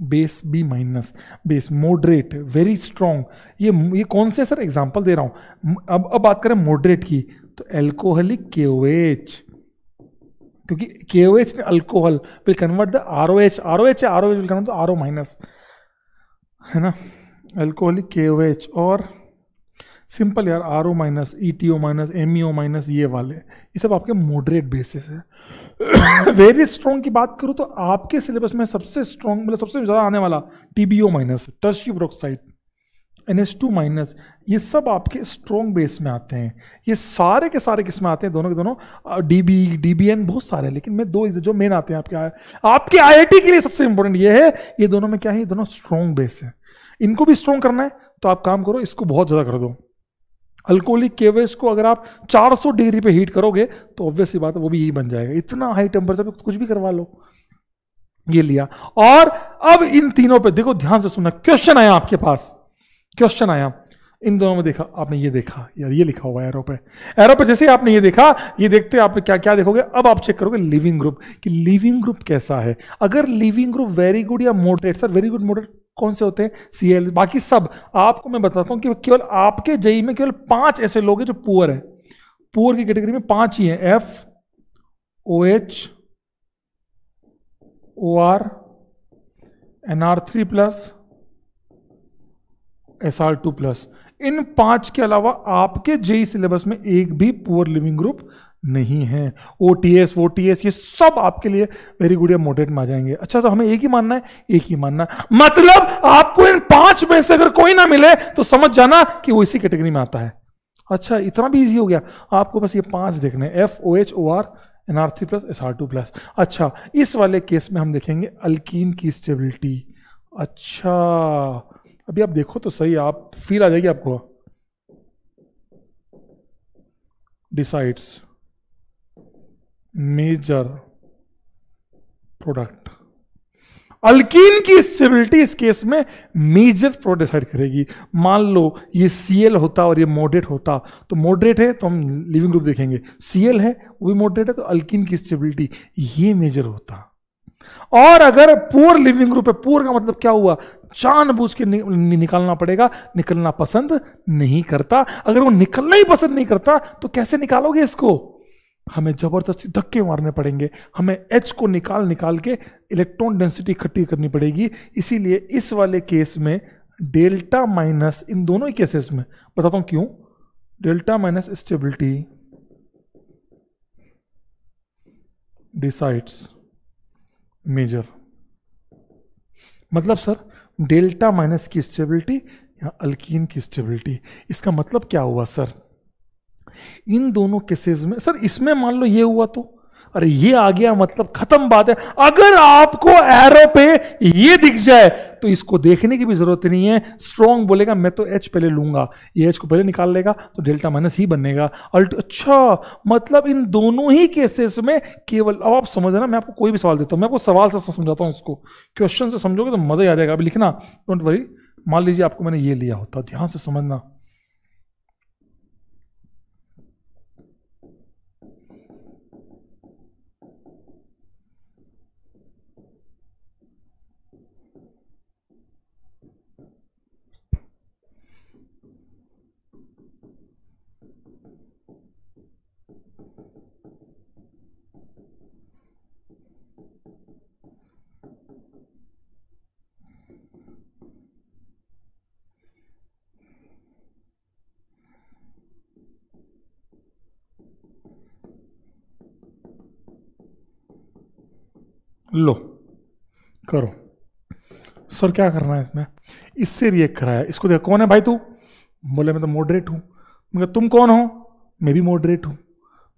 base B minus base moderate very strong ये ये कौन से सर एग्जांपल दे रहा हूं अब अब बात करें मोडरेट की तो एल्कोहलिक के क्योंकि K O H alcohol will convert the R O H R O H R O H will convert R O minus है ना एल्कोहलिक के ओ एच और सिंपल यार R O minus E T O minus M E O minus ये वाले ये सब आपके moderate bases है वेरी *coughs* स्ट्रॉन्ग की बात करूँ तो आपके सिलेबस में सबसे स्ट्रॉन्ग मतलब सबसे ज़्यादा आने वाला TBO minus tertiary butoxide N S two minus ये सब आपके स्ट्रॉन्ग बेस में आते हैं ये सारे के सारे किस्में आते हैं दोनों के दोनों D B D B N बहुत सारे लेकिन मैं दो जो मेन आते हैं आपके आपके आई आई टी के लिए सबसे इंपॉर्टेंट ये है ये दोनों में क्या है ये दोनों स्ट्रॉन्ग बेस है इनको भी स्ट्रॉन्ग करना है तो आप काम करो इसको बहुत ज़्यादा कर दो अल्कोहलिक केवेज को अगर आप 400 डिग्री पे हीट करोगे तो ऑब्वियस सी बात है वो भी यही बन जाएगा इतना हाई टेम्परेचर पे कुछ भी करवा लो ये लिया और अब इन तीनों पे देखो ध्यान से सुनना क्वेश्चन आया आपके पास क्वेश्चन आया इन दोनों में देखा आपने ये देखा यार ये लिखा हुआ है एरो पे एरो पे जैसे आपने ये देखा ये देखते आपने क्या क्या देखोगे अब आप चेक करोगे लिविंग ग्रुप कि लिविंग ग्रुप कैसा है अगर लिविंग ग्रुप वेरी गुड या moderate sir very good moderate कौन से होते हैं सी एल बाकी सब आपको मैं बताता हूँ कि केवल आपके जई में केवल पांच ऐसे लोग हैं जो पुअर हैं पुअर की कैटेगरी में पांच ही हैं F O H O R N R three plus S R two plus इन पांच के अलावा आपके जेई सिलेबस में एक भी पुअर लिविंग ग्रुप नहीं है ओ टी एस वो टी एस ये सब आपके लिए वेरी गुड या मोटेट में आ जाएंगे अच्छा तो हमें एक ही मानना है एक ही मानना मतलब आपको इन पांच में से अगर कोई ना मिले तो समझ जाना कि वो इसी कैटेगरी में आता है अच्छा इतना भी इजी हो गया आपको बस ये पांच देखने F O H O R N R three plus S R two plus अच्छा इस वाले केस में हम देखेंगे अल्कीन की स्टेबिलिटी अच्छा अभी आप देखो तो सही आप फील आ जाएगी आपको डिसाइड्स मेजर प्रोडक्ट अल्कीन की स्टेबिलिटी इस केस में मेजर प्रोडक्ट डिसाइड करेगी मान लो ये सीएल होता और ये मॉडरेट होता तो मॉडरेट है तो हम लिविंग ग्रुप देखेंगे सीएल है वो भी मॉडरेट है तो अल्कीन की स्टेबिलिटी ये मेजर होता और अगर पोर लिविंग ग्रुप है पोर का मतलब क्या हुआ बूझ के नि, नि, निकालना पड़ेगा निकलना पसंद नहीं करता अगर वो निकलना ही पसंद नहीं करता तो कैसे निकालोगे इसको हमें ज़बरदस्ती धक्के मारने पड़ेंगे हमें एच को निकाल निकाल के इलेक्ट्रॉन डेंसिटी इकट्ठी करनी पड़ेगी इसीलिए इस वाले केस में डेल्टा माइनस इन दोनों ही केसेस में बताता हूं क्यों delta minus stability decides major मतलब सर डेल्टा माइनस की स्टेबिलिटी या अल्किन की स्टेबिलिटी इसका मतलब क्या हुआ सर इन दोनों केसेस में सर इसमें मान लो ये हुआ तो अरे ये आ गया मतलब खत्म बात है अगर आपको एरो पे ये दिख जाए तो इसको देखने की भी जरूरत नहीं है स्ट्रॉन्ग बोलेगा मैं तो एच पहले लूंगा ये एच को पहले निकाल लेगा तो डेल्टा माइनस ही बनेगा अल्ट अच्छा मतलब इन दोनों ही केसेस में केवल अब आप रहे मैं आपको कोई भी सवाल देता हूं मैं आपको सवाल से समझाता हूं इसको क्वेश्चन से समझोगे तो मजा ही आ जाएगा अभी लिखना डोंट वरी मान लीजिए आपको मैंने ये लिया होता ध्यान से समझना लो करो सर क्या करना है इसमें इससे रिएक्ट कराया इसको देखा कौन है भाई तू बोले मैं तो मॉडरेट हूं मैं तुम कौन हो मैं भी मॉडरेट हूं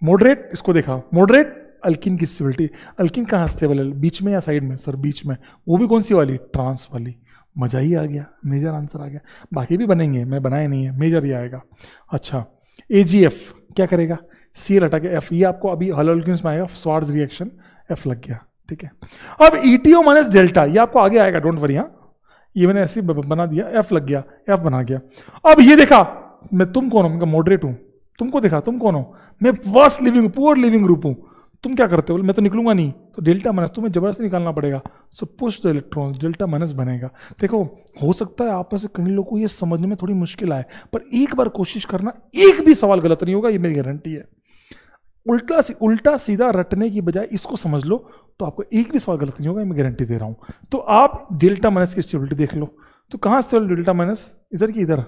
मॉडरेट इसको देखा मॉडरेट अल्किन की स्टेबिलिटी अल्किन कहाँ स्टेबल है बीच में या साइड में सर बीच में वो भी कौन सी वाली ट्रांस वाली मज़ा ही आ गया मेजर आंसर आ गया बाकी भी बनेंगे मैं बनाए नहीं है मेजर ही आएगा अच्छा ए क्या करेगा सी एल हटा के एफ ये आपको अभी हल में आएगा स्वार्ज रिएक्शन एफ लग गया ठीक है अब ईटीओ माइनस डेल्टा ये आपको आगे आएगा डोंट वरी हाँ ये मैंने ऐसे बना दिया एफ लग गया एफ बना गया अब ये देखा मैं तुम कौन हो मैं मॉडरेट हूं तुमको देखा तुम कौन हो मैं worst leaving poor leaving group हूं तुम क्या करते हो मैं तो निकलूंगा नहीं तो डेल्टा माइनस तुम्हें जबरदस्ती निकालना पड़ेगा so push the electron delta minus बनेगा देखो हो सकता है आप में से कहीं लोगों को ये समझने में थोड़ी मुश्किल आए पर एक बार कोशिश करना एक भी सवाल गलत नहीं होगा ये मेरी गारंटी है उल्टा सी उल्टा सीधा रटने की बजाय इसको समझ लो तो आपको एक भी सवाल गलत नहीं होगा मैं गारंटी दे रहा हूँ तो आप डेल्टा माइनस की स्टेबिलिटी देख लो तो कहाँ से डेल्टा माइनस इधर की इधर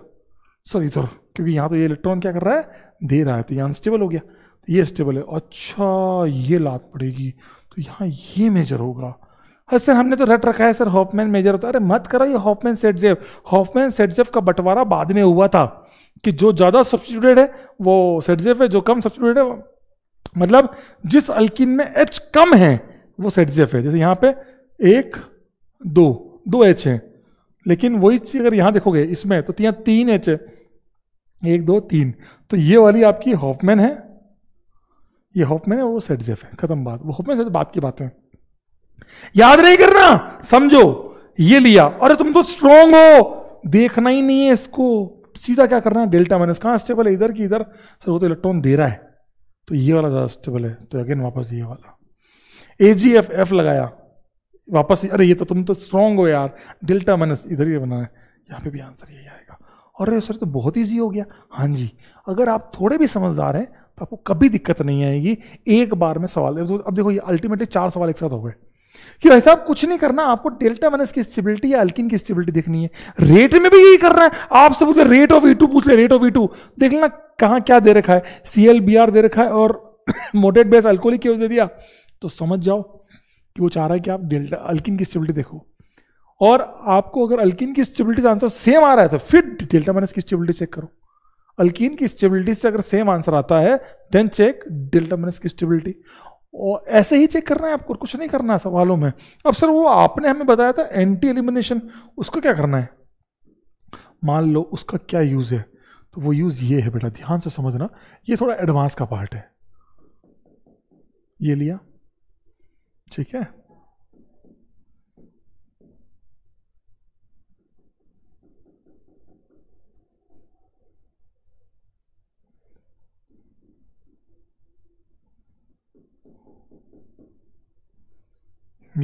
सॉरी इधर क्योंकि यहाँ तो ये इलेक्ट्रॉन क्या कर रहा है दे रहा है तो यहाँ स्टेबल हो गया तो ये स्टेबल है अच्छा ये लात पड़ेगी तो यहाँ ये मेजर होगा अरे सर हमने तो रट रखा है सर हॉफमैन मेजर होता है अरे मत करो ये हॉफमैन सेटजेव हॉफमैन सेटजेव का बंटवारा बाद में हुआ था कि जो ज़्यादा सब्सिट्यूटेड है वो सेटजेव है जो कम सब्सिट्यूटेड है मतलब जिस अल्किन में एच कम है वो सेट जेफ है जैसे यहाँ पे एक दो दो एच है लेकिन वही चीज़ अगर यहाँ देखोगे इसमें तो, तो यहाँ तीन एच है एक दो तीन तो ये वाली आपकी हॉफमैन है ये हॉफमैन है वो सेट जेफ है खत्म बात वो हॉफमैन से तो बात की बात है याद नहीं करना समझो ये लिया अरे तुम तो स्ट्रोंग हो देखना ही नहीं है इसको सीधा क्या करना है डेल्टा माइनस कहाँ स्टेबल है इधर की इधर सर वो तो इलेक्ट्रॉन दे रहा है तो ये वाला ज़्यादा स्टेबल है तो अगेन वापस ये वाला ए जी एफ एफ लगाया वापस अरे ये तो तुम तो स्ट्रांग हो यार डेल्टा माइनस इधर ही बना है यहाँ पे भी आंसर यही आएगा अरे सर तो बहुत ईजी हो गया हाँ जी अगर आप थोड़े भी समझदार हैं तो आपको कभी दिक्कत नहीं आएगी एक बार में सवाल तो अब देखो ये अल्टीमेटली चार सवाल एक साथ हो गए कि भाई साहब कुछ नहीं करना आपको डेल्टा माइनस की स्टेबिलिटी या अल्किन की स्टेबिलिटी देखनी है रेट में भी यही कर रहा है आपसे पूछ रेट ऑफ ई पूछ ले रेट ऑफ ई देख लेना कहाँ क्या दे रखा है सी दे रखा है और मोटेड बेस अल्कोहलिक की दिया तो समझ जाओ कि वो चाह रहा है कि आप डेल्टा अल्किन की स्टेबिलिटी देखो और आपको अगर अल्किन की स्टेबिलिटी से आंसर सेम आ रहा है तो फिर डेल्टा माइनस की स्टेबिलिटी चेक करो अल्किन की स्टेबिलिटी से अगर सेम आंसर आता है देन चेक डेल्टा माइनस की स्टेबिलिटी और ऐसे ही चेक करना है आपको कुछ नहीं करना है सवालों में अब सर वो आपने हमें बताया था एंटी एलिमिनेशन उसको क्या करना है मान लो उसका क्या यूज़ है तो वो यूज़ ये है बेटा ध्यान से समझना ये थोड़ा एडवांस का पार्ट है ये लिया ठीक है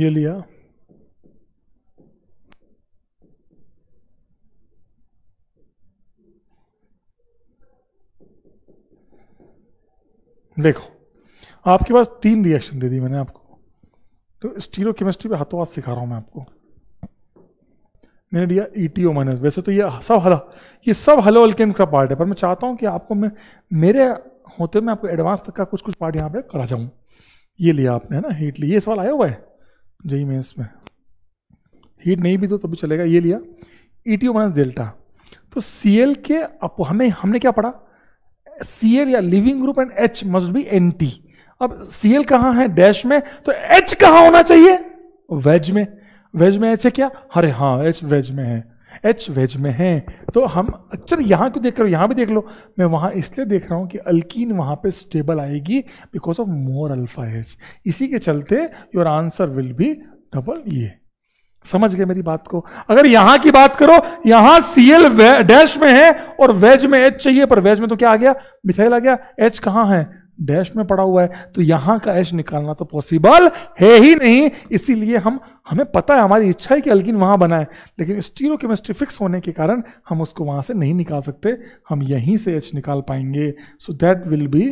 ये लिया देखो आपके पास तीन रिएक्शन दे दी मैंने आपको तो स्टीरो केमिस्ट्री पे हाथों हाथ सिखा रहा हूँ मैं आपको मैंने दिया ई टी ओ माइनस वैसे तो ये सब हला ये सब हलो अल्केन का पार्ट है पर मैं चाहता हूँ कि आपको मैं मेरे होते मैं आपको एडवांस तक का कुछ कुछ पार्ट यहाँ पे करा जाऊँ ये लिया आपने है ना हीट लिया ये सवाल आया हुआ है जई में इसमें हीट नहीं भी दो तो भी चलेगा ये लिया E T O minus delta तो सी एल के अप हमें हमने क्या पढ़ा सी एल या leaving group and H must be anti अब सीएल कहां कहाँ है डैश में तो एच कहां होना चाहिए वेज में वेज में एच है क्या अरे हाँ एच वेज में है एच वेज में है तो हम अक्चर यहां क्यों देख रहे हो यहां भी देख लो मैं वहां इसलिए देख रहा हूं कि अल्कीन वहां पे स्टेबल आएगी because of more alpha H इसी के चलते your answer will be double ये समझ गए मेरी बात को अगर यहां की बात करो यहां सीएल डैश में है और वेज में एच चाहिए पर वेज में तो क्या आ गया मिथाइल आ गया एच कहां है डैश में पड़ा हुआ है तो यहां का एच निकालना तो पॉसिबल है ही नहीं इसीलिए हम हमें पता है हमारी इच्छा है कि अल्किन वहां बनाए लेकिन स्टीरो केमिस्ट्री फिक्स होने के कारण हम उसको वहां से नहीं निकाल सकते हम यहीं से एच निकाल पाएंगे so that will be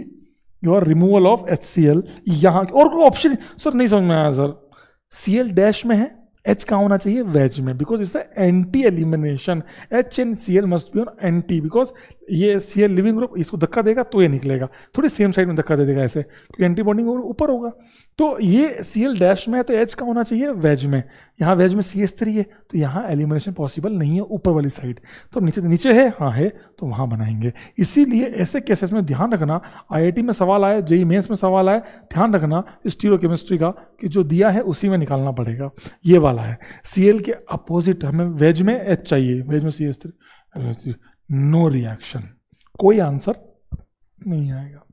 your removal of H C L यहाँ और कोई ऑप्शन सर नहीं समझ में आया सर सी एल डैश में है एच कहाँ होना चाहिए वेज में because it's anti elimination H and C L must be on anti because ये सी एल लिविंग ग्रुप इसको धक्का देगा तो ये निकलेगा थोड़ी सेम साइड में धक्का दे देगा ऐसे क्योंकि बॉन्डिंग ऊपर होगा तो ये सी एल डैश में है तो एच का होना चाहिए वेज में यहाँ वेज में सी एस थ्री है तो यहाँ एलिमिनेशन पॉसिबल नहीं है ऊपर वाली साइड तो नीचे नीचे है हाँ है तो वहाँ बनाएंगे इसीलिए ऐसे केसेस में ध्यान रखना आईआईटी में सवाल आए जेई मेन्स e में सवाल आए ध्यान रखना स्टीरो केमिस्ट्री का कि जो दिया है उसी में निकालना पड़ेगा ये वाला है सी के अपोजिट हमें वेज में एच चाहिए वेज में C S three no reaction कोई आंसर नहीं आएगा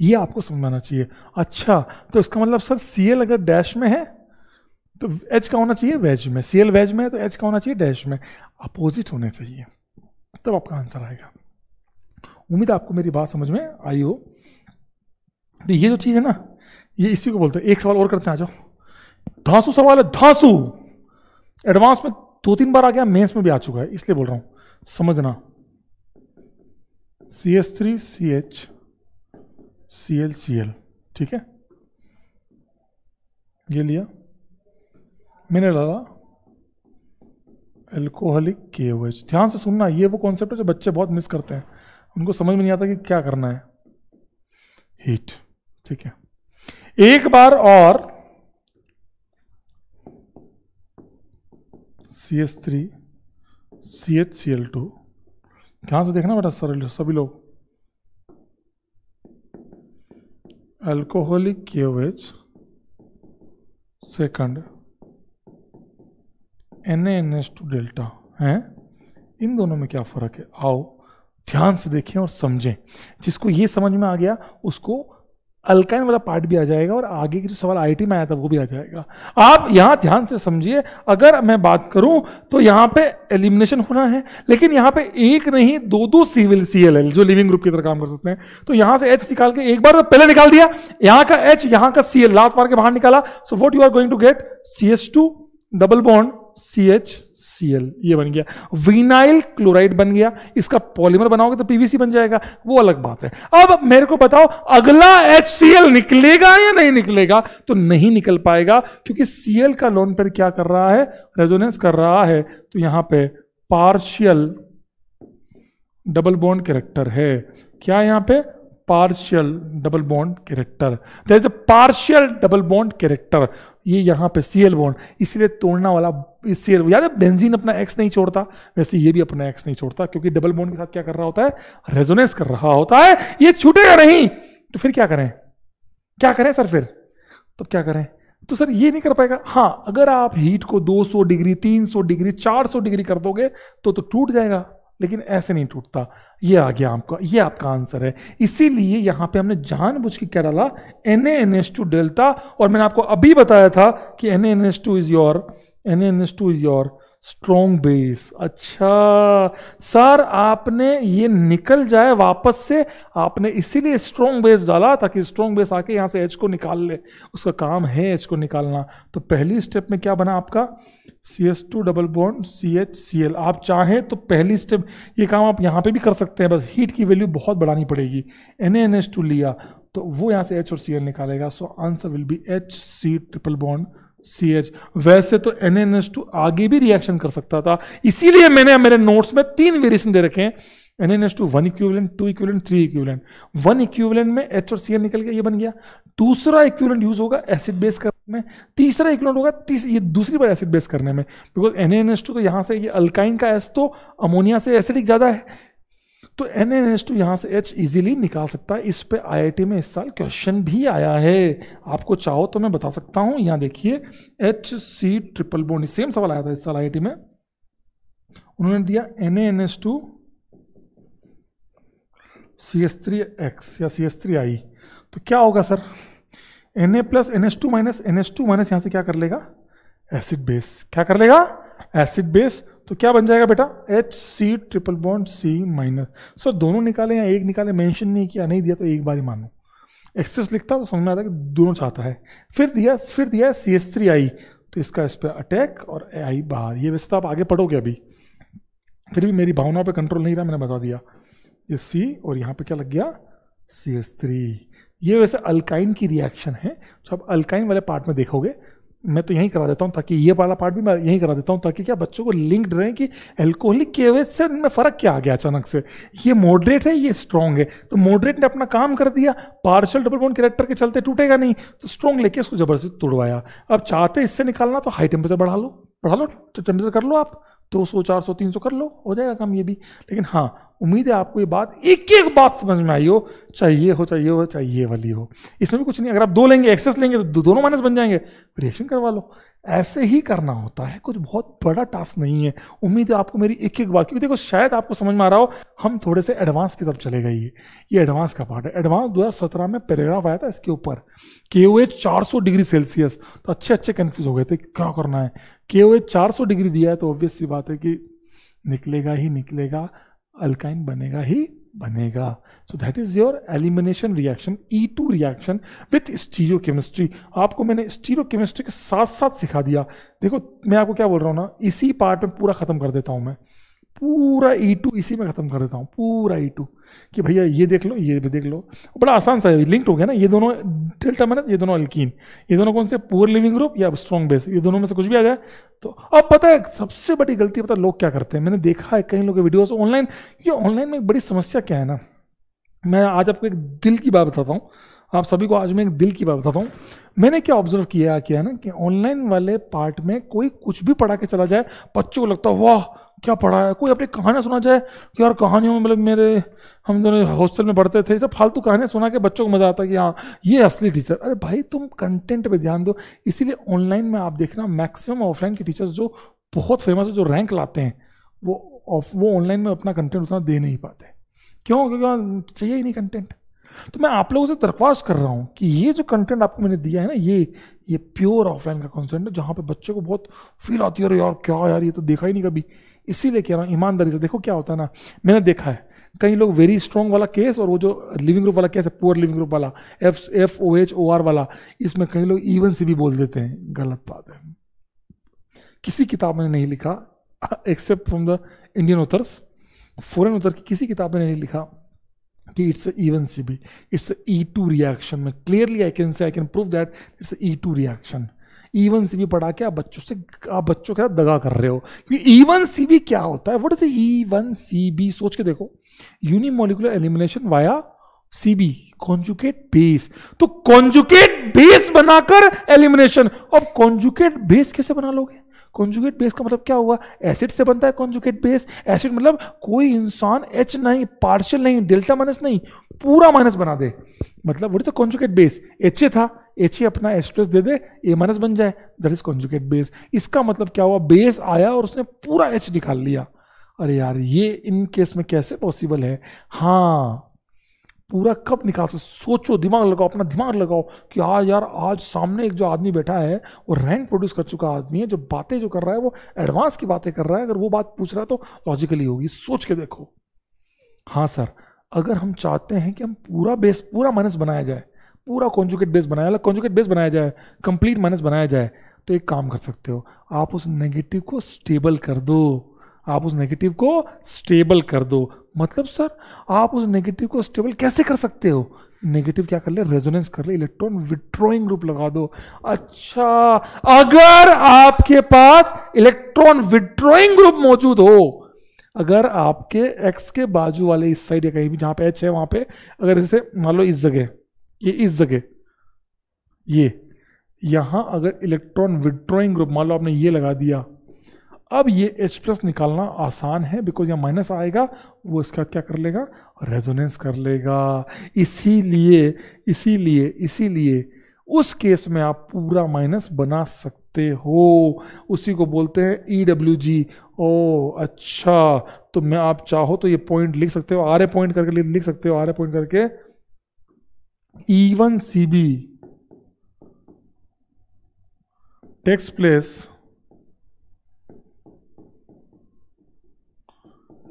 ये आपको समझ आना चाहिए अच्छा तो इसका मतलब सर सी एल अगर डैश में है तो एच का होना चाहिए वेज में सी एल वेज में है तो एच का होना चाहिए डैश में अपोजिट होने चाहिए तब तो आपका आंसर आएगा उम्मीद आपको मेरी बात समझ में आई हो तो ये जो चीज़ है ना ये इसी को बोलते हैं एक सवाल और करते हैं आ जाओ धांसू सवाल है धांसू एडवांस में दो तीन बार आ गया मेंस में भी आ चुका है इसलिए बोल रहा हूं समझना C S three C H C L C L ठीक है ये लिया मैंने डाला एल्कोहलिक के ओ एच ध्यान से सुनना ये वो कॉन्सेप्ट है जो बच्चे बहुत मिस करते हैं उनको समझ में नहीं आता कि क्या करना है हीट ठीक है एक बार और C S three C H C L two ध्यान से देखना बेटा सर सभी लोग alcoholic KOH. Second, NaNH2 delta है इन दोनों में क्या फ़र्क है आओ ध्यान से देखें और समझें जिसको ये समझ में आ गया उसको अल्काइन वाला पार्ट भी आ जाएगा और आगे की जो सवाल आईटी में आया था वो भी आ जाएगा आप यहां ध्यान से समझिए अगर मैं बात करूं तो यहां पे एलिमिनेशन होना है लेकिन यहां पे एक नहीं दो दो सिविल सीएलएल जो लिविंग ग्रुप की तरह काम कर सकते हैं तो यहां से एच निकाल के एक बार तो पहले निकाल दिया यहां का एच यहां का सीएल एल मार के बाहर निकाला so what you are going to get C H two double bond C H HCl L ये बन गया विनाइल क्लोराइड बन गया इसका पॉलीमर बनाओगे तो पीवीसी बन जाएगा वो अलग बात है अब मेरे को बताओ अगला एच सी एल निकलेगा या नहीं निकलेगा तो नहीं निकल पाएगा क्योंकि Cl का लोन पर क्या कर रहा है रेजोनेंस कर रहा है तो यहां पे पार्शियल डबल बॉन्ड कैरेक्टर है क्या यहां पे partial double bond character there is a partial double bond character ये यहां पे सीएल बॉन्ड इसलिए तोड़ना वाला सीएल याद है बेंजीन अपना एक्स नहीं छोड़ता वैसे ये भी अपना एक्स नहीं छोड़ता क्योंकि डबल बॉन्ड के साथ क्या कर रहा होता है रेजोनेंस कर रहा होता है ये छूटेगा नहीं तो फिर क्या करें क्या करें सर फिर तो क्या करें तो सर ये नहीं कर पाएगा हाँ अगर आप हीट को 200 डिग्री 300 डिग्री 400 डिग्री कर दोगे तो तो टूट जाएगा लेकिन ऐसे नहीं टूटता ये आ गया आपका ये आपका आंसर है इसीलिए यहाँ पे हमने बुझ के क्या डाला N N S two delta और मैंने आपको अभी बताया था कि N N S two is your N N S two is your strong base अच्छा सर आपने ये निकल जाए वापस से आपने इसीलिए स्ट्रोंग बेस डाला ताकि स्ट्रोंग बेस आके यहां से एच को निकाल ले उसका काम है एच को निकालना तो पहली स्टेप में क्या बना आपका C S two double bond C H C L आप चाहें तो पहली स्टेप ये काम आप यहाँ पे भी कर सकते हैं बस हीट की वैल्यू बहुत बढ़ानी पड़ेगी एन एन एच टू लिया तो वो यहाँ से एच और सी एल निकालेगा so answer will be H C triple bond C H वैसे तो एन एन एच टू आगे भी रिएक्शन कर सकता था इसीलिए मैंने मेरे नोट्स में तीन वेरिएशन दे रखे हैं N N S two one equivalent two equivalent three equivalent one equivalent में एच और सी एल निकल गया ये बन गया दूसरा इक्विवेलेंट यूज होगा एसिड बेस का में तीसरा इक्वलेंट होगा तीस ये दूसरी बार एसिड बेस करने में because N N S two तो यहां से ये अल्काइन का एस तो अमोनिया से एसिडिक ज़्यादा है तो एन एन एस टू यहां से एच इजिली निकाल सकता है इस पे टी में इस साल क्वेश्चन भी आया है आपको चाहो तो मैं बता सकता हूं यहां देखिए H C triple bond same सवाल आया था इस साल आई आई टी में उन्होंने दिया N N S two C S three X या सी एस थ्री आई तो क्या होगा sir N A plus N S two minus N S two minus यहाँ से क्या कर लेगा एसिड बेस क्या कर लेगा एसिड बेस तो क्या बन जाएगा बेटा H C triple bond C minus sir दोनों निकाले या एक निकाले मेंशन नहीं किया नहीं दिया तो एक बार ही मानो एक्सेस लिखता तो समझ में आता कि दोनों चाहता है फिर दिया फिर दिया सी एस थ्री आई तो इसका इस पर अटैक और ए आई बाहर ये वैसे तो आप आगे पढ़ोगे अभी फिर भी मेरी भावना पर कंट्रोल नहीं रहा मैंने बता दिया ये सी और यहाँ पे क्या लग गया सी एस थ्री ये वैसे अल्काइन की रिएक्शन है तो आप अल्काइन वाले पार्ट में देखोगे मैं तो यहीं करा देता हूँ ताकि ये वाला पार्ट भी मैं यहीं करा देता हूँ ताकि क्या बच्चों को लिंक्ड रहे कि एल्कोहलिक के वजह से इनमें फ़र्क क्या आ गया अचानक से ये मॉडरेट है ये स्ट्रॉन्ग है तो मॉडरेट ने अपना काम कर दिया पार्शल डबल बॉन्ड कैरेक्टर के चलते टूटेगा नहीं तो स्ट्रॉन्ग लेके उसको ज़बरदस्ती तोड़वाया अब चाहते इससे निकालना तो हाई टेम्परेचर बढ़ा लो बढ़ा लो टेम्परेचर कर लो आप दो सौ चार सौ तीन सौ कर लो हो जाएगा काम ये भी लेकिन हाँ उम्मीद है आपको ये बात एक एक बात समझ में आई हो चाहे ये हो चाहे ये हो चाहे ये वाली हो इसमें भी कुछ नहीं अगर आप दो लेंगे एक्सेस लेंगे तो दो, दोनों माइनस बन जाएंगे रिएक्शन करवा लो ऐसे ही करना होता है कुछ बहुत बड़ा टास्क नहीं है उम्मीद है आपको मेरी एक एक बात क्योंकि देखो शायद आपको समझ में आ रहा हो हम थोड़े से एडवांस की तरफ चले गए ये ये एडवांस का पार्ट है एडवांस दो में पैराग्राफ आया था इसके ऊपर के ओ डिग्री सेल्सियस तो अच्छे अच्छे कन्फ्यूज हो गए थे क्या करना है के ओ डिग्री दिया है तो ऑब्वियस सी बात है कि निकलेगा ही निकलेगा अल्काइन बनेगा ही बनेगा so that is your elimination reaction E two reaction with stereochemistry आपको मैंने स्टीरियो केमिस्ट्री के साथ साथ सिखा दिया देखो मैं आपको क्या बोल रहा हूँ ना इसी पार्ट में पूरा खत्म कर देता हूँ मैं पूरा ई e टू इसी में ख़त्म कर देता हूँ पूरा ई e टू कि भैया ये देख लो ये भी देख लो बड़ा आसान सा लिंक हो गया ना ये दोनों डेल्टा मैनस ये दोनों अल्किन ये दोनों कौन से पुअर लिविंग ग्रुप या स्ट्रॉन्ग बेस ये दोनों में से कुछ भी आ जाए तो अब पता है सबसे बड़ी गलती पता लोग क्या करते हैं मैंने देखा है कई लोग के वीडियोस ऑनलाइन ये ऑनलाइन में एक बड़ी समस्या क्या है ना मैं आज आपको एक दिल की बात बताता हूँ आप सभी को आज मैं एक दिल की बात बताता हूँ मैंने क्या ऑब्जर्व किया किया ना कि ऑनलाइन वाले पार्ट में कोई कुछ भी पढ़ा के चला जाए बच्चों को लगता है वाह क्या पढ़ा है कोई अपनी कहानियाँ सुना जाए कि यार कहानियों में मतलब मेरे हम दोनों हॉस्टल में पढ़ते थे ये सब फालतू कहानियाँ सुना के बच्चों को मज़ा आता है कि हाँ ये असली टीचर अरे भाई तुम कंटेंट पे ध्यान दो इसीलिए ऑनलाइन में आप देखना मैक्सिमम ऑफलाइन के टीचर्स जो बहुत फेमस है जो रैंक लाते हैं वो ऑफ वो ऑनलाइन में अपना कंटेंट उतना दे नहीं पाते क्यों क्योंकि चाहिए ही नहीं कंटेंट तो मैं आप लोगों से दरख्वास्त कर रहा हूँ कि ये जो कंटेंट आपको मैंने दिया है ना ये ये प्योर ऑफलाइन का कंटेंट है जहाँ पे बच्चे को बहुत फील आती है अरे यार क्या यार ये तो देखा ही नहीं कभी इसीलिए कह रहा हूँ ईमानदारी से देखो क्या होता है ना मैंने देखा है कई लोग वेरी स्ट्रॉन्ग वाला केस और वो जो लिविंग ग्रुप वाला केस है पुअर लिविंग ग्रुप वाला F F O H O R वाला इसमें कई लोग इवन से भी बोल देते हैं गलत बात है किसी किताब में नहीं लिखा except from the Indian authors foreign author की किसी किताब में नहीं लिखा कि it's a E one C B it's a E two reaction में clearly I can say I can prove that it's a E two reaction E one C पढ़ा के आप बच्चों से आप बच्चों के साथ दगा कर रहे हो क्योंकि ईवन सी बी क्या होता है what is E one C B सोच के देखो unimolecular elimination via C B conjugate base तो कॉन्जुकेट बेस बनाकर एलिमिनेशन अब कॉन्जुकेट बेस कैसे बना लोगे कॉन्जुगेट बेस का मतलब क्या हुआ एसिड से बनता है कॉन्जुगेट बेस एसिड मतलब कोई इंसान एच नहीं पार्शियल नहीं डेल्टा माइनस नहीं पूरा माइनस बना दे मतलब what is conjugate base H A था एच ही अपना एस प्लस दे दे ए माइनस बन जाए दैट इज कॉन्जुकेट बेस इसका मतलब क्या हुआ बेस आया और उसने पूरा एच निकाल लिया अरे यार ये इन केस में कैसे पॉसिबल है हाँ पूरा कब निकाल सकते सोचो दिमाग लगाओ अपना दिमाग लगाओ कि हाँ यार आज सामने एक जो आदमी बैठा है वो रैंक प्रोड्यूस कर चुका आदमी है जो बातें जो कर रहा है वो एडवांस की बातें कर रहा है अगर वो बात पूछ रहा है तो लॉजिकली होगी सोच के देखो हाँ सर अगर हम चाहते हैं कि हम पूरा बेस पूरा माइनस बनाया जाए पूरा कॉन्जुकेट बेस बनाया अलग कॉन्जुकेट बेस बनाया जाए कंप्लीट माइनस बनाया जाए तो एक काम कर सकते हो आप उस नेगेटिव को स्टेबल कर दो आप उस नेगेटिव को स्टेबल कर दो मतलब सर आप उस नेगेटिव को स्टेबल कैसे कर सकते हो नेगेटिव क्या कर ले रेजोनेंस कर ले इलेक्ट्रॉन विड्रॉइंग ग्रुप लगा दो अच्छा अगर आपके पास इलेक्ट्रॉन विड्रॉइंग ग्रुप मौजूद हो अगर आपके एक्स के बाजू वाले इस साइड या कहीं भी जहां पे एच है वहां पे अगर जैसे मान लो इस जगह ये इस जगह ये यहां अगर इलेक्ट्रॉन विड्रॉइंग ग्रुप मान लो आपने ये लगा दिया अब ये H प्लस निकालना आसान है बिकॉज यहाँ माइनस आएगा वो इसका क्या कर लेगा रेजोनेंस कर लेगा इसीलिए इसीलिए इसीलिए उस केस में आप पूरा माइनस बना सकते हो उसी को बोलते हैं ई डब्ल्यू जी ओ अच्छा तो मैं आप चाहो तो ये पॉइंट लिख सकते हो आर ए पॉइंट करके लिख सकते हो आर ए पॉइंट करके E one C B takes place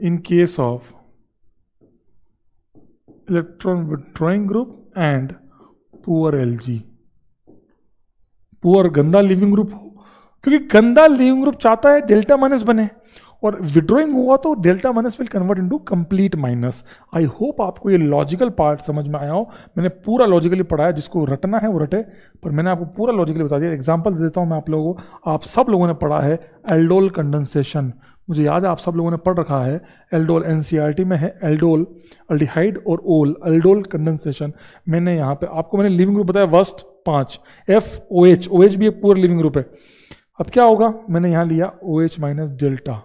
in case of electron withdrawing group and poor L G poor गंदा लिविंग ग्रुप हो क्योंकि गंदा लिविंग ग्रुप चाहता है डेल्टा माइनस बने और विड्रॉइंग हुआ तो delta minus will convert into complete minus I hope आपको ये लॉजिकल पार्ट समझ में आया हो मैंने पूरा लॉजिकली पढ़ाया जिसको रटना है वो रटे पर मैंने आपको पूरा लॉजिकली बता दिया एग्जाम्पल दे देता हूँ मैं आप लोगों को आप सब लोगों ने पढ़ा है एल्डोल कंडेंसेशन मुझे याद है आप सब लोगों ने पढ़ रखा है एल्डोल एन e में है एल्डोल अल्डिहाइड और ओल एल्डोल कंडेंसेशन मैंने यहाँ पे आपको मैंने लिविंग ग्रुप बताया वर्स्ट पाँच F O H O H भी एक पूरा लिविंग ग्रुप है अब क्या होगा मैंने यहाँ लिया ओ एच माइनस डेल्टा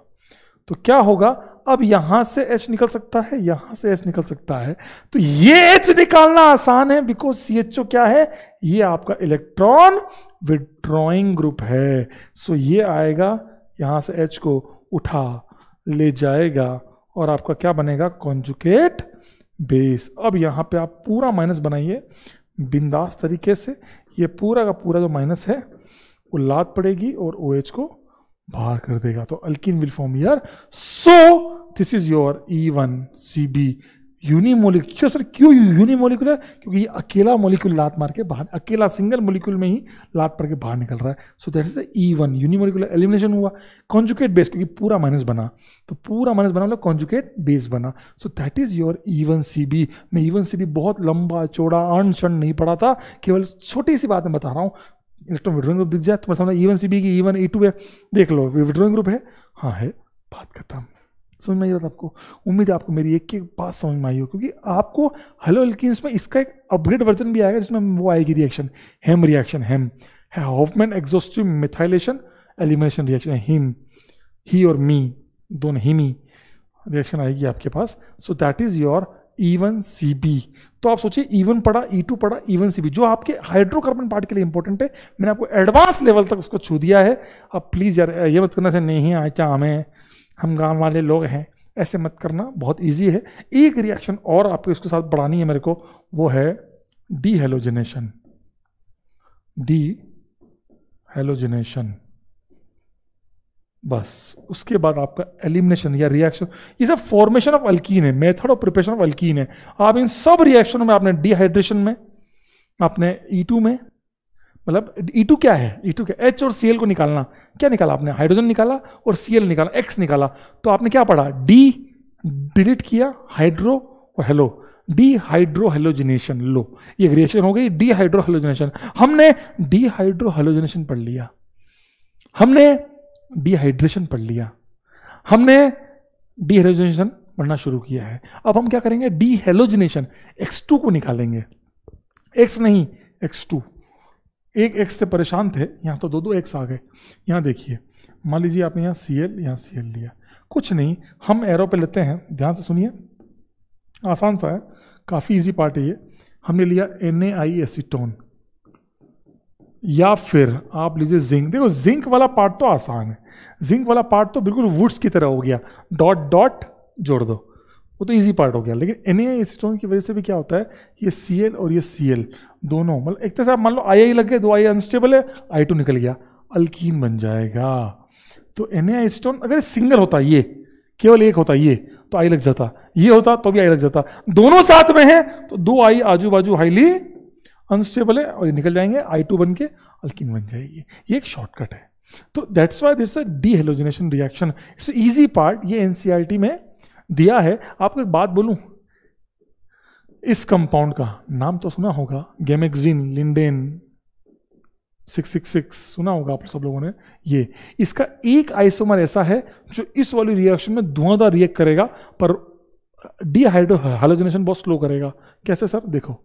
तो क्या होगा अब यहां से एच निकल सकता है यहां से एच निकल सकता है तो ये एच निकालना आसान है बिकॉज सी एच ओ क्या है ये आपका इलेक्ट्रॉन विड्रॉइंग ग्रुप है सो ये आएगा यहां से एच को उठा ले जाएगा और आपका क्या बनेगा कॉन्जुकेट बेस अब यहाँ पे आप पूरा माइनस बनाइए बिंदास तरीके से ये पूरा का पूरा जो माइनस है वो लाद पड़ेगी और ओ OH को बाहर कर देगा तो अल्किन विल फॉर्म यार so this is your E one C B unimolecule sir क्यों यूनिमोलिकुलर क्योंकि ये अकेला मोलिकुल लात मार के बाहर अकेला सिंगल मोलिकुल में ही लात मार के बाहर निकल रहा है so that is E one unimolecular elimination हुआ कॉन्जुकेट बेस क्योंकि पूरा माइनस बना तो पूरा माइनस बना मतलब कॉन्जुकेट बेस बना so that is your E one C B मैं ई वन सी बी बहुत लंबा चौड़ा अण क्षण नहीं पड़ा था केवल छोटी सी बात मैं बता रहा हूँ इलेक्ट्रॉन विड्रोइंग ग्रुप दिख जाए तो समझ ई वन सी बी की ई वन ई टू है देख लो विड्रोइंग ग्रुप है हाँ है बात खत्म समझ में आई बात आपको उम्मीद है आपको मेरी एक एक बात समझ में आई हो क्योंकि आपको हेलो एल्किन्स में इसका एक अपग्रेड वर्जन भी आएगा जिसमें वो आएगी रिएक्शन हेम रिएक्शन हेम है Hofmann exhaustive methylation elimination reaction हिम ही और मी दोनों हिमी रिएक्शन आएगी आपके पास so that is your E one C B तो आप सोचिए ईवन पड़ा ई टू पड़ा ईवन सी बी जो आपके हाइड्रोकार्बन पार्ट के लिए इंपॉर्टेंट है मैंने आपको एडवांस लेवल तक उसको छू दिया है अब प्लीज़ यार ये मत करना से नहीं आए क्या हमें हम गांव वाले लोग हैं ऐसे मत करना बहुत ईजी है एक रिएक्शन और आपको इसके साथ बढ़ानी है मेरे को वो है डी हेलोजिनेशन डी हेलोजिनेशन बस उसके बाद आपका एलिमिनेशन या reaction is a formation of alkene है method of preparation of alkene है आप इन सब रिएक्शनों में आपने डिहाइड्रेशन में आपने ई e में मतलब ई e क्या है ई e क्या एच और सी को निकालना क्या निकाला आपने हाइड्रोजन निकाला और सी निकाला एक्स निकाला तो आपने क्या पढ़ा डी डिलीट किया हाइड्रो और हेलो डीहाइड्रोहेलोजिनेशन लो ये रिएक्शन हो गई डीहाइड्रोहेलोजिनेशन हमने डीहाइड्रोहेलोजिनेशन पढ़ लिया हमने डिहाइड्रेशन पढ़ लिया हमने डिहाइड्रेशन पढ़ना शुरू किया है अब हम क्या करेंगे डिहेलोजिनेशन एक्स टू को निकालेंगे एक्स नहीं एक्स टू एक एक्स से परेशान थे यहाँ तो दो दो एक्स आ गए यहाँ देखिए मान लीजिए आपने यहाँ सी एल यहाँ सी एल लिया कुछ नहीं हम एरो पे लेते हैं ध्यान से सुनिए आसान सा है काफ़ी इजी पार्ट है ये हमने लिया एन ए आई एसिटोन या फिर आप लीजिए जिंक देखो जिंक वाला पार्ट तो आसान है जिंक वाला पार्ट तो बिल्कुल वुड्स की तरह हो गया डॉट डॉट जोड़ दो वो तो इजी पार्ट हो गया लेकिन एन एसिटोन की वजह से भी क्या होता है ये सी एल और ये सी एल दोनों मतलब एक तरह से आप मान लो आई आई लग गए दो आई अनस्टेबल है आई टू निकल गया अल्कीन बन जाएगा तो एन एसिटोन अगर सिंगल होता ये केवल एक होता ये तो आई लग जाता ये होता तो भी आई लग जाता दोनों साथ में है तो दो आई आजू बाजू हाईली अनस्टेबल है और ये निकल जाएंगे आई टू बन के अल्किन बन जाएगी ये एक शॉर्टकट है तो that's why it's a dehalogenation reaction it's easy part ये एन e में दिया है आपको एक बात बोलूँ इस कंपाउंड का नाम तो सुना होगा गेमेक्सिन लिंडेन 666 सुना होगा आप सब लोगों ने ये इसका एक आइसोमर ऐसा है जो इस वाली रिएक्शन में धुआंधार रिएक्ट करेगा पर डीहाइड्रो हाइड्रो हेलोजनेशन बहुत स्लो करेगा कैसे सर देखो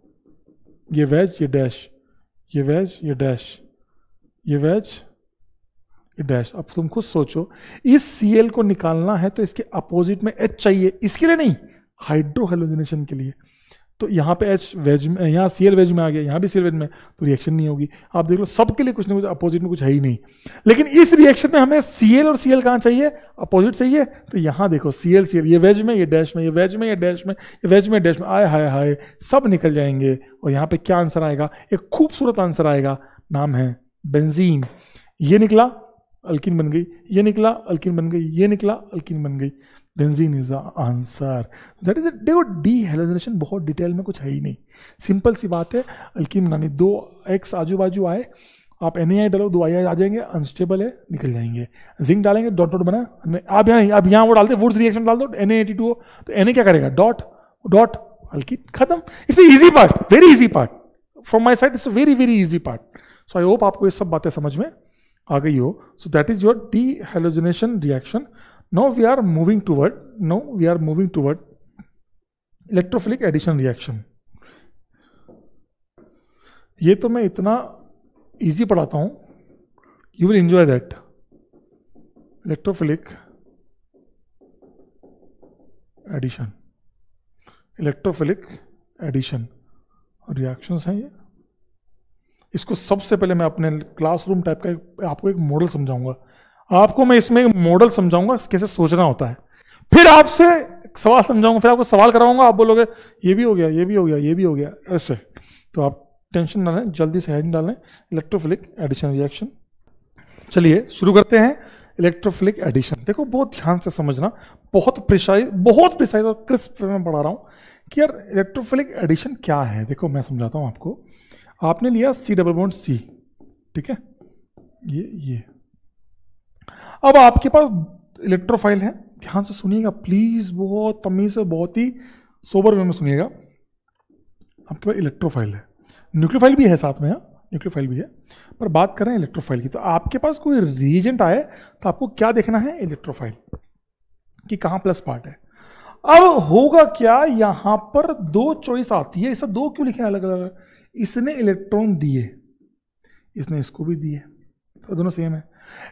ये वेज ये डैश ये वेज ये डैश ये वेज ये डैश अब तुम खुद सोचो इस सीएल को निकालना है तो इसके अपोजिट में एच चाहिए इसके लिए नहीं हाइड्रोहेलोजिनेशन के लिए तो यहाँ पे एच वेज में यहाँ सी एल वेज में आ गया यहाँ भी सी एल वेज में तो रिएक्शन नहीं होगी आप देख लो सबके लिए कुछ ना कुछ अपोजिट में कुछ है ही नहीं लेकिन इस रिएक्शन में हमें सी एल और सी एल कहाँ चाहिए अपोजिट चाहिए तो यहाँ देखो सी एल सी एल ये वेज में ये डैश में ये वेज में ये डैश में ये वेज में डैश में आए हाय हाय सब निकल जाएंगे और यहाँ पे क्या आंसर आएगा एक खूबसूरत आंसर आएगा नाम है बेंजीन ये निकला अल्किन बन गई ये निकला अल्किन बन गई ये निकला अल्किन बन गई benzene is the answer that is देखो डी हेलोजनेशन बहुत डिटेल में कुछ है ही नहीं सिंपल सी बात है अल्कीन बनानी दो एक्स आजू बाजू आए आप एन आई डालो दो आई आई आ जाएंगे अनस्टेबल है निकल जाएंगे जिंक डालेंगे डॉट डॉट बना आप यहाँ आप यहाँ वो डालते वुड्स रिएक्शन डाल दो एन एटी टू तो एन ए क्या करेगा डॉट डॉट हल्की खत्म it's easy part very easy part from my side it's very very easy part so I hope आपको ये सब बातें समझ में आ गई हो so that is your dehalogenation reaction Now we are moving toward, now we are moving toward electrophilic addition reaction ये तो मैं इतना इजी पढ़ाता हूं you will enjoy that electrophilic addition electrophilic addition reactions हैं ये इसको सबसे पहले मैं अपने क्लासरूम टाइप का एक, आपको एक मॉडल समझाऊंगा आपको मैं इसमें मॉडल समझाऊंगा कैसे सोचना होता है फिर आपसे सवाल समझाऊंगा फिर आपको सवाल कराऊंगा आप बोलोगे ये भी हो गया ये भी हो गया ये भी हो गया ऐसे तो आप टेंशन ना लें जल्दी से हेड डालें इलेक्ट्रोफिलिक एडिशन रिएक्शन चलिए शुरू करते हैं इलेक्ट्रोफिलिक एडिशन देखो बहुत ध्यान से समझना बहुत प्रिसाइज बहुत प्रिसाइज और क्रिस्प में पढ़ा रहा हूँ कि यार इलेक्ट्रोफिलिक एडिशन क्या है देखो मैं समझाता हूँ आपको आपने लिया सी डबल बॉन्ड सी ठीक है ये ये अब आपके पास इलेक्ट्रोफाइल है ध्यान से सुनिएगा प्लीज़ बहुत तमीज से बहुत ही सोबर वे में सुनिएगा आपके पास इलेक्ट्रोफाइल है न्यूक्लियोफाइल भी है साथ में है हाँ, न्यूक्लियोफाइल भी है पर बात करें इलेक्ट्रोफाइल की तो आपके पास कोई रीजेंट आए तो आपको क्या देखना है इलेक्ट्रोफाइल कि कहाँ प्लस पार्ट है अब होगा क्या यहाँ पर दो चॉइस आती है ऐसा दो क्यों लिखे अलग अलग इसने इलेक्ट्रॉन दिए इसने इसको भी दिए तो दोनों सेम है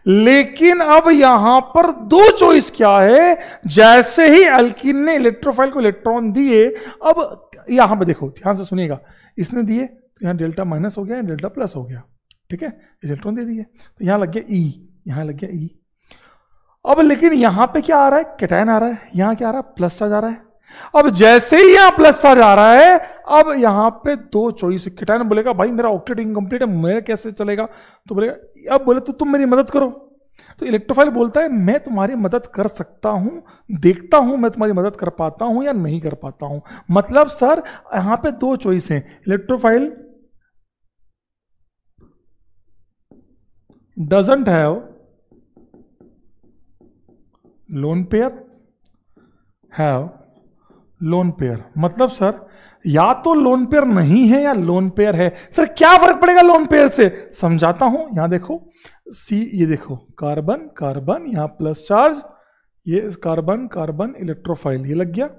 लेकिन अब यहां पर दो चॉइस क्या है जैसे ही एल्किन ने इलेक्ट्रोफाइल को इलेक्ट्रॉन दिए अब यहां पर देखो ध्यान से सुनिएगा इसने दिए तो यहां डेल्टा माइनस हो गया डेल्टा प्लस हो गया ठीक है इलेक्ट्रॉन दे दिए तो यहां लग गया ई e, यहां लग गया ई e। अब लेकिन यहां पे क्या आ रहा है कैटाइन आ रहा है यहां क्या आ रहा है प्लस चार्ज आ रहा है अब जैसे ही यहां प्लस चार्ज आ रहा है अब यहां पे दो चॉइस किटान बोलेगा भाई मेरा ऑक्टेट इनकम्प्लीट है मेरा कैसे चलेगा तो बोलेगा अब बोले तो तुम मेरी मदद करो तो इलेक्ट्रोफाइल बोलता है मैं तुम्हारी मदद कर सकता हूं देखता हूं मैं तुम्हारी मदद कर पाता हूं या नहीं कर पाता हूं मतलब सर यहां पे दो चॉइस हैं electrophile doesn't have lone pair have lone pair मतलब सर या तो लोन पेयर नहीं है या लोन पेयर है सर क्या फर्क पड़ेगा लोन पेयर से समझाता हूं यहां देखो सी ये देखो कार्बन कार्बन यहां प्लस चार्ज ये कार्बन कार्बन इलेक्ट्रोफाइल ये लग गया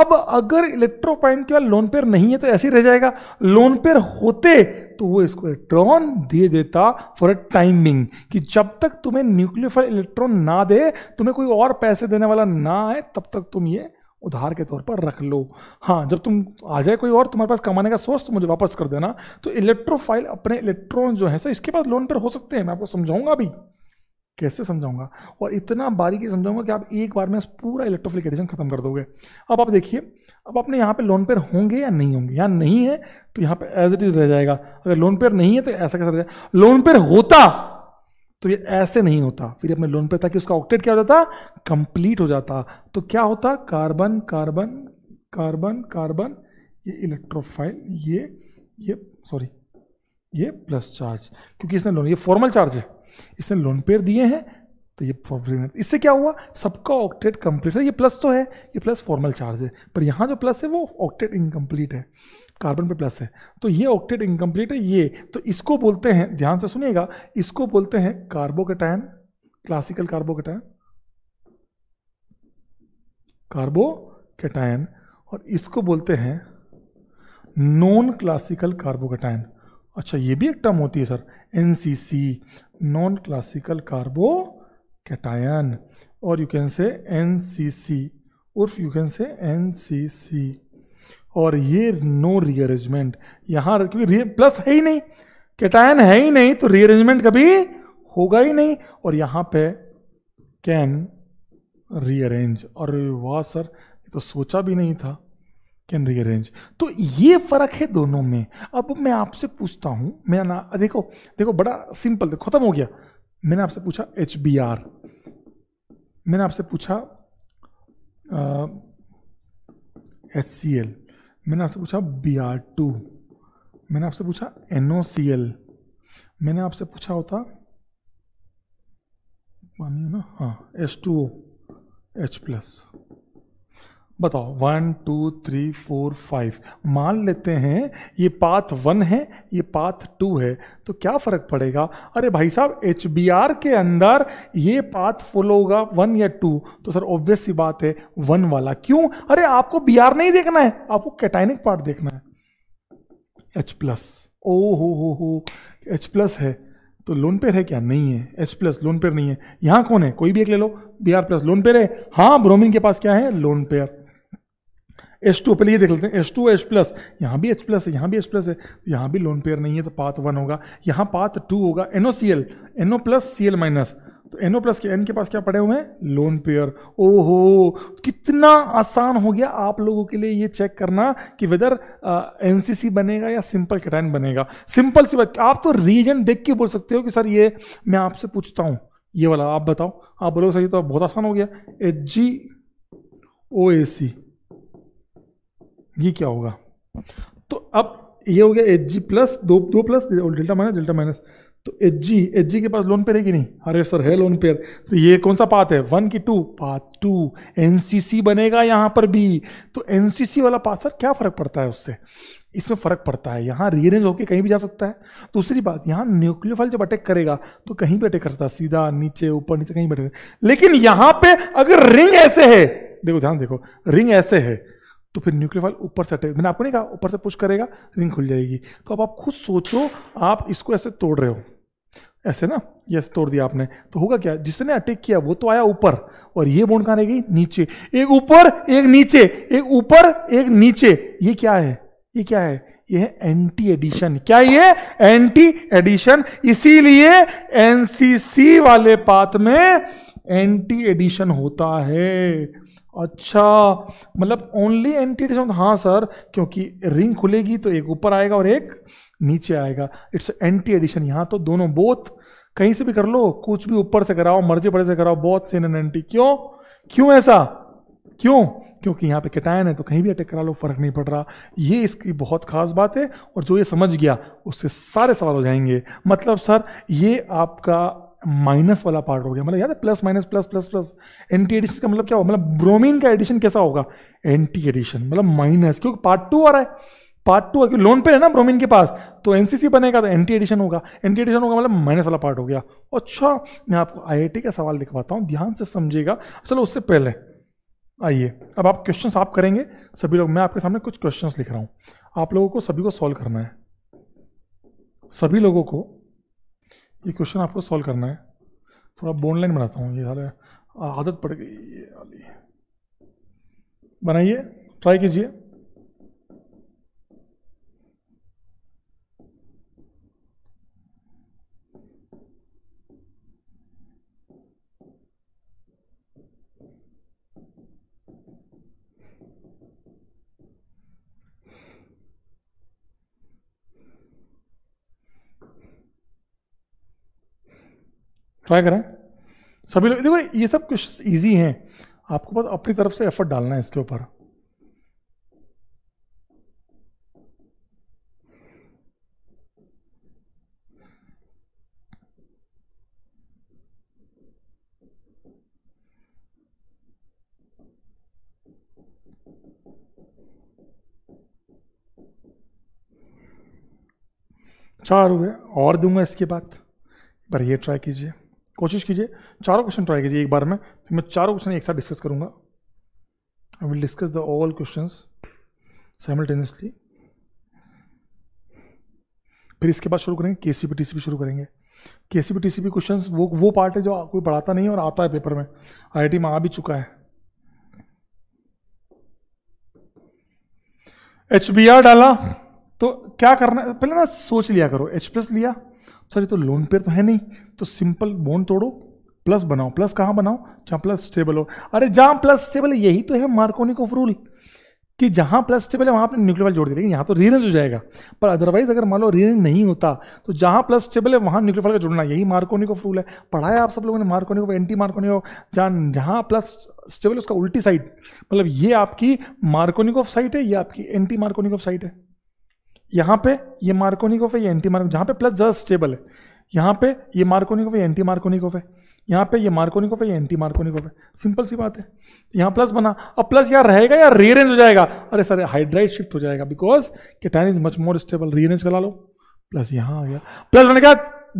अब अगर इलेक्ट्रोपाइन के बाद लोन पेयर नहीं है तो ऐसे ही रह जाएगा लोन पेयर होते तो वो इसको इलेक्ट्रॉन दे देता फॉर अ टाइमिंग कि जब तक तुम्हें न्यूक्लियोफाइल इलेक्ट्रॉन ना दे तुम्हें कोई और पैसे देने वाला ना आए तब तक तुम ये उधार के तौर पर रख लो हाँ जब तुम आ जाए कोई और तुम्हारे पास कमाने का सोर्स तो मुझे वापस कर देना तो इलेक्ट्रोफाइल अपने इलेक्ट्रॉन जो है सर इसके पास लोन पर हो सकते हैं मैं आपको समझाऊंगा अभी कैसे समझाऊंगा और इतना बारीकी समझाऊंगा कि आप एक बार में पूरा इलेक्ट्रोफिलिकेशन खत्म कर दोगे अब आप देखिए अब अपने यहाँ पे लोन पेयर होंगे या नहीं होंगे यहाँ नहीं है तो यहाँ पे एज इट इज रह जाएगा अगर लोन पेयर नहीं है तो ऐसा कैसा रह जाएगा लोन पेयर होता तो ये ऐसे नहीं होता फिर अपने लोन पे कि उसका ऑक्टेट क्या हो जाता कंप्लीट हो जाता तो क्या होता कार्बन कार्बन कार्बन कार्बन ये इलेक्ट्रोफाइल ये ये सॉरी ये प्लस चार्ज क्योंकि इसने लोन ये फॉर्मल चार्ज है इसने लोन पेयर दिए हैं तो ये इससे क्या हुआ सबका ऑक्टेट कंप्लीट है ये प्लस तो है ये प्लस फॉर्मल चार्ज है पर यहाँ जो प्लस है वो ऑक्टेट इनकम्प्लीट है कार्बन पे प्लस है तो ये ऑक्टेट इनकम्प्लीट है ये तो इसको बोलते हैं ध्यान से सुनिएगा इसको बोलते हैं कार्बोकेटायन क्लासिकल कार्बोकेटायन कार्बोकेटायन और इसको बोलते हैं नॉन क्लासिकल कार्बोकेटायन अच्छा ये भी एक टर्म होती है sir N C C non classical carbocation और you can say N C C उर्फ you can say N C C और ये नो रीअरेंजमेंट यहां क्योंकि प्लस है ही नहीं कैटायन है ही नहीं तो रीअरेंजमेंट कभी होगा ही नहीं और यहां पे कैन रीअरेंज और वाह सर ये तो सोचा भी नहीं था कैन रीअरेंज तो ये फर्क है दोनों में अब मैं आपसे पूछता हूं मेरा ना देखो देखो बड़ा सिंपल खत्म हो गया मैंने आपसे पूछा एच बी आर मैंने आपसे पूछा एच सी एल मैंने आपसे पूछा बी आर टू मैंने आपसे पूछा एनओ सी एल मैंने आपसे पूछा होता पानी है ना हाँ H two O H plus बताओ one two three four five मान लेते हैं ये पाथ वन है ये पाथ टू है तो क्या फ़र्क पड़ेगा अरे भाई साहब एच के अंदर ये पाथ फॉलो होगा वन या टू तो सर ऑब्वियस सी बात है वन वाला क्यों अरे आपको बी नहीं देखना है आपको कैटाइनिक पार्ट देखना है एच प्लस ओ हो हो हो एच प्लस है तो लोन पेयर है क्या नहीं है एच प्लस लोन पेयर नहीं है यहाँ कौन है कोई भी एक ले लो B R plus lone pair है हाँ ब्रोमिन के पास क्या है लोन पेयर एस टू पहले ये देख लेते हैं एस टू एच प्लस यहाँ भी एच प्लस है यहाँ भी एच प्लस है तो यहाँ भी लोन पेयर नहीं है तो पाथ वन होगा यहाँ पाथ टू होगा N O C L N O plus C L minus तो एनओ प्लस के एन के पास क्या पड़े हुए हैं लोन पेयर ओहो कितना आसान हो गया आप लोगों के लिए ये चेक करना कि वेदर एनसीसी बनेगा या सिंपल कैटाइन बनेगा सिंपल सी बात आप तो रीजन देख के बोल सकते हो कि सर ये मैं आपसे पूछता हूँ ये वाला आप बताओ आप बोलोगे सर ये तो बहुत आसान हो गया एच जी ओ ए सी ये क्या होगा तो अब ये हो गया एच जी प्लस दो दो plus delta minus delta minus तो एच जी एच जी के पास लोन पेयर है कि नहीं अरे सर है लोन पेयर तो ये कौन सा पाथ है वन की two path to N C C बनेगा यहाँ पर भी तो एन सी सी वाला पाथ सर क्या फर्क पड़ता है उससे इसमें फर्क पड़ता है यहाँ रीअरेंज होकर कहीं भी जा सकता है दूसरी बात यहाँ न्यूक्लियोफाइल जब अटैक करेगा तो कहीं भी अटैक कर सकता है सीधा नीचे ऊपर नीचे कहीं भी अटैक लेकिन यहाँ पे अगर रिंग ऐसे है देखो ध्यान देखो रिंग ऐसे है तो फिर न्यूक्लियर फाइल ऊपर से हटेगा मैंने आपको नहीं कहा ऊपर से पुश करेगा रिंग खुल जाएगी तो अब आप खुद सोचो आप इसको ऐसे तोड़ रहे हो ऐसे ना ये ऐसे तोड़ दिया आपने तो होगा क्या जिसने अटैक किया वो तो आया ऊपर और ये बोन कहाँ रहेगी नीचे एक ऊपर एक नीचे एक ऊपर एक नीचे ये क्या है ये क्या है ये है एंटी एडिशन क्या ये एंटी एडिशन इसीलिए एनसीसी वाले पात में एंटी एडिशन होता है अच्छा मतलब ओनली एंटी डिस्टर्बेंस हाँ सर क्योंकि रिंग खुलेगी तो एक ऊपर आएगा और एक नीचे आएगा इट्स एंटी एडिशन यहाँ तो दोनों बोथ कहीं से भी कर लो कुछ भी ऊपर से कराओ मर्जी पड़े से कराओ बहुत सीन एन एंटी क्यों क्यों ऐसा क्यों क्योंकि यहाँ पे कैटायन है तो कहीं भी अटैक करा लो फर्क नहीं पड़ रहा ये इसकी बहुत खास बात है और जो ये समझ गया उससे सारे सवाल हो जाएंगे मतलब सर ये आपका माइनस वाला पार्ट हो गया मतलब याद है plus minus plus plus plus anti addition का मतलब क्या होगा मतलब ब्रोमीन का एडिशन कैसा होगा एंटी एडिशन मतलब माइनस क्योंकि पार्ट टू आ रहा है पार्ट टू क्योंकि लोन पे है ना ब्रोमीन के पास तो एनसीसी बनेगा तो एंटी एडिशन होगा एंटी एडिशन होगा मतलब माइनस वाला पार्ट हो गया अच्छा मैं आपको आई का सवाल दिखवाता हूँ ध्यान से समझिएगा चलो उससे पहले आइए अब आप क्वेश्चन आप करेंगे सभी लोग मैं आपके सामने कुछ क्वेश्चन लिख रहा हूँ आप लोगों को सभी को सॉल्व करना है सभी लोगों को ये क्वेश्चन आपको सॉल्व करना है थोड़ा बोन लाइन बनाता हूँ ये हाल आदत पड़ गई ये वाली बनाइए ट्राई कीजिए ट्राई करें सभी लोग देखो ये सब कुछ ईजी हैं आपको बस अपनी तरफ से एफर्ट डालना है इसके ऊपर चार हुए और दूंगा इसके बाद पर ये ट्राई कीजिए कोशिश कीजिए चारों क्वेश्चन ट्राई कीजिए एक बार में फिर मैं चारों क्वेश्चन एक साथ डिस्कस करूंगा I will discuss the all question simultaneously फिर इसके बाद शुरू करेंगे के सी टी सी शुरू करेंगे K C T C question वो वो पार्ट है जो कोई पढ़ाता नहीं है और आता है पेपर में आई आई टी में आ भी चुका है एच बी आर डाला तो क्या करना पहले ना सोच लिया करो एच प्लस लिया सर ये तो लोन पेयर तो है नहीं तो सिंपल बोन तोड़ो प्लस बनाओ प्लस कहाँ बनाओ जहाँ प्लस स्टेबल हो अरे जहाँ प्लस स्टेबल है यही तो है मार्कोनिक ऑफ रूल कि जहाँ प्लस स्टेबल है वहाँ आपने न्यूक्लियर जोड़ दिया लेकिन यहाँ तो रीरेंज हो जाएगा पर अदरवाइज अगर मान लो रीरेंज नहीं होता तो जहाँ प्लस स्टेबल है वहाँ न्यूक्लियर का जोड़ना यही मार्कोनिक ऑफ रूल है पढ़ाया आप सब लोगों ने मार्कोनिक ऑफ एंटी मार्कोनिक ऑफ जहाँ जहाँ प्लस स्टेबल उसका उल्टी साइड मतलब ये आपकी मार्कोनिक ऑफ साइट है ये आपकी एंटी मार्कोनिक ऑफ साइट है यहाँ पे ये ऑफ है ये एंटी मार्को जहाँ पे प्लस ज़्यादा स्टेबल है यहाँ पे ये ऑफ है एंटी ऑफ है यहाँ पे ये ऑफ है ये एंटी ऑफ है सिंपल सी बात है यहाँ प्लस बना अब प्लस यहाँ रहेगा या रीअरेंज हो जाएगा अरे सर हाइड्राइड शिफ्ट हो जाएगा because cation is much more stable rearrange करा लो प्लस यहाँ आ गया प्लस बने क्या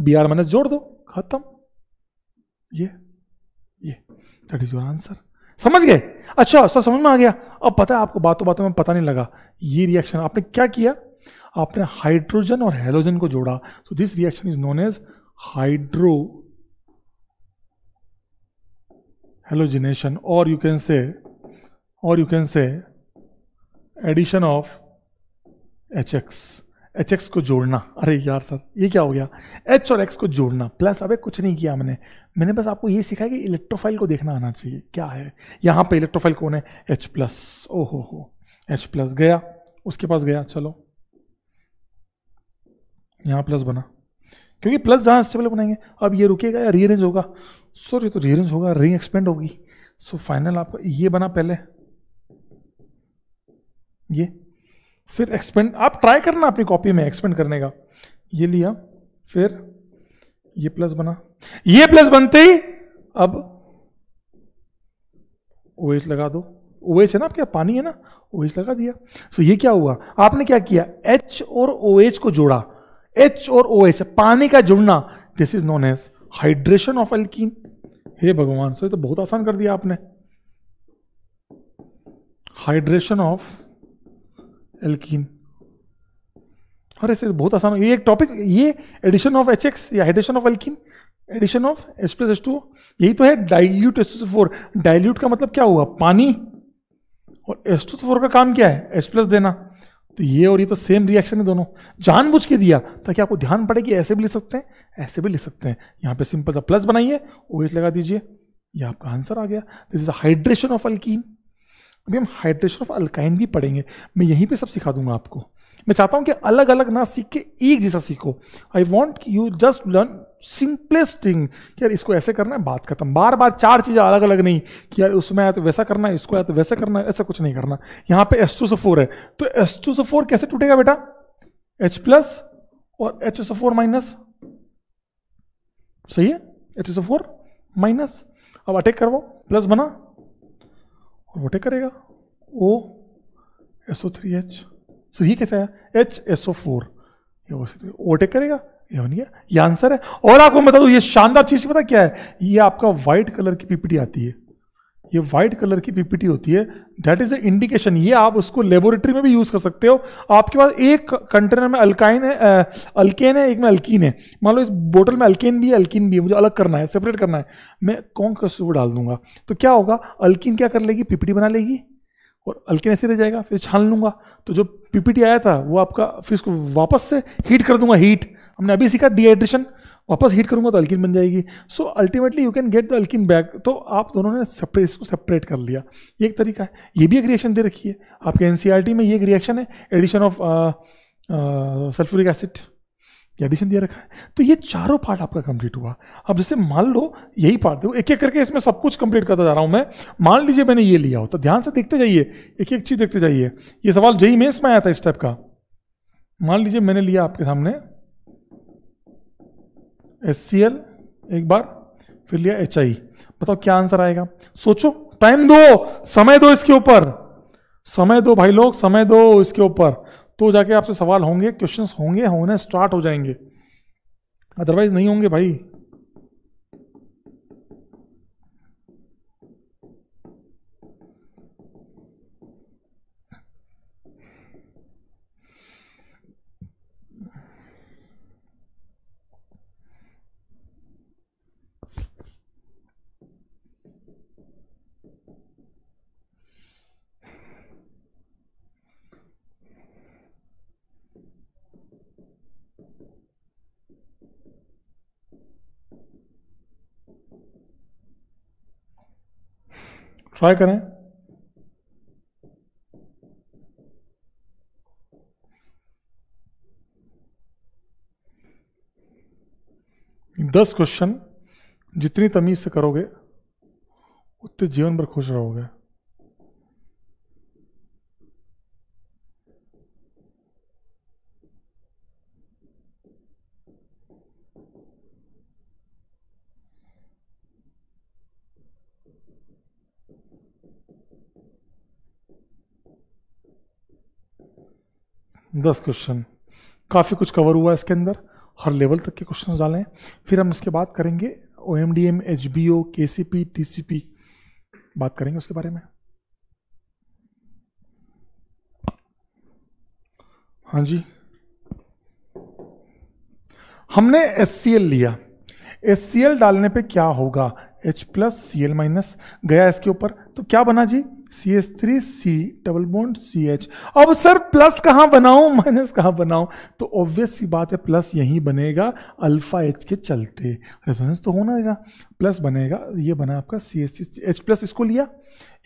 बी आर माइनस जोड़ दो खत्म ये ये दैट इज योर आंसर समझ गए अच्छा सर समझ में आ गया अब पता है आपको बातों बातों में पता नहीं लगा ये रिएक्शन आपने क्या किया आपने हाइड्रोजन और हेलोजन को जोड़ा so this reaction is known as hydrohalogenation और यू कैन से और you can say addition of H X H X को जोड़ना अरे यार सर ये क्या हो गया एच और एक्स को जोड़ना प्लस अबे कुछ नहीं किया मैंने मैंने बस आपको ये सिखाया कि इलेक्ट्रोफाइल को देखना आना चाहिए क्या है यहाँ पे इलेक्ट्रोफाइल कौन है एच प्लस ओ हो हो एच प्लस गया उसके पास गया चलो यहाँ प्लस बना क्योंकि प्लस जहाँ स्टेबल बनाएंगे अब ये रुकेगा या रीअरेंज होगा सर ये तो रीअरेंज होगा रिंग एक्सपेंड होगी सो फाइनल आपका ये बना पहले ये फिर एक्सपेंड आप ट्राई करना अपनी कॉपी में एक्सपेंड करने का ये लिया फिर ये प्लस बना ये प्लस बनते ही अब ओएच लगा दो ओएच है ना आपके पानी है ना ओ लगा दिया सो ये क्या हुआ आपने क्या किया एच और ओ को जोड़ा एच और ओ एच पानी का जुड़ना this is known as hydration of alkene हे भगवान सर तो बहुत आसान कर दिया आपने हाइड्रेशन ऑफ एल्कीन अरे सर बहुत आसान ये एक टॉपिक ये एडिशन ऑफ एच एक्स या hydration of alkene addition of H plus S two यही तो है dilute S two four dilute का मतलब क्या हुआ पानी और एस टू फोर का काम क्या है एच प्लस देना तो ये और ये तो सेम रिएक्शन है दोनों जानबूझ के दिया ताकि आपको ध्यान पड़े कि ऐसे भी ले सकते हैं ऐसे भी ले सकते हैं यहाँ पे सिंपल सा प्लस बनाइए ओएच OH लगा दीजिए ये आपका आंसर आ गया this is hydration of alkene अभी हम हाइड्रेशन ऑफ अल्काइन भी पढ़ेंगे मैं यहीं पे सब सिखा दूंगा आपको मैं चाहता हूँ कि अलग अलग ना सीख के एक जैसा सीखो I want you just learn simplest thing यार इसको ऐसे करना है बात खत्म बार बार चार चीज़ें अलग अलग नहीं कि यार उसमें आया तो वैसा करना है इसको आया तो वैसा करना है ऐसा कुछ नहीं करना यहाँ पे एस टू से फोर है तो एस टू से फोर कैसे टूटेगा बेटा एच प्लस और एच से फोर माइनस सही है एच से फोर माइनस अब अटैक करवाओ प्लस बना और वो अटैक करेगा O SO three H sir ये कैसे आया एच एसओ फोर ओवरटेक करेगा ये बन गया ये आंसर है और आपको बता दू ये शानदार चीज पता क्या है ये आपका व्हाइट कलर की पीपीटी आती है ये व्हाइट कलर की पीपीटी होती है दैट इज ए इंडिकेशन ये आप उसको लेबोरेटरी में भी यूज कर सकते हो आपके पास एक कंटेनर में अल्काइन है अल्केन है एक में अल्कीन है मान लो इस बोतल में अल्केन भी है अल्कीन भी है मुझे अलग करना है सेपरेट करना है मैं कौन कस डाल दूंगा तो क्या होगा अल्कीन क्या कर लेगी पीपीटी बना लेगी और अल्केन ऐसे रह जाएगा फिर छान लूंगा तो जो पीपीटी आया था वो आपका फिर इसको वापस से हीट कर दूंगा हीट हमने अभी सीखा डिहाइड्रेशन वापस हीट करूंगा तो अल्किन बन जाएगी so ultimately you can get the alkene back तो आप दोनों ने सेपरेट इसको सेपरेट कर लिया ये एक तरीका है ये भी एक रिएक्शन दे रखी है आपके एन में ये एक रिएक्शन है एडिशन ऑफ सल्फ्यूरिक एसिड ये एडिशन दिया रखा है तो ये चारों पार्ट आपका कंप्लीट हुआ अब जैसे मान लो यही पार्ट देखो एक एक करके इसमें सब कुछ कंप्लीट करता जा रहा हूँ मैं मान लीजिए मैंने ये लिया हो तो ध्यान से देखते जाइए एक एक चीज़ देखते जाइए ये सवाल जई मेंस e में आया था इस टाइप का मान लीजिए मैंने लिया आपके सामने एस सी एल एक बार फिर लिया एच आई e। बताओ क्या आंसर आएगा सोचो टाइम दो समय दो इसके ऊपर समय दो भाई लोग समय दो इसके ऊपर तो जाके आपसे सवाल होंगे क्वेश्चंस होंगे होने स्टार्ट हो जाएंगे अदरवाइज नहीं होंगे भाई ट्राई करें दस क्वेश्चन जितनी तमीज से करोगे उतने जीवन भर खुश रहोगे दस क्वेश्चन काफ़ी कुछ कवर हुआ इसके अंदर हर लेवल तक के क्वेश्चन डाले हैं फिर हम इसके बाद करेंगे O M D M H B O K C P T C P बात करेंगे उसके बारे में हाँ जी हमने एस सी एल लिया एस सी एल डालने पे क्या होगा H plus C L minus गया इसके ऊपर तो क्या बना जी C H three C double bond C H अब सर प्लस कहाँ बनाऊं माइनस कहाँ बनाऊं तो ऑब्वियस सी बात है प्लस यही बनेगा अल्फा एच के चलते रेजोनेंस तो होना रहेगा प्लस बनेगा ये बना आपका C H three H plus इसको लिया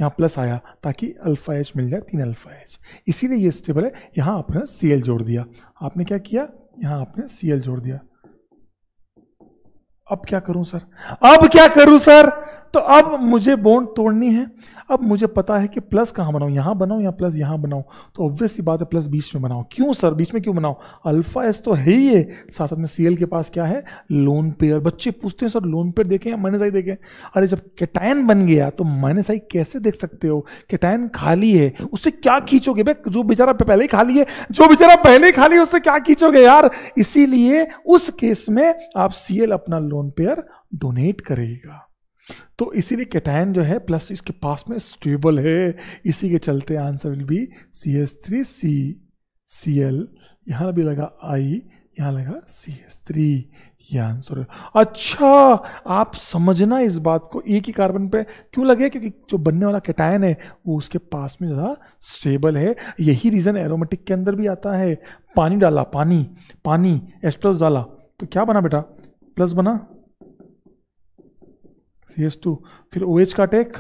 यहाँ प्लस आया ताकि अल्फा एच मिल जाए तीन अल्फा एच इसीलिए ये स्टेबल है यहाँ आपने सी एल जोड़ दिया आपने क्या किया यहाँ आपने सी एल जोड़ दिया अब क्या करूं सर अब क्या करूं सर तो अब मुझे बॉन्ड तोड़नी है अब मुझे पता है कि प्लस कहाँ बनाऊँ यहाँ बनाऊँ या प्लस यहाँ बनाऊँ तो ऑब्वियस ही बात है प्लस बीच में बनाऊँ क्यों सर बीच में क्यों बनाऊँ अल्फा एस तो है ही है साथ में सी के पास क्या है लोन पेयर बच्चे पूछते हैं सर लोन पेयर देखें या माइनस आई देखें अरे जब केटाइन बन गया तो माइनस आई कैसे देख सकते हो केटाइन खाली है उससे क्या खींचोगे भाई जो बेचारा पहले ही खाली है जो बेचारा पहले ही खाली है उससे क्या खींचोगे यार इसीलिए उस केस में आप सी अपना लोन पेयर डोनेट करेगा तो इसीलिए कैटायन जो है प्लस इसके पास में स्टेबल है इसी के चलते answer will be C S three C C L यहाँ भी लगा आई यहाँ लगा सी एस थ्री ये आंसर है अच्छा आप समझना इस बात को एक ही कार्बन पे क्यों लगे क्योंकि जो बनने वाला कैटायन है वो उसके पास में ज़्यादा स्टेबल है यही रीज़न एरोमेटिक के अंदर भी आता है पानी डाला पानी पानी एस प्लस डाला तो क्या बना बेटा प्लस बना सी एस टू फिर ओ OH एच का टेक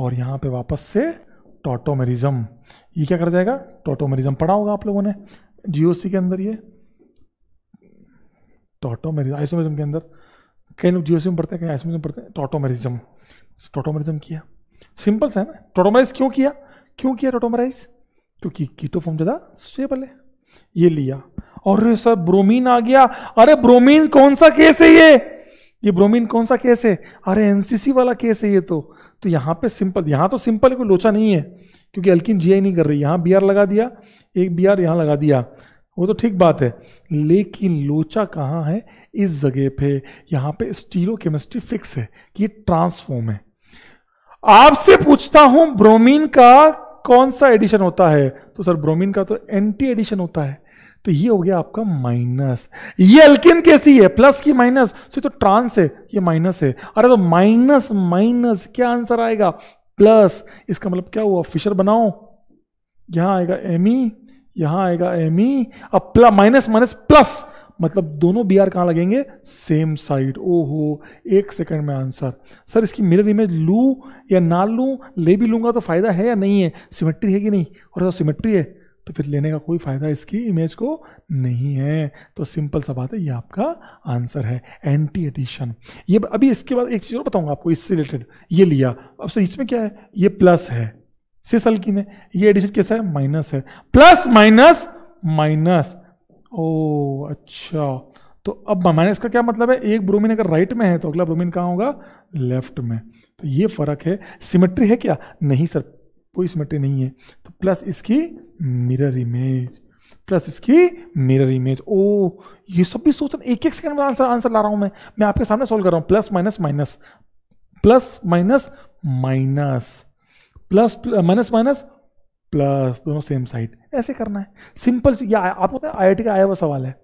और यहाँ पे वापस से टोटोमेरिज्म ये क्या कर जाएगा टोटोमेरिज्म पढ़ा होगा आप लोगों ने जीओसी के अंदर ये टोटोमेरिज्म आइसोमेरिज्म के अंदर कई लोग जीओसी में पढ़ते हैं कहीं आइसोमेरिज्म पढ़ते हैं टोटोमेरिज्म टोटोमेरिज्म किया सिंपल सा है ना टोटोमराइज क्यों किया क्यों किया टोटोमराइज क्योंकि फॉर्म ज़्यादा स्टेबल है ये लिया और सर ब्रोमीन आ गया अरे ब्रोमीन कौन सा केस है ये ये ब्रोमीन कौन सा केस है अरे एनसीसी वाला केस है ये तो तो यहाँ पे सिंपल यहाँ तो सिंपल कोई लोचा नहीं है क्योंकि अल्किन जी नहीं कर रही यहाँ बी लगा दिया एक बी आर यहाँ लगा दिया वो तो ठीक बात है लेकिन लोचा कहाँ है इस जगह पे यहाँ पे स्टीरो केमिस्ट्री फिक्स है कि ये ट्रांसफॉर्म है आपसे पूछता हूं ब्रोमीन का कौन सा एडिशन होता है तो सर ब्रोमीन का तो एंटी एडिशन होता है तो ये हो गया आपका माइनस ये अल्किन कैसी है प्लस की माइनस सो तो ट्रांस है ये माइनस है अरे तो माइनस माइनस क्या आंसर आएगा प्लस इसका मतलब क्या हुआ फिशर बनाओ यहां आएगा एम ई यहां आएगा एम ई अब प्लस माइनस माइनस प्लस मतलब दोनों बी आर कहां लगेंगे सेम साइड ओहो एक सेकंड में आंसर सर इसकी मिरर इमेज लू या ना लू ले भी लूंगा तो फ़ायदा है या नहीं है सिमेट्री है कि नहीं और सिमेट्री है तो फिर लेने का कोई फ़ायदा इसकी इमेज को नहीं है तो सिंपल सा बात है ये आपका आंसर है एंटी एडिशन ये अभी इसके बाद एक चीज़ और बताऊंगा आपको इससे रिलेटेड ये लिया अब सर इसमें क्या है ये प्लस है सिस अल्किन है ये एडिशन कैसा है माइनस है प्लस माइनस माइनस ओ अच्छा तो अब माइनस का क्या मतलब है एक ब्रोमीन अगर राइट में है तो अगला ब्रोमीन कहाँ होगा लेफ्ट में तो ये फर्क है सिमेट्री है क्या नहीं सर कोई सिमेट्री नहीं है तो प्लस इसकी मिरर इमेज प्लस इसकी मिरर इमेज ओ ये सब भी सोचना एक एक सेकंड में आंसर आंसर ला रहा हूं मैं मैं आपके सामने सोल्व कर रहा हूं plus minus minus plus minus minus plus minus minus plus दोनों सेम साइड ऐसे करना है सिंपल या आपको पता है आई का आया हुआ सवाल है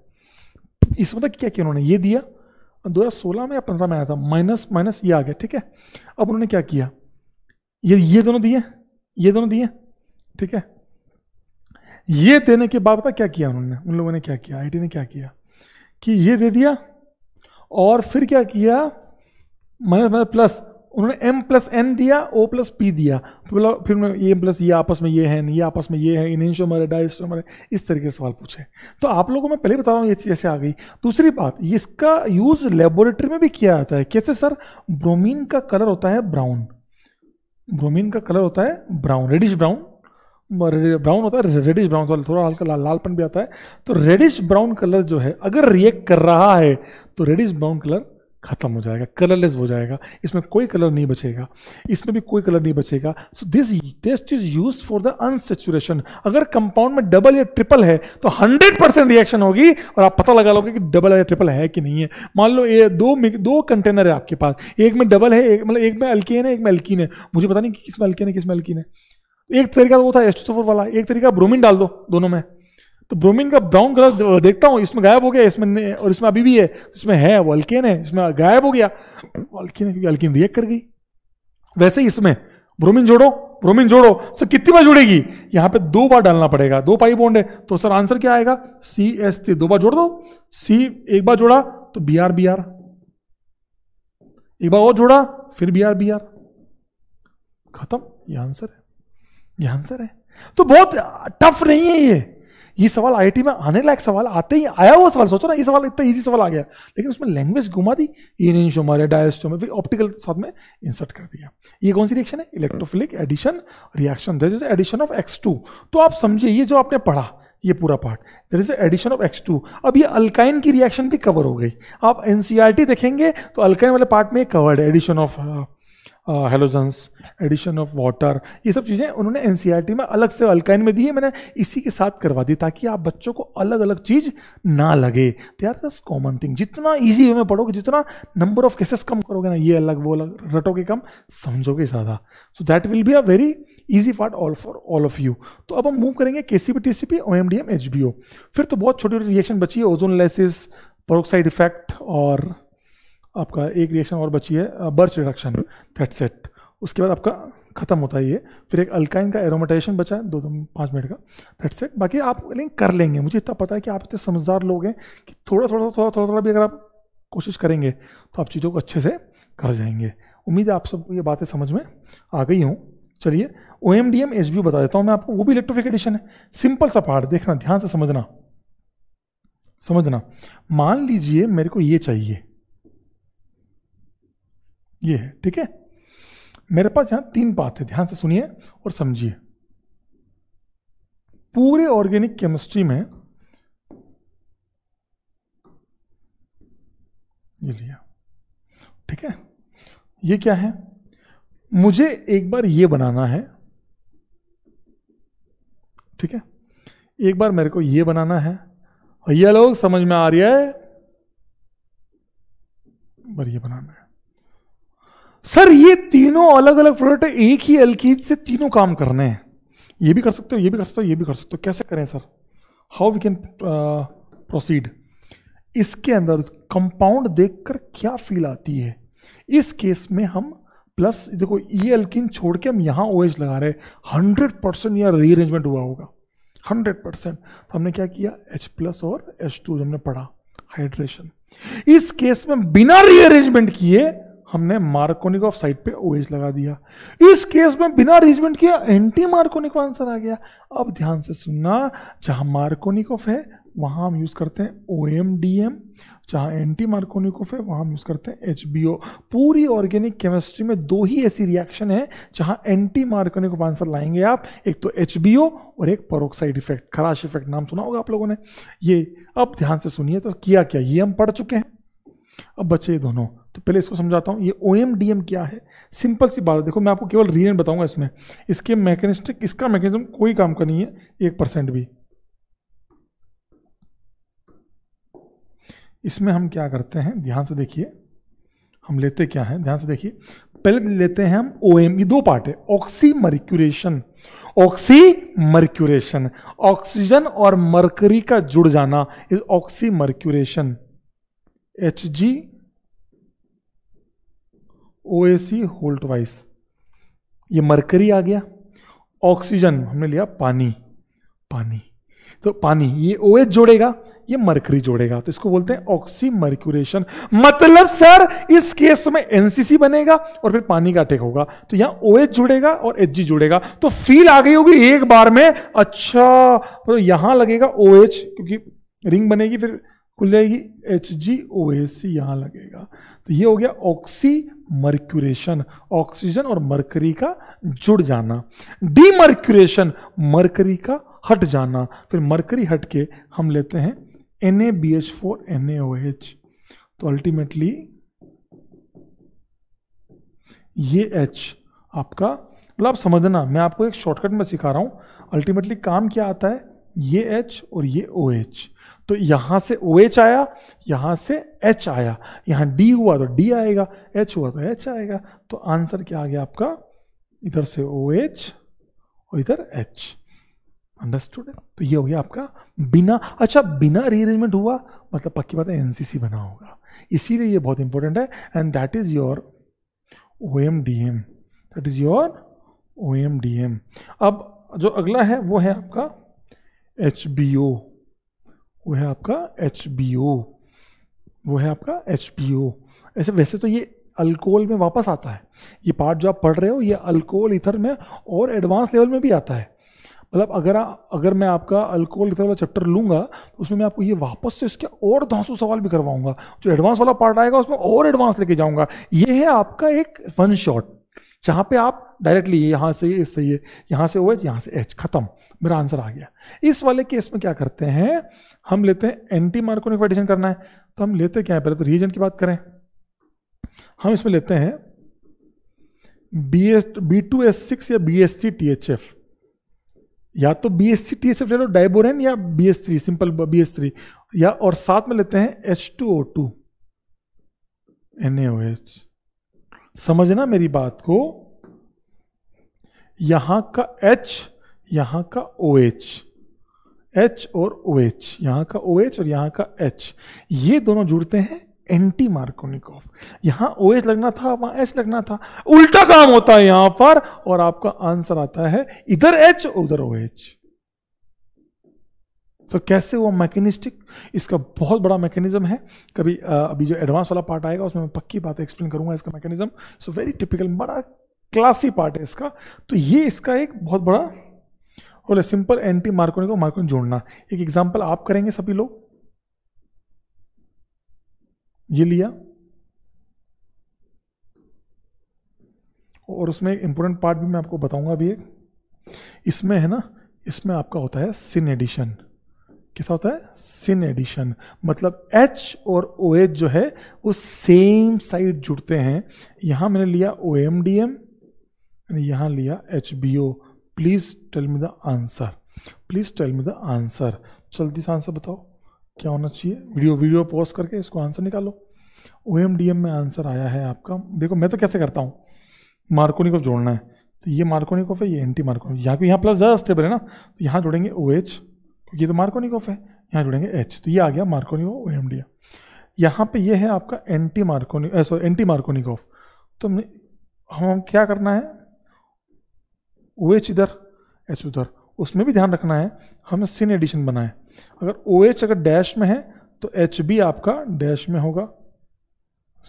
इसमें मतलब क्या किया उन्होंने ये दिया 2016 में या पंद्रह में आया था माइनस माइनस ये आ गया ठीक है अब उन्होंने क्या किया ये ये दोनों दिए ये दोनों दिए ठीक है ये देने के बाद पता क्या किया उन्होंने उन लोगों ने क्या किया आई ने क्या किया कि ये दे दिया और फिर क्या किया माइनस माइनस प्लस उन्होंने एम प्लस एन दिया ओ प्लस पी दिया तो बोला फिर उन्होंने ए प्लस ये आपस में ये है ये आपस में ये है इन इंशोमर है डाइस्टोमर मरे इस तरीके से सवाल पूछे तो आप लोगों को मैं पहले बता रहा हूँ ये चीज़ ऐसे आ गई दूसरी बात इसका यूज़ लेबोरेटरी में भी किया जाता है कैसे सर ब्रोमीन का कलर होता है ब्राउन ब्रोमीन का कलर होता है ब्राउन रेडिश ब्राउन ब्राउन होता है रेडिश ब्राउन थोड़ा थोड़ा हल्का लाल, लालपन भी आता है तो रेडिश ब्राउन कलर जो है अगर रिएक्ट कर रहा है तो रेडिश ब्राउन कलर खत्म हो जाएगा कलरलेस हो जाएगा इसमें कोई कलर नहीं बचेगा इसमें भी कोई कलर नहीं बचेगा so this test is use for the unsaturation अगर कंपाउंड में डबल या ट्रिपल है तो 100 परसेंट रिएक्शन होगी और आप पता लगा लोगे कि डबल या ट्रिपल है कि नहीं है मान लो ये दो दो कंटेनर है आपके पास एक में डबल है एक मतलब एक में अल्किन है एक में अल्किन है मुझे पता नहीं कि किस में अल्किन है किस में अल्किन है एक तरीका तो वो था एच वाला एक तरीका ब्रोमिन डाल दो दोनों में तो ब्रोमिन का ब्राउन कलर देखता हूँ इसमें गायब हो गया इसमें और इसमें अभी भी है इसमें है वल्किन है इसमें गायब हो गया वल्किन है क्योंकि रिएक्ट कर गई वैसे ही इसमें ब्रोमिन जोड़ो ब्रोमिन जोड़ो सर कितनी बार जुड़ेगी यहाँ पे दो बार डालना पड़ेगा दो पाई बॉन्ड है तो सर आंसर क्या आएगा सी एस टी दो बार जोड़ दो सी एक बार जोड़ा तो बी आर बी आर एक बार और जोड़ा फिर बी आर बी आर खत्म ये आंसर है ये आंसर है तो बहुत टफ नहीं है ये ये सवाल आईआईटी में आने लायक सवाल आते ही आया वो सवाल सोचो ना ये सवाल इतना इजी सवाल आ गया लेकिन उसमें लैंग्वेज घुमा दी इन शो मारे डायस्टो में फिर ऑप्टिकल साथ में इंसर्ट कर दिया ये कौन सी रिएक्शन है electrophilic addition reaction this is addition of X two तो आप समझिए ये जो आपने पढ़ा ये पूरा part there is addition of X two अब ये अल्काइन की रिएक्शन भी कवर हो गई आप एनसीआरटी e देखेंगे तो अल्काइन वाले पार्ट में covered addition of halogens addition of water ये सब चीज़ें उन्होंने एन e में अलग से अल्काइन में दी है मैंने इसी के साथ करवा दी ताकि आप बच्चों को अलग अलग चीज़ ना लगे they are this common thing जितना ईजी वे में पढ़ोगे जितना नंबर ऑफ केसेस कम करोगे ना ये अलग वो अलग रटोगे कम समझोगे ज़्यादा so that will be a very easy part all for all of you तो अब हम मूव करेंगे K C B T C P O M D M H B O फिर तो बहुत छोटी छोटी रिएक्शन बची है ओजोन लेसिस परोक्साइड इफेक्ट और आपका एक रिएक्शन और बची है बर्च रिडक्शन थेट सेट उसके बाद आपका खत्म होता है ये फिर एक अल्काइन का एरोमेटाइजेशन बचा है दो दो पाँच मिनट का थेट सेट बाकी आप लेकिन कर लेंगे मुझे इतना पता है कि आप इतने समझदार लोग हैं कि थोड़ा थोड़ा थोड़ा थोड़ा थोड़ा भी अगर आप कोशिश करेंगे तो आप चीज़ों को अच्छे से कर जाएंगे उम्मीद है आप सबको ये बातें समझ में आ गई हूँ चलिए O M D M H B बता देता हूँ मैं आपको वो भी एडिशन है सिंपल सा पार्ट देखना ध्यान से समझना समझना मान लीजिए मेरे को ये चाहिए ये है ठीक है मेरे पास यहां तीन बात है ध्यान से सुनिए और समझिए पूरे ऑर्गेनिक केमिस्ट्री में ये लिया ठीक है ये क्या है मुझे एक बार ये बनाना है ठीक है एक बार मेरे को ये बनाना है और ये लोग समझ में आ रही है बार ये बनाना है सर ये तीनों अलग अलग प्रोडक्ट एक ही एल्कीज से तीनों काम करने हैं ये भी कर सकते हो ये भी कर सकते हो ये भी कर सकते हो कैसे करें sir how we can proceed इसके अंदर कंपाउंड देखकर क्या फील आती है इस केस में हम प्लस देखो ई एल्किन छोड़ के हम यहाँ ओ लगा रहे हंड्रेड परसेंट या रीअरेंजमेंट हुआ होगा हंड्रेड परसेंट तो हमने क्या किया एच प्लस और एच टू हमने पढ़ा हाइड्रेशन इस केस में बिना रीअरेंजमेंट किए हमने ऑफ साइड पे ओएच लगा दिया इस केस में बिना अरेंजमेंट किया एंटी मार्कोनिक आंसर आ गया अब ध्यान से सुनना जहां ऑफ है वहां हम यूज करते हैं ओ एम डी एम जहां एंटी ऑफ है वहां हम यूज़ करते हैं एच बी ओ पूरी ऑर्गेनिक केमिस्ट्री में दो ही ऐसी रिएक्शन है जहां एंटी ऑफ आंसर लाएंगे आप एक तो एच बी ओ और एक परोक्साइड इफेक्ट खराश इफेक्ट नाम सुना होगा आप लोगों ने ये अब ध्यान से सुनिए तो किया क्या ये हम पढ़ चुके हैं अब बचे दोनों तो पहले इसको समझाता हूँ ये ओ क्या है सिंपल सी बात देखो मैं आपको केवल रीजन बताऊंगा इसमें इसके मैकेनिस्टिक इसका मैकेनिज्म कोई काम का नहीं है एक परसेंट भी इसमें हम क्या करते हैं ध्यान से देखिए हम लेते क्या है ध्यान से देखिए पहले लेते हैं हम ओ ये दो पार्ट है oxymercuration oxymercuration oxygen और मरकरी का जुड़ जाना is oxymercuration H G O A C होल्ट वाइस ये मरकरी आ गया ऑक्सीजन हमने लिया पानी पानी तो पानी ये ओ OH जोड़ेगा ये मरकरी जोड़ेगा तो इसको बोलते हैं ऑक्सी मर्क्यूरेशन मतलब सर इस केस में एनसीसी बनेगा और फिर पानी का अटैक होगा तो यहां ओ OH जुड़ेगा और एच जी जुड़ेगा तो फील आ गई होगी एक बार में अच्छा तो यहां लगेगा ओ OH, क्योंकि रिंग बनेगी फिर जाएगी एच जी ओ ए सी यहाँ लगेगा तो ये हो गया ऑक्सी मर्क्यूरेशन ऑक्सीजन और मरकरी का जुड़ जाना डी मर्क्यूरेशन मरकरी का हट जाना फिर मरकरी हट के हम लेते हैं N A B H four N A O H तो अल्टीमेटली ये एच आपका मतलब आप समझना मैं आपको एक शॉर्टकट में सिखा रहा हूं अल्टीमेटली काम क्या आता है ये एच और ये ओ OH. एच तो यहां से ओ एच आया यहां से एच आया यहां डी हुआ तो डी आएगा एच हुआ तो एच आएगा तो आंसर क्या आ गया आपका इधर से ओ एच और इधर एच अंडरस्टूड तो ये हो गया आपका बिना अच्छा बिना रीअरेंजमेंट हुआ मतलब पक्की बात है एनसीसी बना होगा इसीलिए ये बहुत इंपॉर्टेंट है and that is your O M D M that is your O M D M अब जो अगला है वो है आपका एच बी ओ वो है आपका एच बी ओ वो है आपका एच बी ओ ऐसे वैसे तो ये अल्कोहल में वापस आता है ये पार्ट जो आप पढ़ रहे हो ये अल्कोहल इथर में और एडवांस लेवल में भी आता है मतलब अगर आ, अगर मैं आपका अल्कोहल इथर वाला चैप्टर लूंगा तो उसमें मैं आपको ये वापस से इसके और धांसू सवाल भी करवाऊंगा जो एडवांस वाला पार्ट आएगा उसमें और एडवांस लेके जाऊँगा ये है आपका एक वन शॉट जहां पे आप डायरेक्टली यहां से इस सही है से ओ एच यहां से एच खत्म मेरा आंसर आ गया इस वाले केस में क्या करते हैं हम लेते हैं एंटी मार्कोनिक एडिशन करना है तो हम लेते क्या है पहले तो रीजन की बात करें हम इसमें लेते हैं B S B two S six या B S C T H F या तो B S C T H F ले लो डाइबोरेन या B S three simple B S three या और साथ में लेते हैं H two O two N A O H समझना मेरी बात को यहां का एच यहां का ओ एच एच और ओ एच यहां का ओ एच और यहां का एच ये दोनों जुड़ते हैं एंटी मार्कोनिकॉफ यहां ओ एच लगना था वहां एच लगना था उल्टा काम होता है यहां पर और आपका आंसर आता है इधर एच उधर ओ OH तो कैसे वो मैकेनिस्टिक इसका बहुत बड़ा मैकेनिज्म है कभी अभी जो एडवांस वाला पार्ट आएगा उसमें मैं पक्की बात एक्सप्लेन करूंगा इसका मैकेनिज्म सो वेरी टिपिकल बड़ा क्लासी पार्ट है इसका तो ये इसका एक बहुत बड़ा और सिंपल एंटी मार्कोनी को मार्कोन जोड़ना एक एग्जाम्पल आप करेंगे सभी लोग ये लिया और उसमें एक इम्पोर्टेंट पार्ट भी मैं आपको बताऊंगा अभी एक इसमें है ना इसमें आपका होता है सिन एडिशन कैसा होता है सिन एडिशन मतलब एच और ओ OH जो है वो सेम साइड जुड़ते हैं यहां मैंने लिया ओ एम डी एम यहां लिया H B O please tell me the answer please tell me the answer जल्दी से आंसर बताओ क्या होना चाहिए वीडियो वीडियो पॉज करके इसको आंसर निकालो ओ एम डी एम में आंसर आया है आपका देखो मैं तो कैसे करता हूँ मार्कोनी को जोड़ना है तो ये को फिर ये एंटी मार्कोनी यहाँ पे यहाँ प्लस ज़्यादा स्टेबल है ना तो यहाँ जोड़ेंगे ओ OH, एच ये तो ऑफ है यहाँ जुड़ेंगे एच तो ये आ गया मार्कोनिक ऑफ एम डी यहाँ पर यह है आपका anti Markovnikov sorry anti मार्कोनिक Markovnikov तो हम क्या करना है ओ एच इधर एच उधर उसमें भी ध्यान रखना है हमें सिन एडिशन बनाए अगर ओ OH एच अगर डैश में है तो एच भी आपका डैश में होगा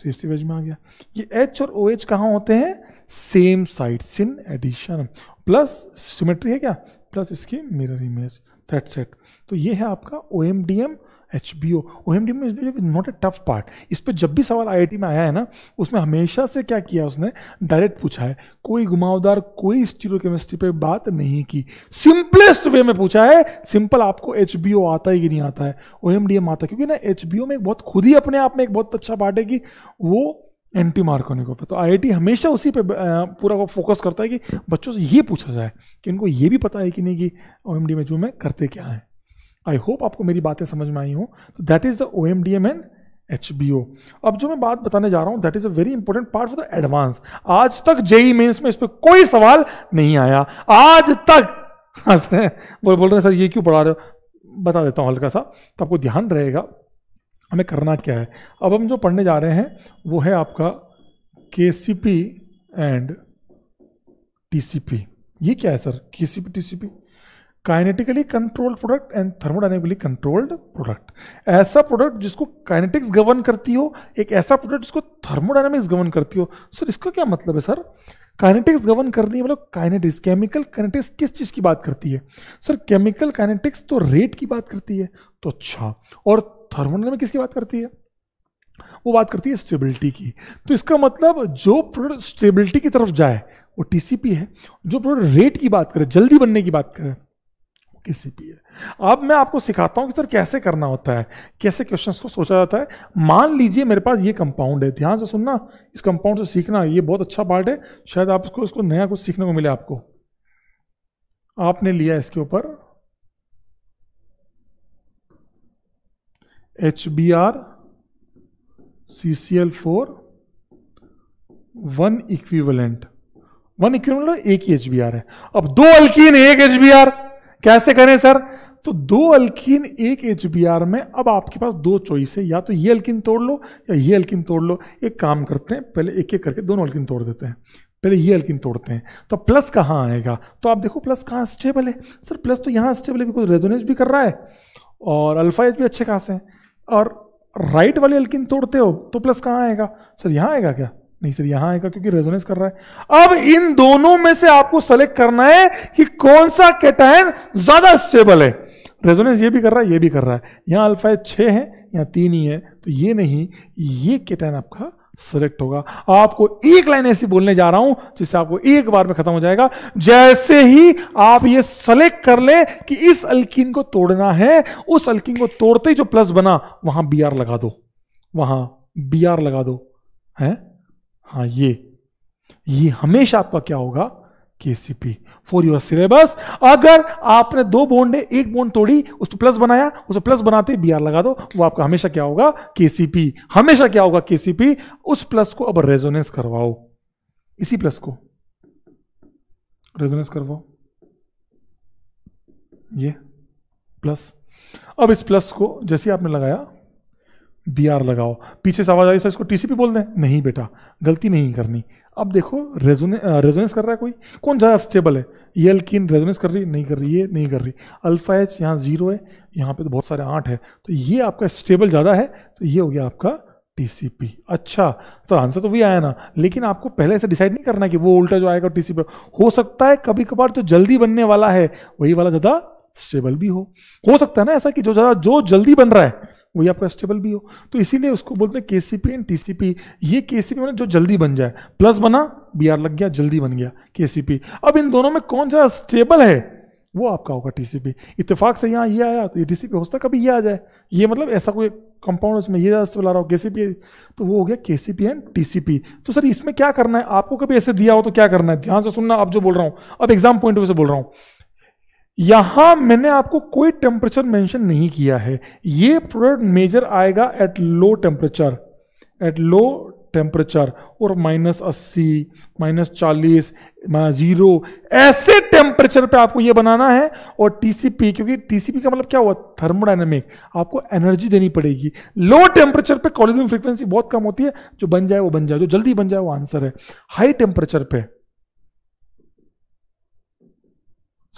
सी वेज में आ गया ये एच और ओ एच कहाँ होते हैं same side syn addition plus symmetry है क्या प्लस इसकी मिरर इमेज थ्रेट सेट तो ये है आपका O M D M H B O O M D M H B is not a tough part इस पर जब भी सवाल आई आई टी में आया है ना उसमें हमेशा से क्या किया उसने डायरेक्ट पूछा है कोई घुमावदार कोई स्टीरो केमिस्ट्री पे बात नहीं की सिंपलेस्ट वे में पूछा है सिंपल आपको एच बी ओ आता है कि नहीं आता है ओ एम डी एम आता है क्योंकि ना एच बी ओ में एक बहुत खुद ही अपने आप में एक बहुत अच्छा पार्ट है कि वो एंटी मार्कोनिको पे तो आईआईटी हमेशा उसी पे पूरा फोकस करता है कि बच्चों से ये पूछा जाए कि इनको ये भी पता है कि नहीं कि ओ एम डी एम जो मैं करते क्या है आई होप आपको मेरी बातें समझ में आई हूँ तो that is the O M D M N H B O अब जो मैं बात बताने जा रहा हूँ that is a very important part for the advance आज तक जेई मेन्स में इस पर कोई सवाल नहीं आया आज तक हंस रहे हैं बोल बोल रहे हैं सर ये क्यों पढ़ा रहे हो बता देता हूँ हल्का सा तो आपको ध्यान रहेगा हमें करना क्या है अब हम जो पढ़ने जा रहे हैं वो है आपका K C P and T C P ये क्या है sir K C P T C P kinetically controlled product and thermodynamically controlled product ऐसा प्रोडक्ट जिसको काइनेटिक्स गवर्न करती हो एक ऐसा प्रोडक्ट जिसको थर्मोडाइनमिक्स गवर्न करती हो सर इसका क्या मतलब है सर काइनेटिक्स गवर्न करनी है मतलब काइनेटिक्स केमिकल काइनेटिक्स किस चीज़ की बात करती है सर केमिकल काइनेटिक्स तो रेट की बात करती है तो अच्छा और थर्मोडाइनमिक किसकी बात करती है वो बात करती है स्टेबिलिटी की तो इसका मतलब जो प्रोडक्ट स्टेबिलिटी की तरफ जाए वो टीसीपी है जो प्रोडक्ट रेट की बात करे जल्दी बनने की बात करे किसी है अब मैं आपको सिखाता हूं कि सर कैसे करना होता है कैसे क्वेश्चन को सोचा जाता है मान लीजिए मेरे पास ये कंपाउंड है ध्यान से सुनना इस कंपाउंड से सीखना ये बहुत अच्छा पार्ट है शायद आपको इसको नया कुछ सीखने को मिले आपको आपने लिया इसके ऊपर H B R C C L four one equivalent one equivalent एक ही एच बी आर है अब दो अल्कीन एक एच बी आर कैसे करें सर तो दो अल्किन एक एच बी आर में अब आपके पास दो चॉइस है या तो ये अल्किन तोड़ लो या ये अल्किन तोड़ लो एक काम करते हैं पहले एक एक करके दोनों अल्किन तोड़ देते हैं पहले ये अल्किन तोड़ते हैं तो प्लस कहाँ आएगा तो आप देखो प्लस कहाँ स्टेबल है सर प्लस तो यहाँ स्टेबल है बिकॉज रेजोनेंस भी कर रहा है और अल्फा एच भी अच्छे खास हैं और राइट वाले अल्किन तोड़ते हो तो प्लस कहां आएगा सर यहां आएगा क्या नहीं सर यहां आएगा क्योंकि रेजोनेंस कर रहा है अब इन दोनों में से आपको सेलेक्ट करना है कि कौन सा कैटायन ज्यादा स्टेबल है रेजोनेंस ये भी कर रहा है ये भी कर रहा है यहां अल्फाइड छ है यहां तीन ही है तो ये नहीं ये कैटायन आपका सिलेक्ट होगा आपको एक लाइन ऐसी बोलने जा रहा हूं जिससे आपको एक बार में खत्म हो जाएगा जैसे ही आप ये सेलेक्ट कर ले कि इस अल्किन को तोड़ना है उस अल्किन को तोड़ते ही जो प्लस बना वहां बी आर लगा दो वहां बी आर लगा दो है हाँ ये ये हमेशा आपका क्या होगा केसीपी फॉर योर सिलेबस अगर आपने दो बोन्ड है एक बोन्ड तोड़ी उस पर प्लस बनाया उस पर प्लस बनाते बी आर लगा दो वो आपका हमेशा क्या होगा केसीपी हमेशा क्या होगा केसीपी उस प्लस को अब रेजोनेंस करवाओ इसी प्लस को रेजोनेंस करवाओ ये प्लस अब इस प्लस को जैसे आपने लगाया बी आर लगाओ पीछे से आवाज आई सर इसको टीसीपी बोल दें नहीं बेटा गलती नहीं करनी अब देखो रेजोने रेजोनेंस कर रहा है कोई कौन ज़्यादा स्टेबल है ये अल्किन रेजोनेंस कर रही नहीं कर रही ये नहीं कर रही अल्फा एच यहाँ जीरो है यहाँ पे तो बहुत सारे आठ है तो ये आपका स्टेबल ज़्यादा है तो ये हो गया आपका TCP अच्छा तो आंसर तो भी आया ना लेकिन आपको पहले से डिसाइड नहीं करना कि वो उल्टा जो आएगा टीसीपी हो सकता है कभी कभार जो तो जल्दी बनने वाला है वही वाला ज़्यादा स्टेबल भी हो हो सकता है ना ऐसा कि जो ज़्यादा जो जल्दी बन रहा है वही आपका स्टेबल भी हो तो इसीलिए उसको बोलते हैं K C P and T C P ये के सी पी मतलब जो जल्दी बन जाए प्लस बना बी आर लग गया जल्दी बन गया के सी पी अब इन दोनों में कौन सा स्टेबल है वो आपका होगा टी सी पी इतफाक से यहाँ ये आया तो ये टी सी पी हो सकता कभी ये आ जाए ये मतलब ऐसा कोई कंपाउंड उसमें ये ज़्यादा स्टेबल आ रहा हो के सी पी तो वो हो गया K C P and T C P तो सर इसमें क्या करना है आपको कभी ऐसे दिया हो तो क्या करना है ध्यान से सुनना आप जो बोल रहा हूँ अब एग्जाम पॉइंट ऑफ व्यू से बोल रहा हूँ यहां मैंने आपको कोई टेम्परेचर मेंशन नहीं किया है ये प्रोडक्ट मेजर आएगा at low temperature at low temperature और माइनस अस्सी माइनस चालीस जीरो ऐसे टेम्परेचर पे आपको ये बनाना है और टीसीपी क्योंकि टीसीपी का मतलब क्या हुआ थर्मोडाइनमिक आपको एनर्जी देनी पड़ेगी लो टेम्परेचर पे कॉलिजन फ्रीक्वेंसी बहुत कम होती है जो बन जाए वो बन जाए जो जल्दी बन जाए वो आंसर है हाई टेम्परेचर पे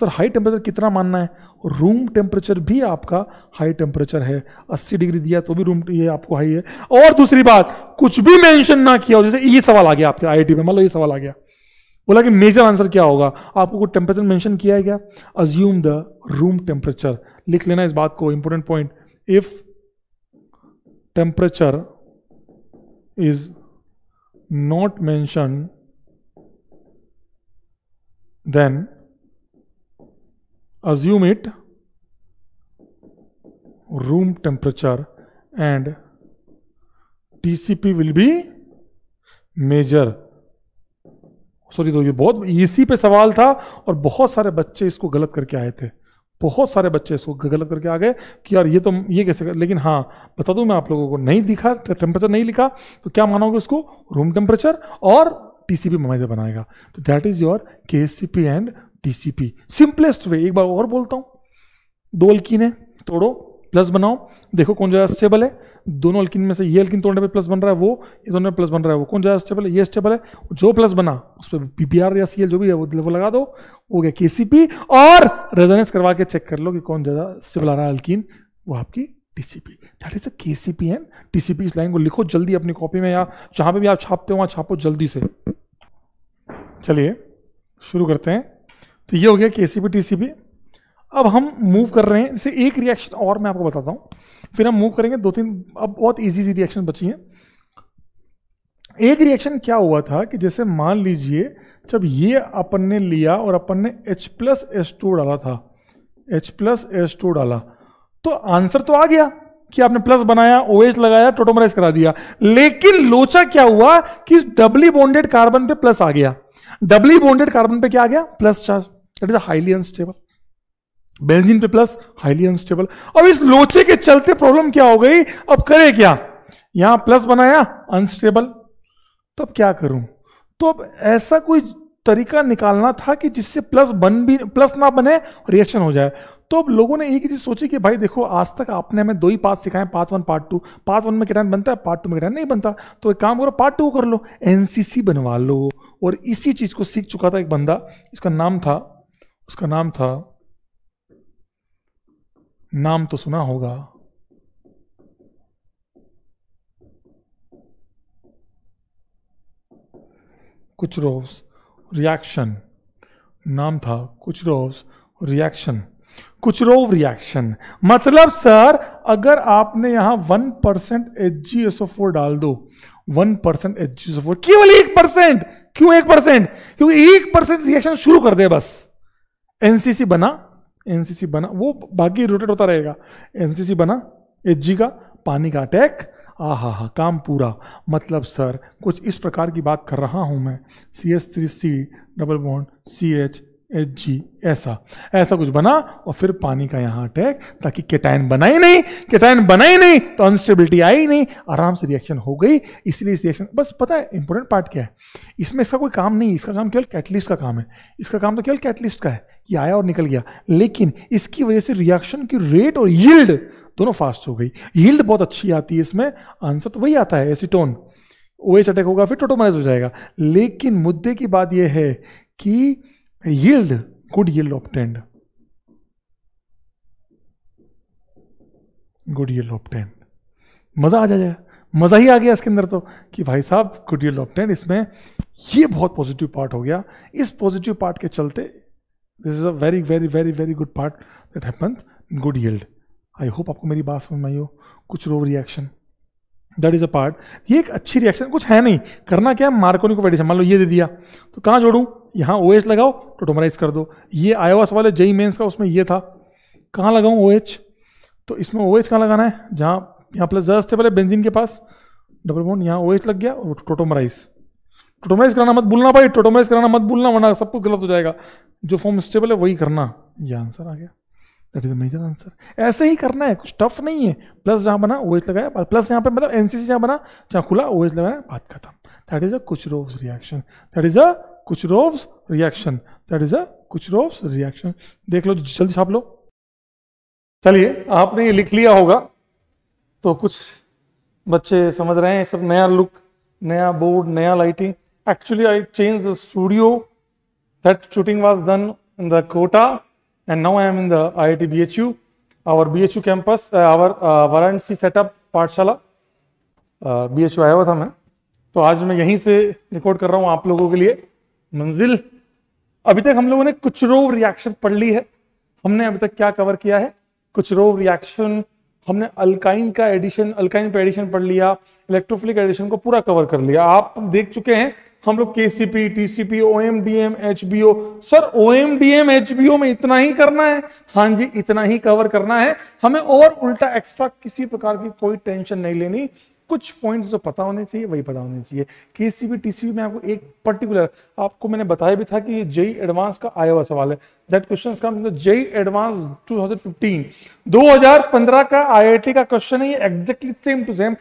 सर हाई टेम्परेचर कितना मानना है रूम टेम्परेचर भी आपका हाई टेम्परेचर है 80 डिग्री दिया तो भी रूम ये आपको हाई है और दूसरी बात कुछ भी मेंशन ना किया हो जैसे ये सवाल आ गया आपके आई में मान मतलब लो ये सवाल आ गया बोला कि मेजर आंसर क्या होगा आपको कुछ टेम्परेचर मेंशन किया है क्या अज्यूम द रूम टेम्परेचर लिख लेना इस बात को important point if temperature is not mention then assume it room temperature and TCP will be major sorry तो ये बहुत इसी पे सवाल था और बहुत सारे बच्चे इसको गलत करके आए थे बहुत सारे बच्चे इसको गलत करके आ गए कि यार ये तो ये कैसे कर लेकिन हाँ बता दूं मैं आप लोगों को नहीं दिखा टेम्परेचर नहीं लिखा तो क्या मानोगे उसको रूम टेम्परेचर और टीसीपी मैदा बनाएगा तो that is your K and TCP simplest way एक बार और बोलता हूं दो अल्किन है तोड़ो प्लस बनाओ देखो कौन ज़्यादा स्टेबल है दोनों अल्किन में से ये अल्किन तोड़ने पे प्लस बन रहा है वो ये दोनों में प्लस बन रहा है वो कौन ज़्यादा स्टेबल है ये स्टेबल है जो प्लस बना उस पर पीपीआर या सीएल जो भी है वो लगा दो हो गया के और रेजोनेंस करवा के चेक कर लो कि कौन ज़्यादा स्टेबल आ रहा है अल्किन वो आपकी TCP that is a K C P N TCP इस लाइन को लिखो जल्दी अपनी कॉपी में या जहां पे भी आप छापते हो वहां छापो जल्दी से चलिए शुरू करते हैं तो ये हो गया के सी अब हम मूव कर रहे हैं इसे एक रिएक्शन और मैं आपको बताता हूँ फिर हम मूव करेंगे दो तीन अब बहुत इजी सी रिएक्शन बची हैं एक रिएक्शन क्या हुआ था कि जैसे मान लीजिए जब ये अपन ने लिया और अपन ने H प्लस एस टू डाला था H प्लस एस टू डाला तो आंसर तो आ गया कि आपने प्लस बनाया ओ OH लगाया टोटोमराइज करा दिया लेकिन लोचा क्या हुआ कि डबली बॉन्डेड कार्बन पे प्लस आ गया डबली बॉन्डेड कार्बन पे क्या आ गया plus charge that is highly unstable benzene पे प्लस हाईली अनस्टेबल अब इस लोचे के चलते प्रॉब्लम क्या हो गई अब करे क्या यहां प्लस बनाया अनस्टेबल तब क्या करूं तो अब ऐसा कोई तरीका निकालना था कि जिससे प्लस बन भी प्लस ना बने रिएक्शन हो जाए तो अब लोगों ने एक ही चीज सोची कि भाई देखो आज तक आपने हमें दो ही पार्ट सिखाए part one part two part one में कैटाइन बनता है पार्ट टू में कैटाइन नहीं बनता तो एक काम करो पार्ट टू कर लो एनसीसी बनवा लो और इसी चीज को सीख चुका था एक बंदा इसका नाम था उसका नाम था नाम तो सुना होगा कुछ रोव्स रिएक्शन नाम था कुछ रोव्स रिएक्शन कुछ रोव रिएक्शन मतलब सर अगर आपने यहां one percent H G S four डाल दो one percent H G S four केवल एक परसेंट क्यों एक परसेंट क्योंकि एक परसेंट रिएक्शन शुरू कर दे बस एनसीसी बना एनसीसी बना वो बाकी रोटेट होता रहेगा एनसीसी बना एच का पानी का अटैक आ हा हा काम पूरा मतलब सर कुछ इस प्रकार की बात कर रहा हूँ मैं C S three C double bond C H H G ऐसा ऐसा कुछ बना और फिर पानी का यहाँ अटैक ताकि केटाइन बना ही नहीं केटाइन बना ही नहीं तो अनस्टेबिलिटी आई नहीं आराम से रिएक्शन हो गई इसलिए इस रिएक्शन बस पता है इंपॉर्टेंट पार्ट क्या है इसमें इसका कोई काम नहीं इसका काम केवल कैटलिस्ट का काम है इसका काम तो केवल कैटलिस्ट का है ये आया और निकल गया लेकिन इसकी वजह से रिएक्शन की रेट और यील्ड दोनों फास्ट हो गई यील्ड बहुत अच्छी आती है इसमें आंसर तो वही आता है एसीटोन ओ एच अटैक होगा फिर टोटोमाइज हो जाएगा लेकिन मुद्दे की बात यह है कि yield, good yield obtained. Good yield obtain मजा आ जाएगा मजा ही आ गया इसके अंदर तो कि भाई साहब गुड यील्ड ऑप्टेन इसमें ये बहुत पॉजिटिव पार्ट हो गया इस पॉजिटिव पार्ट के चलते this is a very very very very good part that happen good yield I hope आपको मेरी बात समझ में आई हो कुछ रो reaction that is a part ये एक अच्छी रिएक्शन कुछ है नहीं करना क्या है को वेडिशन मान लो ये दे दिया तो कहाँ जोड़ूँ यहाँ ओ OH लगाओ टोटोमराइज कर दो ये आयोवास वाले जई मेन्स e का उसमें ये था कहाँ लगाऊँ ओ OH? तो इसमें ओ OH कहाँ लगाना है जहाँ यहाँ प्लस ज़्यादा स्टेबल है बेंजिन के पास डबल बोन यहाँ ओ OH लग गया और टोटोमराइज टोटोमराइज कराना मत भूलना भाई टोटोमराइज कराना मत भूलना वरना सब कुछ गलत हो जाएगा जो फॉर्म स्टेबल है वही करना यह आंसर आ गया दैट इज मेजर आंसर ऐसे ही करना है कुछ टफ नहीं है प्लस जहां बना वो एच लगाया प्लस यहाँ पे मतलब एनसीसी जहां बना जहां खुला वो एच लगाया बात खत्म दैट इज अ कुछ रोव्स रिएक्शन दैट इज अ कुछ रोव्स रिएक्शन दैट इज अ कुछ रोव्स रिएक्शन देख लो जल्दी छाप लो चलिए आपने ये लिख लिया होगा तो कुछ बच्चे समझ रहे हैं सब नया लुक नया बोर्ड नया lighting actually I change the studio that shooting was done in the Kota And now I am in the IIT BHU, our BHU campus, uh, our Varanasi uh, setup Pathshala B uh, H आया हुआ था मैं तो आज मैं यहीं से रिकॉर्ड कर रहा हूं आप लोगों के लिए मंजिल अभी तक हम लोगों ने कुछ रोव रिएक्शन पढ़ ली है हमने अभी तक क्या कवर किया है कुछ रोव रिएक्शन हमने अल्काइन का एडिशन अल्काइन पे एडिशन पढ़ लिया इलेक्ट्रोफिलिक एडिशन को पूरा कवर कर लिया आप देख चुके हैं हम लोग K C P T C P O M D M H B O sir O M D M H B O में इतना ही करना है हाँ जी इतना ही कवर करना है हमें और उल्टा एक्स्ट्रा किसी प्रकार की कोई टेंशन नहीं लेनी कुछ पॉइंट्स जो तो पता होने चाहिए वही पता होने चाहिए K C B T C B में आपको एक पर्टिकुलर आपको मैंने बताया भी था कि ये जेई एडवांस e का आया हुआ सवाल है दैट क्वेश्चन मतलब जेई एडवांस 2015 2015 का आईआईटी का क्वेश्चन है ये एग्जैक्टली सेम टू सेम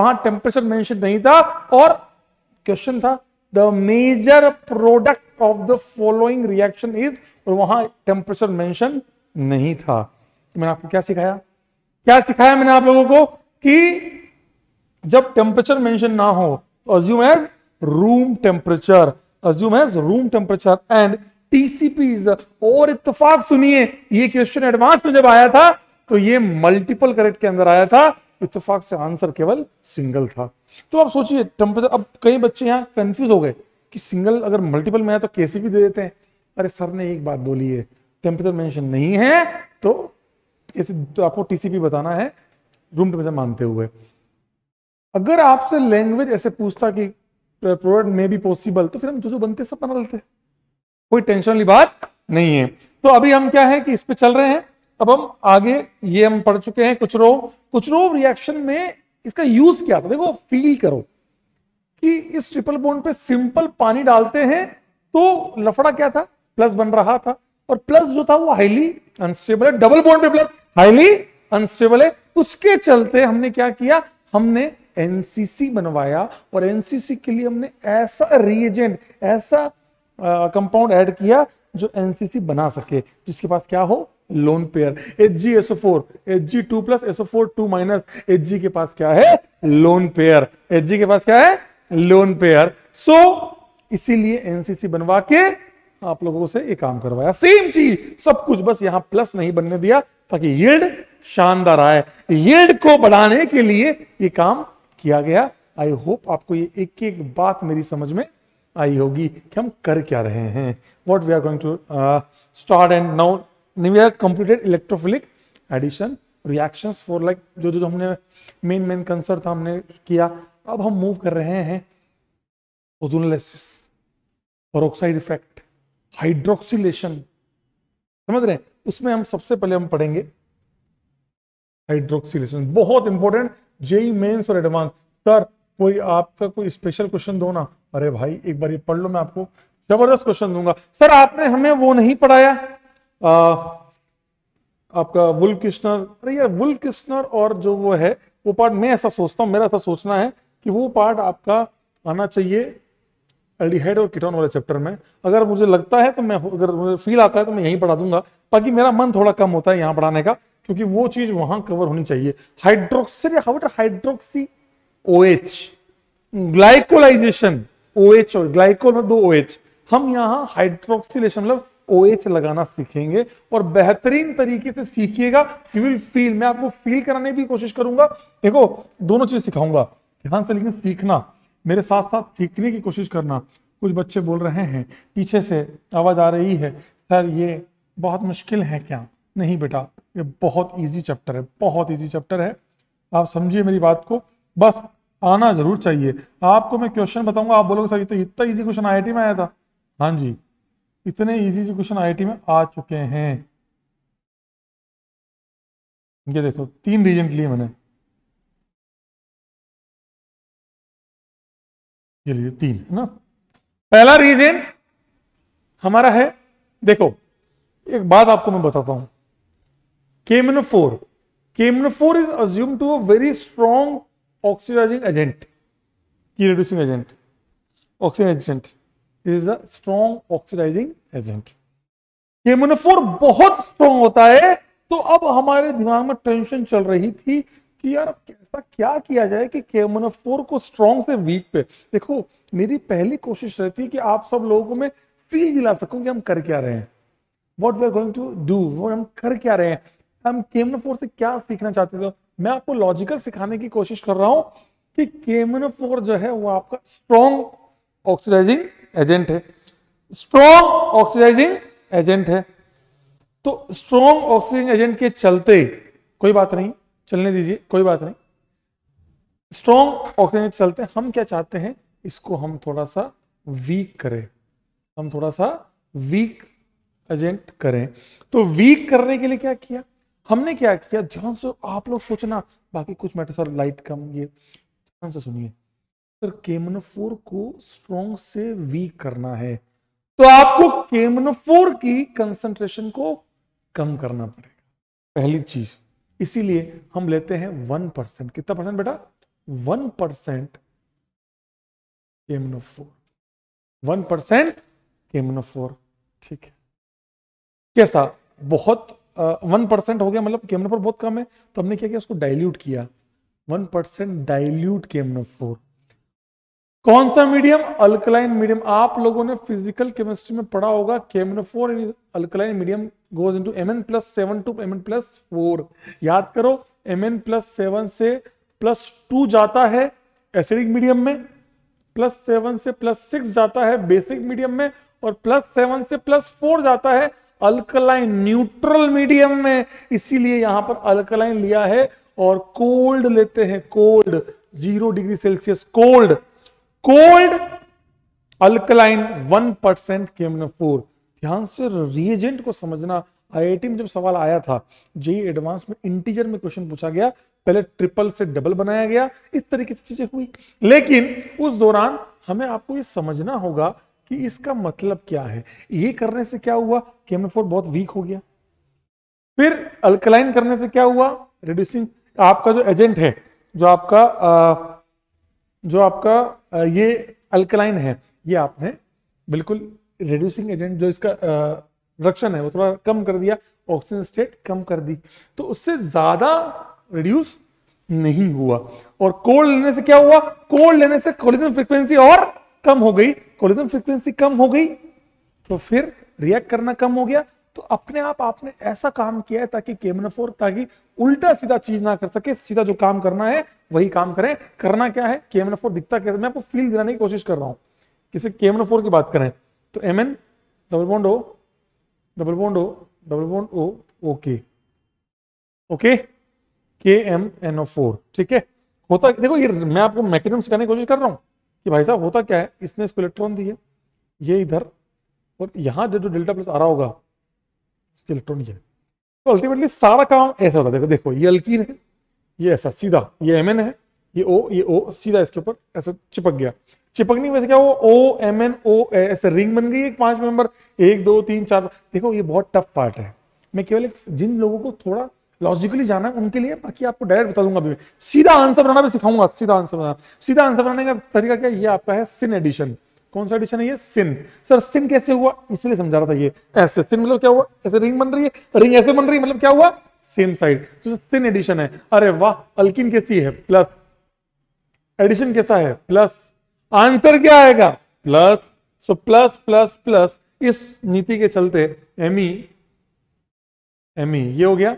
वहां टेम्परेचर मेंशन नहीं था और क्वेश्चन था the major product of the following reaction is और वहां टेम्परेचर मेंशन नहीं था मैंने आपको क्या सिखाया क्या सिखाया मैंने आप लोगों को कि जब टेम्परेचर मेंशन ना हो assume as room temperature assume as room temperature and TCP और इतफाक सुनिए ये क्वेश्चन एडवांस में जब आया था तो ये मल्टीपल करेक्ट के अंदर आया था इतफाक से आंसर केवल सिंगल था तो आप सोचिए टेम्परेचर अब कई बच्चे यहाँ कंफ्यूज हो गए कि सिंगल अगर मल्टीपल में है तो कैसे भी दे देते हैं अरे सर ने एक बात बोली है टेम्परेचर मेंशन नहीं है तो केसी तो आपको टीसीपी बताना है रूम टेम्परेचर मानते हुए अगर आपसे लैंग्वेज ऐसे पूछता कि प्रोडक्ट में भी पॉसिबल तो फिर हम जो जो बनते सब बना लेते कोई टेंशन वाली बात नहीं है तो अभी हम क्या है कि इस पर चल रहे हैं अब हम आगे ये हम पढ़ चुके हैं कुछ कुछ कुचरोव रिएक्शन में इसका यूज क्या था देखो फील करो कि इस ट्रिपल बोन पे सिंपल पानी डालते हैं तो लफड़ा क्या था प्लस बन रहा था और प्लस जो था वो हाईली अनस्टेबल है डबल बोन पे प्लस हाईली अनस्टेबल है उसके चलते हमने क्या किया हमने एनसीसी बनवाया और एनसीसी के लिए हमने ऐसा रिएजेंट ऐसा कंपाउंड ऐड किया जो एनसीसी बना सके जिसके पास क्या हो lone pair H G SO four H G two plus SO four two minus H G के पास क्या है लोन पेयर एच जी के पास क्या है लोन पेयर सो so, इसीलिए एनसीसी बनवा के आप लोगों से एक काम करवाया सेम चीज सब कुछ बस यहां प्लस नहीं बनने दिया ताकि यील्ड शानदार आए यील्ड को बढ़ाने के लिए ये काम किया गया आई होप आपको ये एक एक बात मेरी समझ में आई होगी कि हम कर क्या रहे हैं what we are going to start and now Nivea completed electrophilic addition reactions for like जो जो हमने मेन मेन concern था हमने किया अब हम मूव कर रहे हैं ओजोनलाइसिस पेरोक्साइड इफेक्ट हाइड्रोक्सीलेशन समझ रहे हैं उसमें हम सबसे पहले हम पढ़ेंगे हाइड्रोक्सीलेशन बहुत इंपॉर्टेंट जेई मेन्स और एडवांस सर कोई आपका कोई स्पेशल क्वेश्चन दो ना अरे भाई एक बार ये पढ़ लो मैं आपको जबरदस्त क्वेश्चन दूंगा सर आपने हमें वो नहीं पढ़ाया आपका वुल किश्नर अरे यार वुल किश्नर और जो वो है वो पार्ट मैं ऐसा सोचता हूँ मेरा ऐसा सोचना है कि वो पार्ट आपका आना चाहिए एल्डिहाइड और कीटोन वाले चैप्टर में अगर मुझे लगता है तो मैं अगर मुझे फील आता है तो मैं यहीं पढ़ा दूंगा बाकी मेरा मन थोड़ा कम होता है यहाँ पढ़ाने का क्योंकि वो चीज वहां कवर होनी चाहिए हाइड्रोक्सर हाउट hydroxy O H glycolization O H और ग्लाइकोल में दो ओ एच हम यहाँ हाइड्रोक्सीलेशन मतलब ओ एच लगाना सीखेंगे और बेहतरीन तरीके से सीखिएगा यू विल फील मैं आपको फील कराने की कोशिश करूंगा देखो दोनों चीज सिखाऊंगा ध्यान से लेकिन सीखना मेरे साथ साथ सीखने की कोशिश करना कुछ बच्चे बोल रहे हैं पीछे से आवाज आ रही है सर ये बहुत मुश्किल है क्या नहीं बेटा ये बहुत ईजी चैप्टर है बहुत ईजी चैप्टर है आप समझिए मेरी बात को बस आना जरूर चाहिए आपको मैं क्वेश्चन बताऊंगा आप बोलोगे सर ये तो इतना ईजी क्वेश्चन आई में आया था हाँ जी इतने इजी से क्वेश्चन आईआईटी में आ चुके हैं ये देखो तीन रीजन लिए मैंने ये लिए तीन है ना पहला रीजन हमारा है देखो एक बात आपको मैं बताता हूं KMnO four KMnO four is assume to a very strong oxidizing agent की reducing agent oxygen agent is a strong oxidizing agent KMnO four बहुत स्ट्रॉन्ग होता है तो अब हमारे दिमाग में टेंशन चल रही थी कि यार कैसा क्या किया जाए कि केमोनोफोर को स्ट्रॉन्ग से वीक पे देखो मेरी पहली कोशिश रहती है कि आप सब लोगों में फील दिला सकूं कि हम कर क्या रहे हैं what we are going to do वो हम कर क्या रहे हैं हम केमोनोफोर से क्या सीखना चाहते थे मैं आपको लॉजिकल सिखाने की कोशिश कर रहा हूं कि केमोनोफोर जो है वो आपका स्ट्रॉन्ग ऑक्सीडाइजिंग एजेंट है स्ट्रॉन्ग ऑक्सीडाइजिंग एजेंट है तो स्ट्रॉन्ग ऑक्सीजन एजेंट के चलते कोई बात नहीं चलने दीजिए कोई बात नहीं स्ट्रॉन्ग ऑक्सीजन चलते हैं हम क्या चाहते हैं इसको हम थोड़ा सा वीक करें हम थोड़ा सा वीक एजेंट करें तो वीक करने के लिए क्या किया हमने क्या किया ध्यान से आप लोग सोचना बाकी कुछ मैटर सर लाइट कम ये ध्यान से सुनिए सर फोर को स्ट्रॉन्ग से वीक करना है तो आपको फोर की कंसंट्रेशन को कम करना पड़ेगा पहली चीज इसीलिए हम लेते हैं वन परसेंट कितना परसेंट बेटा one percent KMnO four one percent KMnO four ठीक है कैसा बहुत वन परसेंट हो गया मतलब केमनोफोर बहुत कम है तो हमने क्या किया उसको डाइल्यूट किया वन परसेंट डाइल्यूट केमनोफोर कौन सा मीडियम अल्कलाइन मीडियम आप लोगों ने फिजिकल केमिस्ट्री में पढ़ा होगा KMnO four alkaline medium goes into M N plus seven to M N plus four याद करो एम एन प्लस सेवन से प्लस टू जाता है एसिडिक मीडियम में प्लस सेवन से प्लस सिक्स जाता है बेसिक मीडियम में और प्लस सेवन से प्लस फोर जाता है अल्कलाइन न्यूट्रल मीडियम में इसीलिए यहां पर अल्कलाइन लिया है और कोल्ड लेते हैं cold zero degree Celsius cold cold alkaline one percent KMnO four ध्यान से रिएजेंट को समझना आईआईटी में जब सवाल आया था जेई एडवांस e में इंटीजर में क्वेश्चन पूछा गया पहले ट्रिपल से डबल बनाया गया इस तरीके से चीजें हुई लेकिन उस दौरान हमें आपको ये समझना होगा कि इसका मतलब क्या है ये करने से क्या हुआ केमनोफोर बहुत वीक हो गया फिर अल्कलाइन करने से क्या हुआ रिड्यूसिंग आपका जो एजेंट है जो आपका आ, जो आपका ये अल्कलाइन है ये आपने बिल्कुल रिड्यूसिंग एजेंट जो इसका रक्षण है वो थोड़ा कम कर दिया ऑक्सीजन स्टेट कम कर दी तो उससे ज्यादा रिड्यूस नहीं हुआ और कोल्ड लेने से क्या हुआ कोल्ड लेने से कोलिजन फ्रीक्वेंसी और कम हो गई कोलिजन फ्रीक्वेंसी कम हो गई तो फिर रिएक्ट करना कम हो गया तो अपने आप आपने ऐसा काम किया है ताकि केमनाफोर ताकि उल्टा सीधा चीज ना कर सके सीधा जो काम करना है वही काम करें करना क्या है के एम एन फोर दिखता कैसे मैं आपको फील दिलाने की कोशिश कर रहा हूँ किसी के एम एन फोर की बात करें तो M N double bond O double bond O double bond O okay okay के एम एन ओ फोर ठीक है होता देखो ये मैं आपको मैकेनिज्म सिखाने की कोशिश कर रहा हूँ कि भाई साहब होता क्या है इसने इसको इलेक्ट्रॉन दिए ये इधर और यहाँ जो डेल्टा प्लस आ रहा होगा उसके इलेक्ट्रॉन ये तो अल्टीमेटली सारा काम ऐसा होता है देखो देखो ये अल्किन है ये ऐसा सीधा ये एम एन है ये ओ ये ओ सीधा इसके ऊपर ऐसा चिपक गया चिपकने वैसे क्या हुआ ओ एम एन ओ ऐसे रिंग बन गई एक पांच मेंबर एक दो तीन चार देखो ये बहुत टफ पार्ट है मैं केवल जिन लोगों को थोड़ा लॉजिकली जाना है उनके लिए बाकी आपको डायरेक्ट बता दूंगा अभी सीधा आंसर बनाना भी सिखाऊंगा सीधा आंसर बनाना सीधा आंसर बनाने का तरीका क्या ये आपका है सिन एडिशन कौन सा एडिशन है ये सिन सर सिन कैसे हुआ इसलिए समझा रहा था ये ऐसे सिन मतलब क्या हुआ ऐसे रिंग बन रही है रिंग ऐसे बन रही है मतलब क्या हुआ सेम साइड तो सिन एडिशन है अरे वाह अल्किन कैसी है प्लस एडिशन कैसा है प्लस आंसर क्या आएगा plus so plus plus plus इस नीति के चलते एम ई एम ई ये हो गया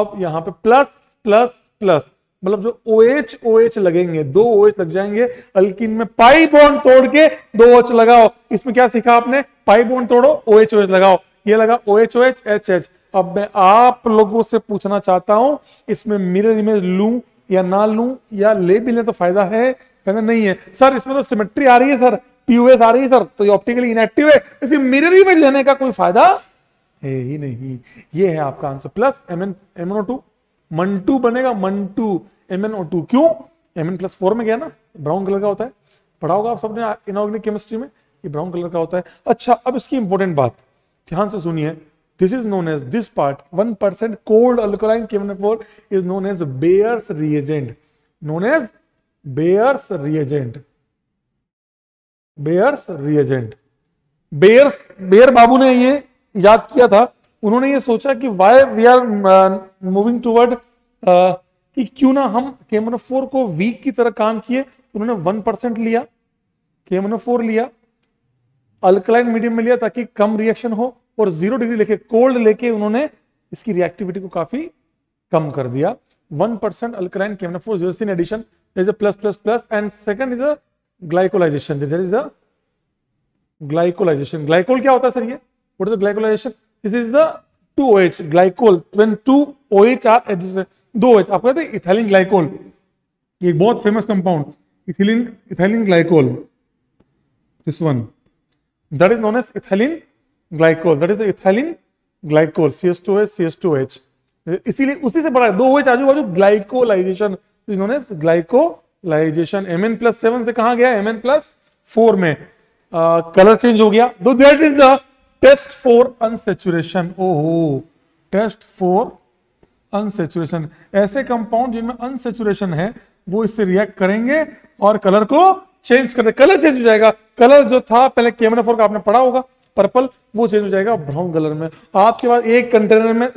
अब यहां पे प्लस प्लस प्लस मतलब जो ओ एच ओ एच लगेंगे दो ओ एच लग जाएंगे अल्किन में पाई बॉन्ड तोड़ के दो एच लगाओ इसमें क्या सीखा आपने पाई बॉन्ड तोड़ो ओ एच ओ एच लगाओ ये लगा O H O H H H अब मैं आप लोगों से पूछना चाहता हूं इसमें मिरर इमेज लू या ना लू या ले भी ले तो फायदा है कहना नहीं है सर इसमें तो सिमेट्री आ रही है सर पीओएस आ रही है सर तो ये ऑप्टिकली इनएक्टिव है इसे मिरर इमेज लेने का कोई फायदा है ही नहीं ये है आपका answer plus M N M N two Mn two बनेगा Mn two M N O two क्यों एम एन प्लस फोर में गया ना ब्राउन कलर का होता है पढ़ा होगा आप सबने इनऑर्गेनिक केमिस्ट्री में ये ब्राउन कलर का होता है अच्छा अब इसकी इंपॉर्टेंट बात ध्यान से सुनिए This is known as this part 1% cold alkaline KMnO4 is known as Bayer's reagent. Known as Bayer's reagent. Bayer's reagent. Bayer's Bayer बाबू ने ये याद किया था उन्होंने ये सोचा कि why we are moving toward कि क्यों ना हम KMnO4 को वीक की तरह काम किए उन्होंने वन परसेंट लिया KMnO4 लिया अल्कलाइन मीडियम में लिया ताकि कम रिएक्शन हो और जीरो डिग्री लेके कोल्ड लेके उन्होंने इसकी रिएक्टिविटी को काफी कम कर दिया one percent alkaline KMnO four zero addition is a plus plus plus and second is a glycolization that is a glycolization glycol क्या होता है सर ये what is glycolization this is the two O H glycol two O H are दो H आपको कहते हैं ethylene glycol एक बहुत famous compound ethylene ethylene glycol this one that is known as ethylene glycol that is ethylene glycol C S two H C S two H इसीलिए उसी से बड़ा दो OH आजू बाजू ग्लाइकोलाइजेशन जिन्होंने glycolization M N plus seven से कहा गया एम एन प्लस फोर में कलर uh, चेंज हो गया दो that is the test for unsaturation ओहो टेस्ट फॉर अनसेचुरेशन ऐसे कंपाउंड जिनमें अनसेचुरेशन है वो इससे रिएक्ट करेंगे और कलर को चेंज कर दे कलर चेंज हो जाएगा कलर जो था पहले केमरा फोर का आपने पढ़ा होगा पर्पल वो चेंज हो जाएगा ब्राउन कलर में आपके पास एक कंटेनर में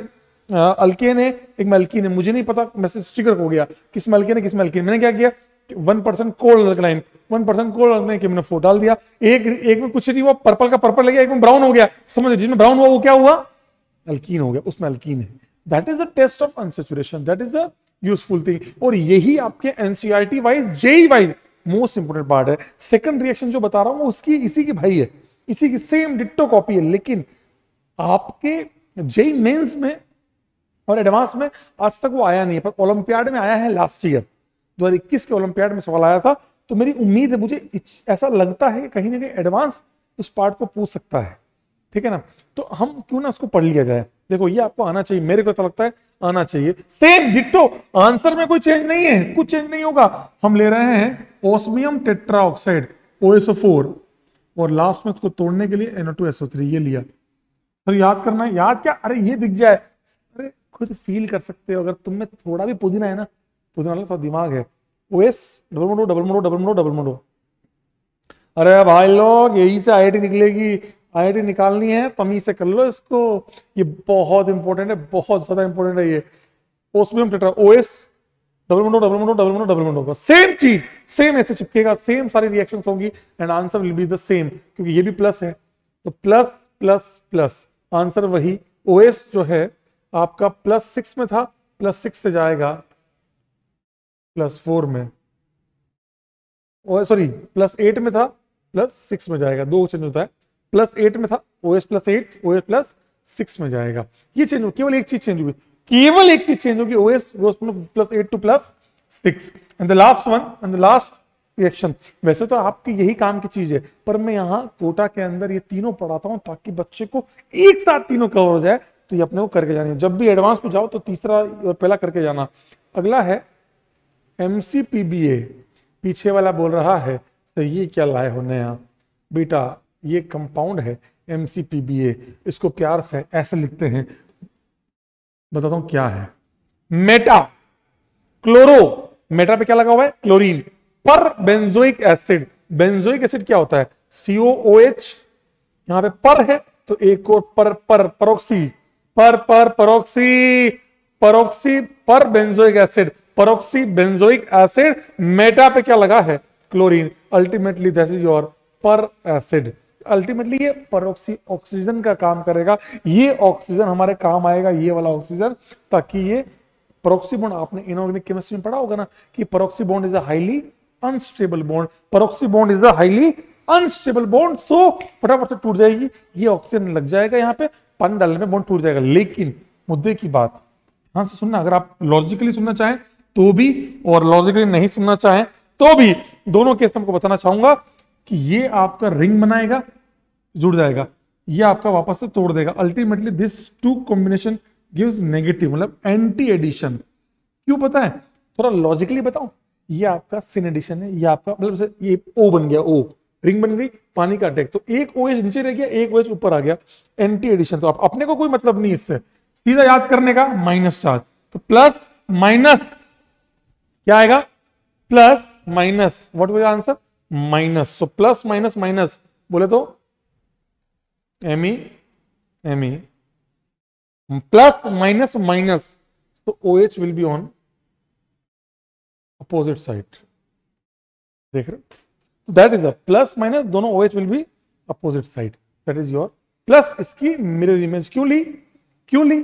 अल्केन ने एक मल्किन ने मुझे नहीं पता मैसेज स्टिकर हो गया किस मल्किन ने किस ने मैंने क्या किया one percent cold alkaline one percent cold alkaline के मैंने फोर डाल दिया एक एक में कुछ नहीं हुआ पर्पल का पर्पल लग गया एक में ब्राउन हो गया समझो जिसमें ब्राउन हुआ वो क्या हुआ अल्कीन हो गया उसमें अल्कीन है that is the test of unsaturation that is the useful thing और यही आपके NCERT wise JEE wise most important part है सेकंड रिएक्शन जो बता रहा हूं वो उसकी इसी की भाई है इसी की सेम डिट्टो कॉपी है लेकिन आपके जेई मेंस में और एडवांस में आज तक वो आया नहीं पर ओलंपियाड में आया है लास्ट ईयर इक्कीस के ओलंपियाड में सवाल आया था तो मेरी उम्मीद है मुझे ऐसा लगता है कि कहीं ना कहीं एडवांस उस पार्ट को पूछ सकता है ठीक है ना तो हम क्यों ना उसको पढ़ लिया जाए देखो ये आपको आना चाहिए मेरे को ऐसा लगता है आना चाहिए सेम डिट्टो आंसर में कोई चेंज नहीं है कुछ चेंज नहीं होगा हम ले रहे हैं osmium tetroxide O S four और लास्ट में उसको तोड़ने के लिए NO2SO3 ये लिया तो याद करना है याद क्या अरे ये दिख जाए अरे खुद फील कर सकते हो अगर तुम में थोड़ा भी पुदीना है ना पुदीना थोड़ा दिमाग है ओ एस डबल मोडो डबल मोडो डबल मोडो डबल मोडो अरे भाई लोग यही से आई निकलेगी आई निकालनी है तमीज से कर लो इसको ये बहुत इंपॉर्टेंट है बहुत ज्यादा इंपॉर्टेंट है ये उसमें हम ओ एस डबल मंडो डबल मंडो डबल मंडो डबल मंडो होगा सेम चीज सेम ऐसे चिपकेगा सेम सारी रिएक्शन होंगी and answer will be the same क्योंकि ये भी प्लस है तो प्लस प्लस प्लस आंसर वही ओ जो है आपका प्लस सिक्स में था प्लस सिक्स से जाएगा प्लस फोर में सॉरी प्लस एट में था प्लस सिक्स में जाएगा दो चेंज होता है प्लस एट में था O S plus eight O S plus six में जाएगा ये चेंज हुआ केवल एक चीज चेंज हुई केवल एक चीज चेंज होगी OS goes from plus eight to plus six and the last one and the last reaction वैसे तो आपकी यही काम की चीज है पर मैं यहाँ कोटा के अंदर ये तीनों पढ़ाता हूँ ताकि बच्चे को एक साथ तीनों कवर हो जाए तो ये अपने को करके जाने जब भी एडवांस में जाओ तो तीसरा और पहला करके जाना अगला है एम पीछे वाला बोल रहा है तो ये क्या लाए हो नया बेटा ये कंपाउंड है एम इसको प्यार से ऐसे लिखते हैं बताता हूं क्या है मेटा क्लोरो मेटा पे क्या लगा हुआ है क्लोरीन पर बेंजोइक एसिड बेंजोइक एसिड क्या होता है सीओओएच यहां पे पर है तो एक और पर per peroxy per per peroxy peroxy per benzoic acid peroxy benzoic acid meta पे क्या लगा है chlorine ultimately this is your per acid ultimately ये परोक्सी ऑक्सीजन का काम करेगा ये ऑक्सीजन हमारे काम आएगा ये वाला ऑक्सीजन ताकि ये परोक्सी परोक्सीबोन आपने इनऑर्गेनिक केमिस्ट्री में पढ़ा होगा ना कि peroxy peroxy bond is a highly unstable bond peroxy bond is a highly unstable bond so फटाफट से टूट जाएगी ये ऑक्सीजन लग जाएगा यहाँ पे पन डालने में बॉन्ड टूट जाएगा लेकिन मुद्दे की बात ध्यान हाँ से सुनना अगर आप लॉजिकली सुनना चाहें तो भी और लॉजिकली नहीं सुनना चाहें तो भी दोनों केस में आपको बताना चाहूंगा कि ये आपका रिंग बनाएगा जुड़ जाएगा ये आपका वापस से तोड़ देगा ultimately this two combination gives negative मतलब एंटी एडिशन क्यों पता है थोड़ा लॉजिकली बताओ ये आपका सिन एडिशन है ये आपका मतलब ये ओ बन गया ओ रिंग बन गई पानी का अटैक तो एक ओ नीचे रह गया एक ओ ऊपर आ गया एंटी एडिशन तो आप अपने को कोई मतलब नहीं इससे सीधा याद करने का माइनस चार्ज तो प्लस माइनस क्या आएगा plus minus what was answer minus so plus minus minus बोले तो M E M E plus minus minus तो O H will be on opposite side देख रहे that is a plus minus दोनों O H will be opposite side that is your plus इसकी mirror image क्यों ली क्यों ली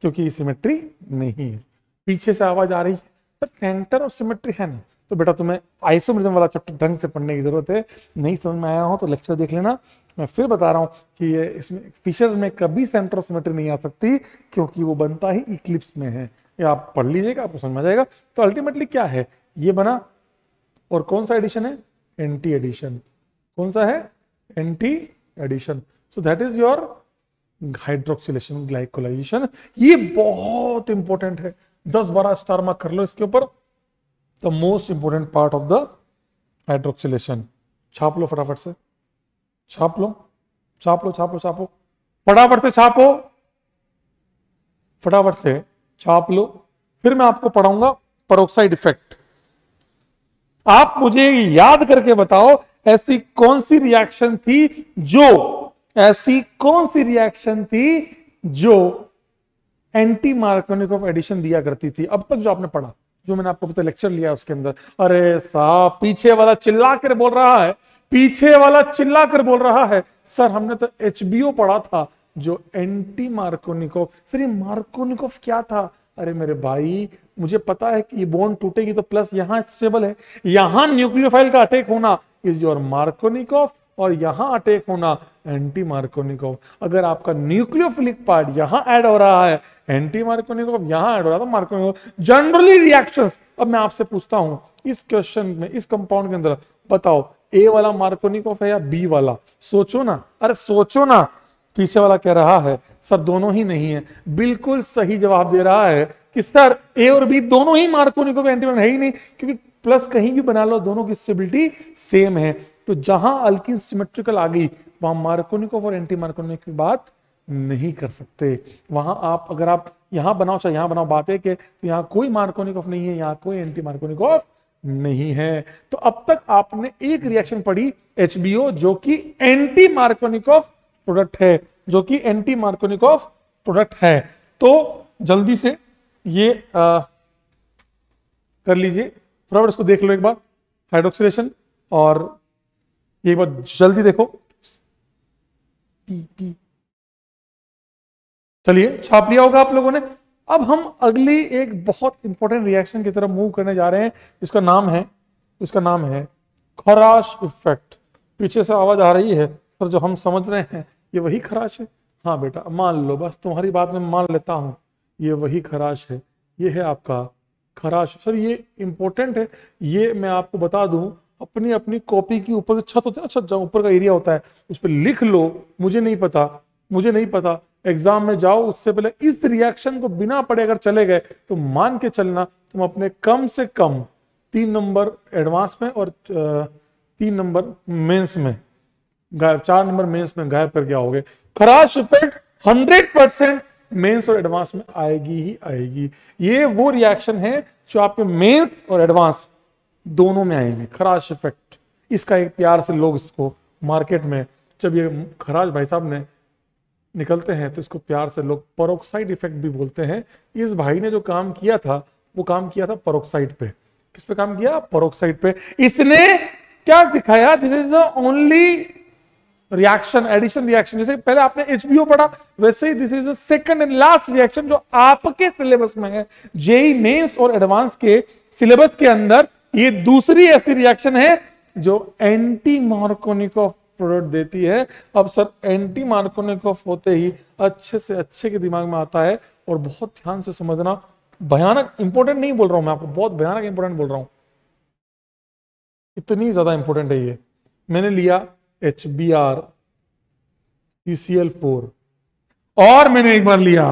क्योंकि symmetry नहीं है पीछे से आवाज आ रही है सर सेंटर ऑफ सिमेट्री है ना तो बेटा तुम्हें आइसोमेरिज्म वाला चैप्टर ढंग से पढ़ने की ज़रूरत है नहीं समझ में आया हो तो लेक्चर देख लेना मैं फिर बता रहा हूँ कि ये इसमें फिशर में कभी सेंटर नहीं आ सकती क्योंकि वो बनता ही इक्लिप्स में है ये आप पढ़ लीजिएगा आपको समझ आ जाएगा तो अल्टीमेटली क्या है ये बना और कौन सा एडिशन है एंटी एडिशन कौन सा है anti addition so that is your hydroxylation glycolization ये बहुत इंपॉर्टेंट है दस बारह स्टार मार्क कर लो इसके ऊपर the most important part of the hydroxylation छाप लो फटाफट से छाप लो छाप लो छाप लो छापो फटाफट से छापो फटाफट से छाप लो फिर मैं आपको पढ़ाऊंगा परोक्साइड इफेक्ट आप मुझे याद करके बताओ ऐसी कौन सी रिएक्शन थी जो ऐसी कौन सी रिएक्शन थी जो एंटी मार्कोनिक ऑफ एडिशन दिया करती थी अब तक जो आपने पढ़ा जो मैंने आपको पता लेक्चर लिया उसके अंदर अरे साहब पीछे वाला चिल्ला कर बोल रहा है पीछे वाला चिल्ला कर बोल रहा है सर हमने तो एच पढ़ा था जो एंटी मार्कोनिकोव सर ये मार्कोनिकोव क्या था अरे मेरे भाई मुझे पता है कि ये बोन टूटेगी तो प्लस यहां स्टेबल है यहां न्यूक्लियोफाइल का अटैक होना इज योर मार्कोनिकोव और यहाँ अटैक होना एंटी मार्कोनिकोव अगर आपका न्यूक्लियोफिलिक पार्ट यहाँ ऐड हो रहा है एंटी मार्कोनिकोव यहाँ ऐड हो रहा था तो मार्कोनिकोव जनरली रिएक्शंस अब मैं आपसे पूछता हूँ इस क्वेश्चन में इस कंपाउंड के अंदर बताओ ए वाला मार्कोनिकोव है या बी वाला सोचो ना अरे सोचो ना पीछे वाला कह रहा है सर दोनों ही नहीं है बिल्कुल सही जवाब दे रहा है कि सर ए और बी दोनों ही मार्कोनिकोव एंटीबॉडी है ही नहीं क्योंकि प्लस कहीं भी बना लो दोनों की स्टेबिलिटी सेम है तो जहां अल्किन सिमेट्रिकल आ गई वहां मार्कोनिकोव और एंटी मार्कोनिक की बात नहीं कर सकते वहां आप अगर आप यहां बनाओ चाहे यहां बनाओ बात है कि तो यहां कोई मार्कोनिकोव नहीं है यहां कोई एंटी मार्कोनिकोव नहीं है तो अब तक आपने एक रिएक्शन पढ़ी एच जो कि एंटी मार्कोनिकोव प्रोडक्ट है जो कि एंटी मार्कोनिकोव प्रोडक्ट है तो जल्दी से ये आ, कर लीजिए फटाफट इसको देख लो एक बार हाइड्रोक्सीलेशन और ये बात जल्दी देखो चलिए छाप लिया होगा आप लोगों ने अब हम अगली एक बहुत इंपॉर्टेंट रिएक्शन की तरफ मूव करने जा रहे हैं इसका नाम है इसका नाम है खराश इफेक्ट पीछे से आवाज आ रही है सर जो हम समझ रहे हैं ये वही खराश है हाँ बेटा मान लो बस तुम्हारी बात में मान लेता हूं ये वही खराश है ये है आपका खराश सर ये इंपॉर्टेंट है ये मैं आपको बता दूं अपनी अपनी कॉपी की ऊपर छत होती है ना छत ऊपर का एरिया होता है उस पर लिख लो मुझे नहीं पता मुझे नहीं पता एग्जाम में जाओ उससे पहले इस रिएक्शन को बिना पढ़े अगर चले गए तो मान के चलना तुम अपने कम से कम तीन नंबर एडवांस में और तीन नंबर मेंस में गायब चार नंबर मेंस में गायब कर गया होगे Kharasch effect hundred percent mains और एडवांस में आएगी ही आएगी ये वो रिएक्शन है जो आपके मेन्स और एडवांस दोनों में आएंगे खराश इफेक्ट इसका एक प्यार से लोग इसको मार्केट में जब ये खराज भाई साहब ने निकलते हैं तो इसको प्यार से लोग परोक्साइड इफेक्ट भी बोलते हैं इस भाई ने जो काम किया था वो काम किया था परोक्साइड पे किस पे काम किया परोक्साइड पे इसने क्या सिखाया this is only reaction addition reaction जैसे पहले आपने एच बी पढ़ा वैसे ही this is second and last reaction जो आपके सिलेबस में है जेई मेंस e और एडवांस के सिलेबस के अंदर ये दूसरी ऐसी रिएक्शन है जो एंटी ऑफ प्रोडक्ट देती है अब सर एंटी ऑफ होते ही अच्छे से अच्छे के दिमाग में आता है और बहुत ध्यान से समझना भयानक इंपोर्टेंट नहीं बोल रहा हूं मैं आपको बहुत भयानक इंपोर्टेंट बोल रहा हूं इतनी ज्यादा इंपॉर्टेंट है ये मैंने लिया एच बी आर फोर और मैंने एक बार लिया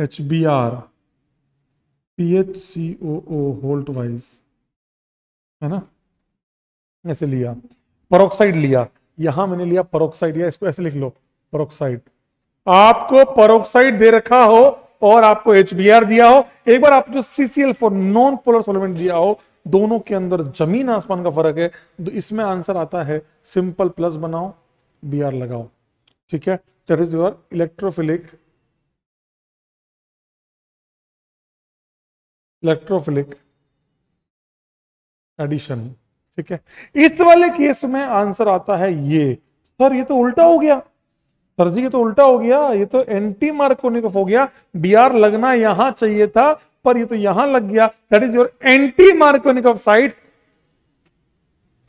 H B R P H C O O होल्ट वाइज है ना ऐसे लिया परोक्साइड लिया यहां मैंने लिया परोक्साइड या इसको ऐसे लिख लो परोक्साइड आपको परोक्साइड दे रखा हो और आपको एच दिया हो एक बार आप जो CCl four non polar solvent दिया हो दोनों के अंदर जमीन आसमान का फर्क है तो इसमें आंसर आता है सिंपल प्लस बनाओ बी लगाओ ठीक है that is your electrophilic electrophilic addition ठीक है इस वाले केस में आंसर आता है ये सर ये तो उल्टा हो गया सर जी ये तो उल्टा हो गया ये तो एंटी मार्कोनिकॉफ हो गया बी आर लगना यहां चाहिए था पर ये तो यहां लग गया that is your anti of side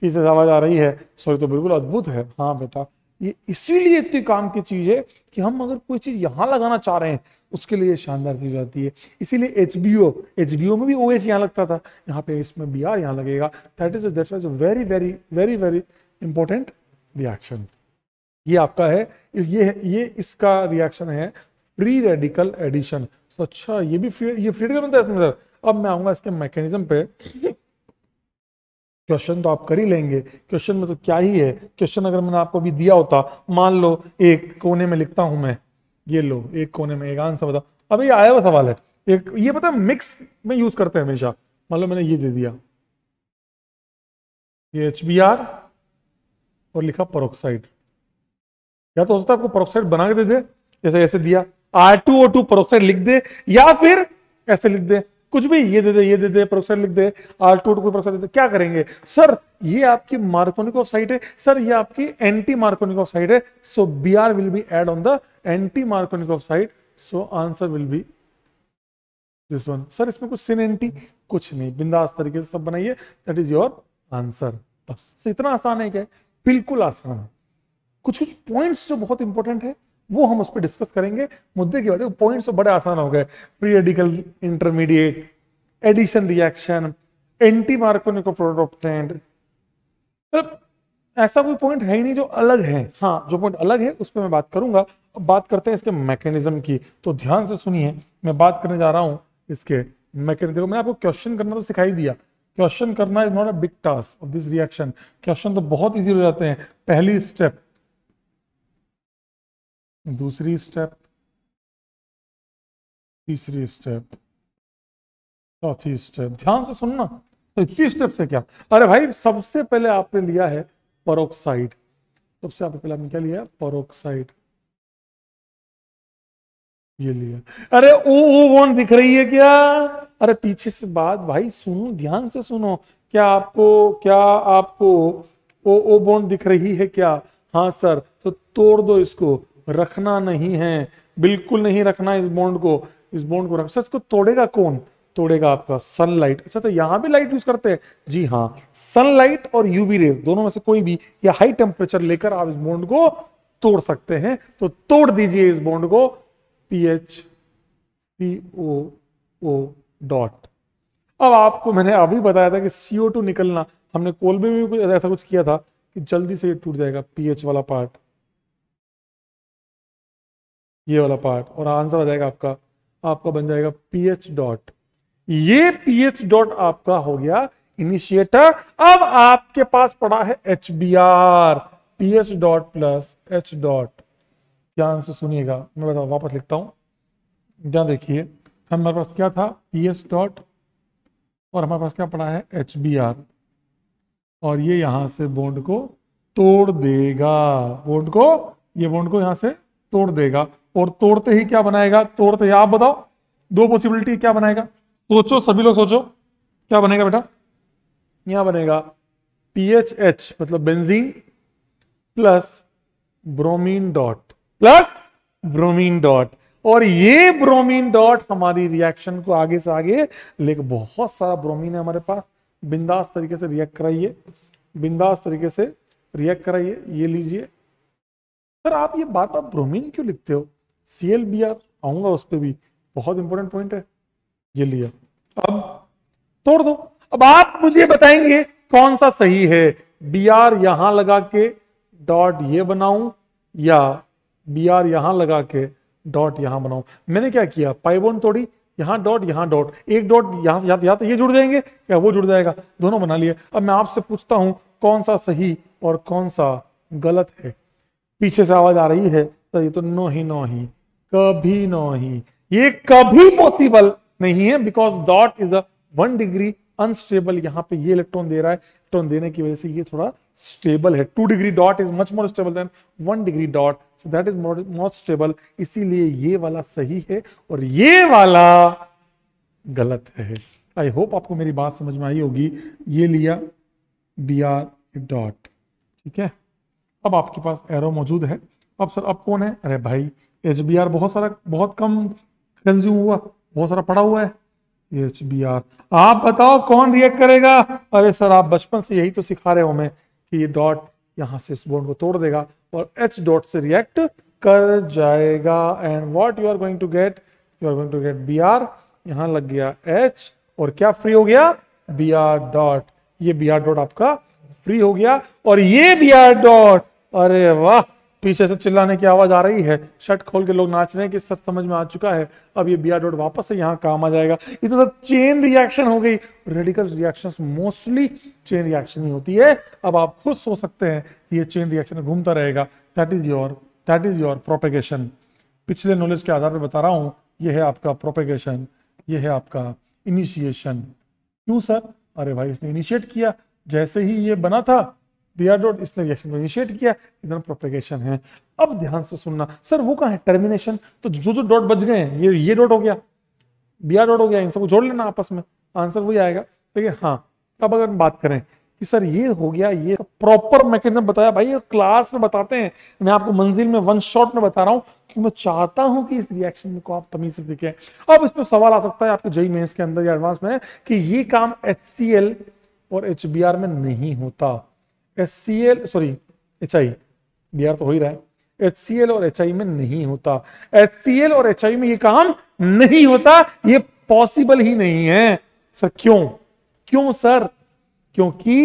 पीछे आवाज आ रही है सॉरी तो बिल्कुल अद्भुत है हाँ बेटा ये इसीलिए इतनी काम की चीज है कि हम अगर कोई चीज यहाँ लगाना चाह रहे हैं उसके लिए शानदार चीज आती है इसीलिए H B O H B O में भी ओ एच यहाँ लगता था यहाँ पे इसमें बी आर यहाँ लगेगा that is was a very very very very important reaction ये आपका है ये ये इसका रिएक्शन है फ्री रेडिकल एडिशन अच्छा ये भी फ्री ये फ्री रेडिकल बनता है इसमें सर अब मैं आऊंगा इसके मैकेनिज्म पे क्वेश्चन तो आप कर ही लेंगे क्वेश्चन में तो क्या ही है क्वेश्चन अगर मैंने आपको भी दिया होता मान लो एक कोने में लिखता हूं मैं ये लो एक कोने में एक आंसर बताओ अब ये आया हुआ सवाल है एक ये पता है मिक्स में यूज करते हैं हमेशा मान लो मैंने ये दे दिया ये एच बी आर और लिखा परोक्साइड या तो हो सकता है आपको परोक्साइड बना के दे दे जैसे ऐसे दिया R two O two peroxide लिख दे या फिर ऐसे लिख दे कुछ भी ये दे दे ये दे दे प्रोफेसर लिख दे आल्टूट कोई प्रोफेसर लिख दे क्या करेंगे सर ये आपकी मार्कोनिक ऑफ है सर ये आपकी एंटी मार्कोनिक ऑफ है so B R will be add on the anti मार्कोनिक of site so answer will be this one sir इसमें कुछ सिन एंटी कुछ नहीं बिंदास तरीके से सब बनाइए दैट इज योर आंसर बस इतना आसान है क्या बिल्कुल आसान है कुछ कुछ पॉइंट्स जो बहुत इंपॉर्टेंट है वो हम उस पर डिस्कस करेंगे मुद्दे की बात पॉइंट्स तो बड़े आसान हो गए free radical intermediate addition reaction anti Markovnikov product मतलब ऐसा कोई पॉइंट है ही नहीं जो अलग है हाँ जो पॉइंट अलग है उस पर मैं बात करूंगा अब बात करते हैं इसके मैकेनिज्म की तो ध्यान से सुनिए मैं बात करने जा रहा हूँ इसके मैकेनिज्म मैंने आपको क्वेश्चन करना तो सिखाई दिया क्वेश्चन करना is not a big task of this reaction question तो बहुत ईजी हो जाते हैं पहली स्टेप दूसरी स्टेप तीसरी स्टेप चौथी स्टेप ध्यान से सुनना तो इतनी स्टेप से क्या अरे भाई सबसे पहले आपने लिया है परोक्साइड सबसे आपने पहले आपने क्या लिया परोक्साइड ये लिया अरे ओ ओ वन दिख रही है क्या अरे पीछे से बात भाई सुनो ध्यान से सुनो क्या आपको क्या आपको ओ ओ बॉन्ड दिख रही है क्या हाँ सर तो तोड़ दो इसको रखना नहीं है बिल्कुल नहीं रखना इस बॉन्ड को इस बॉन्ड को रख सर इसको तोड़ेगा कौन तोड़ेगा आपका सनलाइट अच्छा तो यहाँ भी लाइट यूज करते हैं जी हाँ सनलाइट और यूवी रेज दोनों में से कोई भी या हाई टेम्परेचर लेकर आप इस बॉन्ड को तोड़ सकते हैं तो तोड़ दीजिए इस बॉन्ड को पीएच सी ओ ओ डॉट अब आपको मैंने अभी बताया था कि सीओ टू निकलना हमने कोलबे में भी कुछ ऐसा कुछ किया था कि जल्दी से ये टूट जाएगा पीएच वाला पार्ट ये वाला पार्ट और आंसर आ जाएगा आपका आपका बन जाएगा पी एच डॉट ये पी एच डॉट आपका हो गया इनिशिएटर अब आपके पास पड़ा है H B R P H dot plus H dot क्या आंसर सुनिएगा मैं बताऊ वापस लिखता हूं ध्यान देखिए हमारे पास क्या था पी एच डॉट और हमारे पास क्या पड़ा है एच बी आर और ये यहां से बोन्ड को तोड़ देगा बोन्ड को ये बोन्ड को यहां से तोड़ देगा और तोड़ते ही क्या बनाएगा तोड़ते ही आप बताओ दो पॉसिबिलिटी क्या बनाएगा सोचो सभी लोग सोचो क्या बनेगा बेटा यहां बनेगा पीएचएच मतलब benzene plus bromine dot plus bromine dot और ये ब्रोमीन डॉट हमारी रिएक्शन को आगे से आगे लेकिन बहुत सारा ब्रोमीन है हमारे पास बिंदास तरीके से रिएक्ट कराइए बिंदास तरीके से रिएक्ट कराइए ये लीजिए सर आप ये बार बार ब्रोमीन क्यों लिखते हो सी एल बी आर आऊंगा उस पर भी बहुत इंपॉर्टेंट पॉइंट है ये लिया अब तोड़ दो अब आप मुझे बताएंगे कौन सा सही है बी आर यहां लगा के डॉट ये बनाऊं या बी आर यहां लगा के डॉट यहां बनाऊं मैंने क्या किया पाइबोन तोड़ी यहां डॉट यहां डॉट एक डॉट यहाँ से यहाँ तो ये जुड़ जाएंगे या वो जुड़ जाएगा दोनों बना लिए अब मैं आपसे पूछता हूं कौन सा सही और कौन सा गलत है पीछे से आवाज आ रही है तो ये तो नो ही नो ही कभी नो ही ये कभी पॉसिबल नहीं है because dot is a one degree unstable यहाँ पे ये इलेक्ट्रॉन दे रहा है इलेक्ट्रॉन देने की वजह से ये थोड़ा स्टेबल है two degree dot is much more stable than one degree dot so that is more stable इसीलिए ये वाला सही है और ये वाला गलत है आई होप आपको मेरी बात समझ में आई होगी ये लिया बी आर डॉट ठीक है अब आपके पास एरो मौजूद है अब सर अब कौन है अरे भाई एच बहुत सारा बहुत कम कंज्यूम हुआ बहुत सारा पड़ा हुआ है एच आप बताओ कौन रिएक्ट करेगा अरे सर आप बचपन से यही तो सिखा रहे हो मैं कि ये डॉट यहाँ से इस बोर्ड को तोड़ देगा और एच डॉट से रिएक्ट कर जाएगा and what you are going to get you are going to get B R यहाँ लग गया एच और क्या फ्री हो गया बी आर डॉट ये बी आर डॉट आपका फ्री हो गया और ये बी आर डॉट अरे वाह पीछे से चिल्लाने की आवाज आ रही है शर्ट खोल के लोग नाच रहे हैं कि सब समझ में आ चुका है अब ये बिया डॉट वापस से यहाँ काम आ जाएगा इतना सब चेन रिएक्शन हो गई radical reaction mostly chain reaction ही होती है अब आप खुद सोच सकते हैं ये चेन रिएक्शन घूमता रहेगा that is your that is your propagation पिछले नॉलेज के आधार पर बता रहा हूँ ये है आपका प्रोपेगेशन ये है आपका इनिशिएशन क्यों सर अरे भाई इसने इनिशिएट किया जैसे ही ये बना था डॉट इसने रिएक्शन को इनिशिएट किया इधर प्रोपेगेशन है अब ध्यान से सुनना सर वो कहा है टर्मिनेशन तो जो जो डॉट बच गए हैं ये ये डॉट हो गया बी आर डॉट हो गया इन सबको जोड़ लेना आपस में आंसर वही आएगा लेकिन हाँ अब अगर हम बात करें कि सर ये हो गया ये प्रॉपर तो मैकेनिज्म बताया भाई ये क्लास में बताते हैं मैं आपको मंजिल में वन शॉट में बता रहा हूँ कि मैं चाहता हूं कि इस रिएक्शन को आप तमीज से देखें अब इसमें सवाल आ सकता है आपके जई मेन्स के अंदर या एडवांस में कि ये काम एच और एच में नहीं होता H C L sorry H I B R तो हो ही रहा है एच सी एल और एच आई में नहीं होता एच सी एल और एच आई में ये काम नहीं होता ये पॉसिबल ही नहीं है सर क्यों क्यों सर क्योंकि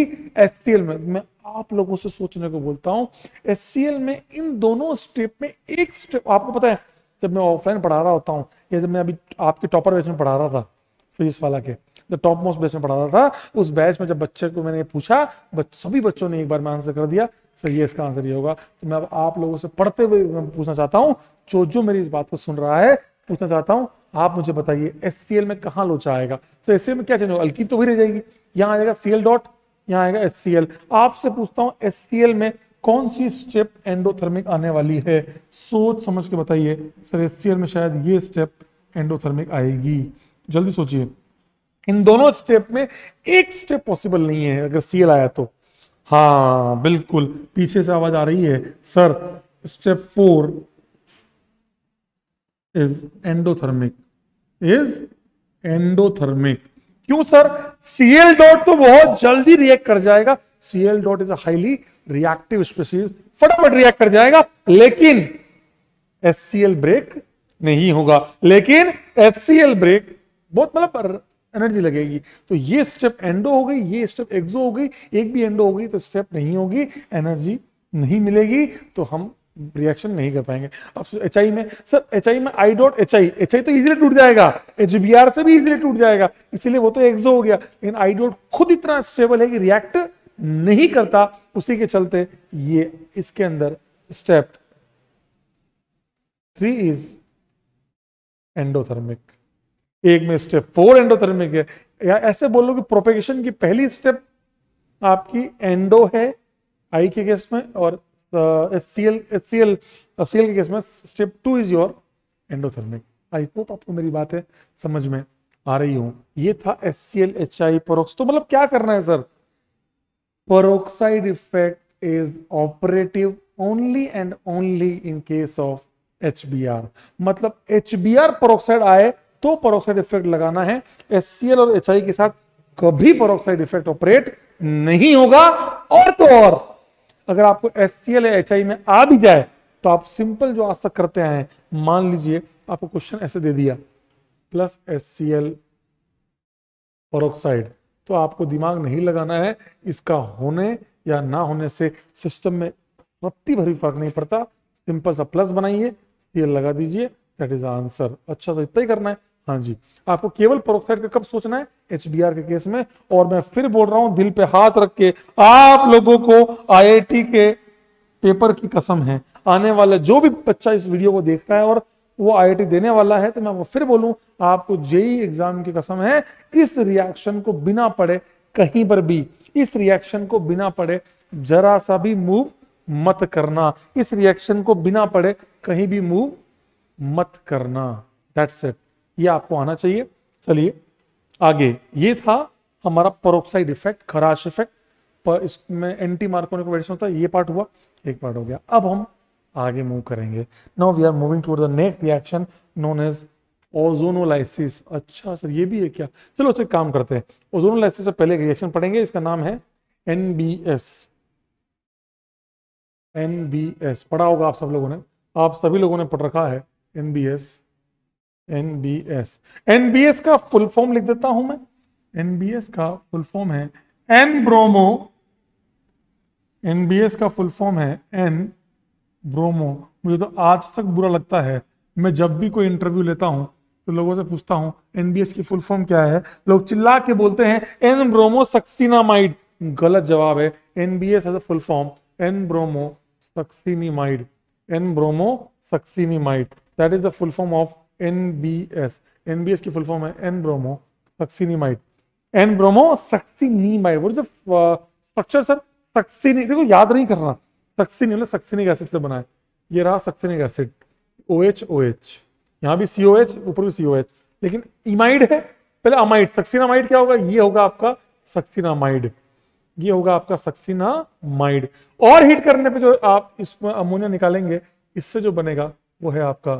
एच सी एल में मैं आप लोगों से सोचने को बोलता हूं एच सी एल में इन दोनों स्टेप में एक स्टेप आपको पता है जब मैं ऑफलाइन पढ़ा रहा होता हूं या जब मैं अभी आपके टॉपर वेज में पढ़ा रहा था फिजिक्स तो वाला के द टॉप मोस्ट बैच में पढ़ा रहा था उस बैच में जब बच्चे को मैंने पूछा बच, सभी बच्चों ने एक बार में आंसर कर दिया सर ये इसका आंसर ये होगा तो मैं अब आप लोगों से पढ़ते हुए मैं पूछना चाहता हूँ जो जो मेरी इस बात को सुन रहा है पूछना चाहता हूँ आप मुझे बताइए एस सी एल में कहाँ लोचा आएगा तो एस सी एल में क्या चेंज होगा अल्की तो वही रह जाएगी यहाँ आएगा सी एल डॉट यहाँ आएगा एस सी एल आपसे पूछता हूँ एस सी एल में कौन सी स्टेप एंडोथर्मिक आने वाली है सोच समझ के बताइए सर एस सी एल में शायद ये स्टेप एंडोथर्मिक आएगी जल्दी सोचिए इन दोनों स्टेप में एक स्टेप पॉसिबल नहीं है अगर सीएल आया तो हाँ बिल्कुल पीछे से आवाज आ रही है sir step four is endothermic is endothermic क्यों सर सीएल डॉट तो बहुत जल्दी रिएक्ट कर जाएगा Cl dot is highly reactive species फटाफट रिएक्ट कर जाएगा लेकिन एस ब्रेक नहीं होगा लेकिन एस ब्रेक बहुत मतलब एनर्जी लगेगी तो ये स्टेप एंडो हो गई ये स्टेप एक्सो हो गई एक भी एंडो हो गई तो स्टेप नहीं होगी एनर्जी नहीं मिलेगी तो हम रिएक्शन नहीं कर पाएंगे अब एच आई में सर एच आई में I dot H I H I तो इजीली टूट जाएगा एच बी आर से भी इजीली टूट जाएगा इसीलिए वो तो एक्सो हो गया लेकिन आई डॉट खुद इतना स्टेबल है कि रिएक्ट नहीं करता उसी के चलते ये इसके अंदर स्टेप थ्री इज एंडोथर्मिक एक में स्टेप फोर एंडोथर्मिक है या ऐसे बोल लो कि प्रोपेगेशन की पहली स्टेप आपकी एंडो है आई के केस में और S C L S C L C L के केस में step two is your endothermic I hope आपको मेरी बात है समझ में आ रही हूं ये था S C L H I परोक्स तो मतलब क्या करना है sir peroxide is operative only and only in case of H B R मतलब एच बी आर परोक्साइड आए तो परोक्साइड इफेक्ट लगाना है एस और एच के साथ कभी परोक्साइड इफेक्ट ऑपरेट नहीं होगा और तो और अगर आपको एस या एच में आ भी जाए तो आप सिंपल जो आज करते आए मान लीजिए आपको क्वेश्चन ऐसे दे दिया plus S C L peroxide तो आपको दिमाग नहीं लगाना है इसका होने या ना होने से सिस्टम में रत्ती भर भी फर्क नहीं पड़ता सिंपल सा प्लस बनाइए लगा दीजिए दैट इज आंसर अच्छा तो इतना ही करना है हाँ जी आपको केवल परोक्साइड का कब सोचना है एच के केस में और मैं फिर बोल रहा हूं दिल पे हाथ रख के आप लोगों को आईआईटी के पेपर की कसम है आने वाले जो भी बच्चा इस वीडियो को देख रहा है और वो आईआईटी देने वाला है तो मैं आपको फिर बोलूं आपको जेई एग्जाम की कसम है इस रिएक्शन को बिना पढ़े कहीं पर भी इस रिएक्शन को बिना पढ़े जरा सा भी मूव मत करना इस रिएक्शन को बिना पढ़े कहीं भी मूव मत करना दैट्स इट ये आपको आना चाहिए चलिए आगे ये था हमारा परोक्साइड इफेक्ट खराश इफेक्ट पर इसमें एंटी मार्कोनिक होता है ये पार्ट हुआ एक पार्ट हो गया अब हम आगे मूव करेंगे now we are moving toward the next reaction known as ozonolysis अच्छा सर ये भी है क्या चलो सर काम करते हैं ओजोनोलाइसिस से पहले रिएक्शन पढ़ेंगे इसका नाम है N B S N B S पढ़ा होगा आप सब लोगों ने आप सभी लोगों ने पढ़ रखा है N B S NBS NBS का फुल फॉर्म लिख देता हूं मैं एनबीएस का फुल फॉर्म है एन ब्रोमो एनबीएस का फुल फॉर्म है एन ब्रोमो मुझे तो आज तक बुरा लगता है मैं जब भी कोई इंटरव्यू लेता हूं तो लोगों से पूछता हूं एनबीएस की फुल फॉर्म क्या है लोग चिल्ला के बोलते हैं एन ब्रोमो सक्सीनामाइड गलत जवाब है NBS as a full form N bromo succinimide N bromo succinimide that is the full form of N B S N B S की फुल फॉर्म है N bromo succinimide N bromo succinimide वो जो structure sir सक्सीनी देखो याद नहीं करना सक्सीनी मतलब succinic acid से बना है ये रहा succinic acid O H O H यहाँ भी सी ओ एच ऊपर भी सी ओ एच लेकिन इमाइड है पहले अमाइड सक्सीनामाइड क्या होगा ये होगा आपका सक्सीनामाइड ये होगा आपका सक्सीना माइड और हीट करने पे जो आप इसमें अमोनिया निकालेंगे इससे जो बनेगा वो है आपका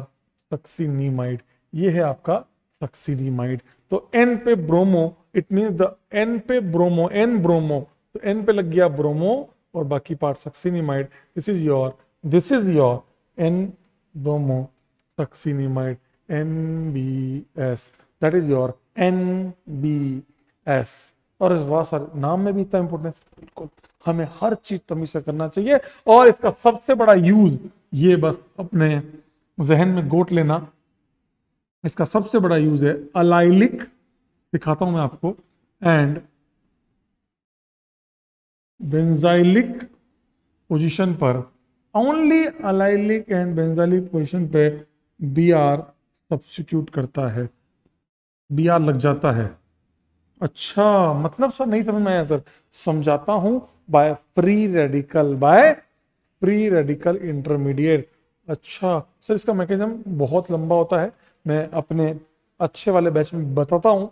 सक्सीनीमाइड ये है आपका सक्सीनीमाइड तो एन पे bromo it mean the N पे ब्रोमो एन ब्रोमो तो एन पे लग गया ब्रोमो और बाकी part succinimide this is your this is your N bromo succinimide N B S that is your N B S और इस बहुत सारे नाम में भी इतना इंपोर्टेंस बिल्कुल हमें हर चीज तमीज से करना चाहिए और इसका सबसे बड़ा यूज ये बस अपने जहन में गोट लेना इसका सबसे बड़ा यूज है अलाइलिक दिखाता हूं मैं आपको एंड बेंजाइलिक पोजीशन पर only allylic and benzylic position पे बी आर सब्सिट्यूट करता है बी आर लग जाता है अच्छा मतलब सर नहीं समझ में आया सर समझाता हूं by free radical by free radical intermediate अच्छा सर इसका मैकेनिज्म बहुत लंबा होता है मैं अपने अच्छे वाले बैच में बताता हूँ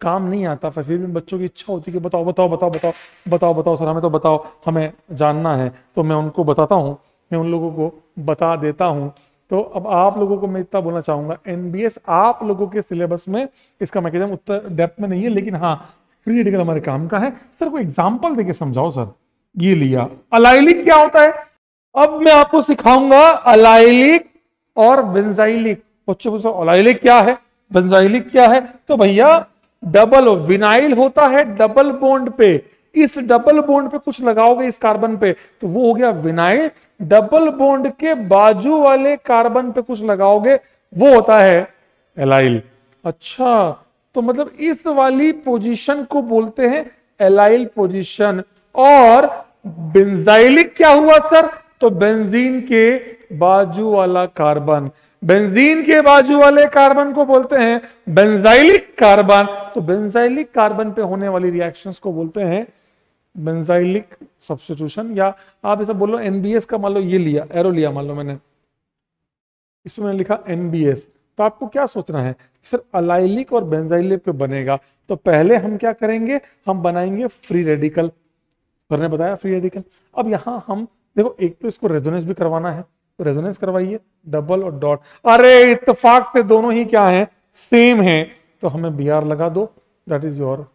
काम नहीं आता फिर फिर भी बच्चों की इच्छा होती है कि बताओ बताओ बताओ बताओ बताओ बताओ सर हमें तो बताओ हमें जानना है तो मैं उनको बताता हूँ मैं उन लोगों को बता देता हूँ तो अब आप लोगों को मैं इतना बोलना चाहूँगा एन आप लोगों के सिलेबस में इसका मैकेजम उतना डेप्थ में नहीं है लेकिन हाँ फ्री एडिकल हमारे काम का है सर कोई एग्जाम्पल देके समझाओ सर ये लिया अलाइलिंग क्या होता है अब मैं आपको सिखाऊंगा अलाइलिक और बेंजाइलिक बच्चों पूछो अलाइलिक क्या है बेंजाइलिक क्या है तो भैया डबल विनाइल होता है डबल बॉन्ड पे इस डबल बॉन्ड पे कुछ लगाओगे इस कार्बन पे तो वो हो गया विनाइल डबल बॉन्ड के बाजू वाले कार्बन पे कुछ लगाओगे वो होता है एलाइल अच्छा तो मतलब इस वाली पोजीशन को बोलते हैं एलाइल पोजीशन और बेंजाइलिक क्या हुआ सर तो बेंजीन के बाजू वाला कार्बन बेंजीन के बाजू वाले कार्बन को बोलते हैं बेंजाइलिक कार्बन तो बेंजाइलिक कार्बन पे होने वाली रिएक्शंस को बोलते हैं बेंजाइलिक सब्सटीट्यूशन या आप ऐसा बोलो एनबीएस का मान लो ये लिया एरो लिया मान लो मैंने इसमें मैंने लिखा एनबीएस तो आपको क्या सोचना है सर अलाइलिक और बेंजाइलिक पे बनेगा तो पहले हम क्या करेंगे हम बनाएंगे फ्री रेडिकल सर ने बताया फ्री रेडिकल अब यहां हम देखो एक तो इसको रेजोनेंस भी करवाना है तो रेजोनेंस करवाइए डबल और डॉट अरे इतफाक से दोनों ही क्या है सेम है तो हमें बी आर लगा दो दैट इज योर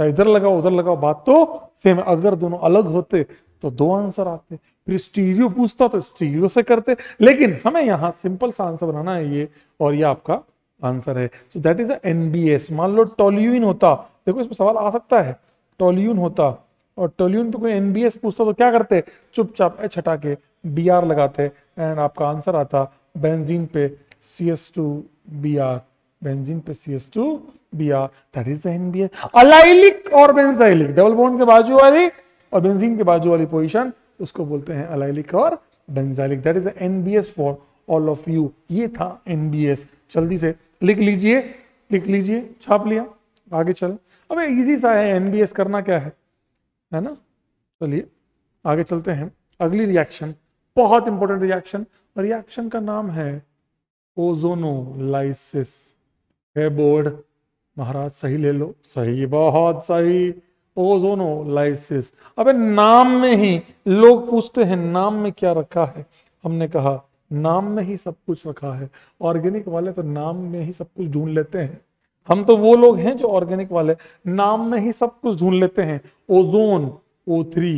इधर लगाओ उधर लगाओ बात तो सेम अगर दोनों अलग होते तो दो आंसर आते फिर स्टीरियो पूछता तो स्टीरियो से करते लेकिन हमें यहाँ सिंपल सा आंसर बनाना है ये और ये आपका आंसर है so that is N B S मान लो टोल्यून होता देखो इसमें सवाल आ सकता है टोल्यून होता और टोल्यून पे कोई एनबीएस पूछता तो क्या करते चुपचाप एच हटा के बी आर लगाते एंड आपका आंसर आता बेंजीन पे C S two B R benzene पे C S two B R that is NBS allylic और बेंजाइलिक डबल बोन के बाजू वाली और बेंजीन के बाजू वाली पोजिशन उसको बोलते हैं अलाइलिक और benzylic that is NBS for all of you ये था एनबीएस जल्दी से लिख लीजिए लिख लीजिए छाप लिया आगे चल अब इजी सा है एनबीएस करना क्या है है ना चलिए आगे चलते हैं अगली रिएक्शन बहुत इंपॉर्टेंट रिएक्शन रिएक्शन का नाम है ओजोनोलाइसिस है बोर्ड महाराज सही ले लो सही बहुत सही ओजोनोलाइसिस अबे नाम में ही लोग पूछते हैं नाम में क्या रखा है हमने कहा नाम में ही सब कुछ रखा है ऑर्गेनिक वाले तो नाम में ही सब कुछ ढूंढ लेते हैं हम तो वो लोग हैं जो ऑर्गेनिक वाले नाम में ही सब कुछ ढूंढ लेते हैं ओजोन ओ थ्री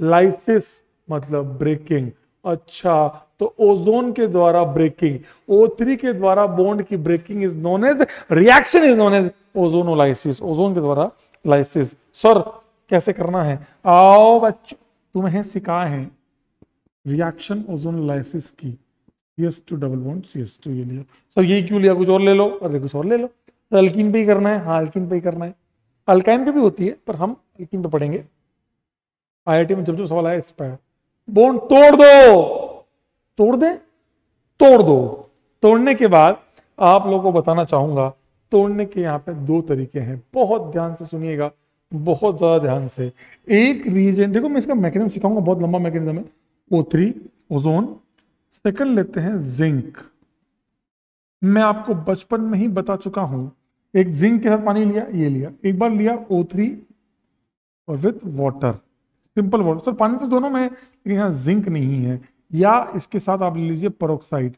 लाइसिस मतलब ब्रेकिंग अच्छा तो ओजोन के द्वारा ब्रेकिंग ओ थ्री के द्वारा बॉन्ड की breaking is known as reaction is known as ozonolysis ozone के द्वारा लाइसिस सर कैसे करना है आओ बच्चों तुम्हें सिखाए हैं रिएक्शन ओजोनोलाइसिस की C S two double bond C S two ये लिया सर यही क्यों लिया कुछ और ले लो अरे कुछ और ले लो तो अल्किन पे ही करना है हाँ अल्किन पे ही करना है अल्काइन पे भी होती है पर हम अल्किन पे पढ़ेंगे आईआईटी में जब जब सवाल आया इस पर बोन तोड़ दो तोड़ दे तोड़ दो तोड़ने के बाद आप लोगों को बताना चाहूंगा तोड़ने के यहाँ पे दो तरीके हैं बहुत ध्यान से सुनिएगा बहुत ज़्यादा ध्यान से एक रीजन देखो मैं इसका मैकेनिज्म सिखाऊंगा बहुत लंबा मैकेनिज्म है ओ थ्री ओजोन सेकंड लेते हैं जिंक मैं आपको बचपन में ही बता चुका हूं एक जिंक के साथ पानी लिया ये लिया एक बार लिया ओ थ्री और with water simple water sir पानी तो दोनों में लेकिन यहाँ जिंक नहीं है या इसके साथ आप ले लीजिए peroxide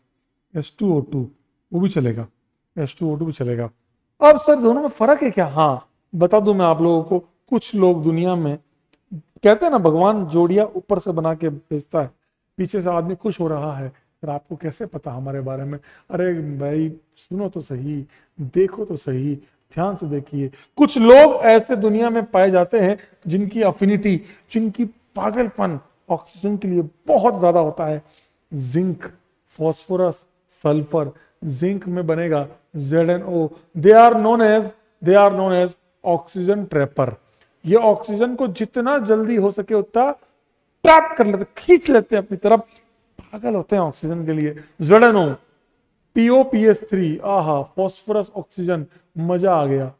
S two O two वो भी चलेगा एस टू ओ टू भी चलेगा अब सर दोनों में फर्क है क्या हाँ बता दू मैं आप लोगों को कुछ लोग दुनिया में कहते हैं ना भगवान जोड़िया ऊपर से बना के भेजता है पीछे से आदमी खुश हो रहा है फिर आपको कैसे पता हमारे बारे में अरे भाई सुनो तो सही देखो तो सही ध्यान से देखिए कुछ लोग ऐसे दुनिया में पाए जाते हैं जिनकी अफिनिटी जिनकी पागलपन ऑक्सीजन के लिए बहुत ज्यादा होता है जिंक फॉस्फोरस सल्फर जिंक में बनेगा Z N O they are known as they are known as oxygen trapper ये ऑक्सीजन को जितना जल्दी हो सके उतना ट्रैप कर लेते खींच लेते हैं अपनी तरफ पागल होते हैं ऑक्सीजन के लिए जड़नो पीओ पी एस थ्री आहा फॉस्फोरस ऑक्सीजन मजा आ गया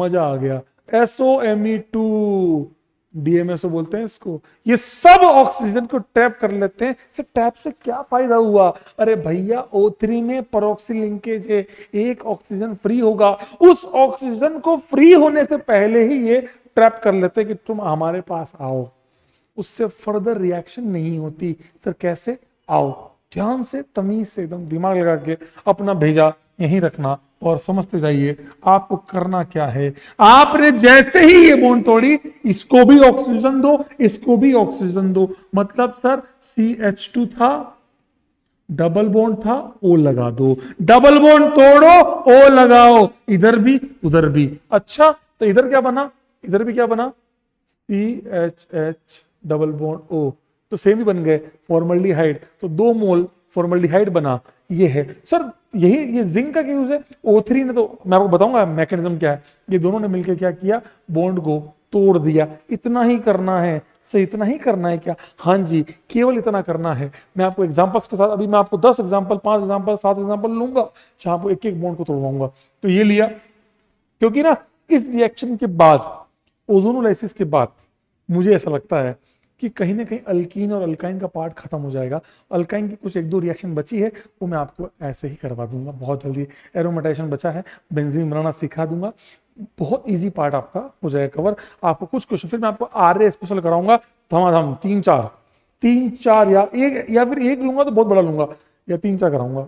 मजा आ गया SO M E two DMSO बोलते हैं इसको ये सब ऑक्सीजन को ट्रैप कर लेते हैं से ट्रैप से क्या फायदा हुआ अरे भैया ओ थ्री में परोक्सी लिंकेज है एक ऑक्सीजन फ्री होगा उस ऑक्सीजन को फ्री होने से पहले ही ये ट्रैप कर लेते हैं कि तुम हमारे पास आओ उससे फर्दर रिएक्शन नहीं होती सर कैसे आओ ध्यान से तमीज से एकदम दिमाग लगा के अपना भेजा यहीं रखना और समझते जाइए आपको करना क्या है आपने जैसे ही ये बोन तोड़ी इसको भी ऑक्सीजन दो इसको भी ऑक्सीजन दो मतलब सर सी एच टू था डबल बोन्ड था ओ लगा दो डबल बोन्ड तोड़ो ओ लगाओ इधर भी उधर भी अच्छा तो इधर क्या बना इधर भी क्या बना C H H double bond O तो सेम ही बन गए फॉर्मल्डिहाइड तो दो मोल फॉर्मल्डिहाइड बना ये है सर यही ये जिंक का यूज है ओ थ्री ने तो मैं आपको बताऊंगा मैकेनिज्म क्या है ये दोनों ने मिलकर क्या किया बॉन्ड को तोड़ दिया इतना ही करना है सर इतना ही करना है क्या हाँ जी केवल इतना करना है मैं आपको एग्जाम्पल्स के साथ अभी मैं आपको दस एग्जाम्पल पांच एग्जाम्पल सात एग्जाम्पल लूंगा जहां आपको एक एक बॉन्ड को तोड़वाऊंगा तो ये लिया क्योंकि ना इस रिएक्शन के बाद ओजोनोलाइसिस के बाद मुझे ऐसा लगता है कि कहीं ना कहीं अल्कीन और अल्काइन का पार्ट खत्म हो जाएगा अल्काइन की कुछ एक दो रिएक्शन बची है वो मैं आपको ऐसे ही करवा दूंगा बहुत जल्दी एरोमेटाइजेशन बचा है बेंजीन बनाना सिखा दूंगा बहुत इजी पार्ट आपका हो जाएगा कवर आपको कुछ क्वेश्चन फिर मैं आपको आर स्पेशल कराऊंगा धमाधम तीन चार तीन चार या एक या फिर एक लूंगा तो बहुत बड़ा लूंगा या तीन चार कराऊंगा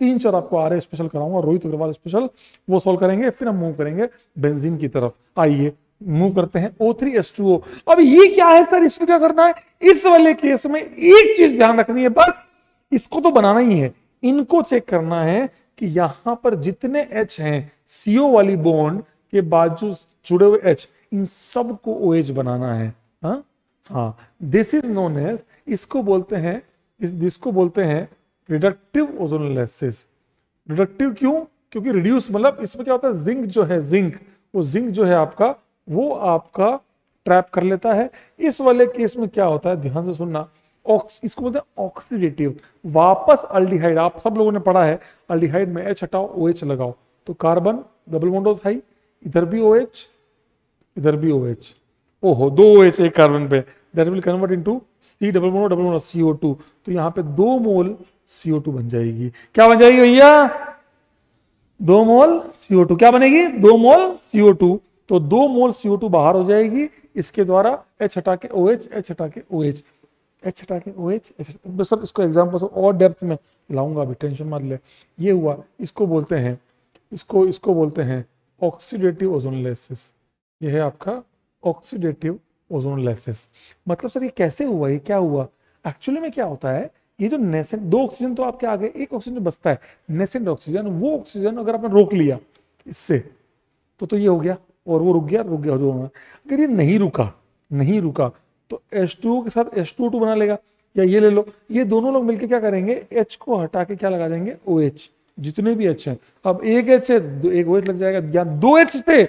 तीन चार आपको आर स्पेशल कराऊंगा रोहित अग्रवाल स्पेशल वो सॉल्व करेंगे फिर हम मूव करेंगे बेंजीन की तरफ आइए मूव करते हैं O three S two O अब ये क्या है सर इसको क्या करना है इस वाले केस में एक चीज ध्यान रखनी है बस इसको तो बनाना ही है इनको चेक करना है कि यहां पर जितने एच हैं सीओ वाली बॉन्ड के बाजू जुड़े हुए एच इन सबको ओ एच बनाना है हा? हाँ दिस इज नोन एज इसको बोलते हैं इस जिसको बोलते हैं रिडक्टिव ओजोनोलेसिस रिडक्टिव क्यों क्योंकि रिड्यूस मतलब इसमें क्या होता है जिंक जो है जिंक वो जिंक जो है आपका वो आपका ट्रैप कर लेता है इस वाले केस में क्या होता है ध्यान से सुनना ऑक्स इसको बोलते हैं ऑक्सीडेटिव वापस अल्डिहाइड आप सब लोगों ने पढ़ा है अल्डिहाइड में एच हटाओ ओ OH लगाओ तो कार्बन डबल थाई इधर भी ओ OH, इधर भी ओ OH. ओहो दो ओ OH एक कार्बन पे that will convert into C double bond double bond CO two तो यहाँ पे दो मोल सीओ टू बन जाएगी क्या बन जाएगी भैया दो मोल सीओ टू क्या बनेगी दो मोल सीओ टू तो दो मोल सीओ टू बाहर हो जाएगी इसके द्वारा एच हटा के ओ एच एच हटा के ओ एच एच हटा के ओ एच एच तो सर इसको एग्जाम्पल और डेप्थ में लाऊंगा अभी टेंशन मार ले ये हुआ इसको बोलते हैं इसको इसको बोलते हैं ऑक्सीडेटिव ओजोन लेसिस ये है आपका ऑक्सीडेटिव ओजोन लेसिस मतलब सर ये कैसे हुआ ये क्या हुआ एक्चुअली में क्या होता है ये जो नेसेंट दो ऑक्सीजन तो आपके आगे एक ऑक्सीजन बचता है नेसेंट ऑक्सीजन वो ऑक्सीजन अगर आपने रोक लिया इससे तो तो ये हो गया और वो रुक गया रुक गया होगा अगर ये नहीं रुका नहीं रुका तो एच के साथ एच बना लेगा या ये ले लो ये दोनों लोग मिलकर क्या करेंगे एच को हटा के क्या लगा देंगे ओ एच जितने भी एच है अब एक एच है दो एक ओ एच लग जाएगा या दो एच थे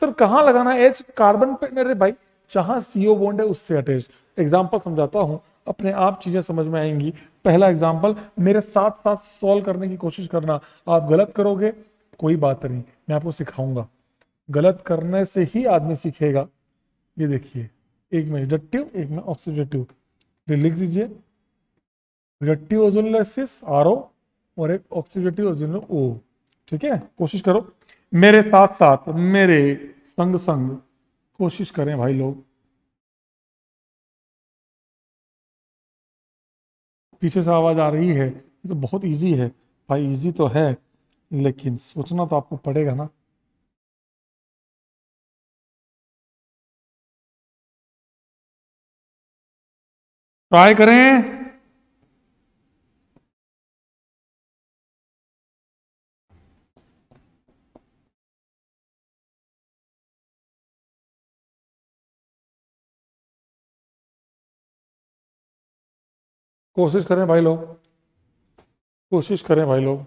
सर कहाँ लगाना है एच कार्बन पे मेरे भाई जहां सीओ बॉन्ड है उससे अटैच एग्जाम्पल समझाता हूँ अपने आप चीजें समझ में आएंगी पहला एग्जाम्पल मेरे साथ साथ सॉल्व करने की कोशिश करना आप गलत करोगे कोई बात नहीं मैं आपको सिखाऊंगा गलत करने से ही आदमी सीखेगा ये देखिए एक में रिडक्टिव एक में ऑक्सीडेटिव लिख दीजिए रिडक्टिव ओजोनलाइसिस आर ओ और एक ऑक्सीडेटिव ओजोन ओ ठीक है कोशिश करो मेरे साथ साथ मेरे संग संग कोशिश करें भाई लोग पीछे से आवाज़ आ रही है तो बहुत इजी है भाई इजी तो है लेकिन सोचना तो आपको पड़ेगा ना ट्राई करें कोशिश करें भाई लोग कोशिश करें भाई लोग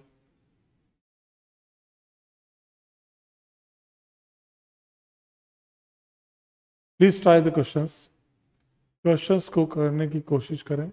please try the question questions को करने की कोशिश करें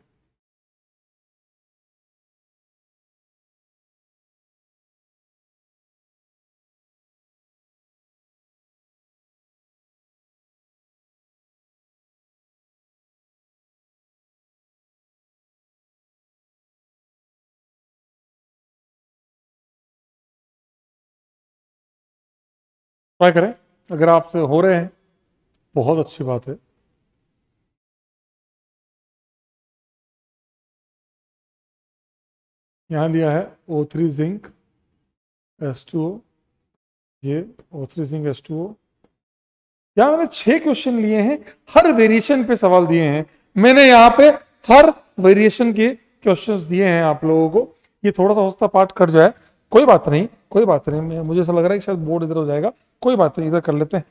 ट्राई करें अगर आपसे हो रहे हैं बहुत अच्छी बात है यहाँ लिया है O three zinc S two ये O3 three zinc S to यहाँ मैंने छह क्वेश्चन लिए हैं हर वेरिएशन पे सवाल दिए हैं मैंने यहाँ पे हर वेरिएशन के क्वेश्चंस दिए हैं आप लोगों को ये थोड़ा सा सस्ता पार्ट कट जाए कोई बात नहीं कोई बात नहीं मुझे ऐसा लग रहा है कि शायद बोर्ड इधर हो जाएगा कोई बात नहीं इधर कर लेते हैं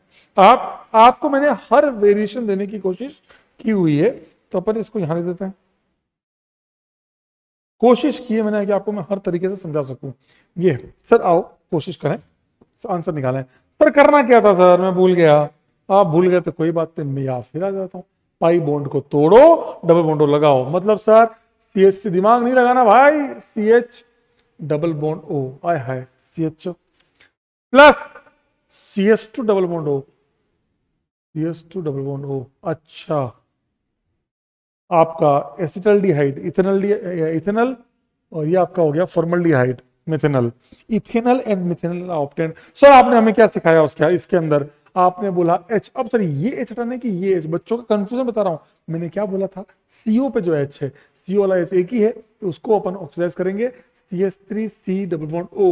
आप आपको मैंने हर वेरिएशन देने की कोशिश की हुई है तो अपन इसको यहाँ दे देते हैं कोशिश की है मैंने कि आपको मैं हर तरीके से समझा सकूं ये सर आओ कोशिश करें आंसर निकालें सर करना क्या था सर मैं भूल गया आप भूल गए तो कोई बात नहीं मैं या फिर आ जाता हूँ पाई बॉन्ड को तोड़ो डबल बॉन्डो लगाओ मतलब सर सी एच से दिमाग नहीं लगाना भाई C H double bond O आय हाय C H O plus C S two double bond O C S two double bond O अच्छा आपका एसिटलडीहाइड इथेनल इथेनल और ये आपका हो गया formaldehyde methanal ethanal and methanal obtain sir आपने हमें क्या सिखाया उसके इसके अंदर आपने बोला एच अब सर ये एच हटाने की ये एच बच्चों का कंफ्यूजन बता रहा हूं मैंने क्या बोला था सीओ पे जो एच है सीओ वाला एच एक ही है तो उसको अपन ऑक्सीडाइज करेंगे C S three C double bond O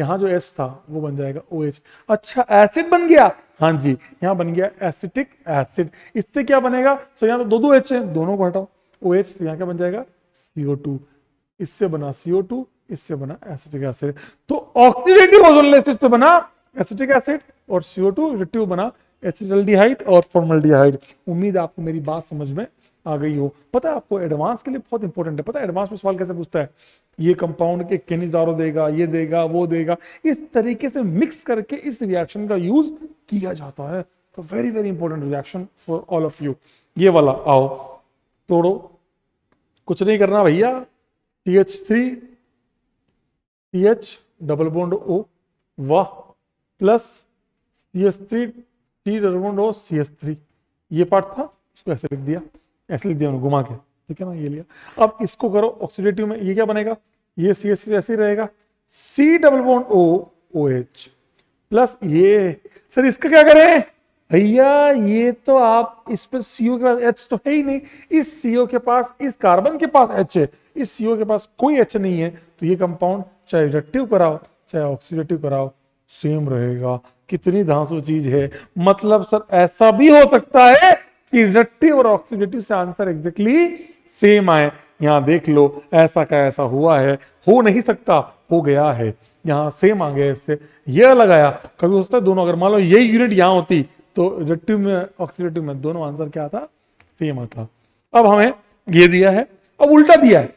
यहां जो एच था वो बन जाएगा ओ एच अच्छा एसिड बन गया हाँ जी यहाँ बन गया एसिटिक एसिड इससे क्या बनेगा सो यहाँ तो दो दो एच है दोनों को हटाओ ओ एच तो यहाँ क्या बन जाएगा सीओ टू इससे बना सीओ टू इससे बना एसिटिक एसिड तो ऑक्सीडेटिव ओजोन लेसिस से बना एसिटिक एसिड और सीओ टू रिट्यू बना एसिडल्डिहाइड और फॉर्मल्डिहाइड उम्मीद आपको मेरी बात समझ में आ गई हो पता है आपको एडवांस के लिए बहुत इंपॉर्टेंट है पता है एडवांस में सवाल कैसे पूछता है ये कंपाउंड के केनिजारो देगा ये देगा वो देगा इस तरीके से मिक्स करके इस रिएक्शन का यूज किया जाता है तो very very important reaction for all of you ये वाला आओ तोड़ो कुछ नहीं करना भैया T H three T H double bond O वाह plus C S three T double bond O C H three ये पार्ट था उसको ऐसे लिख दिया ऐसे लिख दिया घुमा के ठीक है ना ये लिया अब इसको करो ऑक्सीडेटिव में ये क्या बनेगा ये सी एस ऐसे ही रहेगा C double bond O O H plus ये सर इसका क्या करें भैया ये तो आप इस पर सीओ के पास एच तो है ही नहीं इस सीओ के पास इस कार्बन के पास एच है इस सीओ के पास कोई एच नहीं है तो ये कंपाउंड चाहे रिडक्टिव कराओ चाहे ऑक्सीडेटिव कराओ सेम रहेगा कितनी धांसु चीज है मतलब सर ऐसा भी हो सकता है कि रिडक्टिव और ऑक्सीडेटिव से आंसर एग्जैक्टली exactly सेम आए यहाँ देख लो ऐसा का ऐसा हुआ है हो नहीं सकता हो गया है यहाँ सेम आ गया इससे यह लगाया कभी हो सकता है दोनों अगर मान लो यही यूनिट यहाँ होती तो रेटिव में ऑक्सीडेटिव में दोनों आंसर क्या था सेम आता अब हमें ये दिया है अब उल्टा दिया है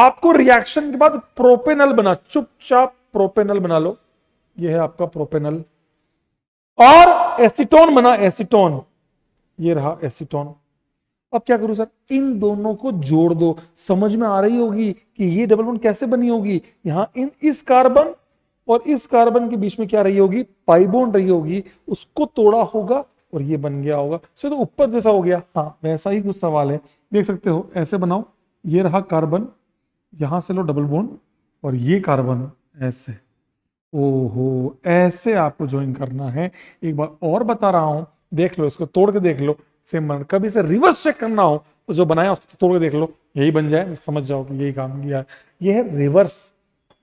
आपको रिएक्शन के बाद प्रोपेनल बना चुपचाप प्रोपेनल बना लो ये है आपका प्रोपेनल और एसिटोन बना एसिटोन ये रहा एसिटोन अब क्या करूं सर इन दोनों को जोड़ दो समझ में आ रही होगी कि ये डबल बॉन्ड कैसे बनी होगी यहां इन इस कार्बन और इस कार्बन के बीच में क्या रही होगी पाइबोन रही होगी उसको तोड़ा होगा और ये बन गया होगा सर तो ऊपर जैसा हो गया हाँ वैसा ही कुछ सवाल है देख सकते हो ऐसे बनाओ ये रहा कार्बन यहां से लो डबल बोन और ये कार्बन ऐसे ओहो ऐसे आपको ज्वाइन करना है एक बार और बता रहा हूं देख लो इसको तोड़ के देख लो सिमरन कभी इसे रिवर्स चेक करना हो तो जो बनाया उसको तो तोड़ के देख लो यही बन जाए समझ जाओ कि यही काम किया है ये है रिवर्स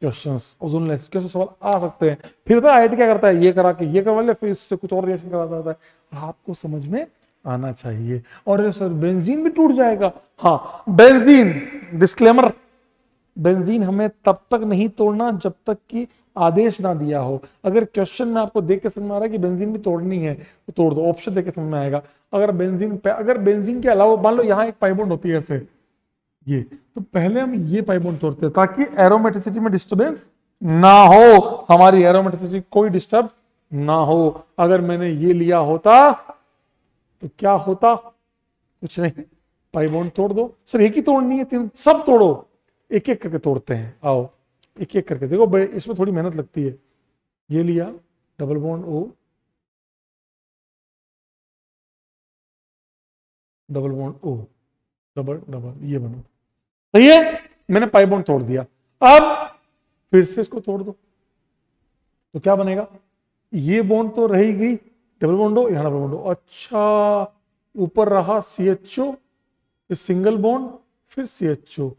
क्वेश्चन ओजोन कैसे सवाल आ सकते हैं फिर पता आई क्या करता है ये करा के ये करवा ले फिर इससे कुछ और रिएक्शन करा जाता है आपको समझ में आना चाहिए और सर बेंजीन भी टूट जाएगा हाँ बेंजीन डिस्क्लेमर बेंजीन हमें तब तक नहीं तोड़ना जब तक कि आदेश ना दिया हो अगर क्वेश्चन में आपको देख के समझ में आ रहा है कि बेंजीन भी तोड़नी है तो तोड़ दो ऑप्शन देख के समझ में आएगा अगर बेंजीन अगर बेंजीन के अलावा मान लो यहाँ एक पाइबोंड होती है ऐसे ये तो पहले हम ये पाइबोंड तोड़ते हैं ताकि एरोमेटिसिटी में डिस्टर्बेंस ना हो हमारी एरोमेटिसिटी कोई डिस्टर्ब ना हो अगर मैंने ये लिया होता तो क्या होता कुछ नहीं पाइबोंड तोड़ दो सर एक ही तोड़नी है तीन सब तोड़ो एक एक करके तोड़ते हैं आओ एक एक करके देखो बड़े इसमें थोड़ी मेहनत लगती है ये लिया double bond O double bond O double double ये बनो सही है मैंने पाई बॉन्ड तोड़ दिया अब फिर से इसको तोड़ दो तो क्या बनेगा ये बॉन्ड तो रहेगी डबल बॉन्ड हो यहाँ डबल बॉन्ड अच्छा ऊपर रहा सी एच ओ फिर सिंगल बॉन्ड फिर C H O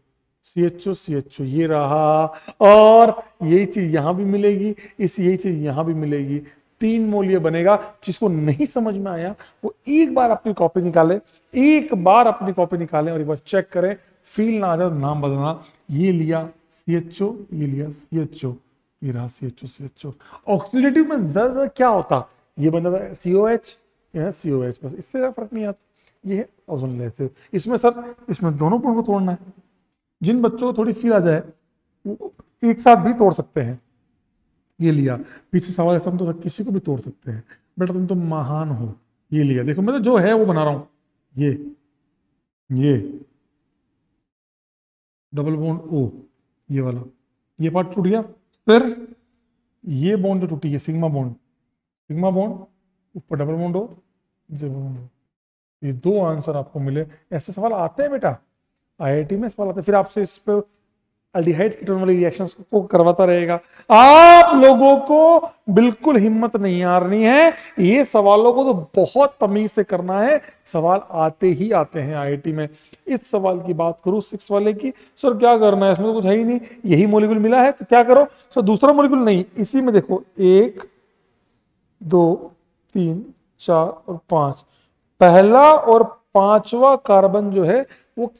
C H O C H O ये रहा और यही चीज यहां भी मिलेगी इस यही चीज यहां भी मिलेगी तीन मोल ये बनेगा जिसको नहीं समझ में आया वो एक बार अपनी कॉपी निकाले एक बार अपनी कॉपी निकाले और एक बार चेक करें फील ना आ जाए तो नाम बदलना ये लिया सी एच ओ ये लिया सी एच ओ ये रहा C H O C H O oxidative में ज्यादा क्या होता ये बन जाता है सीओ एच या सी ओ एच बस इससे फर्क नहीं आता ये है इसमें सर इसमें दोनों पुल को तोड़ना है जिन बच्चों को थोड़ी फील आ जाए एक साथ भी तोड़ सकते हैं ये लिया पीछे सवाल ऐसा हम तो किसी को भी तोड़ सकते हैं बेटा तुम तो महान हो ये लिया देखो मतलब जो है वो बना रहा हूं ये ये डबल बॉन्ड ओ ये वाला ये पार्ट टूट गया फिर ये बॉन्ड जो टूटी है सिग्मा बॉन्ड सिग्मा बॉन्ड ऊपर डबल बॉन्ड हो डबल बॉन्ड हो ये दो आंसर आपको मिले ऐसे सवाल आते हैं बेटा आईआईटी में सवाल आते फिर आपसे इस पर अल्डिहाइड कीटोन वाली रिएक्शन को करवाता रहेगा आप लोगों को बिल्कुल हिम्मत नहीं हारनी है ये सवालों को तो बहुत तमीज से करना है सवाल आते ही आते हैं आईआईटी में इस सवाल की बात करूं सिक्स वाले की सर क्या करना है इसमें तो कुछ है ही नहीं यही मोलिकुल मिला है तो क्या करो सर दूसरा मोलिकुल नहीं इसी में देखो एक दो तीन चार और पांच पहला और पांचवा कार्बन जो है वो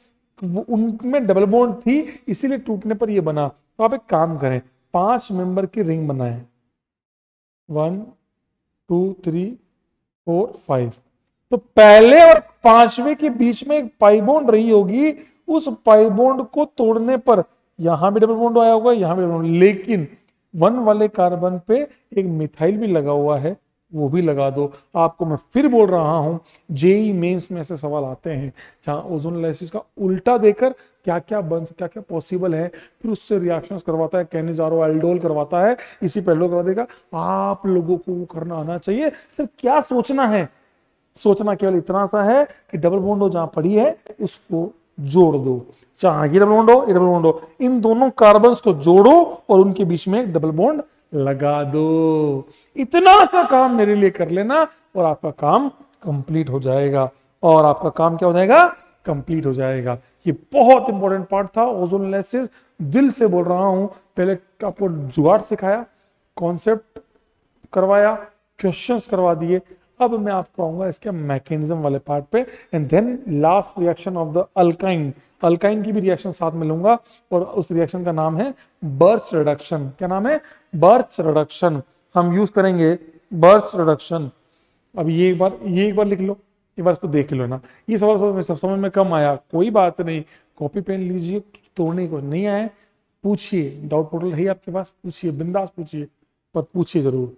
उनमें डबल बोन्ड थी इसीलिए टूटने पर यह बना तो आप एक काम करें पांच मेंबर की रिंग बनाएं one two three four five तो पहले और पांचवे के बीच में एक पाइबोंड रही होगी उस पाइबोंड को तोड़ने पर यहां भी डबल बोन्ड आया होगा यहां भी डबल बोन्ड लेकिन वन वाले कार्बन पे एक मिथाइल भी लगा हुआ है वो भी लगा दो आपको मैं फिर बोल रहा हूँ जेई मेंस में ऐसे सवाल आते हैं जहाँ ओजोन एनालिसिस का उल्टा देकर क्या क्या बन क्या क्या पॉसिबल है फिर उससे रिएक्शन करवाता है कैनिजारो एल्डोल करवाता है इसी पहलो करवा देगा आप लोगों को वो करना आना चाहिए सर क्या सोचना है सोचना केवल इतना सा है कि डबल बोन्डो जहां पड़ी है उसको जोड़ दो चाहे ये डबल बोन्डो ये डबल बोन्डो इन दोनों कार्बन को जोड़ो और उनके बीच में डबल बोन्ड लगा दो इतना सा काम मेरे लिए कर लेना और आपका काम कंप्लीट हो जाएगा और आपका काम क्या हो जाएगा कंप्लीट हो जाएगा ये बहुत इंपॉर्टेंट पार्ट था ओजोन लेसेस दिल से बोल रहा हूं पहले आपको जुगाड़ सिखाया कॉन्सेप्ट करवाया क्वेश्चन करवा दिए अब मैं आपको आऊंगा इसके मैकेनिज्म वाले पार्ट पे and then last reaction of the alkyne alkyne की भी रिएक्शन साथ में लूंगा और उस रिएक्शन का नाम है बर्च रिडक्शन क्या नाम है बर्थ रिडक्शन हम यूज करेंगे बर्थ रिडक्शन अब ये एक बार ये एक बार लिख लो एक बार इसको देख लो ना ये सवाल समझ में में कम आया कोई बात नहीं कॉपी पेन लीजिए तोड़ने को नहीं आए पूछिए डाउट पोर्टल है आपके पास पूछिए बिंदास पूछिए पर पूछिए जरूर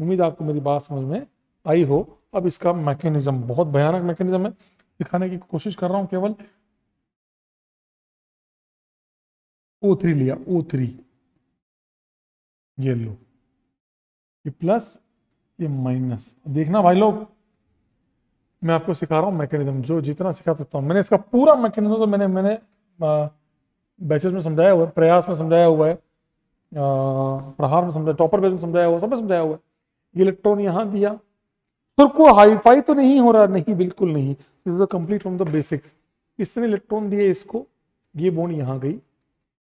उम्मीद आपको मेरी बात समझ में आई हो अब इसका मैकेनिज्म बहुत भयानक मैकेनिज्म है दिखाने की कोशिश कर रहा हूं केवल ओ थ्री लिया ओ थ्री लो ये प्लस ये माइनस देखना भाई लोग मैं आपको सिखा रहा हूं मैकेनिज्म जो जितना सिखा सकता हूं मैंने इसका पूरा मैकेनिज्म तो मैंने मैंने बैचेस में समझाया हुआ है प्रयास में समझाया हुआ है प्रहार में समझाया टॉपर बेच में समझाया हुआ सब में समझाया हुआ है इलेक्ट्रॉन यहाँ दिया तुर्को हाईफाई तो नहीं हो रहा नहीं बिल्कुल नहीं this is complete from the basics इसने इलेक्ट्रॉन दिए इसको ये बोन यहाँ गई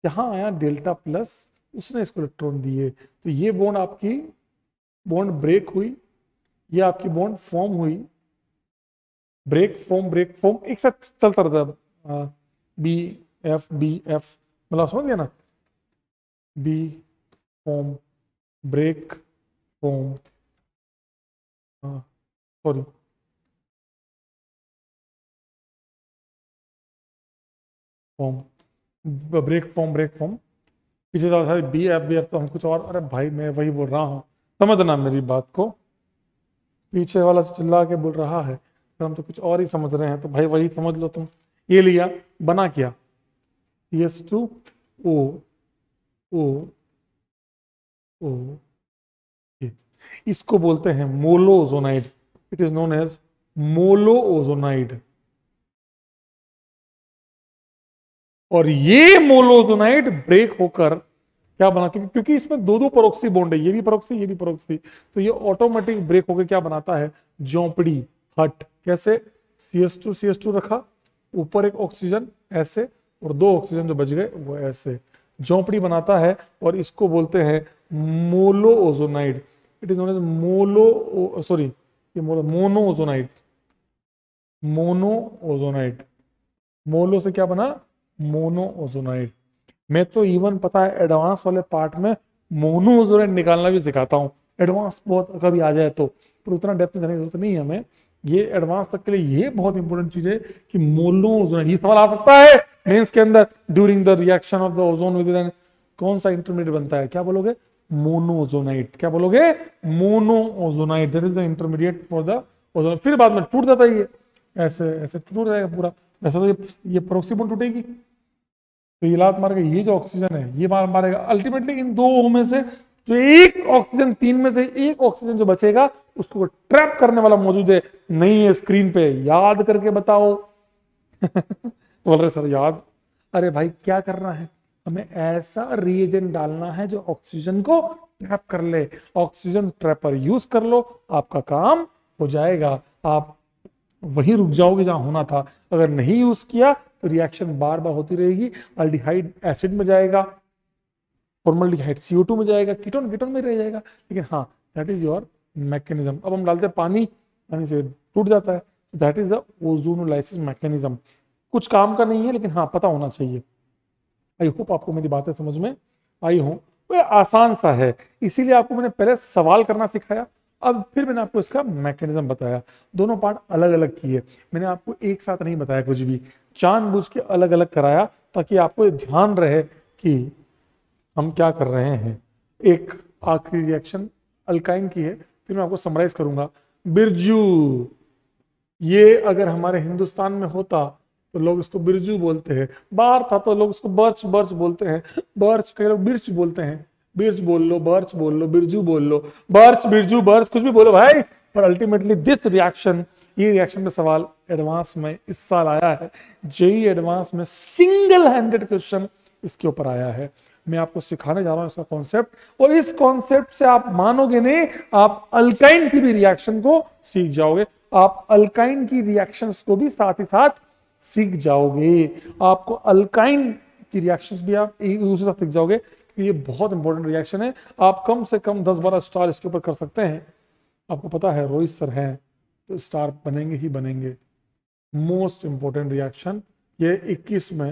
यहाँ आया डेल्टा प्लस उसने इसको इलेक्ट्रॉन दिए तो ये बॉन्ड आपकी बॉन्ड ब्रेक हुई ये आपकी बॉन्ड फॉर्म हुई ब्रेक फॉर्म ब्रेक फॉर्म एक साथ चलता रहता है बी एफ बी एफ मतलब समझ गया ना B form break form sorry form break form break form पीछे सारे सारी बी एफ बी एफ तो हम कुछ और अरे भाई मैं वही बोल रहा हूँ समझना मेरी बात को पीछे वाला से चिल्ला के बोल रहा है तो हम तो कुछ और ही समझ रहे हैं तो भाई वही समझ लो तुम ये लिया बना क्या सी एस टू ओ ओ ओ इसको बोलते हैं molozonide it is known as molozonide और ये मोलोजोनाइट ब्रेक होकर क्या बना क्योंकि क्योंकि इसमें दो दो परोक्सी बॉन्ड है ये भी परोक्सी ये भी परोक्सी तो ये ऑटोमेटिक ब्रेक होकर क्या बनाता है झोंपड़ी हट कैसे C S two C S two रखा ऊपर एक ऑक्सीजन ऐसे और दो ऑक्सीजन जो बच गए वो ऐसे झोंपड़ी बनाता है और इसको बोलते हैं molozonide it is known as मोलो सॉरी ये मोलो मोनो ओजोनाइड मोनो ओजोनाइड मोलो से क्या बना मोनो ओजोनाइड मैं तो इवन पता है एडवांस वाले पार्ट में मोनो ओजोनाइड निकालना भी सिखाता हूँ एडवांस बहुत कभी आ जाए तो पर उतना डेप्थ में जाने की जरूरत नहीं है हमें ये एडवांस तक के लिए ये बहुत इंपॉर्टेंट चीज है कि मोनो ओजोनाइड ये सवाल आ सकता है मेंस के अंदर during the reaction of the ozone with कौन सा इंटरमीडिएट बनता है क्या बोलोगे मोनोजोनाइट क्या बोलोगे monozonide that is the intermediate for the ozone फिर बाद में टूट जाता है ये ऐसे ऐसे टूट जाएगा पूरा वैसे तो ये ये प्रोक्सीबोन टूटेगी तो ये लात मारेगा ये जो ऑक्सीजन है ये मार मारेगा अल्टीमेटली इन दो में से जो एक ऑक्सीजन तीन में से एक ऑक्सीजन जो बचेगा उसको ट्रैप करने वाला मौजूद है नहीं है स्क्रीन पे याद करके बताओ *laughs* बोल रहे सर याद अरे भाई क्या करना है हमें ऐसा रिएजेंट डालना है जो ऑक्सीजन को ट्रैप कर ले ऑक्सीजन ट्रैपर यूज कर लो आपका काम हो जाएगा आप वहीं रुक जाओगे जहां होना था अगर नहीं यूज किया तो रिएक्शन बार बार होती रहेगी अल्डिहाइड एसिड में जाएगा फॉर्मल्डिहाइड CO2 में जाएगा कीटोन कीटोन में रह जाएगा लेकिन हाँ दैट इज योर मैकेनिज्म अब हम डालते हैं पानी पानी से टूट जाता है that is the ozonolysis mechanism कुछ काम का नहीं है लेकिन हाँ पता होना चाहिए आई होप आपको मेरी बातें समझ में आई हों वह आसान सा है इसीलिए आपको मैंने पहले सवाल करना सिखाया अब फिर मैंने आपको इसका मैकेनिज्म बताया दोनों पार्ट अलग अलग किए मैंने आपको एक साथ नहीं बताया कुछ भी जानबूझ के अलग अलग कराया ताकि आपको ध्यान रहे कि हम क्या कर रहे हैं एक आखिरी रिएक्शन अल्काइन की है फिर मैं आपको समराइज करूंगा बिरजू ये अगर हमारे हिंदुस्तान में होता तो लोग इसको बिरजू बोलते हैं बाहर था तो लोग इसको बर्च बर्च बोलते हैं बर्च कई लोग बिर्च बोलते हैं बिर्ज बोल लो बर्च बोल लो बिरजू बोल लो बर्च बिरजू बर्च कुछ भी बोलो भाई पर अल्टीमेटली दिस रिएक्शन ये रिएक्शन का सवाल एडवांस में इस साल आया है जेई एडवांस e में सिंगल हैंडेड क्वेश्चन इसके ऊपर आया है मैं आपको सिखाने जा रहा हूं इसका कॉन्सेप्ट और इस कॉन्सेप्ट से आप मानोगे नहीं आप अल्काइन की भी रिएक्शन को सीख जाओगे आप अल्काइन की रिएक्शंस को भी साथ ही साथ सीख जाओगे आपको अल्काइन की रिएक्शंस भी आप एक दूसरे साथ सीख जाओगे ये बहुत इंपॉर्टेंट रिएक्शन है आप कम से कम दस बारह स्टार इसके ऊपर कर सकते हैं आपको पता है रोहित सर हैं तो स्टार बनेंगे ही बनेंगे मोस्ट इंपॉर्टेंट रिएक्शन ये 21 में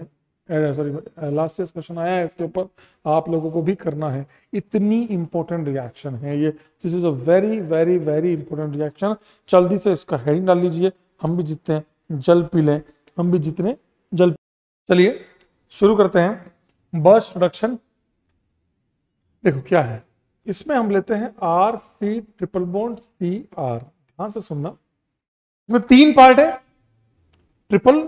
सॉरी लास्ट ईयर क्वेश्चन आया है इसके ऊपर आप लोगों को भी करना है इतनी इंपॉर्टेंट रिएक्शन है ये this is a very very very important reaction जल्दी से इसका हेडिंग डाल लीजिए हम भी जीतते हैं जल पी लें हम भी जीतने जल चलिए शुरू करते हैं बर्स प्रोडक्शन देखो क्या है इसमें हम लेते हैं R C triple bond C R ध्यान से सुनना इसमें तीन पार्ट है triple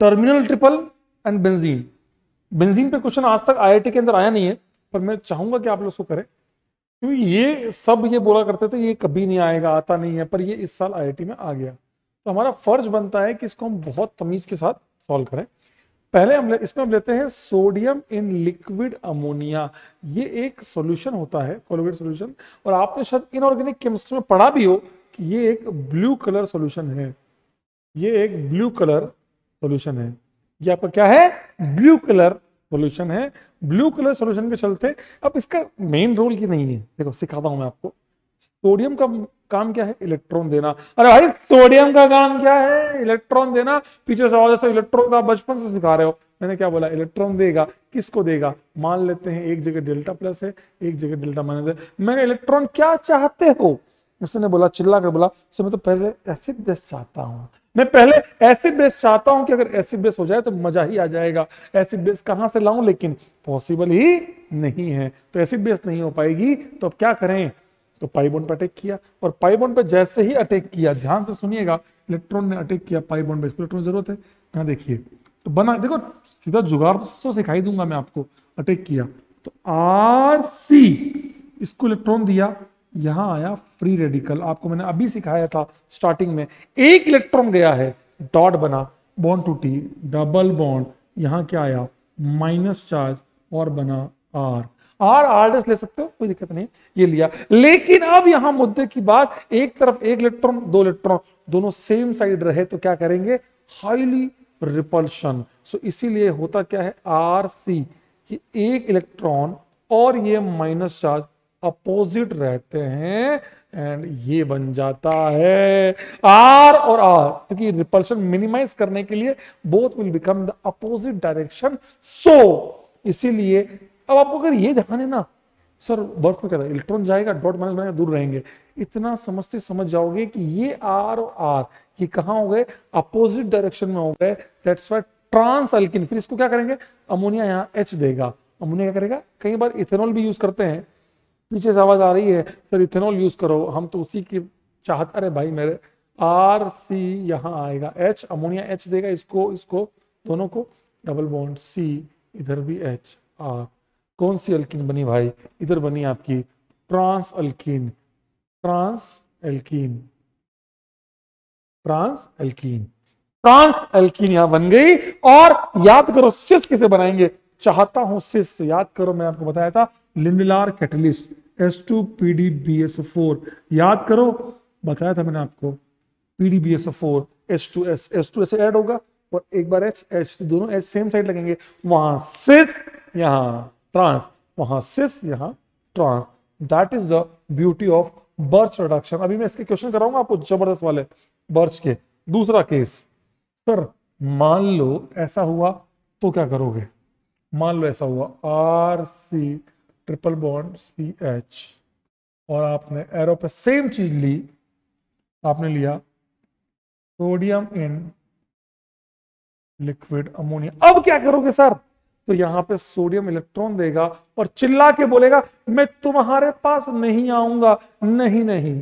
terminal triple end benzene benzene पे क्वेश्चन आज तक आईआईटी के अंदर आया नहीं है पर मैं चाहूंगा कि आप लोग उसको करें क्योंकि ये सब ये बोला करते थे ये कभी नहीं आएगा आता नहीं है पर ये इस साल आई में आ गया तो हमारा फर्ज बनता है कि इसको हम बहुत तमीज के साथ सॉल्व करें पहले हम इसमें हम लेते हैं सोडियम इन लिक्विड अमोनिया ये एक सॉल्यूशन होता है कोलोगेट सॉल्यूशन और आपने शायद इनऑर्गेनिक केमिस्ट्री में पढ़ा भी हो कि ये एक ब्लू कलर सॉल्यूशन है ये एक ब्लू कलर सॉल्यूशन है ये आपका क्या है ब्लू कलर सॉल्यूशन है ब्लू कलर सॉल्यूशन के चलते अब इसका मेन रोल की नहीं है देखो सिखाता हूं मैं आपको सोडियम का काम क्या है इलेक्ट्रॉन देना अरे भाई सोडियम का काम क्या है इलेक्ट्रॉन देना पीछे से और इलेक्ट्रॉन का तो बचपन से सिखा रहे हो मैंने क्या बोला इलेक्ट्रॉन देगा किसको देगा मान लेते हैं एक जगह डेल्टा प्लस है एक जगह डेल्टा माइनस है मैंने इलेक्ट्रॉन क्या चाहते हो उसने बोला चिल्ला कर बोला सर मैं तो पहले एसिड बेस चाहता हूँ मैं पहले एसिड बेस चाहता हूँ कि अगर एसिड बेस हो जाए तो मजा ही आ जाएगा एसिड बेस कहाँ से लाऊं लेकिन पॉसिबल ही नहीं है तो एसिड बेस नहीं हो पाएगी तो अब क्या करें तो पाइबोन पर अटैक किया और पाइबोन पर जैसे ही अटैक किया ध्यान से सुनिएगा इलेक्ट्रॉन ने अटैक किया पाइबोन पर इलेक्ट्रॉन की जरूरत है कहा देखिए तो बना देखो सीधा जुगाड़ तो सिखाई दूंगा मैं आपको अटैक किया तो आर सी इसको इलेक्ट्रॉन दिया यहां आया फ्री रेडिकल आपको मैंने अभी सिखाया था स्टार्टिंग में एक इलेक्ट्रॉन गया है डॉट बना बॉन्ड टूटी डबल बॉन्ड यहां क्या आया माइनस चार्ज और बना आर और आर्डर्स ले सकते हो कोई दिक्कत नहीं ये लिया लेकिन अब यहां मुद्दे की बात एक तरफ एक इलेक्ट्रॉन दो इलेक्ट्रॉन दोनों सेम साइड रहे तो क्या करेंगे हाईली रिपल्शन सो इसीलिए होता क्या है आर सी कि एक इलेक्ट्रॉन और ये माइनस चार्ज अपोजिट रहते हैं एंड ये बन जाता है आर और आर क्योंकि रिपल्शन मिनिमाइज करने के लिए both will become the opposite direction so इसीलिए अब आपको अगर ये ध्यान है ना सर बर्फ में कहता इलेक्ट्रॉन जाएगा डॉट माइनस बनेगा दूर रहेंगे इतना समझते समझ जाओगे कि ये आर और आर ये कहाँ हो गए अपोजिट डायरेक्शन में हो गए दैट्स ट्रांस अल्किन फिर इसको क्या करेंगे अमोनिया यहाँ एच देगा अमोनिया क्या करेगा कई बार इथेनॉल भी यूज करते हैं पीछे से आवाज आ रही है सर इथेनॉल यूज करो हम तो उसी की चाहत अरे भाई मेरे आर सी यहाँ आएगा एच अमोनिया एच देगा इसको इसको दोनों को डबल बॉन्ड सी इधर भी एच आर कौन सी अल्किन बनी भाई इधर बनी आपकी trans alkene trans alkene trans alkene trans alkene यहां बन गई और याद करो सिस किसे बनाएंगे चाहता हूं सिस याद करो मैं आपको बताया था Lindlar catalyst S two P D B S four याद करो बताया था मैंने आपको P D B S four S two S S two S add होगा और एक बार एच एच दोनों एच सेम साइड लगेंगे वहां सिस यहां ट्रांस वहां सिस यहां trans that is the beauty of Birch reduction अभी मैं इसके क्वेश्चन कराऊंगा आपको जबरदस्त वाले बर्च के दूसरा केस सर मान लो ऐसा हुआ तो क्या करोगे मान लो ऐसा हुआ R C triple bond C H और आपने एरो पे सेम चीज ली आपने लिया सोडियम इन लिक्विड अमोनिया अब क्या करोगे सर तो यहां पे सोडियम इलेक्ट्रॉन देगा और चिल्ला के बोलेगा मैं तुम्हारे पास नहीं आऊंगा नहीं नहीं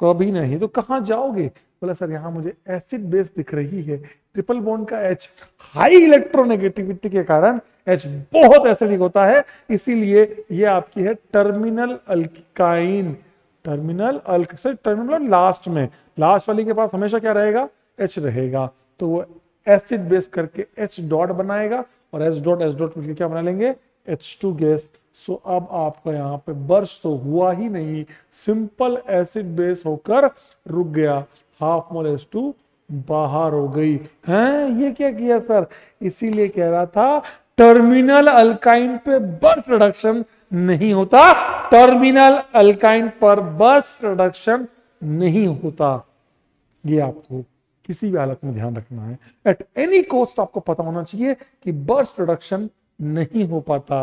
कभी नहीं तो कहाँ जाओगे बोला सर यहाँ मुझे एसिड बेस दिख रही है ट्रिपल बॉन्ड का एच हाई इलेक्ट्रोनेगेटिविटी के कारण एच बहुत एसिडिक होता है इसीलिए ये आपकी है टर्मिनल अल्काइन टर्मिनल अल्क सर टर्मिनल लास्ट में लास्ट वाली के पास हमेशा क्या रहेगा एच रहेगा तो वो एसिड बेस करके एच डॉट बनाएगा और एस डॉट एस डॉट मिलकर क्या बना लेंगे एच टू गैस सो अब आपका यहाँ पे बर्स तो हुआ ही नहीं सिंपल एसिड बेस होकर रुक गया हाफ मोल एस टू बाहर हो गई है ये क्या किया सर इसीलिए कह रहा था टर्मिनल अल्काइन पे बर्स रिडक्शन नहीं होता टर्मिनल अल्काइन पर बर्स रिडक्शन नहीं होता ये आपको किसी भी हालत में ध्यान रखना है एट एनी कॉस्ट आपको पता होना चाहिए कि बर्स्ट प्रोडक्शन नहीं हो पाता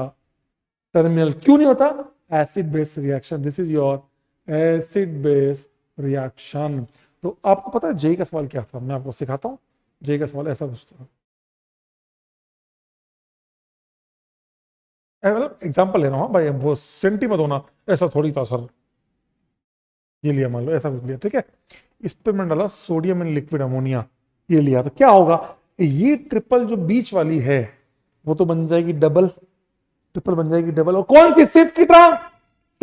टर्मिनल क्यों नहीं होता acid base reaction this is your acid base reaction तो आपको पता है जेई का सवाल क्या था मैं आपको सिखाता हूं जेई का सवाल ऐसा कुछ था मतलब एग्जाम्पल ले रहा हूँ हाँ भाई वो सेंटीमत होना ऐसा थोड़ी था सर ये लिया मान लो ऐसा कुछ लिया ठीक है इस पर मैं डाला सोडियम एंड लिक्विड अमोनिया ये लिया तो क्या होगा ये ट्रिपल जो बीच वाली है वो तो बन जाएगी डबल ट्रिपल बन जाएगी डबल और कौन सी सिर्फ की ट्रांस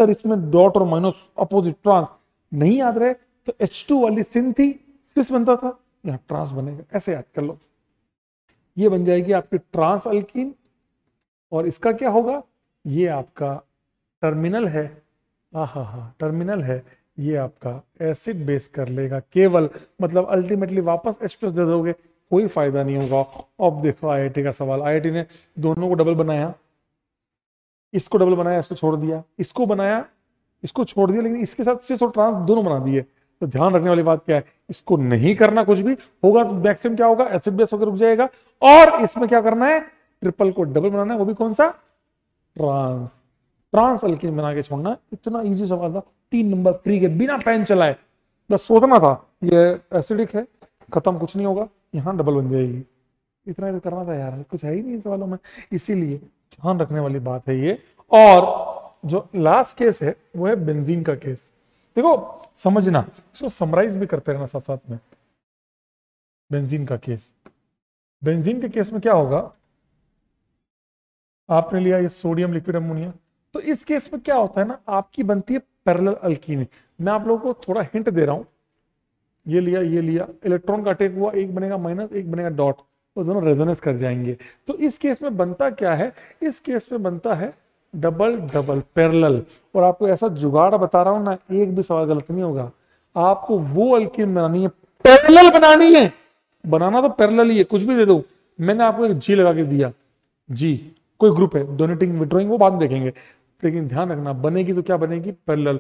सर इसमें डॉट और माइनस अपोजिट ट्रांस नहीं याद रहे तो एच टू वाली सिन थी सिस बनता था यहां ट्रांस बनेगा ऐसे याद कर लो ये बन जाएगी आपकी ट्रांस अल्किन और इसका क्या होगा ये आपका टर्मिनल है हा हा हा टर्मिनल है ये आपका एसिड बेस कर लेगा केवल मतलब अल्टीमेटली वापस एच प्लस दे दोगे कोई फायदा नहीं होगा अब देखो आईआईटी का सवाल आईआईटी ने दोनों को डबल बनाया इसको डबल बनाया इसको छोड़ दिया इसको बनाया इसको छोड़ दिया लेकिन इसके साथ सिर्फ और ट्रांस दोनों बना दिए तो ध्यान रखने वाली बात क्या है इसको नहीं करना कुछ भी होगा तो मैक्सिमम क्या होगा एसिड बेस होकर रुक जाएगा और इसमें क्या करना है ट्रिपल को डबल बनाना है वो भी कौन सा ट्रांस ट्रांस अल्किन बना के छोड़ना इतना इजी सवाल था तीन नंबर फ्री के बिना पेन चलाए बस सोचना था ये एसिडिक है खत्म कुछ नहीं होगा यहाँ डबल बन जाएगी इतना ही तो करना था यार कुछ है ही नहीं इन सवालों में इसीलिए ध्यान रखने वाली बात है ये और जो लास्ट केस है वो है बेंजीन का केस देखो समझना इसको समराइज भी करते रहना साथ साथ में बेंजीन का केस बेंजीन के केस में क्या होगा आपने लिया ये सोडियम लिक्विड अमोनिया तो इस केस में क्या होता है ना आपकी बनती है पैरेलल अल्कीन मैं आप लोगों को थोड़ा हिंट दे रहा हूं ये लिया ये लिया इलेक्ट्रॉन का अटैक हुआ एक बनेगा माइनस एक बनेगा डॉट वो दोनों रेजोनेंस कर जाएंगे तो इस केस में बनता क्या है इस केस में बनता है डबल डबल पैरेलल और आपको ऐसा जुगाड़ बता रहा हूं ना एक भी सवाल गलत नहीं होगा आपको वो अल्किन बनानी है पैरेलल बनानी है बनाना तो पैरेलल ही है कुछ भी दे दो मैंने आपको एक जी लगा के दिया जी कोई ग्रुप है डोनेटिंग विड्रॉइंग वो बाद में देखेंगे लेकिन ध्यान रखना बनेगी तो क्या बनेगी पैरेलल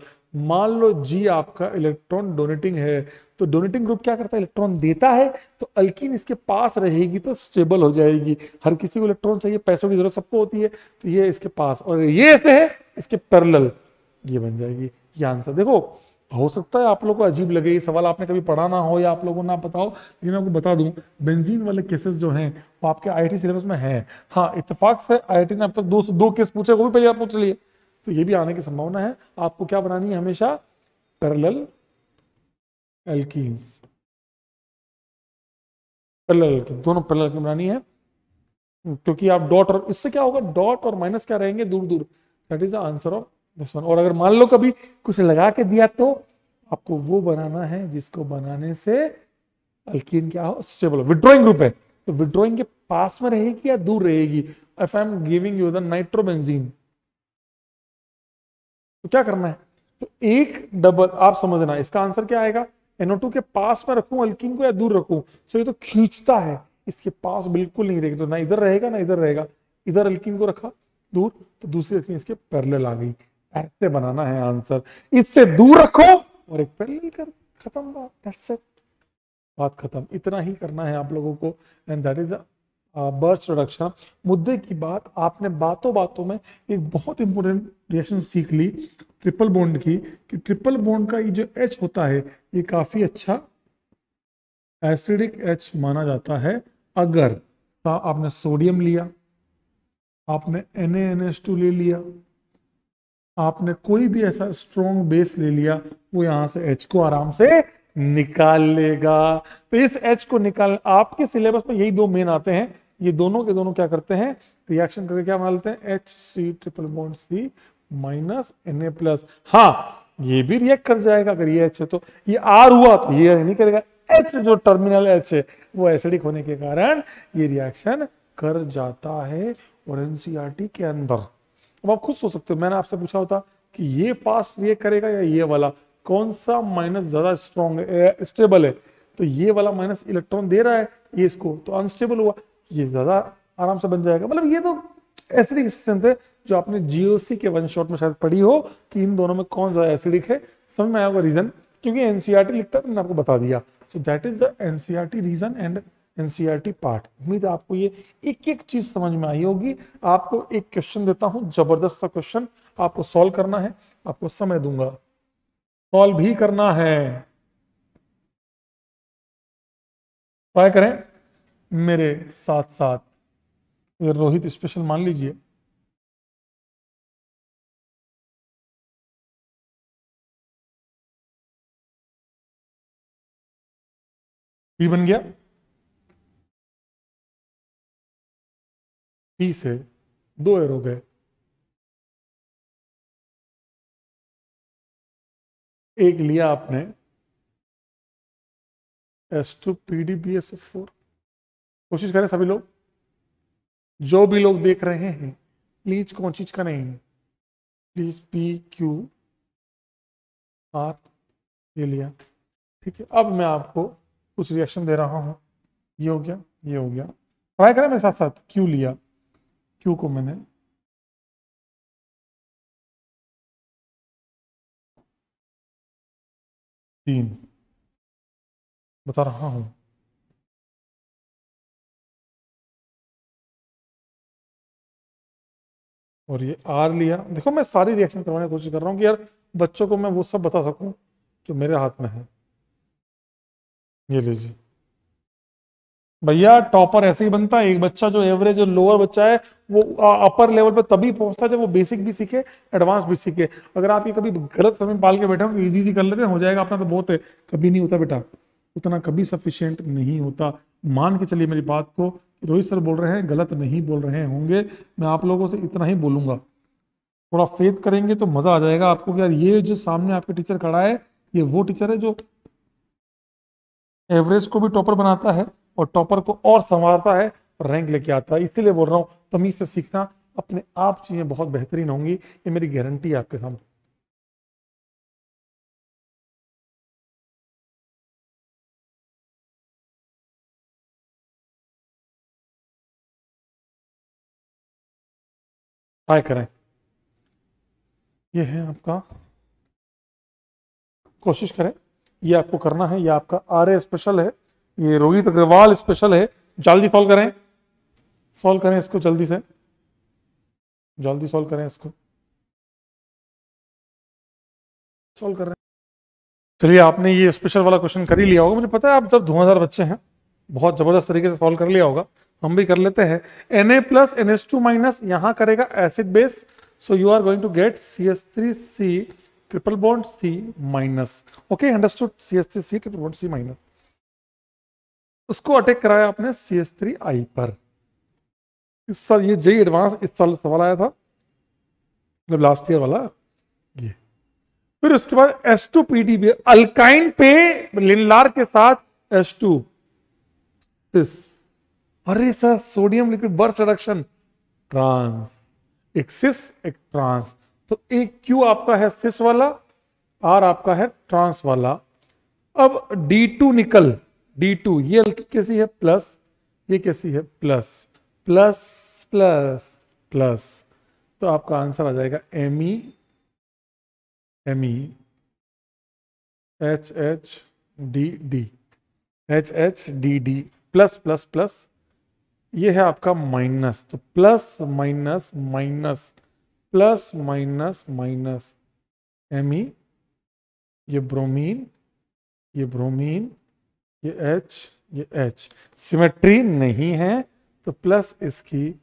मान लो जी आपका इलेक्ट्रॉन डोनेटिंग है तो डोनेटिंग ग्रुप क्या करता है इलेक्ट्रॉन देता है तो अल्किन इसके पास रहेगी तो स्टेबल हो जाएगी हर किसी को इलेक्ट्रॉन चाहिए पैसों की जरूरत सबको होती है तो ये इसके पास और ये ऐसे है इसके पैरल ये बन जाएगी ये आंसर देखो हो सकता है आप लोग को अजीब लगे ये सवाल आपने कभी पढ़ा ना हो या आप लोगों को ना पता हो लेकिन आपको बता दूं बेंजीन वाले केसेस जो हैं वो आपके आईटी सिलेबस में हैं हाँ इतफाक से आईटी ने अब तक दो दो केस पूछे वो भी पहले आप पूछ लिए तो ये भी आने की संभावना है आपको क्या बनानी है हमेशा पैरेलल एल्किन्स पैरेलल एल्किन दोनों पैरेलल एल्किन बनानी है क्योंकि आप डॉट और इससे क्या होगा डॉट और माइनस क्या रहेंगे दूर दूर that is the answer of this one और अगर मान लो कभी कुछ लगा के दिया तो आपको वो बनाना है जिसको बनाने से अल्किन क्या हो स्टेबल विड्रॉइंग ग्रुप है तो विड्रॉइंग के पास में रहेगी या दूर रहेगी if I am giving you the nitrobenzene तो क्या करना है तो एक डबल आप समझना इसका आंसर क्या आएगा NO2 के पास में रखू अल्किन को या दूर रखू सो ये तो खींचता है इसके पास बिल्कुल नहीं रहेगा तो ना इधर रहेगा ना इधर रहेगा इधर अल्किन को रखा दूर तो दूसरी अल्किन इसके पैरल आ गई ऐसे बनाना है आंसर इससे दूर रखो और एक पैरल कर खत्म बात दैट्स इट बात खत्म इतना ही करना है आप लोगों को and that is Birch reduction मुद्दे की बात आपने बातों बातों में एक बहुत इंपॉर्टेंट रिएक्शन सीख ली ट्रिपल बॉन्ड की कि ट्रिपल बॉन्ड का ये जो एच होता है ये काफ़ी अच्छा एसिडिक एच माना जाता है अगर आपने सोडियम लिया आपने एन एन ले लिया आपने कोई भी ऐसा स्ट्रॉन्ग बेस ले लिया वो यहां से एच को आराम से निकाल लेगा तो इस एच को निकाल आपके सिलेबस में यही दो मेन आते हैं ये दोनों के दोनों क्या करते हैं रिएक्शन करके क्या बना लेते हैं H C triple bond C minus N A plus हाँ ये भी रिएक्ट कर जाएगा अगर ये एच है तो ये आर हुआ तो ये नहीं करेगा एच जो टर्मिनल एच है वो एसिडिक होने के कारण ये रिएक्शन कर जाता है और एनसीआरटी के अंदर अब आप खुद सोच सकते हो मैंने आपसे पूछा होता कि ये फास्ट रिएक्ट करेगा या ये वाला कौन सा माइनस ज्यादा स्ट्रॉन्ग स्टेबल है तो ये वाला माइनस इलेक्ट्रॉन दे रहा है ये इसको तो अनस्टेबल हुआ ये ज़्यादा आराम से बन जाएगा मतलब ये तो एसिडिक स्टेंस है जो आपने जीओसी के वन शॉट में शायद पढ़ी हो कि इन दोनों में कौन सा एसिडिक है समझ में आया होगा रीज़न क्योंकि एनसीआरटी e लिखता है तो आपको बता दिया so that is the NCERT reason and NCERT part उम्मीद है आपको ये एक एक चीज़ समझ में आई होगी आपको एक क्वेश्चन देता हूं जबरदस्त सा क्वेश्चन आपको सॉल्व करना है आपको समय दूंगा सॉल्व भी करना है करें मेरे साथ साथ ये रोहित स्पेशल मान लीजिए पी बन गया पी से दो एरो गए एक लिया आपने S two P D B S F four कोशिश करें सभी लोग जो भी लोग देख रहे हैं प्लीज कौन चीज का नहीं प्लीज पी क्यू आर ये लिया ठीक है अब मैं आपको कुछ रिएक्शन दे रहा हूँ ये हो गया ये हो गया ट्राई करें मेरे साथ साथ क्यू लिया क्यू को मैंने तीन बता रहा हूँ और ये आर लिया देखो मैं सारी रिएक्शन करवाने की कोशिश कर रहा हूँ कि यार बच्चों को मैं वो सब बता सकूँ जो मेरे हाथ में है ये लीजिए भैया टॉपर ऐसे ही बनता है एक बच्चा जो एवरेज जो लोअर बच्चा है वो अपर लेवल पे तभी पहुंचता है जब वो बेसिक भी सीखे एडवांस भी सीखे अगर आप ये कभी गलत समय पाल के बैठे हो इजी तो इजी कर लेते हैं हो जाएगा अपना तो बहुत है कभी नहीं होता बेटा उतना कभी सफिशियंट नहीं होता मान के चलिए मेरी बात को रोहित सर बोल रहे हैं गलत नहीं बोल रहे होंगे मैं आप लोगों से इतना ही बोलूंगा थोड़ा फेद करेंगे तो मज़ा आ जाएगा आपको यार ये जो सामने आपके टीचर खड़ा है ये वो टीचर है जो एवरेज को भी टॉपर बनाता है और टॉपर को और संवारता है रैंक लेके आता है इसीलिए बोल रहा हूँ तमीज़ से सीखना अपने आप चीज़ें बहुत बेहतरीन होंगी ये मेरी गारंटी है आपके सामने ट्राई करें ये है आपका कोशिश करें ये आपको करना है ये आपका आर स्पेशल है ये रोहित अग्रवाल स्पेशल है जल्दी सॉल्व करें सॉल्व करें इसको जल्दी से जल्दी सॉल्व करें इसको सॉल्व कर रहे हैं चलिए आपने ये स्पेशल वाला क्वेश्चन कर ही लिया होगा मुझे पता है आप जब धुआंधार बच्चे हैं बहुत ज़बरदस्त तरीके से सॉल्व कर लिया होगा हम भी कर लेते हैं N A plus N S two minus यहां करेगा acid base so you are going to get C S three C triple bond C minus okay understood C S three C triple bond C minus उसको attack कराया आपने सी S three आई पर इस साल ये जय एडवांस इस साल सवाल आया था मतलब लास्ट ईयर वाला ये फिर उसके बाद S two P D B alkyne पे लिनलार के साथ एस टू दिस अरे sir sodium liquid Birch reduction trans एक सिस एक ट्रांस तो एक क्यू आपका है सिस वाला आर आपका है ट्रांस वाला अब D two nickel D two ये कैसी है प्लस ये कैसी है प्लस प्लस प्लस प्लस तो आपका आंसर आ जाएगा M E M E H H D D H H D D plus plus plus ये है आपका माइनस तो plus minus minus plus minus minus M e, ये ब्रोमीन ये ब्रोमीन ये एच ये एच सिमेट्री नहीं है तो प्लस इसकी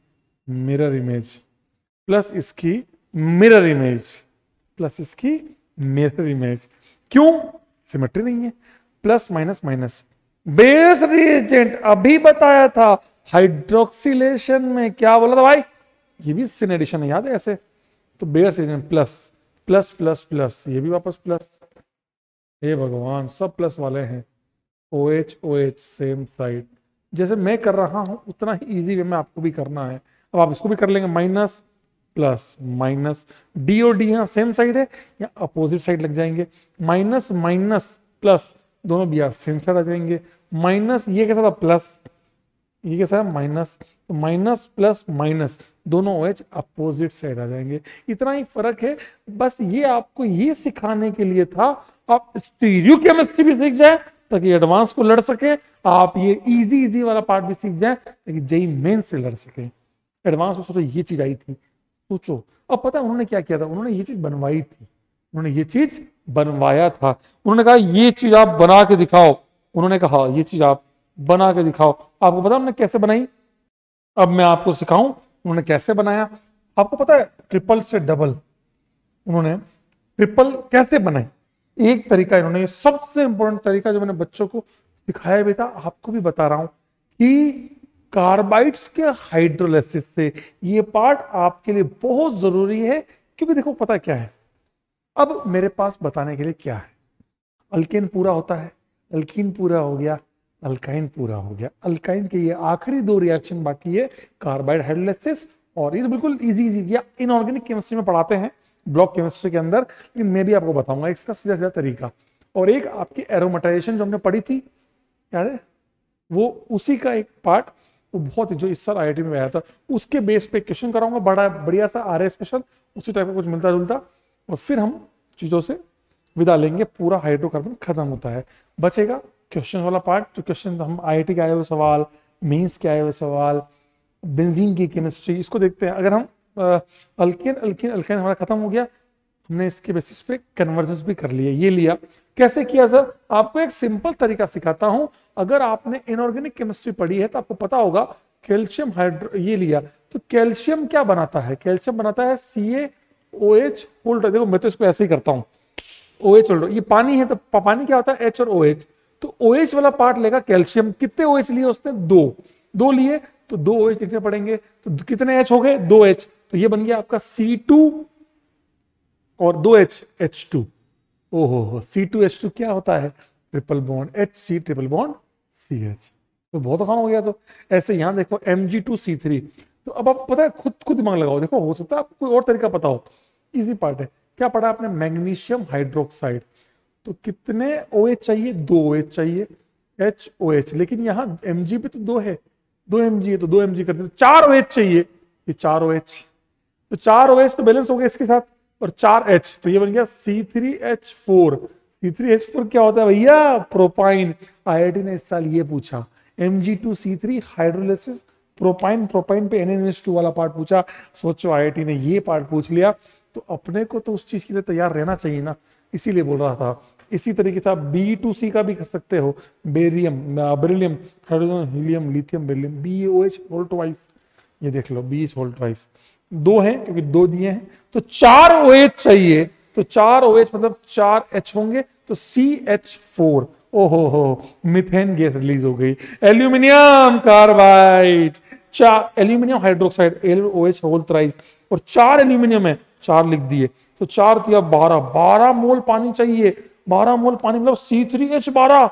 मिरर इमेज प्लस इसकी मिरर इमेज प्लस इसकी मिरर इमेज क्यों सिमेट्री नहीं है plus minus minus base reagent अभी बताया था हाइड्रोक्सीलेशन में क्या बोला था भाई ये भी सिन एडिशन है याद है ऐसे तो बेयर सीजन प्लस प्लस प्लस प्लस ये भी वापस प्लस हे भगवान सब प्लस वाले हैं O H O H same side जैसे मैं कर रहा हूं उतना ही इजी वे में आपको भी करना है अब आप इसको भी कर लेंगे minus plus minus D O D यहाँ सेम साइड है या अपोजिट साइड लग जाएंगे माइनस माइनस प्लस दोनों भी यहाँ सेम साइड आ जाएंगे माइनस ये कैसा था प्लस ये कैसा है माइनस माइनस प्लस माइनस दोनों ओ एच अपोजिट साइड आ जाएंगे इतना ही फर्क है बस ये आपको ये सिखाने के लिए था आप स्टीरियो केमिस्ट्री भी सीख जाए ताकि एडवांस को लड़ सके आप ये इजी इजी वाला पार्ट भी सीख जाए ताकि जेई मेन से लड़ सके एडवांस में सोचो ये चीज आई थी सोचो अब पता है उन्होंने क्या किया था उन्होंने ये चीज बनवाई थी उन्होंने ये चीज बनवाया था उन्होंने कहा ये चीज आप बना के दिखाओ उन्होंने कहा हाँ, ये चीज आप बना के दिखाओ आपको पता उन्होंने कैसे बनाई अब मैं आपको सिखाऊं उन्होंने कैसे बनाया आपको पता है ट्रिपल से डबल उन्होंने ट्रिपल कैसे बनाई एक तरीका इन्होंने सबसे इंपॉर्टेंट तरीका जो मैंने बच्चों को सिखाया भी था आपको भी बता रहा हूं कि कार्बाइड्स के हाइड्रोलिसिस से ये पार्ट आपके लिए बहुत जरूरी है क्योंकि देखो पता क्या है अब मेरे पास बताने के लिए क्या है अल्केन पूरा होता है अल्किन पूरा हो गया अल्काइन पूरा हो गया अल्काइन के ये आखिरी दो रिएक्शन बाकी है कार्बाइड हाइड्रोलिसिस और ये तो बिल्कुल इजी इजी या इनऑर्गेनिक केमिस्ट्री में पढ़ाते हैं ब्लॉक केमिस्ट्री के अंदर लेकिन मैं भी आपको बताऊंगा इसका सीधा सीधा तरीका और एक आपकी एरोमेटाइजेशन जो हमने पढ़ी थी याद है वो उसी का एक पार्ट वो बहुत जो इस साल आई में आया था उसके बेस पे क्वेश्चन कराऊंगा बड़ा बढ़िया सा आर स्पेशल उसी टाइप का कुछ मिलता जुलता और फिर हम चीज़ों से विदा लेंगे पूरा हाइड्रोकार्बन खत्म होता है बचेगा क्वेश्चन वाला पार्ट तो क्वेश्चन हम आई के आए हुए सवाल मीन्स के आए हुए सवाल बेंजीन की केमिस्ट्री इसको देखते हैं अगर हम अल्किन अल्किन अल्किन हमारा खत्म हो गया हमने इसके बेसिस पे कन्वर्जेंस भी कर लिया ये लिया कैसे किया सर आपको एक सिंपल तरीका सिखाता हूं अगर आपने इनऑर्गेनिक केमिस्ट्री पढ़ी है तो आपको पता होगा कैल्शियम हाइड्रो ये लिया तो कैल्शियम क्या बनाता है कैल्शियम बनाता है सी ए ओ एच होल्डर देखो मैं तो इसको ऐसे ही करता हूँ ओ एच होल्डर ये पानी है तो पानी क्या होता है एच और ओ OH. एच तो ओ OH वाला पार्ट लेगा कैल्शियम कितने ओ OH लिए उसने दो दो लिए तो दो ओ OH लिखने पड़ेंगे तो कितने एच हो गए दो एच तो ये बन गया आपका सी टू और दो एच एच टू ओ हो सी टू एच टू क्या होता है triple bond H C triple bond C H तो बहुत आसान हो गया तो ऐसे यहां देखो M G two C three तो अब आप पता है खुद खुद दिमाग लगाओ देखो हो सकता है आपको कोई और तरीका पता हो इजी पार्ट है क्या पढ़ा आपने मैग्नीशियम हाइड्रोक्साइड तो कितने ओ OH चाहिए दो ओ OH चाहिए एच ओ एच लेकिन यहाँ एम जी पे तो दो है दो एम जी है तो दो एम जी करते तो चार ओ चाहिए ये चार ओ तो चार ओ तो बैलेंस हो गया इसके साथ और चार एच तो ये बन गया C three H four C three H four क्या होता है भैया प्रोपाइन टी ने इस साल ये पूछा M G two C three hydrolysis propyne propyne पे एन टू वाला पार्ट पूछा सोचो टी ने ये पार्ट पूछ लिया तो अपने को तो उस चीज के लिए तैयार रहना चाहिए ना इसीलिए बोल रहा था इसी तरीके से आप बी टू सी का भी कर सकते हो barium beryllium hydrogen helium lithium barium B O H होल्ट वाइस ये देख लो बी एच होल्ट वाइस दो है क्योंकि दो दिए हैं तो चार ओ एच चाहिए तो चार ओ एच मतलब चार एच होंगे तो सी एच फोर ओहो हो मिथेन गैस रिलीज हो गई एल्यूमिनियम कार्बाइड चार aluminium hydroxide L O H होल्थराइज और चार एल्यूमिनियम है चार लिख दिए तो चार दिया बारह बारह मोल पानी चाहिए बारह मोल पानी मतलब सी थ्री एच बारह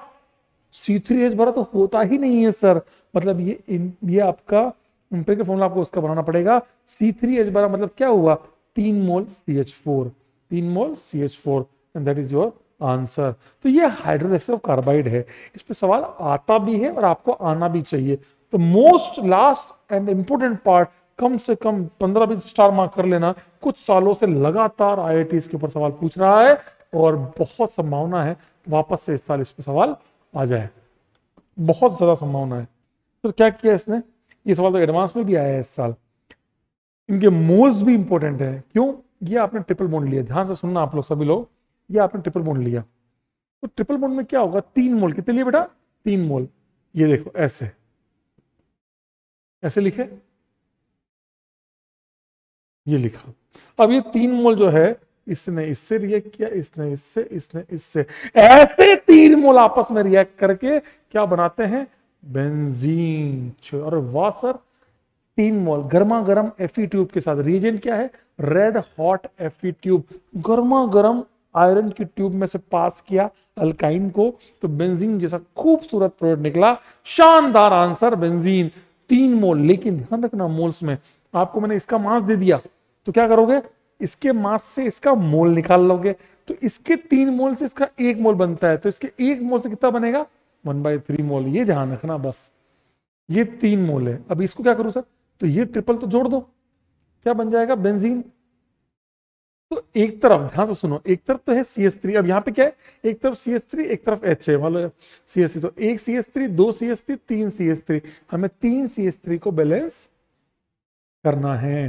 सी थ्री एच बारह तो होता ही नहीं है सर मतलब ये ये आपका फॉर्मूला आपको उसका बनाना पड़ेगा सी थ्री एच बारह मतलब क्या हुआ तीन मोल सी एच फोर तीन mole C H four and that is your answer तो ये हाइड्रोलेसिव कार्बाइड है इस पर सवाल आता भी है और आपको आना भी चाहिए तो most last and important part कम से कम पंद्रह बीस स्टार मार्क कर लेना कुछ सालों से लगातार आई के ऊपर सवाल पूछ रहा है और बहुत संभावना है वापस से इस साल इस पर सवाल आ जाए बहुत ज़्यादा संभावना है तो क्या किया इसने ये सवाल तो एडवांस में भी आया है इस साल इनके मोल्स भी इंपॉर्टेंट है क्यों ये आपने ट्रिपल बोन लिया ध्यान से सुनना आप लोग सभी लोग ये आपने ट्रिपल बोन लिया तो ट्रिपल बोन में क्या होगा तीन मोल कितने लिए बेटा तीन मोल ये देखो ऐसे ऐसे लिखे ये लिखा अब ये तीन मोल जो है इसने इससे रिएक्ट किया इसने इससे इसने इससे ऐसे तीन मोल आपस में रिएक्ट करके क्या बनाते हैं बेंजीन और वासर तीन मोल गर्मा गर्म एफी ट्यूब के साथ रीजेंट क्या है रेड हॉट एफी ट्यूब गर्मा गर्म आयरन की ट्यूब में से पास किया अल्काइन को तो बेंजीन जैसा खूबसूरत प्रोडक्ट निकला शानदार आंसर बेंजीन तीन मोल लेकिन ध्यान रखना मोल्स में आपको मैंने इसका मास दे दिया तो क्या करोगे इसके मास से इसका मोल निकाल लोगे तो इसके तीन मोल से इसका एक मोल बनता है तो इसके एक मोल से कितना बनेगा वन बाई थ्री मोल ये ध्यान रखना बस ये तीन मोल है अब इसको क्या करूं सर तो ये ट्रिपल तो जोड़ दो क्या बन जाएगा बेंजीन तो एक तरफ ध्यान से सुनो एक तरफ तो है सी एस थ्री अब यहाँ पे क्या है एक तरफ सी एस थ्री एक तरफ एच है मतलब सी एस थ्री तो एक सी एस थ्री दो सी एस थ्री तीन सी एस थ्री हमें तीन सी एस थ्री को बैलेंस करना है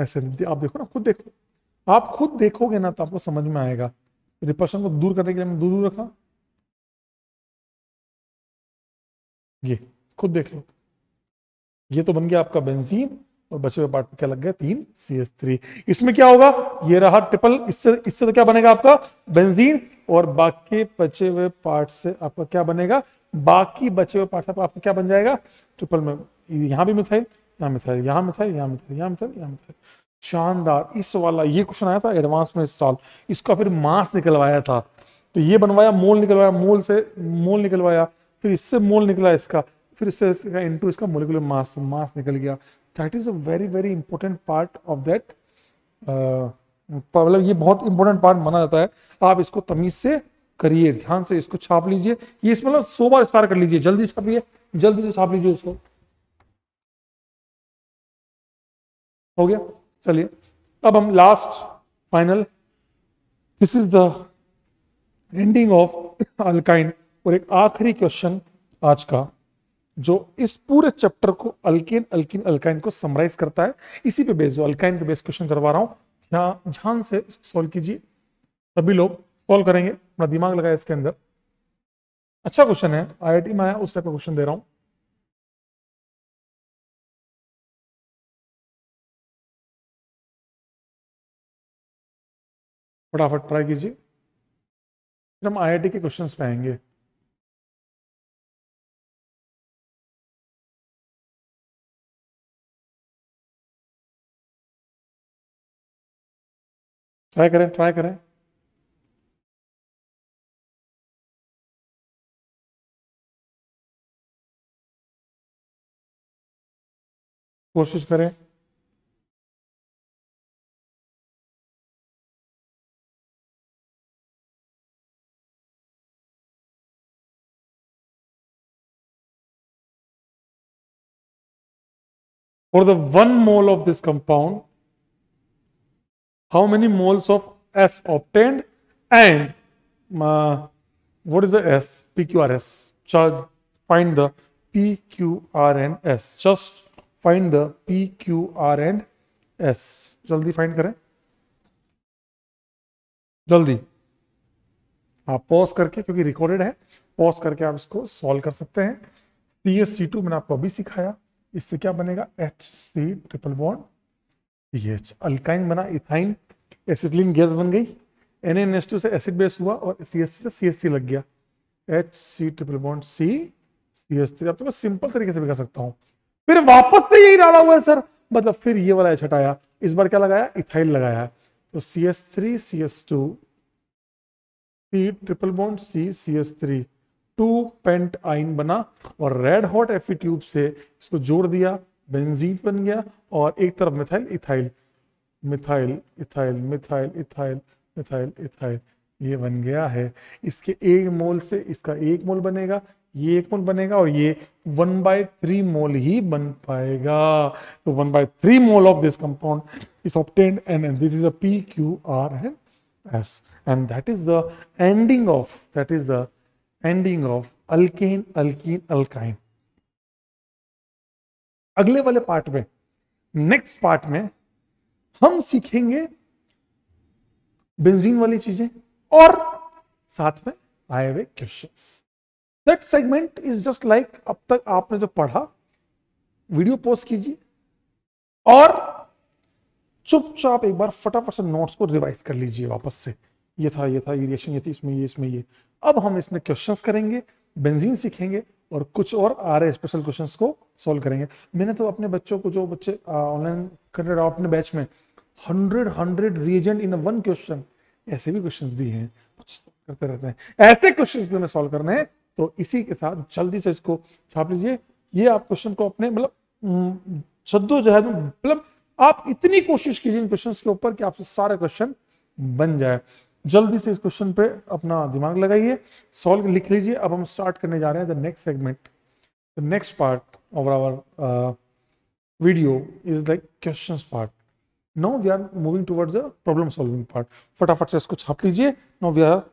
ऐसे नहीं आप देखो ना खुद देखो आप खुद देखोगे ना तो आपको समझ में आएगा रिपर्शन को दूर करने के लिए हमने दूर दूर रखा ये खुद देख लो ये तो बन गया आपका बेंजीन और बचे हुए पार्ट क्या लग गया तीन सी एस थ्री इसमें क्या होगा ये रहा ट्रिपल इससे इससे तो क्या बनेगा आपका बेंजीन और बाकी बचे हुए पार्ट से आपका क्या बनेगा बाकी बचे हुए पार्ट से आपका क्या बन जाएगा ट्रिपल में यहां भी मिथाइल यहाँ मिथाइल यहाँ मिथाइल यहाँ मिथाइल यहाँ मिथाइल यहाँ मिथाइल शानदार इस वाला ये क्वेश्चन आया था एडवांस में इस साल इसका फिर मास निकलवाया था तो ये बनवाया मोल निकलवाया मोल से मोल निकलवाया फिर इससे मोल निकला इसका फिर इससे इसका इनटू इसका मोलिकुलर मास मास निकल गया that is a very very important part of that मतलब ये बहुत इंपॉर्टेंट पार्ट माना जाता है आप इसको तमीज से करिए ध्यान से इसको छाप लीजिए ये इसमें मतलब सो बार स्पार कर लीजिए जल्दी छापिए जल्दी से छाप लीजिए इसको हो गया चलिए अब हम last final this is the ending of alkyne और एक आखिरी क्वेश्चन आज का जो इस पूरे चैप्टर को अल्किन अल्किन अल्काइन को समराइज करता है इसी पे बेस्ड अल्काइन पे बेस क्वेश्चन करवा रहा हूं ध्यान से सॉल्व कीजिए सभी लोग सॉल्व करेंगे अपना दिमाग लगाया इसके अंदर अच्छा क्वेश्चन है आईआईटी में आया उस टाइप का क्वेश्चन दे रहा हूँ फटाफट ट्राई कीजिए फिर हम आईआईटी के क्वेश्चन पे आएंगे ट्राई करें ट्राई करें कोशिश करें for the one mole of this compound how many moles of s obtained and uh, what is the s pqrs Just find the pqr and s just find the pqr and s jaldi find kare जल्दी आप pause करके क्योंकि recorded है pause करके आप इसको solve कर सकते हैं सी एस सी टू मैंने आपको अभी सिखाया इससे क्या बनेगा H C triple bond P H alkyne बना इथाइन एसिडलिन गैस बन गई एन एन एस टू से एसिड बेस हुआ और सी एस सी से सी एस सी लग गया H C triple bond C C S three अब तो मैं सिंपल तरीके से भी कर सकता हूँ फिर वापस से यही डाला हुआ है सर मतलब फिर ये वाला एच हटाया इस बार क्या लगाया इथाइल लगाया तो C S three C S two C triple bond C C S three two pentyne बना और रेड हॉट एफी ट्यूब से इसको जोड़ दिया बेंजीन बन गया और एक तरफ methyl ethyl methyl ethyl methyl ethyl methyl ethyl ये बन गया है इसके एक मोल से इसका एक मोल बनेगा ये एक मोल बनेगा और ये वन बाय थ्री मोल ही बन पाएगा तो one by three mole of this compound is obtained and this is a P Q R and S and that is the ending of that is the ending of alkane alkene alkyne अगले वाले part में next part में हम सीखेंगे benzene वाली चीजें और साथ में आए हुए question that segment is just like अब तक आपने जो पढ़ा वीडियो पोस्ट कीजिए और चुपचाप एक बार फटाफट से नोट्स को रिवाइज कर लीजिए वापस से ये था ये था ये रिएक्शन ये थी इसमें ये इसमें ये अब हम इसमें क्वेश्चंस करेंगे बेंजीन सीखेंगे और कुछ और आर स्पेशल क्वेश्चंस को सॉल्व करेंगे मैंने तो अपने बच्चों को जो बच्चे ऑनलाइन कर रहे अपने बैच में hundred hundred reagent in one question ऐसे भी क्वेश्चन दिए हैं करते रहते हैं ऐसे क्वेश्चन भी हमें सॉल्व करने हैं तो इसी के साथ जल्दी से इसको छाप लीजिए ये आप क्वेश्चन को अपने मतलब जद्दोजहद में मतलब आप इतनी कोशिश कीजिए इन क्वेश्चन के ऊपर कि आपसे सारे क्वेश्चन बन जाए जल्दी से इस क्वेश्चन पे अपना दिमाग लगाइए सॉल्व लिख लीजिए अब हम स्टार्ट करने जा रहे हैं the next segment the next part of our video is like question part now we are moving towards the problem solving part फटाफट से इसको छाप लीजिए नाउ वी आर